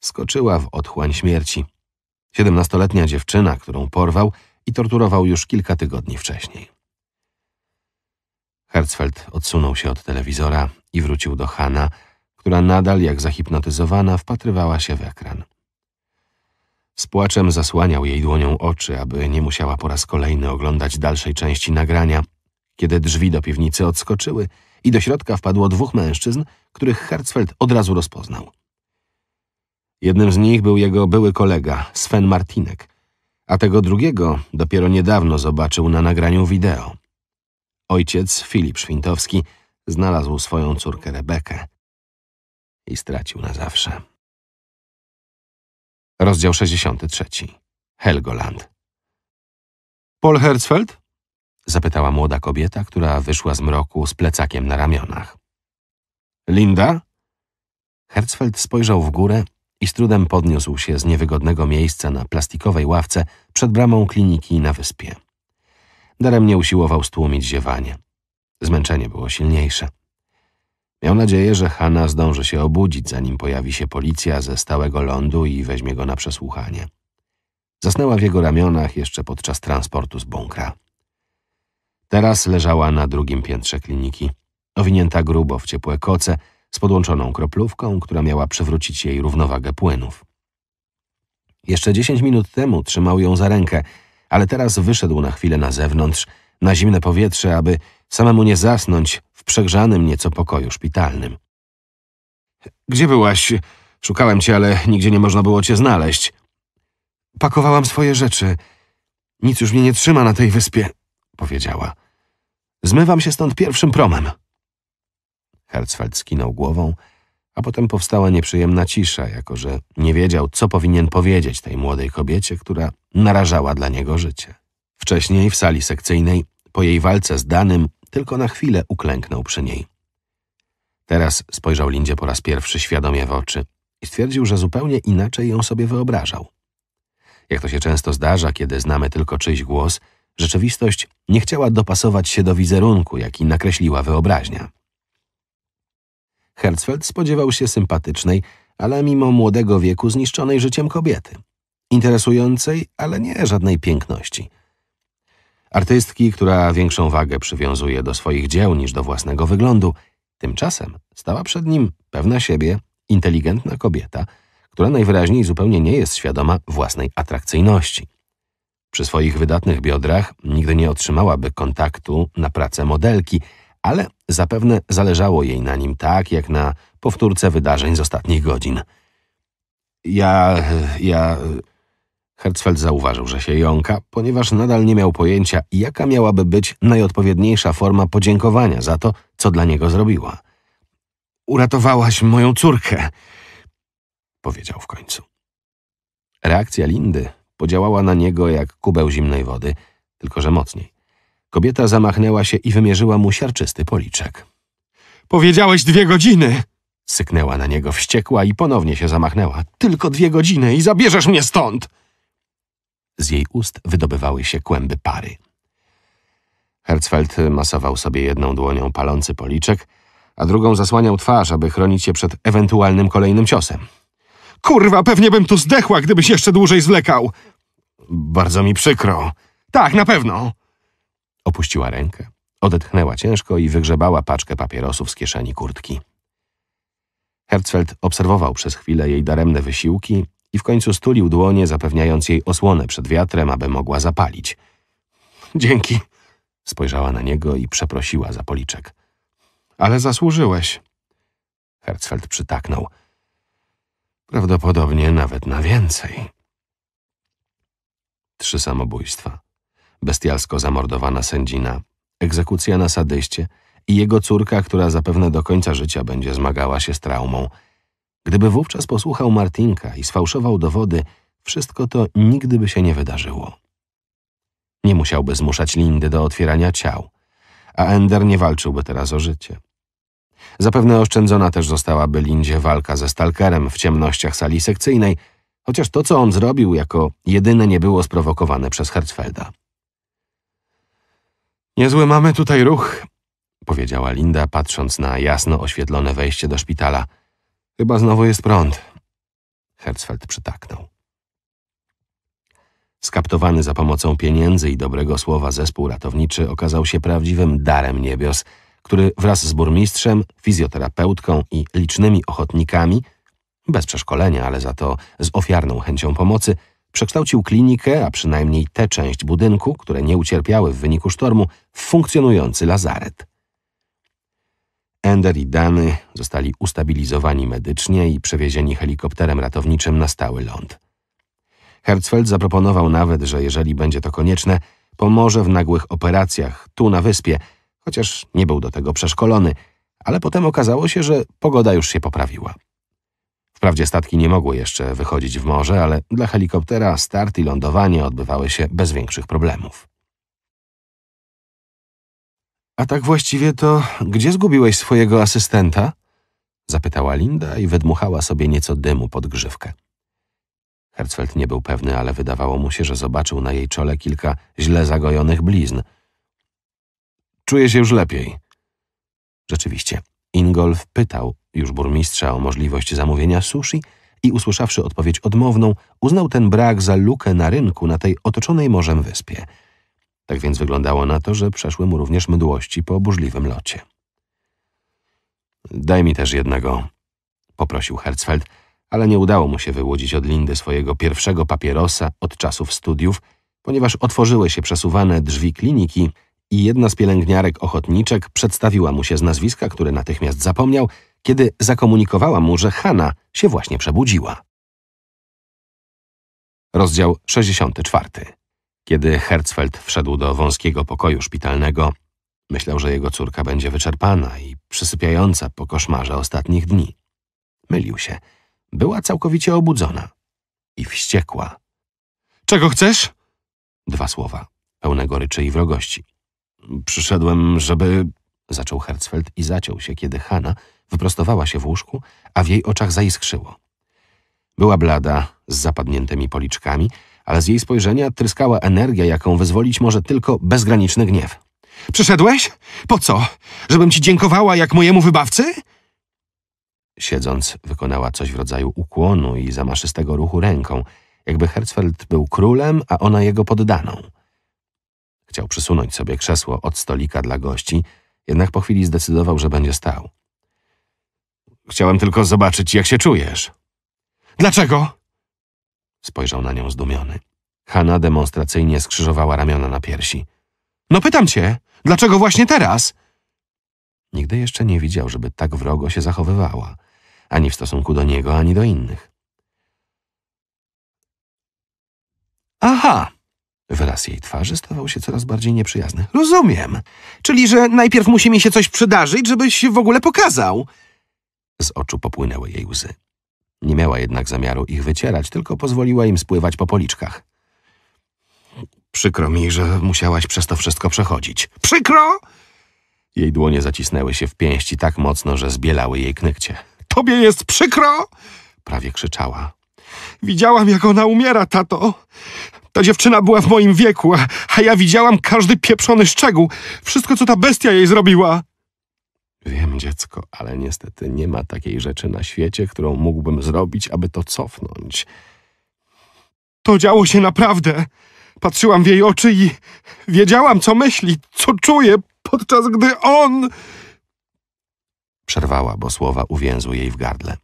[SPEAKER 2] skoczyła w otchłań śmierci. Siedemnastoletnia dziewczyna, którą porwał i torturował już kilka tygodni wcześniej. Hertzfeld odsunął się od telewizora i wrócił do Hana, która nadal jak zahipnotyzowana wpatrywała się w ekran. Z płaczem zasłaniał jej dłonią oczy, aby nie musiała po raz kolejny oglądać dalszej części nagrania, kiedy drzwi do piwnicy odskoczyły i do środka wpadło dwóch mężczyzn, których Hertzfeld od razu rozpoznał. Jednym z nich był jego były kolega, Sven Martinek, a tego drugiego dopiero niedawno zobaczył na nagraniu wideo. Ojciec, Filip Świntowski, znalazł swoją córkę Rebekę i stracił na zawsze. Rozdział 63. Helgoland. Paul Herzfeld? Zapytała młoda kobieta, która wyszła z mroku z plecakiem na ramionach. Linda? Herzfeld spojrzał w górę i z trudem podniósł się z niewygodnego miejsca na plastikowej ławce przed bramą kliniki na wyspie. Daremnie usiłował stłumić ziewanie. Zmęczenie było silniejsze. Miał nadzieję, że Hanna zdąży się obudzić, zanim pojawi się policja ze stałego lądu i weźmie go na przesłuchanie. Zasnęła w jego ramionach jeszcze podczas transportu z bunkra. Teraz leżała na drugim piętrze kliniki, owinięta grubo w ciepłe koce, z podłączoną kroplówką, która miała przywrócić jej równowagę płynów. Jeszcze dziesięć minut temu trzymał ją za rękę, ale teraz wyszedł na chwilę na zewnątrz, na zimne powietrze, aby samemu nie zasnąć, w przegrzanym nieco pokoju szpitalnym. Gdzie byłaś? Szukałem cię, ale nigdzie nie można było cię znaleźć. Pakowałam swoje rzeczy. Nic już mnie nie trzyma na tej wyspie, powiedziała. Zmywam się stąd pierwszym promem. Herzfeld skinął głową, a potem powstała nieprzyjemna cisza, jako że nie wiedział, co powinien powiedzieć tej młodej kobiecie, która narażała dla niego życie. Wcześniej w sali sekcyjnej, po jej walce z Danym, tylko na chwilę uklęknął przy niej. Teraz spojrzał Lindzie po raz pierwszy świadomie w oczy i stwierdził, że zupełnie inaczej ją sobie wyobrażał. Jak to się często zdarza, kiedy znamy tylko czyjś głos, rzeczywistość nie chciała dopasować się do wizerunku, jaki nakreśliła wyobraźnia. Herzfeld spodziewał się sympatycznej, ale mimo młodego wieku zniszczonej życiem kobiety. Interesującej, ale nie żadnej piękności – Artystki, która większą wagę przywiązuje do swoich dzieł niż do własnego wyglądu, tymczasem stała przed nim pewna siebie, inteligentna kobieta, która najwyraźniej zupełnie nie jest świadoma własnej atrakcyjności. Przy swoich wydatnych biodrach nigdy nie otrzymałaby kontaktu na pracę modelki, ale zapewne zależało jej na nim tak, jak na powtórce wydarzeń z ostatnich godzin. Ja... ja... Hertzfeld zauważył, że się jąka, ponieważ nadal nie miał pojęcia, jaka miałaby być najodpowiedniejsza forma podziękowania za to, co dla niego zrobiła. Uratowałaś moją córkę, powiedział w końcu. Reakcja Lindy podziałała na niego jak kubeł zimnej wody, tylko że mocniej. Kobieta zamachnęła się i wymierzyła mu siarczysty policzek. Powiedziałeś dwie godziny! Syknęła na niego wściekła i ponownie się zamachnęła. Tylko dwie godziny i zabierzesz mnie stąd! Z jej ust wydobywały się kłęby pary. Herzfeld masował sobie jedną dłonią palący policzek, a drugą zasłaniał twarz, aby chronić się przed ewentualnym kolejnym ciosem. Kurwa, pewnie bym tu zdechła, gdybyś jeszcze dłużej zwlekał! Bardzo mi przykro. Tak, na pewno! Opuściła rękę, odetchnęła ciężko i wygrzebała paczkę papierosów z kieszeni kurtki. Herzfeld obserwował przez chwilę jej daremne wysiłki, i w końcu stulił dłonie, zapewniając jej osłonę przed wiatrem, aby mogła zapalić. Dzięki. Spojrzała na niego i przeprosiła za policzek. Ale zasłużyłeś. Herzfeld przytaknął. Prawdopodobnie nawet na więcej. Trzy samobójstwa. Bestialsko zamordowana sędzina, egzekucja na sadyście i jego córka, która zapewne do końca życia będzie zmagała się z traumą – Gdyby wówczas posłuchał Martinka i sfałszował dowody, wszystko to nigdy by się nie wydarzyło. Nie musiałby zmuszać Lindy do otwierania ciał, a Ender nie walczyłby teraz o życie. Zapewne oszczędzona też zostałaby Lindzie walka ze stalkerem w ciemnościach sali sekcyjnej, chociaż to, co on zrobił, jako jedyne nie było sprowokowane przez Hertzfelda. Niezły mamy tutaj ruch, powiedziała Linda, patrząc na jasno oświetlone wejście do szpitala – Chyba znowu jest prąd. Herzfeld przytaknął. Skaptowany za pomocą pieniędzy i dobrego słowa zespół ratowniczy okazał się prawdziwym darem niebios, który wraz z burmistrzem, fizjoterapeutką i licznymi ochotnikami, bez przeszkolenia, ale za to z ofiarną chęcią pomocy, przekształcił klinikę, a przynajmniej tę część budynku, które nie ucierpiały w wyniku sztormu, w funkcjonujący lazaret. Ender i Dany zostali ustabilizowani medycznie i przewiezieni helikopterem ratowniczym na stały ląd. Herzfeld zaproponował nawet, że jeżeli będzie to konieczne, pomoże w nagłych operacjach tu na wyspie, chociaż nie był do tego przeszkolony, ale potem okazało się, że pogoda już się poprawiła. Wprawdzie statki nie mogły jeszcze wychodzić w morze, ale dla helikoptera start i lądowanie odbywały się bez większych problemów. A tak właściwie to gdzie zgubiłeś swojego asystenta? Zapytała Linda i wydmuchała sobie nieco dymu pod grzywkę. Herzfeld nie był pewny, ale wydawało mu się, że zobaczył na jej czole kilka źle zagojonych blizn. Czuję się już lepiej. Rzeczywiście, Ingolf pytał już burmistrza o możliwość zamówienia sushi i usłyszawszy odpowiedź odmowną, uznał ten brak za lukę na rynku na tej otoczonej morzem wyspie – tak więc wyglądało na to, że przeszły mu również mdłości po burzliwym locie. Daj mi też jednego, poprosił Herzfeld, ale nie udało mu się wyłudzić od Lindy swojego pierwszego papierosa od czasów studiów, ponieważ otworzyły się przesuwane drzwi kliniki i jedna z pielęgniarek ochotniczek przedstawiła mu się z nazwiska, które natychmiast zapomniał, kiedy zakomunikowała mu, że Hanna się właśnie przebudziła. Rozdział 64 kiedy Herzfeld wszedł do wąskiego pokoju szpitalnego, myślał, że jego córka będzie wyczerpana i przysypiająca po koszmarze ostatnich dni. Mylił się. Była całkowicie obudzona i wściekła. Czego chcesz? Dwa słowa, pełne goryczy i wrogości. Przyszedłem, żeby... Zaczął Herzfeld i zaciął się, kiedy Hanna wyprostowała się w łóżku, a w jej oczach zaiskrzyło. Była blada, z zapadniętymi policzkami, ale z jej spojrzenia tryskała energia, jaką wyzwolić może tylko bezgraniczny gniew. Przyszedłeś? Po co? Żebym ci dziękowała jak mojemu wybawcy? Siedząc, wykonała coś w rodzaju ukłonu i zamaszystego ruchu ręką, jakby Herzfeld był królem, a ona jego poddaną. Chciał przysunąć sobie krzesło od stolika dla gości, jednak po chwili zdecydował, że będzie stał. Chciałem tylko zobaczyć, jak się czujesz. Dlaczego? Spojrzał na nią zdumiony. Hanna demonstracyjnie skrzyżowała ramiona na piersi. No pytam cię, dlaczego właśnie teraz? Nigdy jeszcze nie widział, żeby tak wrogo się zachowywała, ani w stosunku do niego, ani do innych. Aha! Wyraz jej twarzy stawał się coraz bardziej nieprzyjazny. Rozumiem. Czyli, że najpierw musi mi się coś przydarzyć, żebyś w ogóle pokazał. Z oczu popłynęły jej łzy. Nie miała jednak zamiaru ich wycierać, tylko pozwoliła im spływać po policzkach. Przykro mi, że musiałaś przez to wszystko przechodzić. Przykro? Jej dłonie zacisnęły się w pięści tak mocno, że zbielały jej knykcie. Tobie jest przykro? Prawie krzyczała. Widziałam, jak ona umiera, tato. Ta dziewczyna była w moim wieku, a, a ja widziałam każdy pieprzony szczegół. Wszystko, co ta bestia jej zrobiła. Wiem, dziecko, ale niestety nie ma takiej rzeczy na świecie, którą mógłbym zrobić, aby to cofnąć. To działo się naprawdę. Patrzyłam w jej oczy i wiedziałam, co myśli, co czuje, podczas gdy on... Przerwała, bo słowa uwięzły jej w gardle.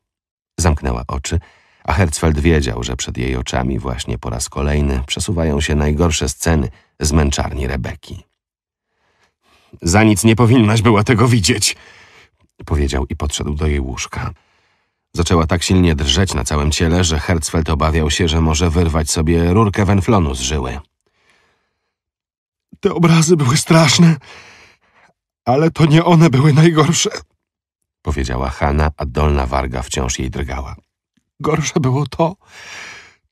[SPEAKER 2] Zamknęła oczy, a Herzfeld wiedział, że przed jej oczami właśnie po raz kolejny przesuwają się najgorsze sceny z męczarni Rebeki. Za nic nie powinnaś była tego widzieć, powiedział i podszedł do jej łóżka. Zaczęła tak silnie drżeć na całym ciele, że Herzfeld obawiał się, że może wyrwać sobie rurkę wenflonu z żyły. Te obrazy były straszne, ale to nie one były najgorsze, powiedziała Hanna, a dolna warga wciąż jej drgała. Gorsze było to,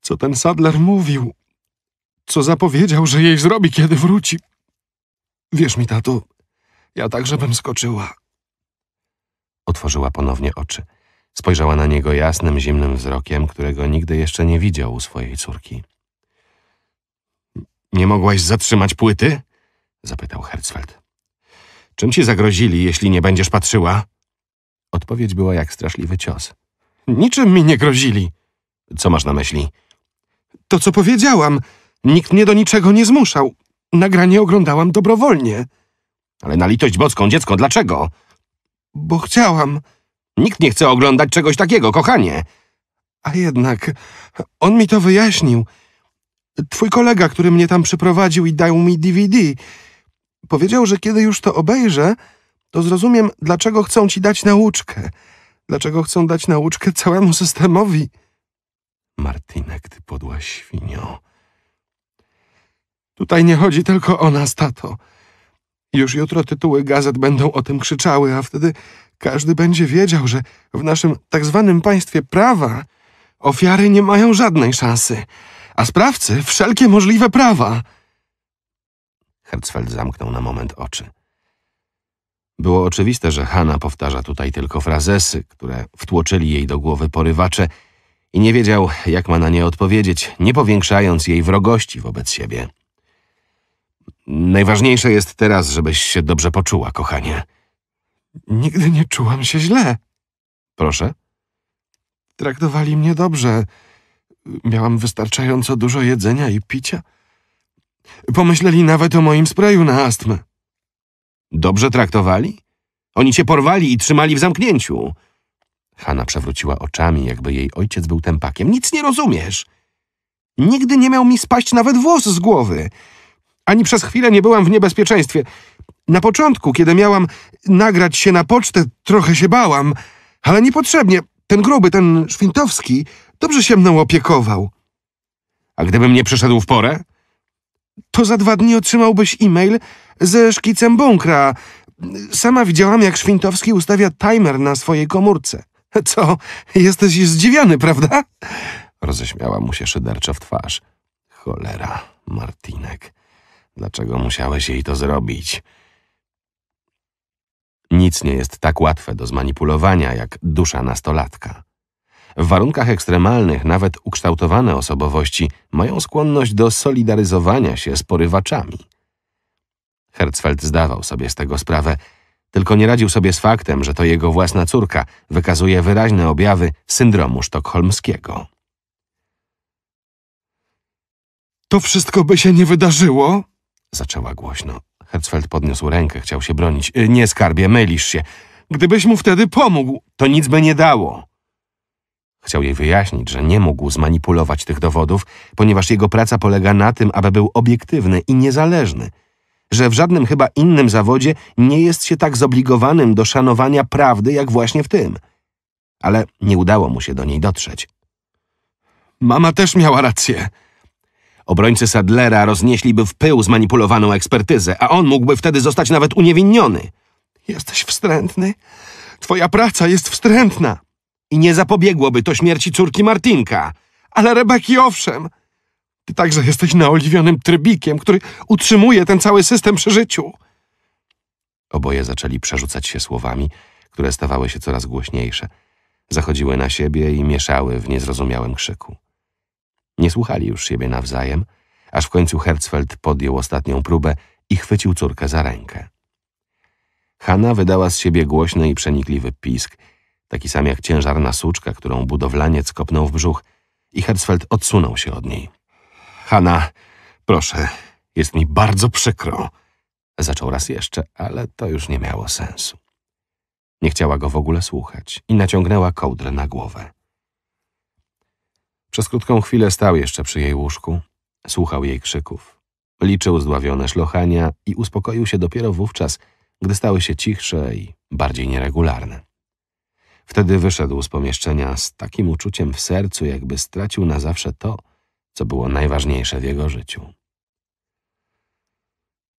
[SPEAKER 2] co ten Sadler mówił, co zapowiedział, że jej zrobi, kiedy wróci. Wierz mi, tato, ja także bym skoczyła. Otworzyła ponownie oczy. Spojrzała na niego jasnym, zimnym wzrokiem, którego nigdy jeszcze nie widział u swojej córki. Nie mogłaś zatrzymać płyty? zapytał Herzfeld. Czym ci zagrozili, jeśli nie będziesz patrzyła? Odpowiedź była jak straszliwy cios. Niczym mi nie grozili. Co masz na myśli? To, co powiedziałam. Nikt mnie do niczego nie zmuszał. Nagranie oglądałam dobrowolnie. Ale na litość boską, dziecko, dlaczego? Bo chciałam. Nikt nie chce oglądać czegoś takiego, kochanie. A jednak, on mi to wyjaśnił. Twój kolega, który mnie tam przyprowadził i dał mi DVD, powiedział, że kiedy już to obejrzę, to zrozumiem, dlaczego chcą ci dać nauczkę. Dlaczego chcą dać nauczkę całemu systemowi. Martinek, ty podła świnio. Tutaj nie chodzi tylko o nas, tato. Już jutro tytuły gazet będą o tym krzyczały, a wtedy każdy będzie wiedział, że w naszym tak zwanym państwie prawa ofiary nie mają żadnej szansy, a sprawcy wszelkie możliwe prawa. Herzfeld zamknął na moment oczy. Było oczywiste, że Hanna powtarza tutaj tylko frazesy, które wtłoczyli jej do głowy porywacze i nie wiedział, jak ma na nie odpowiedzieć, nie powiększając jej wrogości wobec siebie. Najważniejsze jest teraz, żebyś się dobrze poczuła, kochanie. Nigdy nie czułam się źle. Proszę? Traktowali mnie dobrze. Miałam wystarczająco dużo jedzenia i picia. Pomyśleli nawet o moim sprayu na astmę. Dobrze traktowali? Oni cię porwali i trzymali w zamknięciu. Hanna przewróciła oczami, jakby jej ojciec był tępakiem. Nic nie rozumiesz. Nigdy nie miał mi spaść nawet włos z głowy. Ani przez chwilę nie byłam w niebezpieczeństwie. Na początku, kiedy miałam nagrać się na pocztę, trochę się bałam, ale niepotrzebnie. Ten gruby, ten Szwintowski, dobrze się mną opiekował. A gdybym nie przyszedł w porę? To za dwa dni otrzymałbyś e-mail ze szkicem bunkra. Sama widziałam, jak Szwintowski ustawia timer na swojej komórce. Co? Jesteś zdziwiony, prawda? Roześmiała mu się szyderczo w twarz. Cholera, Martinek. Dlaczego musiałeś jej to zrobić? Nic nie jest tak łatwe do zmanipulowania jak dusza nastolatka. W warunkach ekstremalnych nawet ukształtowane osobowości mają skłonność do solidaryzowania się z porywaczami. Herzfeld zdawał sobie z tego sprawę, tylko nie radził sobie z faktem, że to jego własna córka wykazuje wyraźne objawy syndromu sztokholmskiego. To wszystko by się nie wydarzyło, Zaczęła głośno. Herzfeld podniósł rękę, chciał się bronić. Y, nie, skarbie, mylisz się. Gdybyś mu wtedy pomógł, to nic by nie dało. Chciał jej wyjaśnić, że nie mógł zmanipulować tych dowodów, ponieważ jego praca polega na tym, aby był obiektywny i niezależny, że w żadnym chyba innym zawodzie nie jest się tak zobligowanym do szanowania prawdy, jak właśnie w tym. Ale nie udało mu się do niej dotrzeć. Mama też miała rację, Obrońcy Sadlera roznieśliby w pył zmanipulowaną ekspertyzę, a on mógłby wtedy zostać nawet uniewinniony. Jesteś wstrętny? Twoja praca jest wstrętna. I nie zapobiegłoby to śmierci córki Martinka. Ale Rebeki owszem. Ty także jesteś naoliwionym trybikiem, który utrzymuje ten cały system przy życiu. Oboje zaczęli przerzucać się słowami, które stawały się coraz głośniejsze. Zachodziły na siebie i mieszały w niezrozumiałym krzyku. Nie słuchali już siebie nawzajem, aż w końcu Herzfeld podjął ostatnią próbę i chwycił córkę za rękę. Hanna wydała z siebie głośny i przenikliwy pisk, taki sam jak ciężarna suczka, którą budowlaniec kopnął w brzuch i Herzfeld odsunął się od niej. Hanna, proszę, jest mi bardzo przykro. Zaczął raz jeszcze, ale to już nie miało sensu. Nie chciała go w ogóle słuchać i naciągnęła kołdrę na głowę. Przez krótką chwilę stał jeszcze przy jej łóżku, słuchał jej krzyków. Liczył zdławione szlochania i uspokoił się dopiero wówczas, gdy stały się cichsze i bardziej nieregularne. Wtedy wyszedł z pomieszczenia z takim uczuciem w sercu, jakby stracił na zawsze to, co było najważniejsze w jego życiu.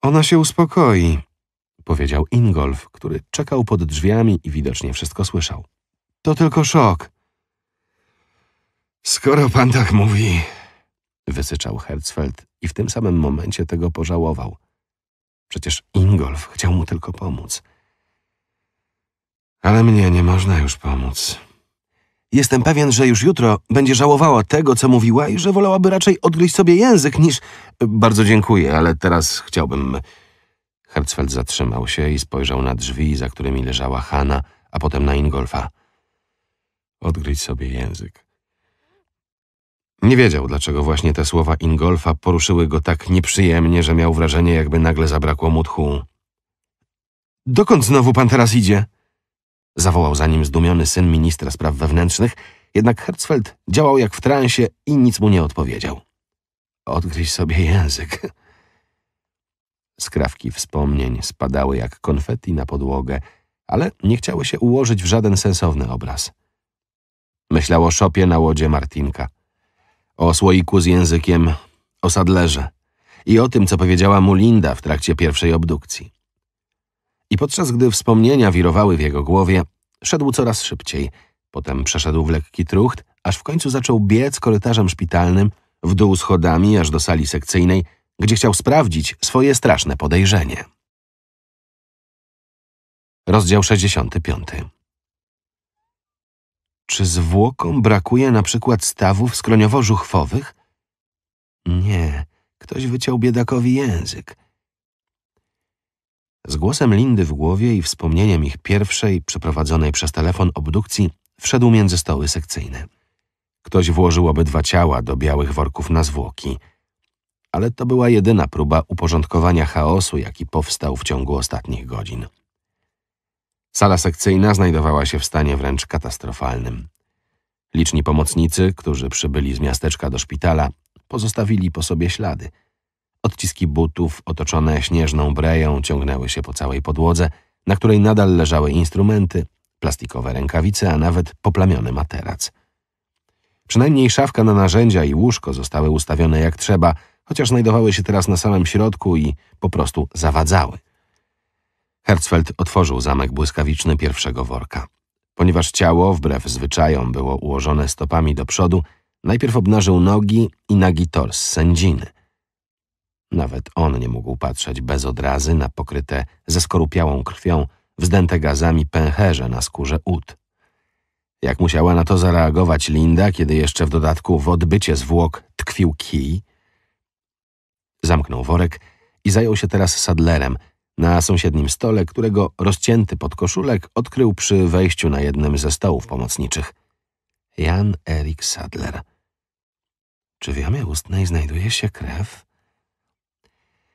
[SPEAKER 2] Ona się uspokoi, powiedział Ingolf, który czekał pod drzwiami i widocznie wszystko słyszał. To tylko szok. Skoro pan tak mówi, wysyczał Herzfeld i w tym samym momencie tego pożałował. Przecież Ingolf chciał mu tylko pomóc. Ale mnie nie można już pomóc. Jestem pewien, że już jutro będzie żałowała tego, co mówiła i że wolałaby raczej odgryźć sobie język niż... Bardzo dziękuję, ale teraz chciałbym... Herzfeld zatrzymał się i spojrzał na drzwi, za którymi leżała Hanna, a potem na Ingolfa. Odgryź sobie język. Nie wiedział, dlaczego właśnie te słowa Ingolfa poruszyły go tak nieprzyjemnie, że miał wrażenie, jakby nagle zabrakło mu tchu. Dokąd znowu pan teraz idzie? Zawołał za nim zdumiony syn ministra spraw wewnętrznych, jednak Hertzfeld działał jak w transie i nic mu nie odpowiedział. Odgryź sobie język. [laughs] Skrawki wspomnień spadały jak konfetti na podłogę, ale nie chciały się ułożyć w żaden sensowny obraz. Myślał o szopie na łodzie Martinka o słoiku z językiem, o sadlerze i o tym, co powiedziała mu Linda w trakcie pierwszej obdukcji. I podczas gdy wspomnienia wirowały w jego głowie, szedł coraz szybciej. Potem przeszedł w lekki trucht, aż w końcu zaczął biec korytarzem szpitalnym, w dół schodami aż do sali sekcyjnej, gdzie chciał sprawdzić swoje straszne podejrzenie. Rozdział 65 czy zwłokom brakuje na przykład stawów skroniowo-żuchwowych? Nie, ktoś wyciął biedakowi język. Z głosem Lindy w głowie i wspomnieniem ich pierwszej, przeprowadzonej przez telefon obdukcji, wszedł między stoły sekcyjne. Ktoś włożył obydwa ciała do białych worków na zwłoki. Ale to była jedyna próba uporządkowania chaosu, jaki powstał w ciągu ostatnich godzin. Sala sekcyjna znajdowała się w stanie wręcz katastrofalnym. Liczni pomocnicy, którzy przybyli z miasteczka do szpitala, pozostawili po sobie ślady. Odciski butów otoczone śnieżną breją ciągnęły się po całej podłodze, na której nadal leżały instrumenty, plastikowe rękawice, a nawet poplamiony materac. Przynajmniej szafka na narzędzia i łóżko zostały ustawione jak trzeba, chociaż znajdowały się teraz na samym środku i po prostu zawadzały. Herzfeld otworzył zamek błyskawiczny pierwszego worka. Ponieważ ciało, wbrew zwyczajom, było ułożone stopami do przodu, najpierw obnażył nogi i nagi tors sędziny. Nawet on nie mógł patrzeć bez odrazy na pokryte ze skorupiałą krwią, wzdęte gazami pęcherze na skórze ud. Jak musiała na to zareagować Linda, kiedy jeszcze w dodatku w odbycie zwłok tkwił kij? Zamknął worek i zajął się teraz Sadlerem – na sąsiednim stole, którego rozcięty podkoszulek odkrył przy wejściu na jednym ze stołów pomocniczych. Jan Erik Sadler. Czy w jamie ustnej znajduje się krew?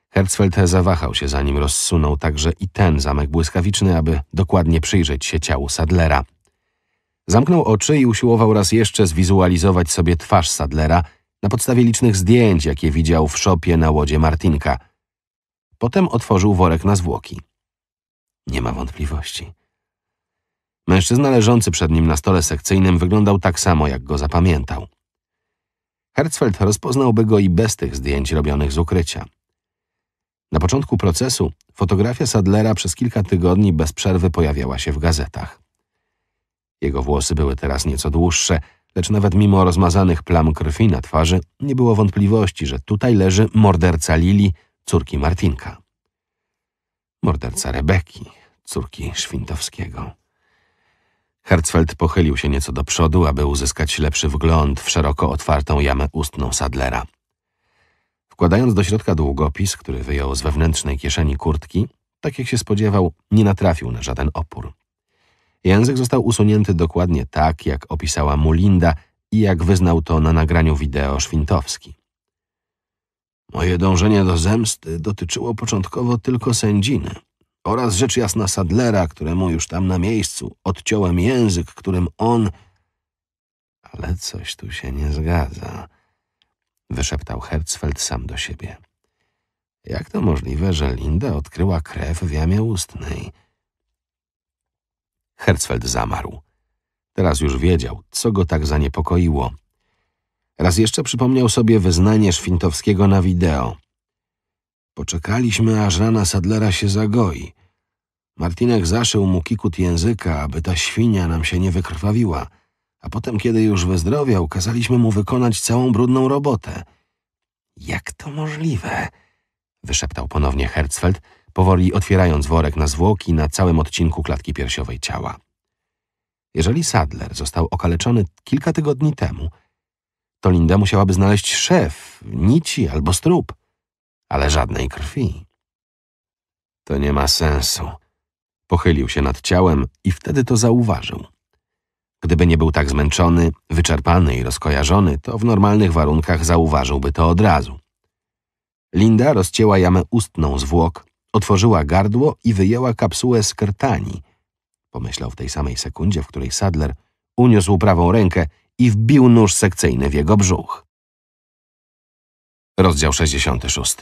[SPEAKER 2] Herzfeld zawahał się, zanim rozsunął także i ten zamek błyskawiczny, aby dokładnie przyjrzeć się ciału Sadlera. Zamknął oczy i usiłował raz jeszcze zwizualizować sobie twarz Sadlera na podstawie licznych zdjęć, jakie widział w szopie na łodzie Martinka – Potem otworzył worek na zwłoki. Nie ma wątpliwości. Mężczyzna leżący przed nim na stole sekcyjnym wyglądał tak samo, jak go zapamiętał. Herzfeld rozpoznałby go i bez tych zdjęć robionych z ukrycia. Na początku procesu fotografia Sadlera przez kilka tygodni bez przerwy pojawiała się w gazetach. Jego włosy były teraz nieco dłuższe, lecz nawet mimo rozmazanych plam krwi na twarzy nie było wątpliwości, że tutaj leży morderca Lili, córki Martinka. Morderca Rebeki, córki Świntowskiego. Hertzfeld pochylił się nieco do przodu, aby uzyskać lepszy wgląd w szeroko otwartą jamę ustną Sadlera. Wkładając do środka długopis, który wyjął z wewnętrznej kieszeni kurtki, tak jak się spodziewał, nie natrafił na żaden opór. Język został usunięty dokładnie tak, jak opisała mu Linda i jak wyznał to na nagraniu wideo Świntowski. Moje dążenie do zemsty dotyczyło początkowo tylko sędziny oraz rzecz jasna Sadlera, któremu już tam na miejscu odciąłem język, którym on... Ale coś tu się nie zgadza, wyszeptał Herzfeld sam do siebie. Jak to możliwe, że Linda odkryła krew w jamie ustnej? Herzfeld zamarł. Teraz już wiedział, co go tak zaniepokoiło, Raz jeszcze przypomniał sobie wyznanie Szwintowskiego na wideo. Poczekaliśmy, aż rana Sadlera się zagoi. Martinek zaszył mu kikut języka, aby ta świnia nam się nie wykrwawiła, a potem, kiedy już wyzdrowiał, kazaliśmy mu wykonać całą brudną robotę. Jak to możliwe? wyszeptał ponownie Herzfeld, powoli otwierając worek na zwłoki na całym odcinku klatki piersiowej ciała. Jeżeli Sadler został okaleczony kilka tygodni temu – to Linda musiałaby znaleźć szef, nici albo strób, ale żadnej krwi. To nie ma sensu. Pochylił się nad ciałem i wtedy to zauważył. Gdyby nie był tak zmęczony, wyczerpany i rozkojarzony, to w normalnych warunkach zauważyłby to od razu. Linda rozcięła jamę ustną zwłok, otworzyła gardło i wyjęła kapsułę z krtani. Pomyślał w tej samej sekundzie, w której Sadler uniósł prawą rękę i wbił nóż sekcyjny w jego brzuch. Rozdział 66.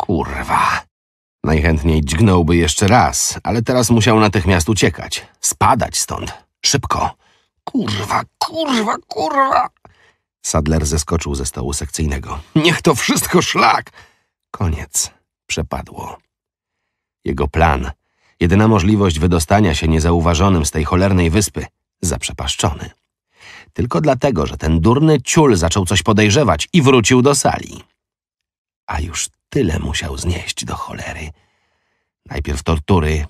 [SPEAKER 2] Kurwa. Najchętniej dźgnąłby jeszcze raz, ale teraz musiał natychmiast uciekać. Spadać stąd. Szybko.
[SPEAKER 1] Kurwa, kurwa, kurwa.
[SPEAKER 2] Sadler zeskoczył ze stołu sekcyjnego. Niech to wszystko szlak! Koniec. Przepadło. Jego plan, jedyna możliwość wydostania się niezauważonym z tej cholernej wyspy, zaprzepaszczony. Tylko dlatego, że ten durny ciul zaczął coś podejrzewać i wrócił do sali. A już tyle musiał znieść do cholery. Najpierw tortury.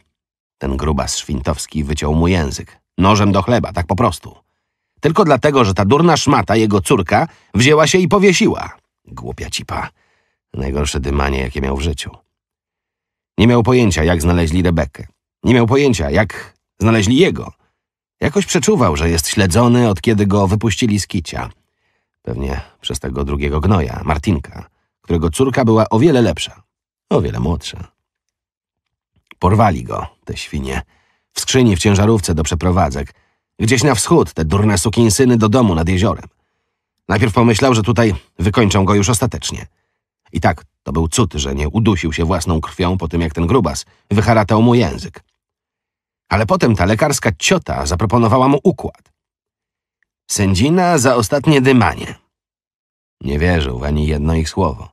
[SPEAKER 2] Ten grubas Świntowski wyciął mu język. Nożem do chleba, tak po prostu. Tylko dlatego, że ta durna szmata, jego córka, wzięła się i powiesiła. Głupia cipa. Najgorsze dymanie, jakie miał w życiu. Nie miał pojęcia, jak znaleźli Rebekę. Nie miał pojęcia, jak znaleźli jego. Jakoś przeczuwał, że jest śledzony, od kiedy go wypuścili z kicia. Pewnie przez tego drugiego gnoja, Martinka, którego córka była o wiele lepsza, o wiele młodsza. Porwali go, te świnie, w skrzyni w ciężarówce do przeprowadzek. Gdzieś na wschód, te durne sukinsyny do domu nad jeziorem. Najpierw pomyślał, że tutaj wykończą go już ostatecznie. I tak, to był cud, że nie udusił się własną krwią po tym, jak ten grubas wyharatał mu język ale potem ta lekarska ciota zaproponowała mu układ. Sędzina za ostatnie dymanie. Nie wierzył w ani jedno ich słowo.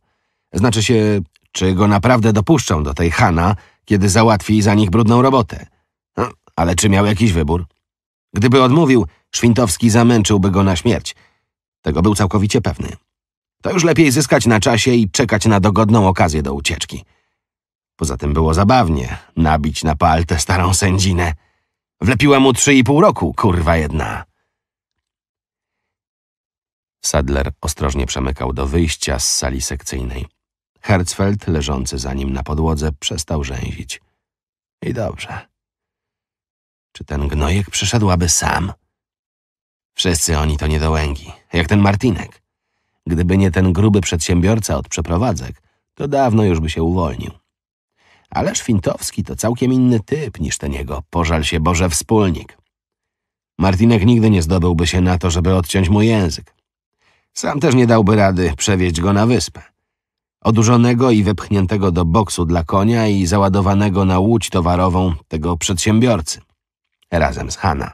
[SPEAKER 2] Znaczy się, czy go naprawdę dopuszczą do tej Hana, kiedy załatwi za nich brudną robotę. No, ale czy miał jakiś wybór? Gdyby odmówił, Świntowski zamęczyłby go na śmierć. Tego był całkowicie pewny. To już lepiej zyskać na czasie i czekać na dogodną okazję do ucieczki. Poza tym było zabawnie nabić na paltę starą sędzinę. Wlepiła mu trzy i pół roku, kurwa jedna. Sadler ostrożnie przemykał do wyjścia z sali sekcyjnej. Herzfeld, leżący za nim na podłodze, przestał rzęzić. I dobrze. Czy ten gnojek przyszedłaby sam? Wszyscy oni to niedołęgi, jak ten Martinek. Gdyby nie ten gruby przedsiębiorca od przeprowadzek, to dawno już by się uwolnił ale Szwintowski to całkiem inny typ niż ten jego, pożal się Boże, wspólnik. Martinek nigdy nie zdobyłby się na to, żeby odciąć mu język. Sam też nie dałby rady przewieźć go na wyspę. Odurzonego i wepchniętego do boksu dla konia i załadowanego na łódź towarową tego przedsiębiorcy. Razem z Hanna.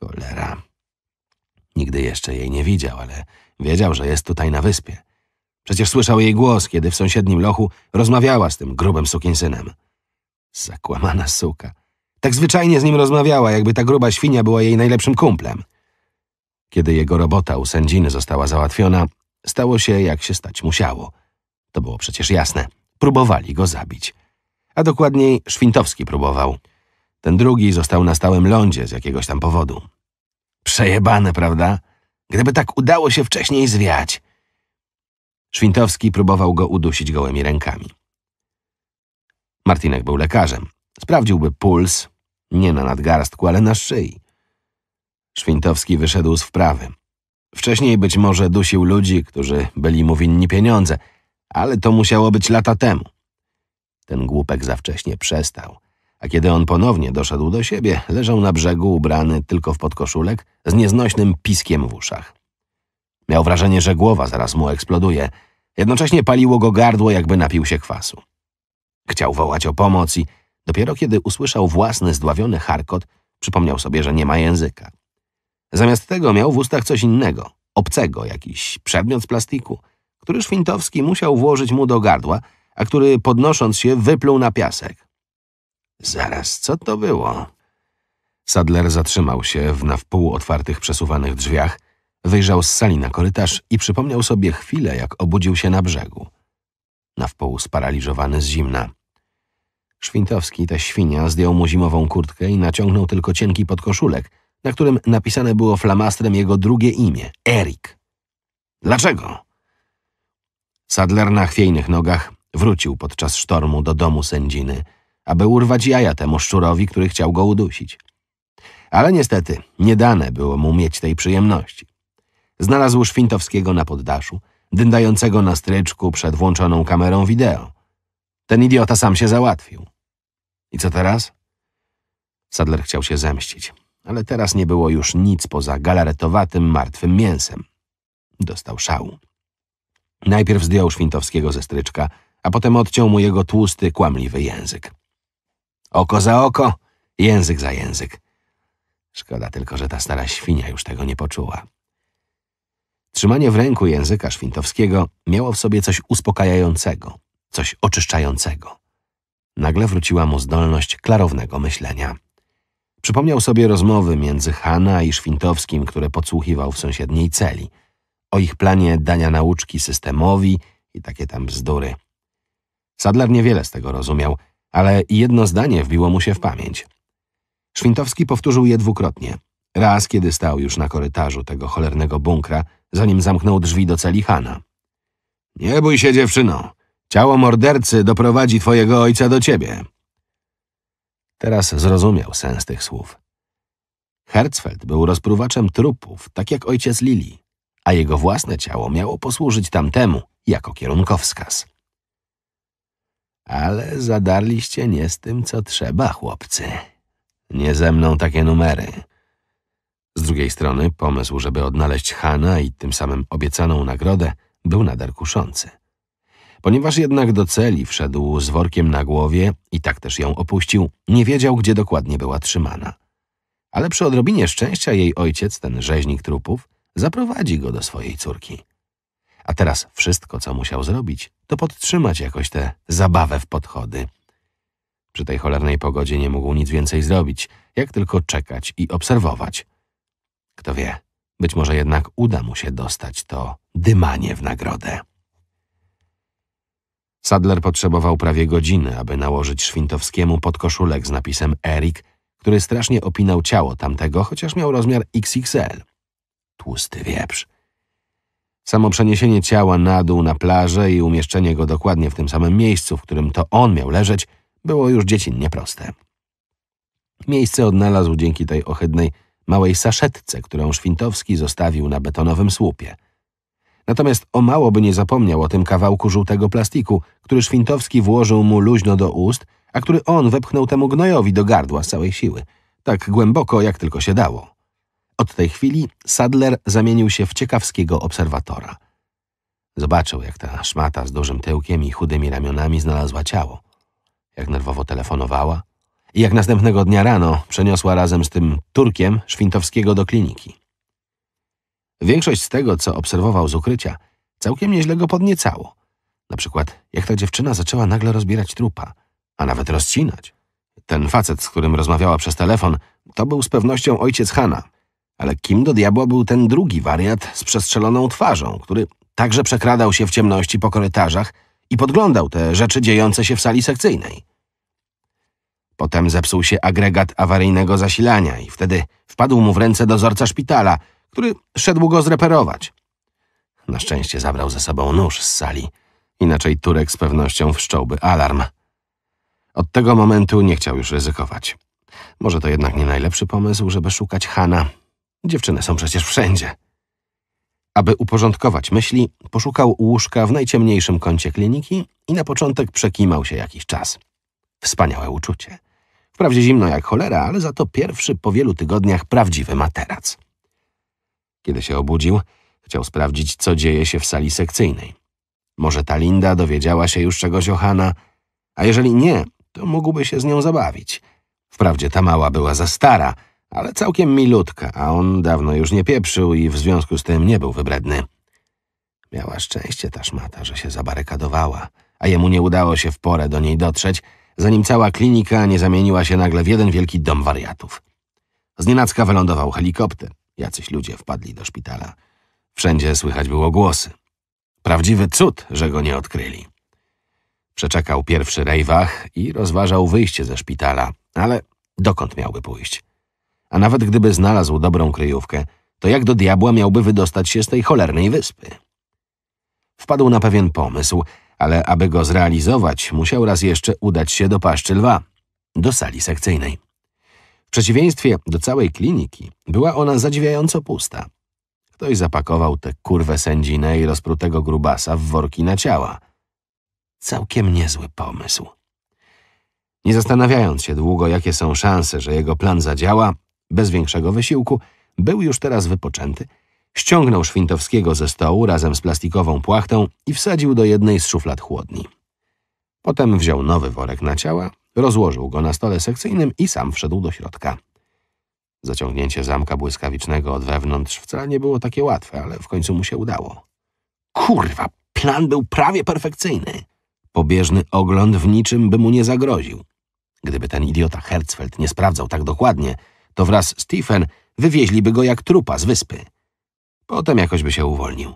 [SPEAKER 2] Cholera. Nigdy jeszcze jej nie widział, ale wiedział, że jest tutaj na wyspie. Przecież słyszał jej głos, kiedy w sąsiednim lochu rozmawiała z tym grubym sukiensynem. Zakłamana suka. Tak zwyczajnie z nim rozmawiała, jakby ta gruba świnia była jej najlepszym kumplem. Kiedy jego robota u sędziny została załatwiona, stało się jak się stać musiało. To było przecież jasne. Próbowali go zabić. A dokładniej Szwintowski próbował. Ten drugi został na stałym lądzie z jakiegoś tam powodu. Przejebane, prawda? Gdyby tak udało się wcześniej zwiać. Świntowski próbował go udusić gołymi rękami. Martinek był lekarzem. Sprawdziłby puls, nie na nadgarstku, ale na szyi. Świntowski wyszedł z wprawy. Wcześniej być może dusił ludzi, którzy byli mu winni pieniądze, ale to musiało być lata temu. Ten głupek za wcześnie przestał, a kiedy on ponownie doszedł do siebie, leżał na brzegu ubrany tylko w podkoszulek z nieznośnym piskiem w uszach. Miał wrażenie, że głowa zaraz mu eksploduje. Jednocześnie paliło go gardło, jakby napił się kwasu. Chciał wołać o pomoc i dopiero kiedy usłyszał własny zdławiony charkot, przypomniał sobie, że nie ma języka. Zamiast tego miał w ustach coś innego, obcego, jakiś przedmiot z plastiku, który Szwintowski musiał włożyć mu do gardła, a który podnosząc się wypluł na piasek. Zaraz, co to było? Sadler zatrzymał się w na wpół otwartych przesuwanych drzwiach, Wyjrzał z sali na korytarz i przypomniał sobie chwilę, jak obudził się na brzegu. Na wpół sparaliżowany z zimna. Szwintowski, ta świnia, zdjął mu zimową kurtkę i naciągnął tylko cienki podkoszulek, na którym napisane było flamastrem jego drugie imię – Erik. Dlaczego? Sadler na chwiejnych nogach wrócił podczas sztormu do domu sędziny, aby urwać jaja temu szczurowi, który chciał go udusić. Ale niestety nie dane było mu mieć tej przyjemności. Znalazł Szwintowskiego na poddaszu, dyndającego na stryczku przed włączoną kamerą wideo. Ten idiota sam się załatwił. I co teraz? Sadler chciał się zemścić, ale teraz nie było już nic poza galaretowatym, martwym mięsem. Dostał szału. Najpierw zdjął Szwintowskiego ze stryczka, a potem odciął mu jego tłusty, kłamliwy język. Oko za oko, język za język. Szkoda tylko, że ta stara świnia już tego nie poczuła. Trzymanie w ręku języka szwintowskiego miało w sobie coś uspokajającego, coś oczyszczającego. Nagle wróciła mu zdolność klarownego myślenia. Przypomniał sobie rozmowy między Hanna i Szwintowskim, które podsłuchiwał w sąsiedniej celi, o ich planie dania nauczki systemowi i takie tam bzdury. Sadler niewiele z tego rozumiał, ale jedno zdanie wbiło mu się w pamięć. Szwintowski powtórzył je dwukrotnie – Raz, kiedy stał już na korytarzu tego cholernego bunkra, zanim zamknął drzwi do celi Hana. Nie bój się, dziewczyno. Ciało mordercy doprowadzi twojego ojca do ciebie. Teraz zrozumiał sens tych słów. Herzfeld był rozpruwaczem trupów, tak jak ojciec Lili, a jego własne ciało miało posłużyć tamtemu jako kierunkowskaz. Ale zadarliście nie z tym, co trzeba, chłopcy. Nie ze mną takie numery. Z drugiej strony pomysł, żeby odnaleźć Hana i tym samym obiecaną nagrodę, był nader kuszący. Ponieważ jednak do celi wszedł z workiem na głowie i tak też ją opuścił, nie wiedział, gdzie dokładnie była trzymana. Ale przy odrobinie szczęścia jej ojciec, ten rzeźnik trupów, zaprowadzi go do swojej córki. A teraz wszystko, co musiał zrobić, to podtrzymać jakoś tę zabawę w podchody. Przy tej cholernej pogodzie nie mógł nic więcej zrobić, jak tylko czekać i obserwować – kto wie, być może jednak uda mu się dostać to dymanie w nagrodę. Sadler potrzebował prawie godziny, aby nałożyć Szwintowskiemu podkoszulek z napisem Erik, który strasznie opinał ciało tamtego, chociaż miał rozmiar XXL. Tłusty wieprz. Samo przeniesienie ciała na dół na plażę i umieszczenie go dokładnie w tym samym miejscu, w którym to on miał leżeć, było już dziecinnie proste. Miejsce odnalazł dzięki tej ohydnej małej saszetce, którą Szwintowski zostawił na betonowym słupie. Natomiast o mało by nie zapomniał o tym kawałku żółtego plastiku, który Szwintowski włożył mu luźno do ust, a który on wepchnął temu gnojowi do gardła z całej siły, tak głęboko jak tylko się dało. Od tej chwili Sadler zamienił się w ciekawskiego obserwatora. Zobaczył, jak ta szmata z dużym tyłkiem i chudymi ramionami znalazła ciało, jak nerwowo telefonowała, i jak następnego dnia rano przeniosła razem z tym Turkiem Szwintowskiego do kliniki. Większość z tego, co obserwował z ukrycia, całkiem nieźle go podniecało. Na przykład, jak ta dziewczyna zaczęła nagle rozbierać trupa, a nawet rozcinać. Ten facet, z którym rozmawiała przez telefon, to był z pewnością ojciec Hana. Ale kim do diabła był ten drugi wariat z przestrzeloną twarzą, który także przekradał się w ciemności po korytarzach i podglądał te rzeczy dziejące się w sali sekcyjnej? Potem zepsuł się agregat awaryjnego zasilania i wtedy wpadł mu w ręce dozorca szpitala, który szedł go zreperować. Na szczęście zabrał ze sobą nóż z sali, inaczej Turek z pewnością wszcząłby alarm. Od tego momentu nie chciał już ryzykować. Może to jednak nie najlepszy pomysł, żeby szukać Hana. Dziewczyny są przecież wszędzie. Aby uporządkować myśli, poszukał łóżka w najciemniejszym kącie kliniki i na początek przekimał się jakiś czas. Wspaniałe uczucie. Wprawdzie zimno jak cholera, ale za to pierwszy po wielu tygodniach prawdziwy materac. Kiedy się obudził, chciał sprawdzić, co dzieje się w sali sekcyjnej. Może ta Linda dowiedziała się już czegoś o Hana, a jeżeli nie, to mógłby się z nią zabawić. Wprawdzie ta mała była za stara, ale całkiem milutka, a on dawno już nie pieprzył i w związku z tym nie był wybredny. Miała szczęście ta szmata, że się zabarykadowała, a jemu nie udało się w porę do niej dotrzeć – zanim cała klinika nie zamieniła się nagle w jeden wielki dom wariatów. Znienacka wylądował helikopter. Jacyś ludzie wpadli do szpitala. Wszędzie słychać było głosy. Prawdziwy cud, że go nie odkryli. Przeczekał pierwszy rejwach i rozważał wyjście ze szpitala, ale dokąd miałby pójść? A nawet gdyby znalazł dobrą kryjówkę, to jak do diabła miałby wydostać się z tej cholernej wyspy? Wpadł na pewien pomysł – ale aby go zrealizować, musiał raz jeszcze udać się do paszczy lwa, do sali sekcyjnej. W przeciwieństwie do całej kliniki, była ona zadziwiająco pusta. Ktoś zapakował tę kurwę sędzinę i rozprutego grubasa w worki na ciała. Całkiem niezły pomysł. Nie zastanawiając się długo, jakie są szanse, że jego plan zadziała, bez większego wysiłku, był już teraz wypoczęty Ściągnął Szwintowskiego ze stołu razem z plastikową płachtą i wsadził do jednej z szuflad chłodni. Potem wziął nowy worek na ciała, rozłożył go na stole sekcyjnym i sam wszedł do środka. Zaciągnięcie zamka błyskawicznego od wewnątrz wcale nie było takie łatwe, ale w końcu mu się udało. Kurwa, plan był prawie perfekcyjny. Pobieżny ogląd w niczym by mu nie zagroził. Gdyby ten idiota Herzfeld nie sprawdzał tak dokładnie, to wraz z Stephen wywieźliby go jak trupa z wyspy. Potem jakoś by się uwolnił.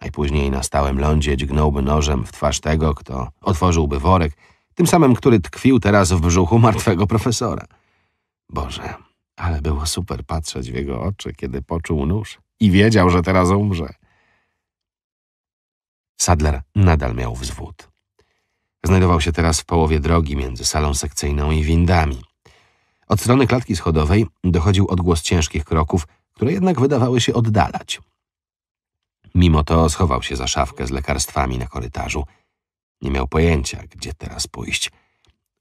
[SPEAKER 2] Najpóźniej na stałym lądzie dźgnąłby nożem w twarz tego, kto otworzyłby worek, tym samym, który tkwił teraz w brzuchu martwego profesora. Boże, ale było super patrzeć w jego oczy, kiedy poczuł nóż i wiedział, że teraz umrze. Sadler nadal miał wzwód. Znajdował się teraz w połowie drogi między salą sekcyjną i windami. Od strony klatki schodowej dochodził odgłos ciężkich kroków – które jednak wydawały się oddalać. Mimo to schował się za szafkę z lekarstwami na korytarzu. Nie miał pojęcia, gdzie teraz pójść.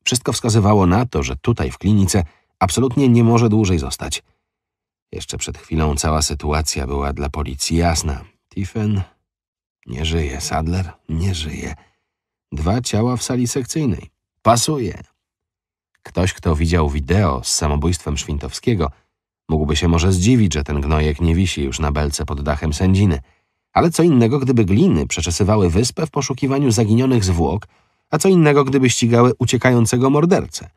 [SPEAKER 2] Wszystko wskazywało na to, że tutaj w klinice absolutnie nie może dłużej zostać. Jeszcze przed chwilą cała sytuacja była dla policji jasna. Tiffen nie żyje, Sadler nie żyje. Dwa ciała w sali sekcyjnej. Pasuje. Ktoś, kto widział wideo z samobójstwem Świntowskiego, Mógłby się może zdziwić, że ten gnojek nie wisi już na belce pod dachem sędziny. Ale co innego, gdyby gliny przeczesywały wyspę w poszukiwaniu zaginionych zwłok, a co innego, gdyby ścigały uciekającego mordercę.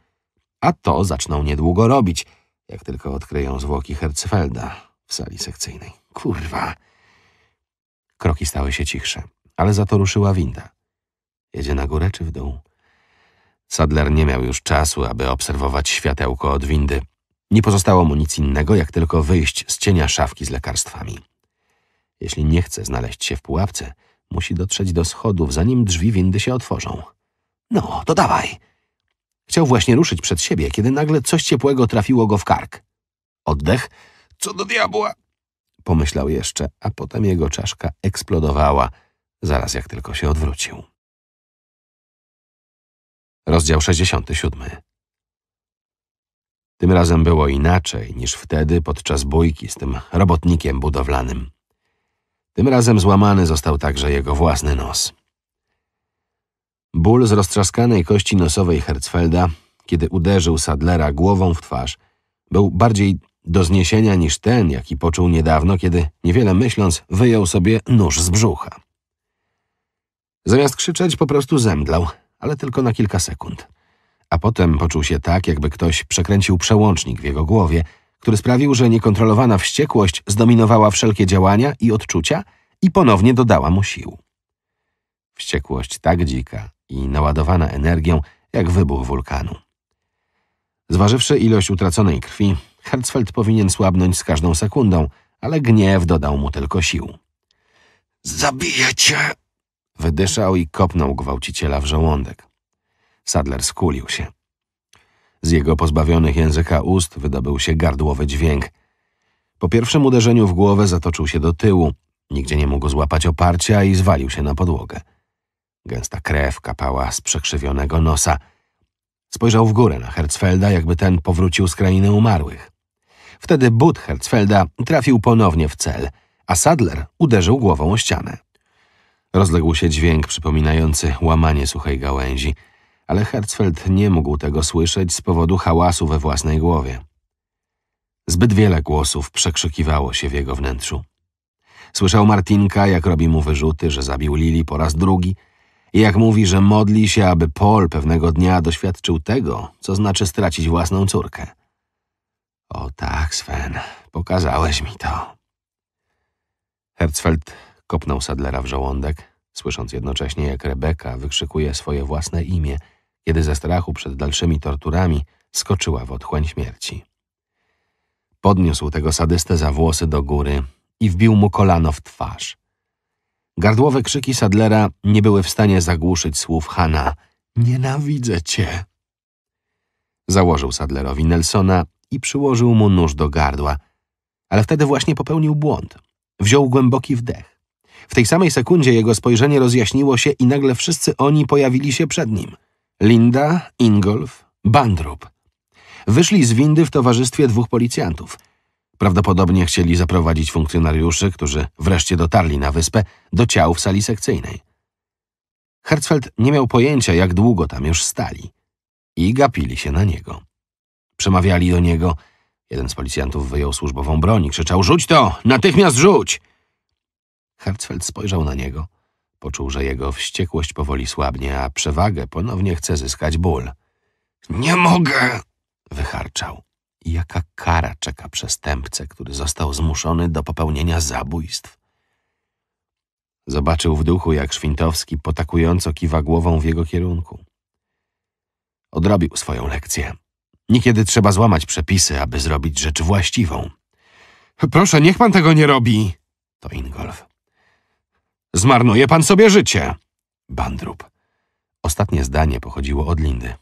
[SPEAKER 2] A to zaczną niedługo robić, jak tylko odkryją zwłoki Hercyfelda w sali sekcyjnej. Kurwa! Kroki stały się cichsze, ale za to ruszyła winda. Jedzie na górę czy w dół? Sadler nie miał już czasu, aby obserwować światełko od windy. Nie pozostało mu nic innego, jak tylko wyjść z cienia szafki z lekarstwami. Jeśli nie chce znaleźć się w pułapce, musi dotrzeć do schodów, zanim drzwi windy się otworzą. No, to dawaj! Chciał właśnie ruszyć przed siebie, kiedy nagle coś ciepłego trafiło go w kark. Oddech? Co do diabła! Pomyślał jeszcze, a potem jego czaszka eksplodowała, zaraz jak tylko się odwrócił. Rozdział 67 tym razem było inaczej niż wtedy podczas bójki z tym robotnikiem budowlanym. Tym razem złamany został także jego własny nos. Ból z roztrzaskanej kości nosowej Herzfelda, kiedy uderzył Sadlera głową w twarz, był bardziej do zniesienia niż ten, jaki poczuł niedawno, kiedy, niewiele myśląc, wyjął sobie nóż z brzucha. Zamiast krzyczeć, po prostu zemdlał, ale tylko na kilka sekund a potem poczuł się tak, jakby ktoś przekręcił przełącznik w jego głowie, który sprawił, że niekontrolowana wściekłość zdominowała wszelkie działania i odczucia i ponownie dodała mu sił. Wściekłość tak dzika i naładowana energią, jak wybuch wulkanu. Zważywszy ilość utraconej krwi, Hertzfeld powinien słabnąć z każdą sekundą, ale gniew dodał mu tylko sił. Zabijecie! cię! Wydyszał i kopnął gwałciciela w żołądek. Sadler skulił się. Z jego pozbawionych języka ust wydobył się gardłowy dźwięk. Po pierwszym uderzeniu w głowę zatoczył się do tyłu, nigdzie nie mógł złapać oparcia i zwalił się na podłogę. Gęsta krew kapała z przekrzywionego nosa. Spojrzał w górę na Herzfelda, jakby ten powrócił z krainy umarłych. Wtedy but Herzfelda trafił ponownie w cel, a Sadler uderzył głową o ścianę. Rozległ się dźwięk przypominający łamanie suchej gałęzi – ale Herzfeld nie mógł tego słyszeć z powodu hałasu we własnej głowie. Zbyt wiele głosów przekrzykiwało się w jego wnętrzu. Słyszał Martinka, jak robi mu wyrzuty, że zabił Lili po raz drugi i jak mówi, że modli się, aby Paul pewnego dnia doświadczył tego, co znaczy stracić własną córkę. O tak, Sven, pokazałeś mi to. Herzfeld kopnął Sadlera w żołądek, słysząc jednocześnie, jak Rebeka wykrzykuje swoje własne imię – kiedy ze strachu przed dalszymi torturami skoczyła w otchłań śmierci. Podniósł tego sadystę za włosy do góry i wbił mu kolano w twarz. Gardłowe krzyki Sadlera nie były w stanie zagłuszyć słów Hana. Nienawidzę cię! Założył Sadlerowi Nelsona i przyłożył mu nóż do gardła. Ale wtedy właśnie popełnił błąd. Wziął głęboki wdech. W tej samej sekundzie jego spojrzenie rozjaśniło się i nagle wszyscy oni pojawili się przed nim – Linda, Ingolf, Bandrup. Wyszli z windy w towarzystwie dwóch policjantów. Prawdopodobnie chcieli zaprowadzić funkcjonariuszy, którzy wreszcie dotarli na wyspę, do ciał w sali sekcyjnej. Hertzfeld nie miał pojęcia, jak długo tam już stali. I gapili się na niego. Przemawiali do niego. Jeden z policjantów wyjął służbową broń i krzyczał – rzuć to! Natychmiast rzuć! Hertzfeld spojrzał na niego – Poczuł, że jego wściekłość powoli słabnie, a przewagę ponownie chce zyskać ból. Nie mogę! wycharczał. Jaka kara czeka przestępcę, który został zmuszony do popełnienia zabójstw? Zobaczył w duchu, jak Szwintowski potakująco kiwa głową w jego kierunku. Odrobił swoją lekcję. Niekiedy trzeba złamać przepisy, aby zrobić rzecz właściwą. Proszę, niech pan tego nie robi! To Ingolf. Zmarnuje pan sobie życie. Bandrup. Ostatnie zdanie pochodziło od Lindy.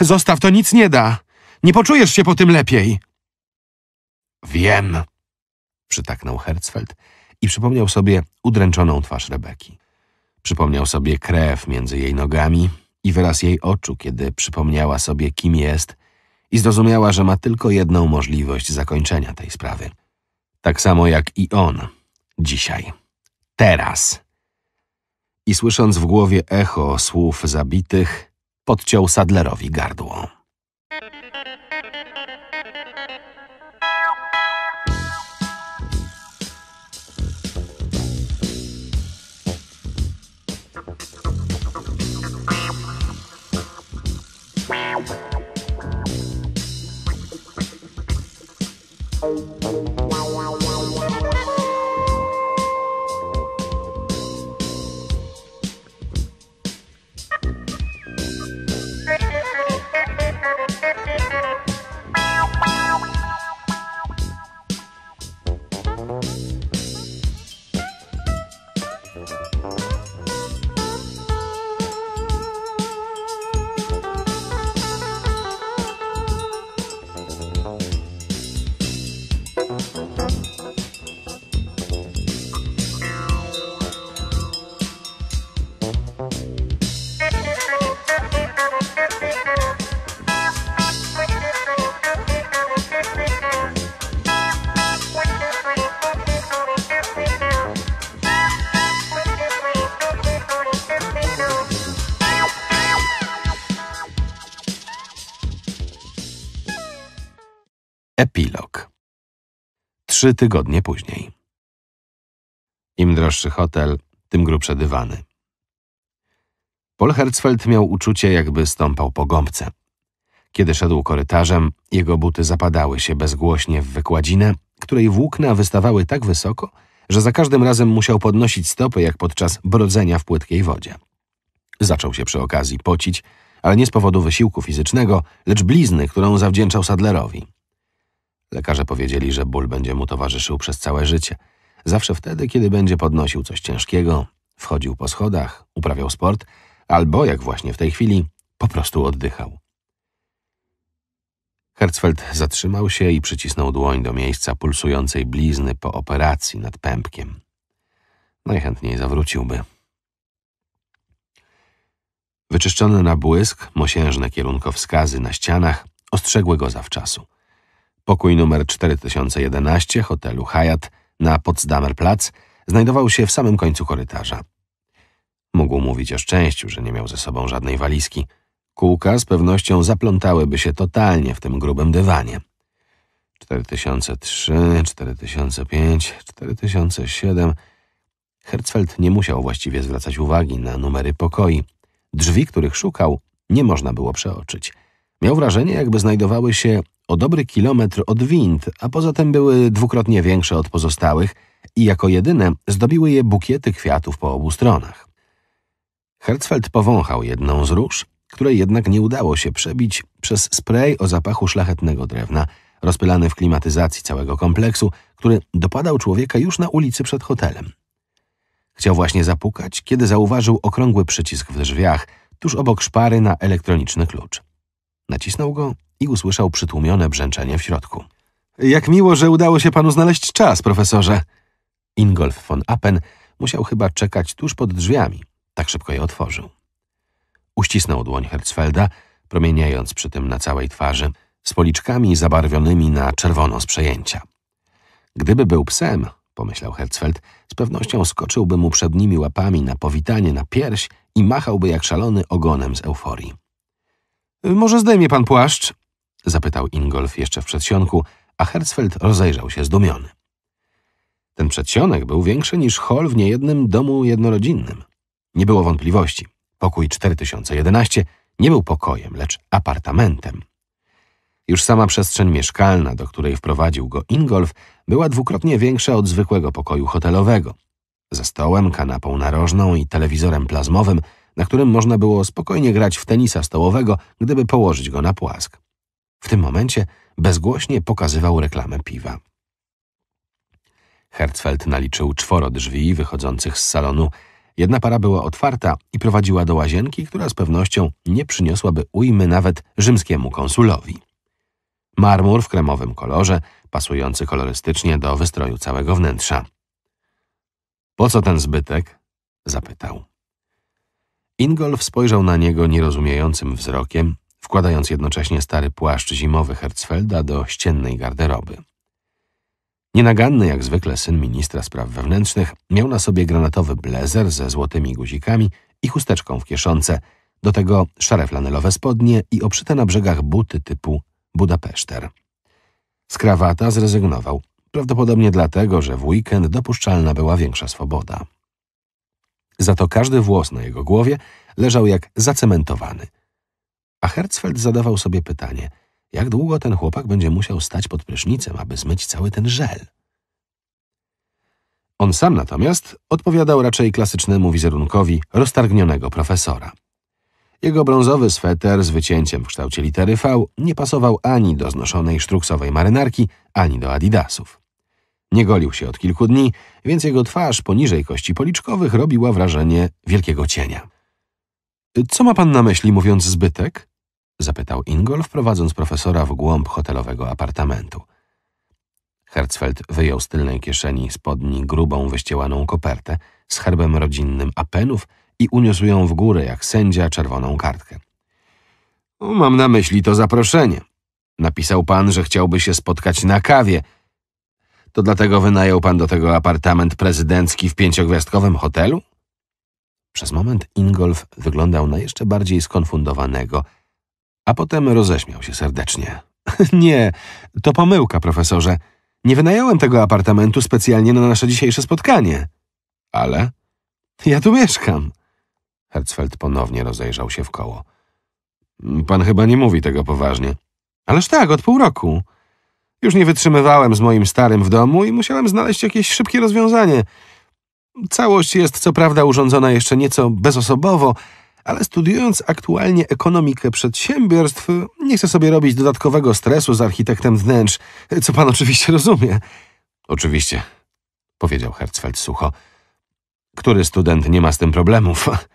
[SPEAKER 2] Zostaw, to nic nie da. Nie poczujesz się po tym lepiej. Wiem, przytaknął Herzfeld i przypomniał sobie udręczoną twarz Rebeki. Przypomniał sobie krew między jej nogami i wyraz jej oczu, kiedy przypomniała sobie, kim jest i zrozumiała, że ma tylko jedną możliwość zakończenia tej sprawy. Tak samo jak i on dzisiaj teraz. I słysząc w głowie echo słów zabitych, podciął Sadlerowi gardło. trzy tygodnie później. Im droższy hotel, tym grubsze dywany. Paul Herzfeld miał uczucie, jakby stąpał po gąbce. Kiedy szedł korytarzem, jego buty zapadały się bezgłośnie w wykładzinę, której włókna wystawały tak wysoko, że za każdym razem musiał podnosić stopy jak podczas brodzenia w płytkiej wodzie. Zaczął się przy okazji pocić, ale nie z powodu wysiłku fizycznego, lecz blizny, którą zawdzięczał Sadlerowi. Lekarze powiedzieli, że ból będzie mu towarzyszył przez całe życie. Zawsze wtedy, kiedy będzie podnosił coś ciężkiego, wchodził po schodach, uprawiał sport, albo, jak właśnie w tej chwili, po prostu oddychał. Herzfeld zatrzymał się i przycisnął dłoń do miejsca pulsującej blizny po operacji nad pępkiem. Najchętniej zawróciłby. Wyczyszczone na błysk, mosiężne kierunkowskazy na ścianach ostrzegły go zawczasu. Pokój numer 4011 hotelu Hyatt na Potsdamer Plac, znajdował się w samym końcu korytarza. Mógł mówić o szczęściu, że nie miał ze sobą żadnej walizki. Kółka z pewnością zaplątałyby się totalnie w tym grubym dywanie. 4003, 4005, 4007. Herzfeld nie musiał właściwie zwracać uwagi na numery pokoi. Drzwi, których szukał, nie można było przeoczyć. Miał wrażenie, jakby znajdowały się o dobry kilometr od wind, a poza tym były dwukrotnie większe od pozostałych i jako jedyne zdobiły je bukiety kwiatów po obu stronach. Hertzfeld powąchał jedną z róż, której jednak nie udało się przebić przez spray o zapachu szlachetnego drewna, rozpylany w klimatyzacji całego kompleksu, który dopadał człowieka już na ulicy przed hotelem. Chciał właśnie zapukać, kiedy zauważył okrągły przycisk w drzwiach, tuż obok szpary na elektroniczny klucz. Nacisnął go i usłyszał przytłumione brzęczenie w środku. Jak miło, że udało się panu znaleźć czas, profesorze. Ingolf von Appen musiał chyba czekać tuż pod drzwiami. Tak szybko je otworzył. Uścisnął dłoń Herzfelda, promieniając przy tym na całej twarzy, z policzkami zabarwionymi na czerwono z przejęcia. Gdyby był psem, pomyślał Herzfeld, z pewnością skoczyłby mu przednimi łapami na powitanie na pierś i machałby jak szalony ogonem z euforii. Może zdejmie pan płaszcz? Zapytał Ingolf jeszcze w przedsionku, a Herzfeld rozejrzał się zdumiony. Ten przedsionek był większy niż hol w niejednym domu jednorodzinnym. Nie było wątpliwości. Pokój 4011 nie był pokojem, lecz apartamentem. Już sama przestrzeń mieszkalna, do której wprowadził go Ingolf, była dwukrotnie większa od zwykłego pokoju hotelowego. Ze stołem, kanapą narożną i telewizorem plazmowym, na którym można było spokojnie grać w tenisa stołowego, gdyby położyć go na płask. W tym momencie bezgłośnie pokazywał reklamę piwa. Hertzfeld naliczył czworo drzwi wychodzących z salonu. Jedna para była otwarta i prowadziła do łazienki, która z pewnością nie przyniosłaby ujmy nawet rzymskiemu konsulowi. Marmur w kremowym kolorze, pasujący kolorystycznie do wystroju całego wnętrza. Po co ten zbytek? zapytał. Ingolf spojrzał na niego nierozumiejącym wzrokiem, wkładając jednocześnie stary płaszcz zimowy Hertzfelda do ściennej garderoby. Nienaganny jak zwykle syn ministra spraw wewnętrznych miał na sobie granatowy blazer ze złotymi guzikami i chusteczką w kieszonce, do tego szare flanelowe spodnie i obszyte na brzegach buty typu Budapeszter. Z krawata zrezygnował, prawdopodobnie dlatego, że w weekend dopuszczalna była większa swoboda. Za to każdy włos na jego głowie leżał jak zacementowany – a Hertzfeld zadawał sobie pytanie, jak długo ten chłopak będzie musiał stać pod prysznicem, aby zmyć cały ten żel. On sam natomiast odpowiadał raczej klasycznemu wizerunkowi roztargnionego profesora. Jego brązowy sweter z wycięciem w kształcie litery V nie pasował ani do znoszonej sztruksowej marynarki, ani do adidasów. Nie golił się od kilku dni, więc jego twarz poniżej kości policzkowych robiła wrażenie wielkiego cienia. Co ma pan na myśli, mówiąc zbytek? Zapytał Ingolf, prowadząc profesora w głąb hotelowego apartamentu. Herzfeld wyjął z tylnej kieszeni spodni grubą, wyściełaną kopertę z herbem rodzinnym Apenów i uniósł ją w górę jak sędzia czerwoną kartkę. Mam na myśli to zaproszenie. Napisał pan, że chciałby się spotkać na kawie. To dlatego wynajął pan do tego apartament prezydencki w pięciogwiazdkowym hotelu? Przez moment Ingolf wyglądał na jeszcze bardziej skonfundowanego a potem roześmiał się serdecznie. [laughs] Nie, to pomyłka, profesorze. Nie wynająłem tego apartamentu specjalnie na nasze dzisiejsze spotkanie. Ale? Ja tu mieszkam. Herzfeld ponownie rozejrzał się w koło. Pan chyba nie mówi tego poważnie. Ależ tak, od pół roku. Już nie wytrzymywałem z moim starym w domu i musiałem znaleźć jakieś szybkie rozwiązanie. Całość jest co prawda urządzona jeszcze nieco bezosobowo, ale studiując aktualnie ekonomikę przedsiębiorstw, nie chcę sobie robić dodatkowego stresu z architektem wnętrz, co pan oczywiście rozumie. Oczywiście, powiedział Herzfeld sucho. Który student nie ma z tym problemów? [laughs]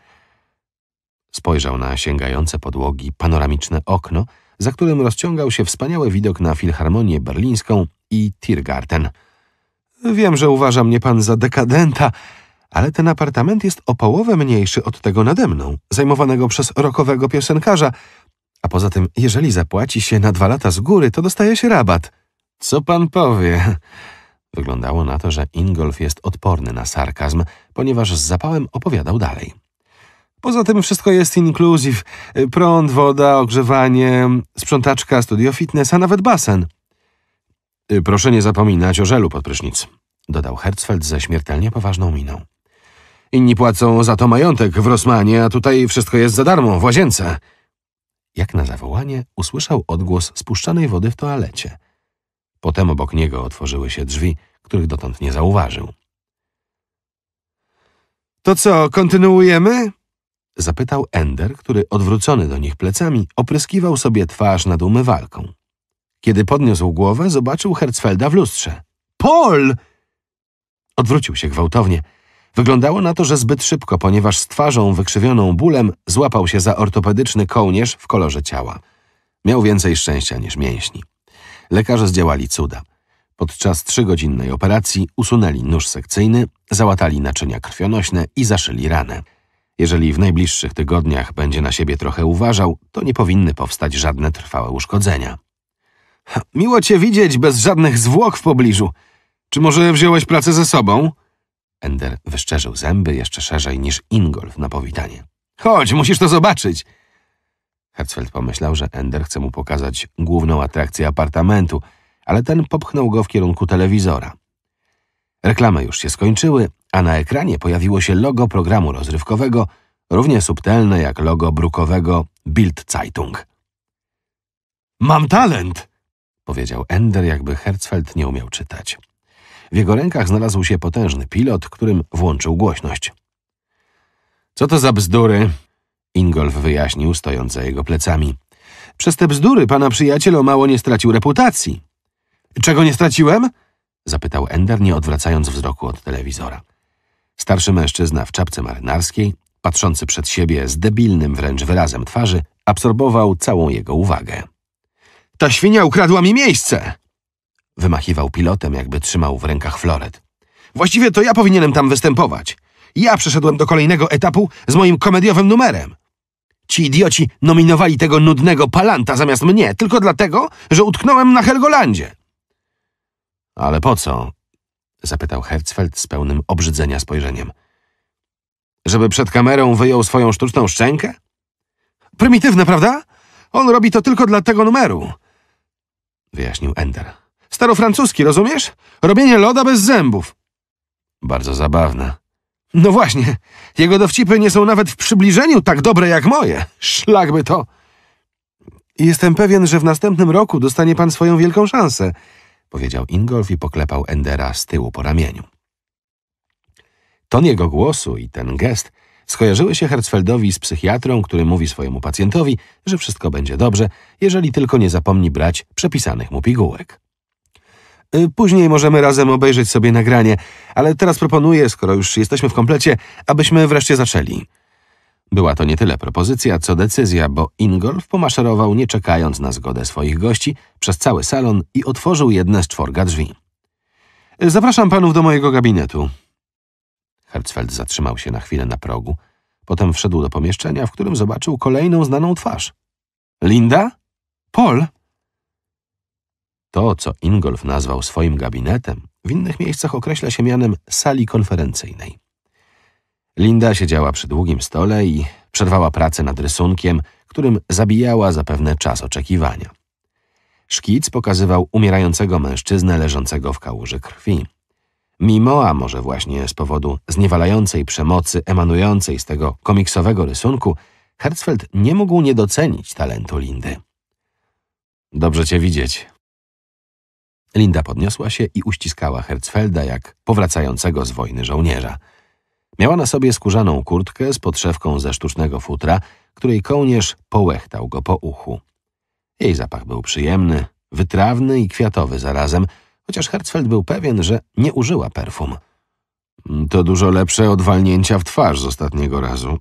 [SPEAKER 2] Spojrzał na sięgające podłogi panoramiczne okno, za którym rozciągał się wspaniały widok na Filharmonię Berlińską i Tiergarten. Wiem, że uważa mnie pan za dekadenta, ale ten apartament jest o połowę mniejszy od tego nade mną, zajmowanego przez rokowego piosenkarza, a poza tym, jeżeli zapłaci się na dwa lata z góry, to dostaje się rabat. Co pan powie? [laughs] Wyglądało na to, że Ingolf jest odporny na sarkazm, ponieważ z zapałem opowiadał dalej. Poza tym wszystko jest inclusive. Prąd, woda, ogrzewanie, sprzątaczka, studio fitness, a nawet basen. Proszę nie zapominać o żelu pod prysznic, dodał Herzfeld ze śmiertelnie poważną miną. Inni płacą za to majątek w Rosmanie, a tutaj wszystko jest za darmo, w łazience. Jak na zawołanie usłyszał odgłos spuszczanej wody w toalecie. Potem obok niego otworzyły się drzwi, których dotąd nie zauważył. To co, kontynuujemy? Zapytał Ender, który odwrócony do nich plecami opryskiwał sobie twarz nad umywalką. Kiedy podniósł głowę, zobaczył Herzfelda w lustrze. Pol! Odwrócił się gwałtownie – Wyglądało na to, że zbyt szybko, ponieważ z twarzą wykrzywioną bólem złapał się za ortopedyczny kołnierz w kolorze ciała. Miał więcej szczęścia niż mięśni. Lekarze zdziałali cuda. Podczas trzygodzinnej operacji usunęli nóż sekcyjny, załatali naczynia krwionośne i zaszyli ranę. Jeżeli w najbliższych tygodniach będzie na siebie trochę uważał, to nie powinny powstać żadne trwałe uszkodzenia. Miło cię widzieć bez żadnych zwłok w pobliżu. Czy może wziąłeś pracę ze sobą? Ender wyszczerzył zęby jeszcze szerzej niż Ingolf na powitanie. Chodź, musisz to zobaczyć! Herzfeld pomyślał, że Ender chce mu pokazać główną atrakcję apartamentu, ale ten popchnął go w kierunku telewizora. Reklamy już się skończyły, a na ekranie pojawiło się logo programu rozrywkowego, równie subtelne jak logo brukowego Bild Zeitung. Mam talent! powiedział Ender, jakby Herzfeld nie umiał czytać. W jego rękach znalazł się potężny pilot, którym włączył głośność. Co to za bzdury? Ingolf wyjaśnił, stojąc za jego plecami. Przez te bzdury pana przyjaciel o mało nie stracił reputacji. Czego nie straciłem? Zapytał Ender, nie odwracając wzroku od telewizora. Starszy mężczyzna w czapce marynarskiej, patrzący przed siebie z debilnym wręcz wyrazem twarzy, absorbował całą jego uwagę. Ta świnia ukradła mi miejsce! Wymachiwał pilotem, jakby trzymał w rękach floret. Właściwie to ja powinienem tam występować. Ja przeszedłem do kolejnego etapu z moim komediowym numerem. Ci idioci nominowali tego nudnego palanta zamiast mnie, tylko dlatego, że utknąłem na Helgolandzie. Ale po co? Zapytał Herzfeld z pełnym obrzydzenia spojrzeniem. Żeby przed kamerą wyjął swoją sztuczną szczękę? Prymitywne, prawda? On robi to tylko dla tego numeru. Wyjaśnił Ender. Starofrancuski, rozumiesz? Robienie loda bez zębów. Bardzo zabawne. No właśnie, jego dowcipy nie są nawet w przybliżeniu tak dobre jak moje. Szlakby to. Jestem pewien, że w następnym roku dostanie pan swoją wielką szansę, powiedział Ingolf i poklepał Endera z tyłu po ramieniu. Ton jego głosu i ten gest skojarzyły się Herzfeldowi z psychiatrą, który mówi swojemu pacjentowi, że wszystko będzie dobrze, jeżeli tylko nie zapomni brać przepisanych mu pigułek. Y, później możemy razem obejrzeć sobie nagranie, ale teraz proponuję, skoro już jesteśmy w komplecie, abyśmy wreszcie zaczęli. Była to nie tyle propozycja, co decyzja, bo Ingolf pomaszerował, nie czekając na zgodę swoich gości, przez cały salon i otworzył jedne z czworga drzwi. Y, zapraszam panów do mojego gabinetu. Hertzfeld zatrzymał się na chwilę na progu. Potem wszedł do pomieszczenia, w którym zobaczył kolejną znaną twarz. Linda? Paul? To, co Ingolf nazwał swoim gabinetem, w innych miejscach określa się mianem sali konferencyjnej. Linda siedziała przy długim stole i przerwała pracę nad rysunkiem, którym zabijała zapewne czas oczekiwania. Szkic pokazywał umierającego mężczyznę leżącego w kałuży krwi. Mimo, a może właśnie z powodu zniewalającej przemocy emanującej z tego komiksowego rysunku, Hertzfeld nie mógł nie docenić talentu Lindy. Dobrze cię widzieć, Linda podniosła się i uściskała Herzfelda jak powracającego z wojny żołnierza. Miała na sobie skórzaną kurtkę z podszewką ze sztucznego futra, której kołnierz połechtał go po uchu. Jej zapach był przyjemny, wytrawny i kwiatowy zarazem, chociaż Herzfeld był pewien, że nie użyła perfum. To dużo lepsze od walnięcia w twarz z ostatniego razu,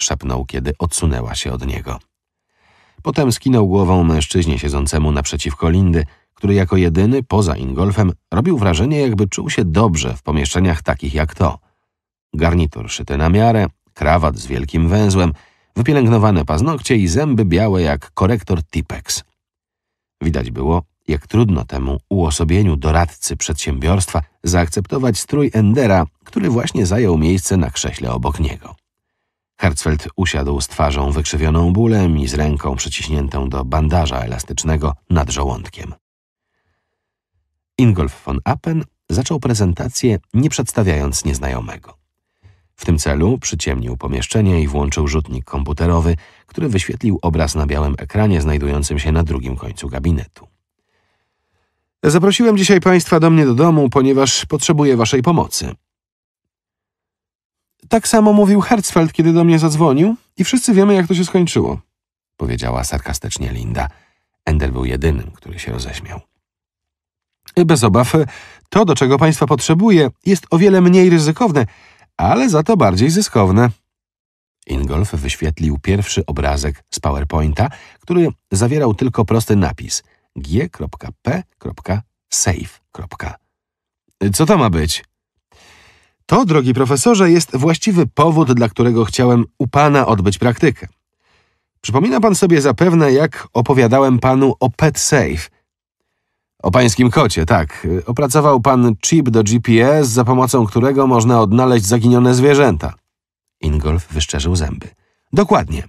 [SPEAKER 2] szepnął, kiedy odsunęła się od niego. Potem skinął głową mężczyźnie siedzącemu naprzeciwko Lindy, który jako jedyny poza Ingolfem robił wrażenie, jakby czuł się dobrze w pomieszczeniach takich jak to. Garnitur szyty na miarę, krawat z wielkim węzłem, wypielęgnowane paznokcie i zęby białe jak korektor Tipex. Widać było, jak trudno temu uosobieniu doradcy przedsiębiorstwa zaakceptować strój Endera, który właśnie zajął miejsce na krześle obok niego. Hertzfeld usiadł z twarzą wykrzywioną bólem i z ręką przyciśniętą do bandaża elastycznego nad żołądkiem. Ingolf von Appen zaczął prezentację nie przedstawiając nieznajomego. W tym celu przyciemnił pomieszczenie i włączył rzutnik komputerowy, który wyświetlił obraz na białym ekranie znajdującym się na drugim końcu gabinetu. Zaprosiłem dzisiaj Państwa do mnie do domu, ponieważ potrzebuję Waszej pomocy. Tak samo mówił Herzfeld, kiedy do mnie zadzwonił i wszyscy wiemy, jak to się skończyło, powiedziała sarkastycznie Linda. Endel był jedynym, który się roześmiał. Bez obaw, to do czego państwa potrzebuje jest o wiele mniej ryzykowne, ale za to bardziej zyskowne. Ingolf wyświetlił pierwszy obrazek z PowerPointa, który zawierał tylko prosty napis g.p.save. Co to ma być? To, drogi profesorze, jest właściwy powód, dla którego chciałem u pana odbyć praktykę. Przypomina pan sobie zapewne, jak opowiadałem panu o PetSafe – o pańskim kocie, tak. Opracował pan chip do GPS, za pomocą którego można odnaleźć zaginione zwierzęta. Ingolf wyszczerzył zęby. Dokładnie.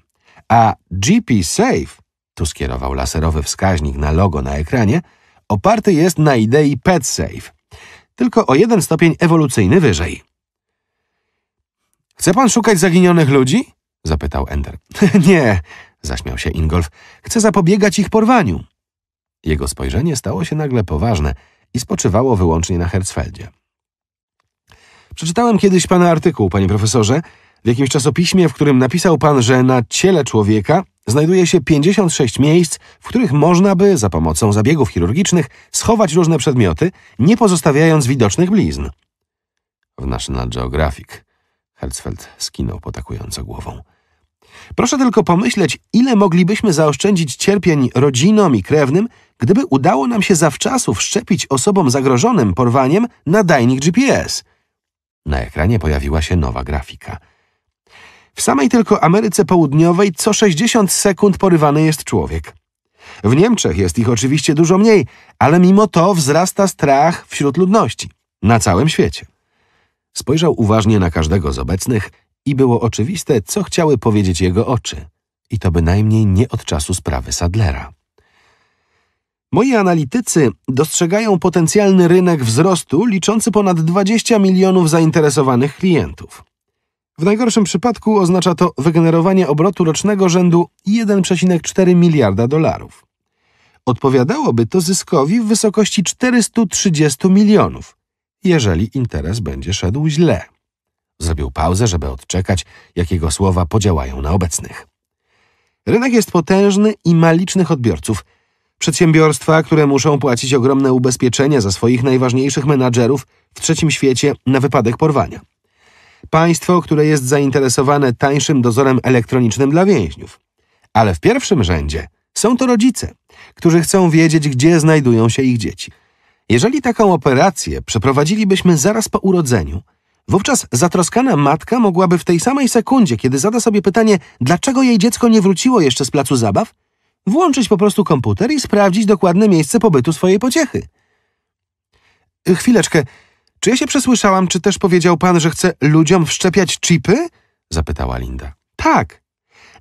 [SPEAKER 2] A GP Safe, tu skierował laserowy wskaźnik na logo na ekranie, oparty jest na idei Pet Safe, tylko o jeden stopień ewolucyjny wyżej. Chce pan szukać zaginionych ludzi? zapytał Ender. [laughs] Nie, zaśmiał się Ingolf. Chcę zapobiegać ich porwaniu. Jego spojrzenie stało się nagle poważne i spoczywało wyłącznie na Herzfeldzie. Przeczytałem kiedyś pana artykuł, panie profesorze, w jakimś czasopiśmie, w którym napisał pan, że na ciele człowieka znajduje się 56 miejsc, w których można by za pomocą zabiegów chirurgicznych schować różne przedmioty, nie pozostawiając widocznych blizn. W National Geographic. Herzfeld skinął potakująco głową. Proszę tylko pomyśleć, ile moglibyśmy zaoszczędzić cierpień rodzinom i krewnym, gdyby udało nam się zawczasu wszczepić osobom zagrożonym porwaniem nadajnik GPS. Na ekranie pojawiła się nowa grafika. W samej tylko Ameryce Południowej co 60 sekund porywany jest człowiek. W Niemczech jest ich oczywiście dużo mniej, ale mimo to wzrasta strach wśród ludności na całym świecie. Spojrzał uważnie na każdego z obecnych i było oczywiste, co chciały powiedzieć jego oczy. I to bynajmniej nie od czasu sprawy Sadlera. Moi analitycy dostrzegają potencjalny rynek wzrostu liczący ponad 20 milionów zainteresowanych klientów. W najgorszym przypadku oznacza to wygenerowanie obrotu rocznego rzędu 1,4 miliarda dolarów. Odpowiadałoby to zyskowi w wysokości 430 milionów, jeżeli interes będzie szedł źle. Zrobił pauzę, żeby odczekać, jego słowa podziałają na obecnych. Rynek jest potężny i ma licznych odbiorców. Przedsiębiorstwa, które muszą płacić ogromne ubezpieczenia za swoich najważniejszych menadżerów w trzecim świecie na wypadek porwania. Państwo, które jest zainteresowane tańszym dozorem elektronicznym dla więźniów. Ale w pierwszym rzędzie są to rodzice, którzy chcą wiedzieć, gdzie znajdują się ich dzieci. Jeżeli taką operację przeprowadzilibyśmy zaraz po urodzeniu, Wówczas zatroskana matka mogłaby w tej samej sekundzie, kiedy zada sobie pytanie, dlaczego jej dziecko nie wróciło jeszcze z placu zabaw, włączyć po prostu komputer i sprawdzić dokładne miejsce pobytu swojej pociechy. Chwileczkę, czy ja się przesłyszałam, czy też powiedział pan, że chce ludziom wszczepiać chipy? zapytała Linda. Tak.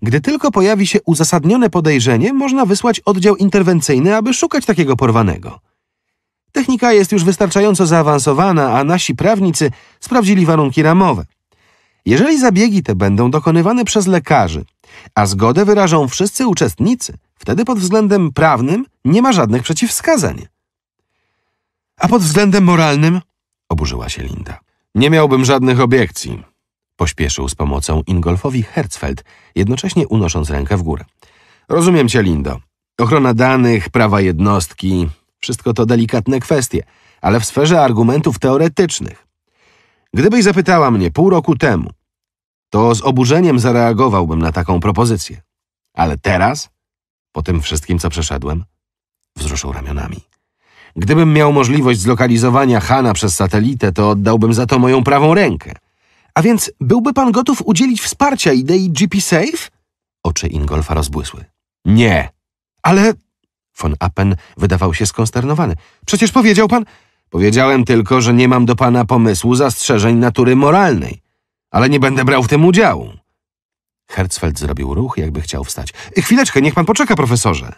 [SPEAKER 2] Gdy tylko pojawi się uzasadnione podejrzenie, można wysłać oddział interwencyjny, aby szukać takiego porwanego. Technika jest już wystarczająco zaawansowana, a nasi prawnicy sprawdzili warunki ramowe. Jeżeli zabiegi te będą dokonywane przez lekarzy, a zgodę wyrażą wszyscy uczestnicy, wtedy pod względem prawnym nie ma żadnych przeciwwskazań. A pod względem moralnym? oburzyła się Linda. Nie miałbym żadnych obiekcji, pośpieszył z pomocą Ingolfowi Herzfeld, jednocześnie unosząc rękę w górę. Rozumiem cię, Lindo. Ochrona danych, prawa jednostki, wszystko to delikatne kwestie, ale w sferze argumentów teoretycznych. Gdybyś zapytała mnie pół roku temu, to z oburzeniem zareagowałbym na taką propozycję. Ale teraz, po tym wszystkim, co przeszedłem, wzruszył ramionami. Gdybym miał możliwość zlokalizowania Hana przez satelitę, to oddałbym za to moją prawą rękę. A więc byłby pan gotów udzielić wsparcia idei GP Safe? Oczy Ingolfa rozbłysły. Nie. Ale Von Appen wydawał się skonsternowany. Przecież powiedział pan... Powiedziałem tylko, że nie mam do pana pomysłu zastrzeżeń natury moralnej, ale nie będę brał w tym udziału. Herzfeld zrobił ruch, jakby chciał wstać. Chwileczkę, niech pan poczeka, profesorze.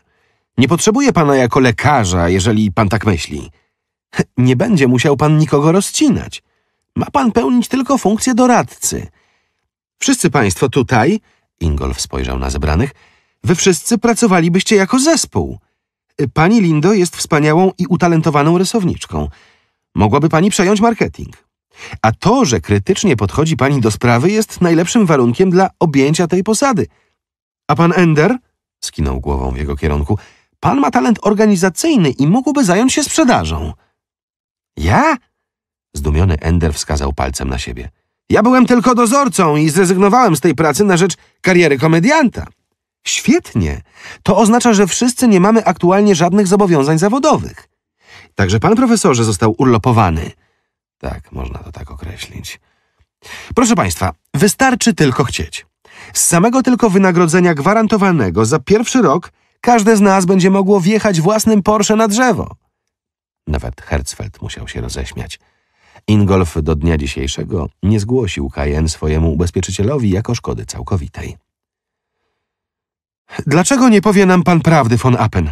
[SPEAKER 2] Nie potrzebuję pana jako lekarza, jeżeli pan tak myśli. [laughs] Nie będzie musiał pan nikogo rozcinać. Ma pan pełnić tylko funkcję doradcy. Wszyscy państwo tutaj, Ingolf spojrzał na zebranych, wy wszyscy pracowalibyście jako zespół. Pani Lindo jest wspaniałą i utalentowaną rysowniczką. Mogłaby pani przejąć marketing. A to, że krytycznie podchodzi pani do sprawy, jest najlepszym warunkiem dla objęcia tej posady. A pan Ender? skinął głową w jego kierunku. Pan ma talent organizacyjny i mógłby zająć się sprzedażą. Ja? Zdumiony Ender wskazał palcem na siebie. Ja byłem tylko dozorcą i zrezygnowałem z tej pracy na rzecz kariery komedianta. Świetnie. To oznacza, że wszyscy nie mamy aktualnie żadnych zobowiązań zawodowych. Także pan profesorze został urlopowany. Tak, można to tak określić. Proszę państwa, wystarczy tylko chcieć. Z samego tylko wynagrodzenia gwarantowanego za pierwszy rok każde z nas będzie mogło wjechać własnym Porsche na drzewo. Nawet Herzfeld musiał się roześmiać. Ingolf do dnia dzisiejszego nie zgłosił Cayenne swojemu ubezpieczycielowi jako szkody całkowitej. Dlaczego nie powie nam pan prawdy, von Appen?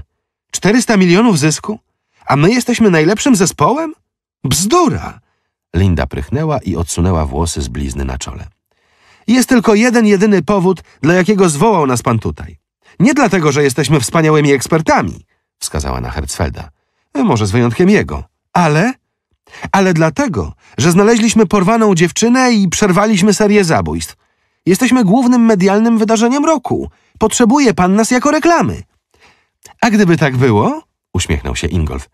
[SPEAKER 2] 400 milionów zysku? A my jesteśmy najlepszym zespołem? Bzdura! Linda prychnęła i odsunęła włosy z blizny na czole. Jest tylko jeden jedyny powód, dla jakiego zwołał nas pan tutaj. Nie dlatego, że jesteśmy wspaniałymi ekspertami, wskazała na Herzfelda. E, może z wyjątkiem jego. Ale? Ale dlatego, że znaleźliśmy porwaną dziewczynę i przerwaliśmy serię zabójstw. Jesteśmy głównym medialnym wydarzeniem roku. Potrzebuje pan nas jako reklamy. A gdyby tak było? Uśmiechnął się Ingolf.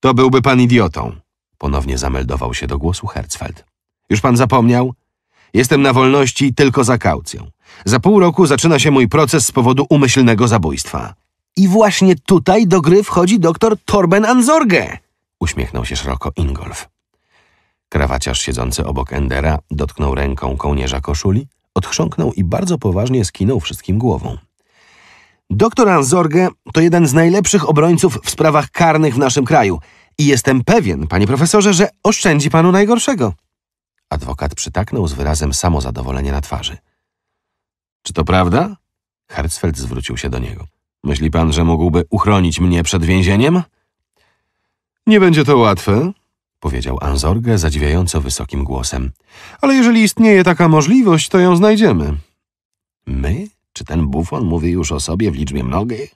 [SPEAKER 2] To byłby pan idiotą. Ponownie zameldował się do głosu Herzfeld. Już pan zapomniał? Jestem na wolności tylko za kaucją. Za pół roku zaczyna się mój proces z powodu umyślnego zabójstwa. I właśnie tutaj do gry wchodzi doktor Torben Anzorge! Uśmiechnął się szeroko Ingolf. Krawaciarz siedzący obok Endera dotknął ręką kołnierza koszuli odchrząknął i bardzo poważnie skinął wszystkim głową. Doktor Anzorge to jeden z najlepszych obrońców w sprawach karnych w naszym kraju i jestem pewien, panie profesorze, że oszczędzi panu najgorszego. Adwokat przytaknął z wyrazem samozadowolenia na twarzy. Czy to prawda? Hertzfeld zwrócił się do niego. Myśli pan, że mógłby uchronić mnie przed więzieniem? Nie będzie to łatwe, powiedział Anzorge zadziwiająco wysokim głosem. Ale jeżeli istnieje taka możliwość, to ją znajdziemy. My? Czy ten bufon mówi już o sobie w liczbie mnogiej?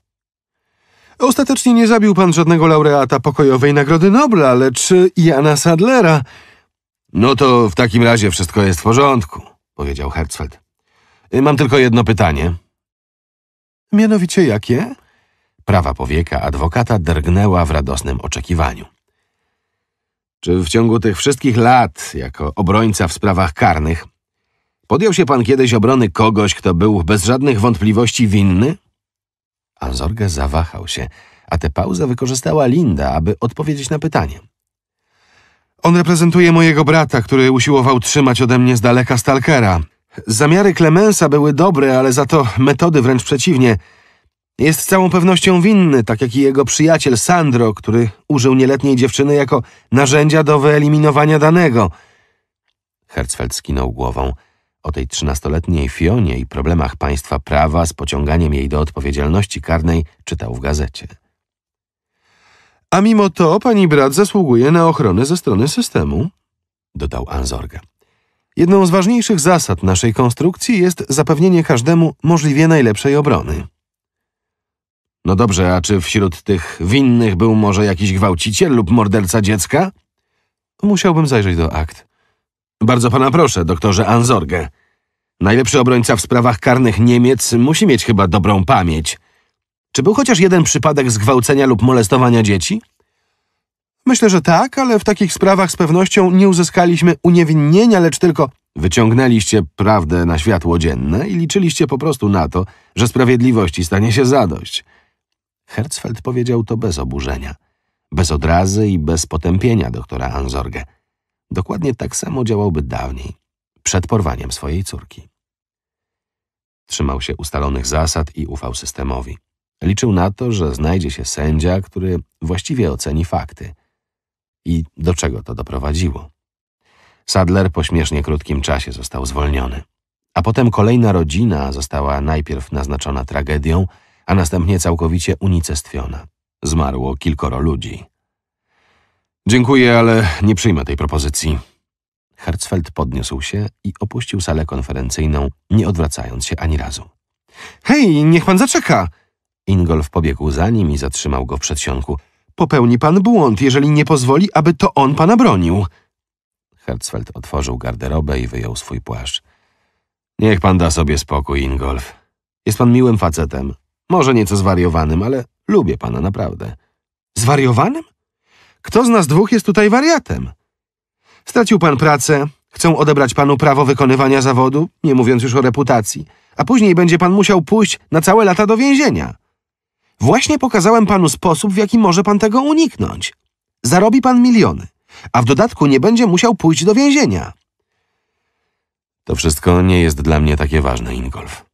[SPEAKER 2] Ostatecznie nie zabił pan żadnego laureata pokojowej Nagrody Nobla, lecz Jana Sadlera. No to w takim razie wszystko jest w porządku, powiedział Herzfeld. Y, mam tylko jedno pytanie. Mianowicie jakie? Prawa powieka adwokata drgnęła w radosnym oczekiwaniu. Czy w ciągu tych wszystkich lat, jako obrońca w sprawach karnych, podjął się pan kiedyś obrony kogoś, kto był bez żadnych wątpliwości winny? Anzorga zawahał się, a tę pauzę wykorzystała Linda, aby odpowiedzieć na pytanie. On reprezentuje mojego brata, który usiłował trzymać ode mnie z daleka Stalkera. Zamiary Clemensa były dobre, ale za to metody wręcz przeciwnie – jest z całą pewnością winny, tak jak i jego przyjaciel Sandro, który użył nieletniej dziewczyny jako narzędzia do wyeliminowania danego. Herzfeld skinął głową. O tej trzynastoletniej Fionie i problemach państwa prawa z pociąganiem jej do odpowiedzialności karnej czytał w gazecie. A mimo to pani brat zasługuje na ochronę ze strony systemu, dodał Anzorga. Jedną z ważniejszych zasad naszej konstrukcji jest zapewnienie każdemu możliwie najlepszej obrony. No dobrze, a czy wśród tych winnych był może jakiś gwałciciel lub morderca dziecka? Musiałbym zajrzeć do akt. Bardzo pana proszę, doktorze Anzorge. Najlepszy obrońca w sprawach karnych Niemiec musi mieć chyba dobrą pamięć. Czy był chociaż jeden przypadek zgwałcenia lub molestowania dzieci? Myślę, że tak, ale w takich sprawach z pewnością nie uzyskaliśmy uniewinnienia, lecz tylko wyciągnęliście prawdę na światło dzienne i liczyliście po prostu na to, że sprawiedliwości stanie się zadość. Herzfeld powiedział to bez oburzenia, bez odrazy i bez potępienia doktora Anzorge. Dokładnie tak samo działałby dawniej, przed porwaniem swojej córki. Trzymał się ustalonych zasad i ufał systemowi. Liczył na to, że znajdzie się sędzia, który właściwie oceni fakty. I do czego to doprowadziło? Sadler po śmiesznie krótkim czasie został zwolniony. A potem kolejna rodzina została najpierw naznaczona tragedią, a następnie całkowicie unicestwiona. Zmarło kilkoro ludzi. Dziękuję, ale nie przyjmę tej propozycji. Herzfeld podniósł się i opuścił salę konferencyjną, nie odwracając się ani razu. Hej, niech pan zaczeka! Ingolf pobiegł za nim i zatrzymał go w przedsionku. Popełni pan błąd, jeżeli nie pozwoli, aby to on pana bronił. Herzfeld otworzył garderobę i wyjął swój płaszcz. Niech pan da sobie spokój, Ingolf. Jest pan miłym facetem. Może nieco zwariowanym, ale lubię pana naprawdę. Zwariowanym? Kto z nas dwóch jest tutaj wariatem? Stracił pan pracę, chcą odebrać panu prawo wykonywania zawodu, nie mówiąc już o reputacji, a później będzie pan musiał pójść na całe lata do więzienia. Właśnie pokazałem panu sposób, w jaki może pan tego uniknąć. Zarobi pan miliony, a w dodatku nie będzie musiał pójść do więzienia. To wszystko nie jest dla mnie takie ważne, Ingolf.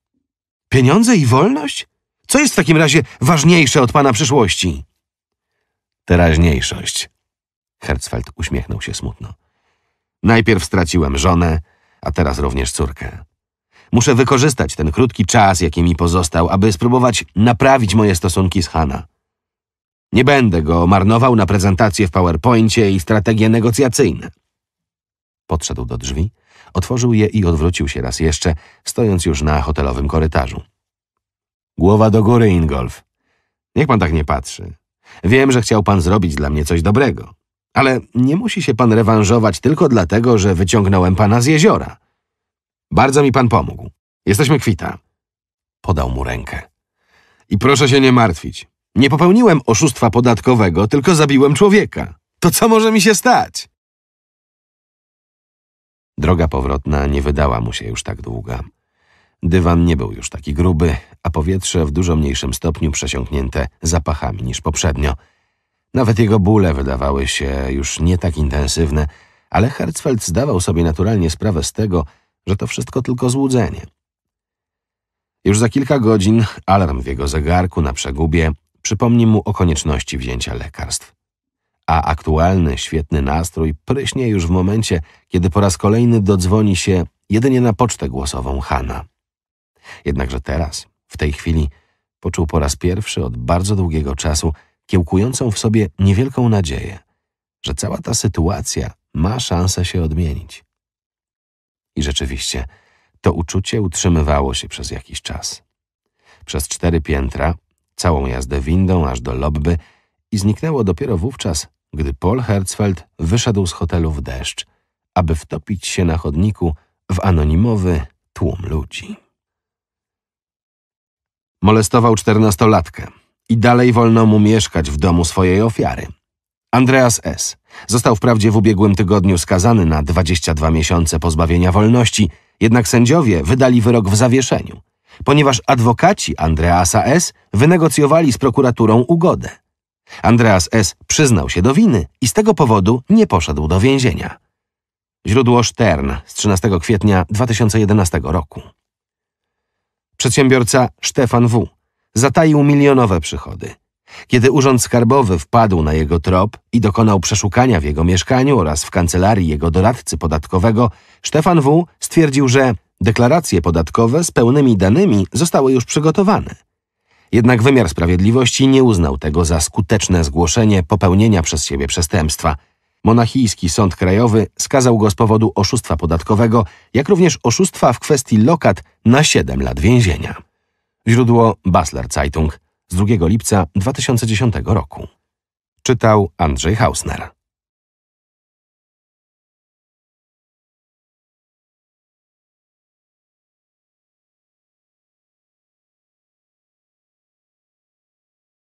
[SPEAKER 2] Pieniądze i wolność? Co jest w takim razie ważniejsze od pana przyszłości? Teraźniejszość. Herzfeld uśmiechnął się smutno. Najpierw straciłem żonę, a teraz również córkę. Muszę wykorzystać ten krótki czas, jaki mi pozostał, aby spróbować naprawić moje stosunki z Hanna. Nie będę go marnował na prezentację w PowerPoincie i strategie negocjacyjne. Podszedł do drzwi, otworzył je i odwrócił się raz jeszcze, stojąc już na hotelowym korytarzu. Głowa do góry, Ingolf. Niech pan tak nie patrzy. Wiem, że chciał pan zrobić dla mnie coś dobrego. Ale nie musi się pan rewanżować tylko dlatego, że wyciągnąłem pana z jeziora. Bardzo mi pan pomógł. Jesteśmy kwita. Podał mu rękę. I proszę się nie martwić. Nie popełniłem oszustwa podatkowego, tylko zabiłem człowieka. To co może mi się stać? Droga powrotna nie wydała mu się już tak długa. Dywan nie był już taki gruby, a powietrze w dużo mniejszym stopniu przesiąknięte zapachami niż poprzednio. Nawet jego bóle wydawały się już nie tak intensywne, ale Herzfeld zdawał sobie naturalnie sprawę z tego, że to wszystko tylko złudzenie. Już za kilka godzin alarm w jego zegarku na przegubie przypomni mu o konieczności wzięcia lekarstw. A aktualny, świetny nastrój pryśnie już w momencie, kiedy po raz kolejny dodzwoni się jedynie na pocztę głosową Hanna. Jednakże teraz, w tej chwili, poczuł po raz pierwszy od bardzo długiego czasu kiełkującą w sobie niewielką nadzieję, że cała ta sytuacja ma szansę się odmienić. I rzeczywiście, to uczucie utrzymywało się przez jakiś czas. Przez cztery piętra, całą jazdę windą aż do lobby i zniknęło dopiero wówczas, gdy Paul Herzfeld wyszedł z hotelu w deszcz, aby wtopić się na chodniku w anonimowy tłum ludzi. Molestował czternastolatkę i dalej wolno mu mieszkać w domu swojej ofiary. Andreas S. został wprawdzie w ubiegłym tygodniu skazany na 22 miesiące pozbawienia wolności, jednak sędziowie wydali wyrok w zawieszeniu, ponieważ adwokaci Andreasa S. wynegocjowali z prokuraturą ugodę. Andreas S. przyznał się do winy i z tego powodu nie poszedł do więzienia. Źródło Stern z 13 kwietnia 2011 roku. Przedsiębiorca Stefan W. zataił milionowe przychody. Kiedy urząd skarbowy wpadł na jego trop i dokonał przeszukania w jego mieszkaniu oraz w kancelarii jego doradcy podatkowego, Stefan W. stwierdził, że deklaracje podatkowe z pełnymi danymi zostały już przygotowane. Jednak wymiar sprawiedliwości nie uznał tego za skuteczne zgłoszenie popełnienia przez siebie przestępstwa – Monachijski Sąd Krajowy skazał go z powodu oszustwa podatkowego, jak również oszustwa w kwestii lokat na 7 lat więzienia. Źródło Basler Zeitung z 2 lipca 2010 roku. Czytał Andrzej
[SPEAKER 1] Hausner.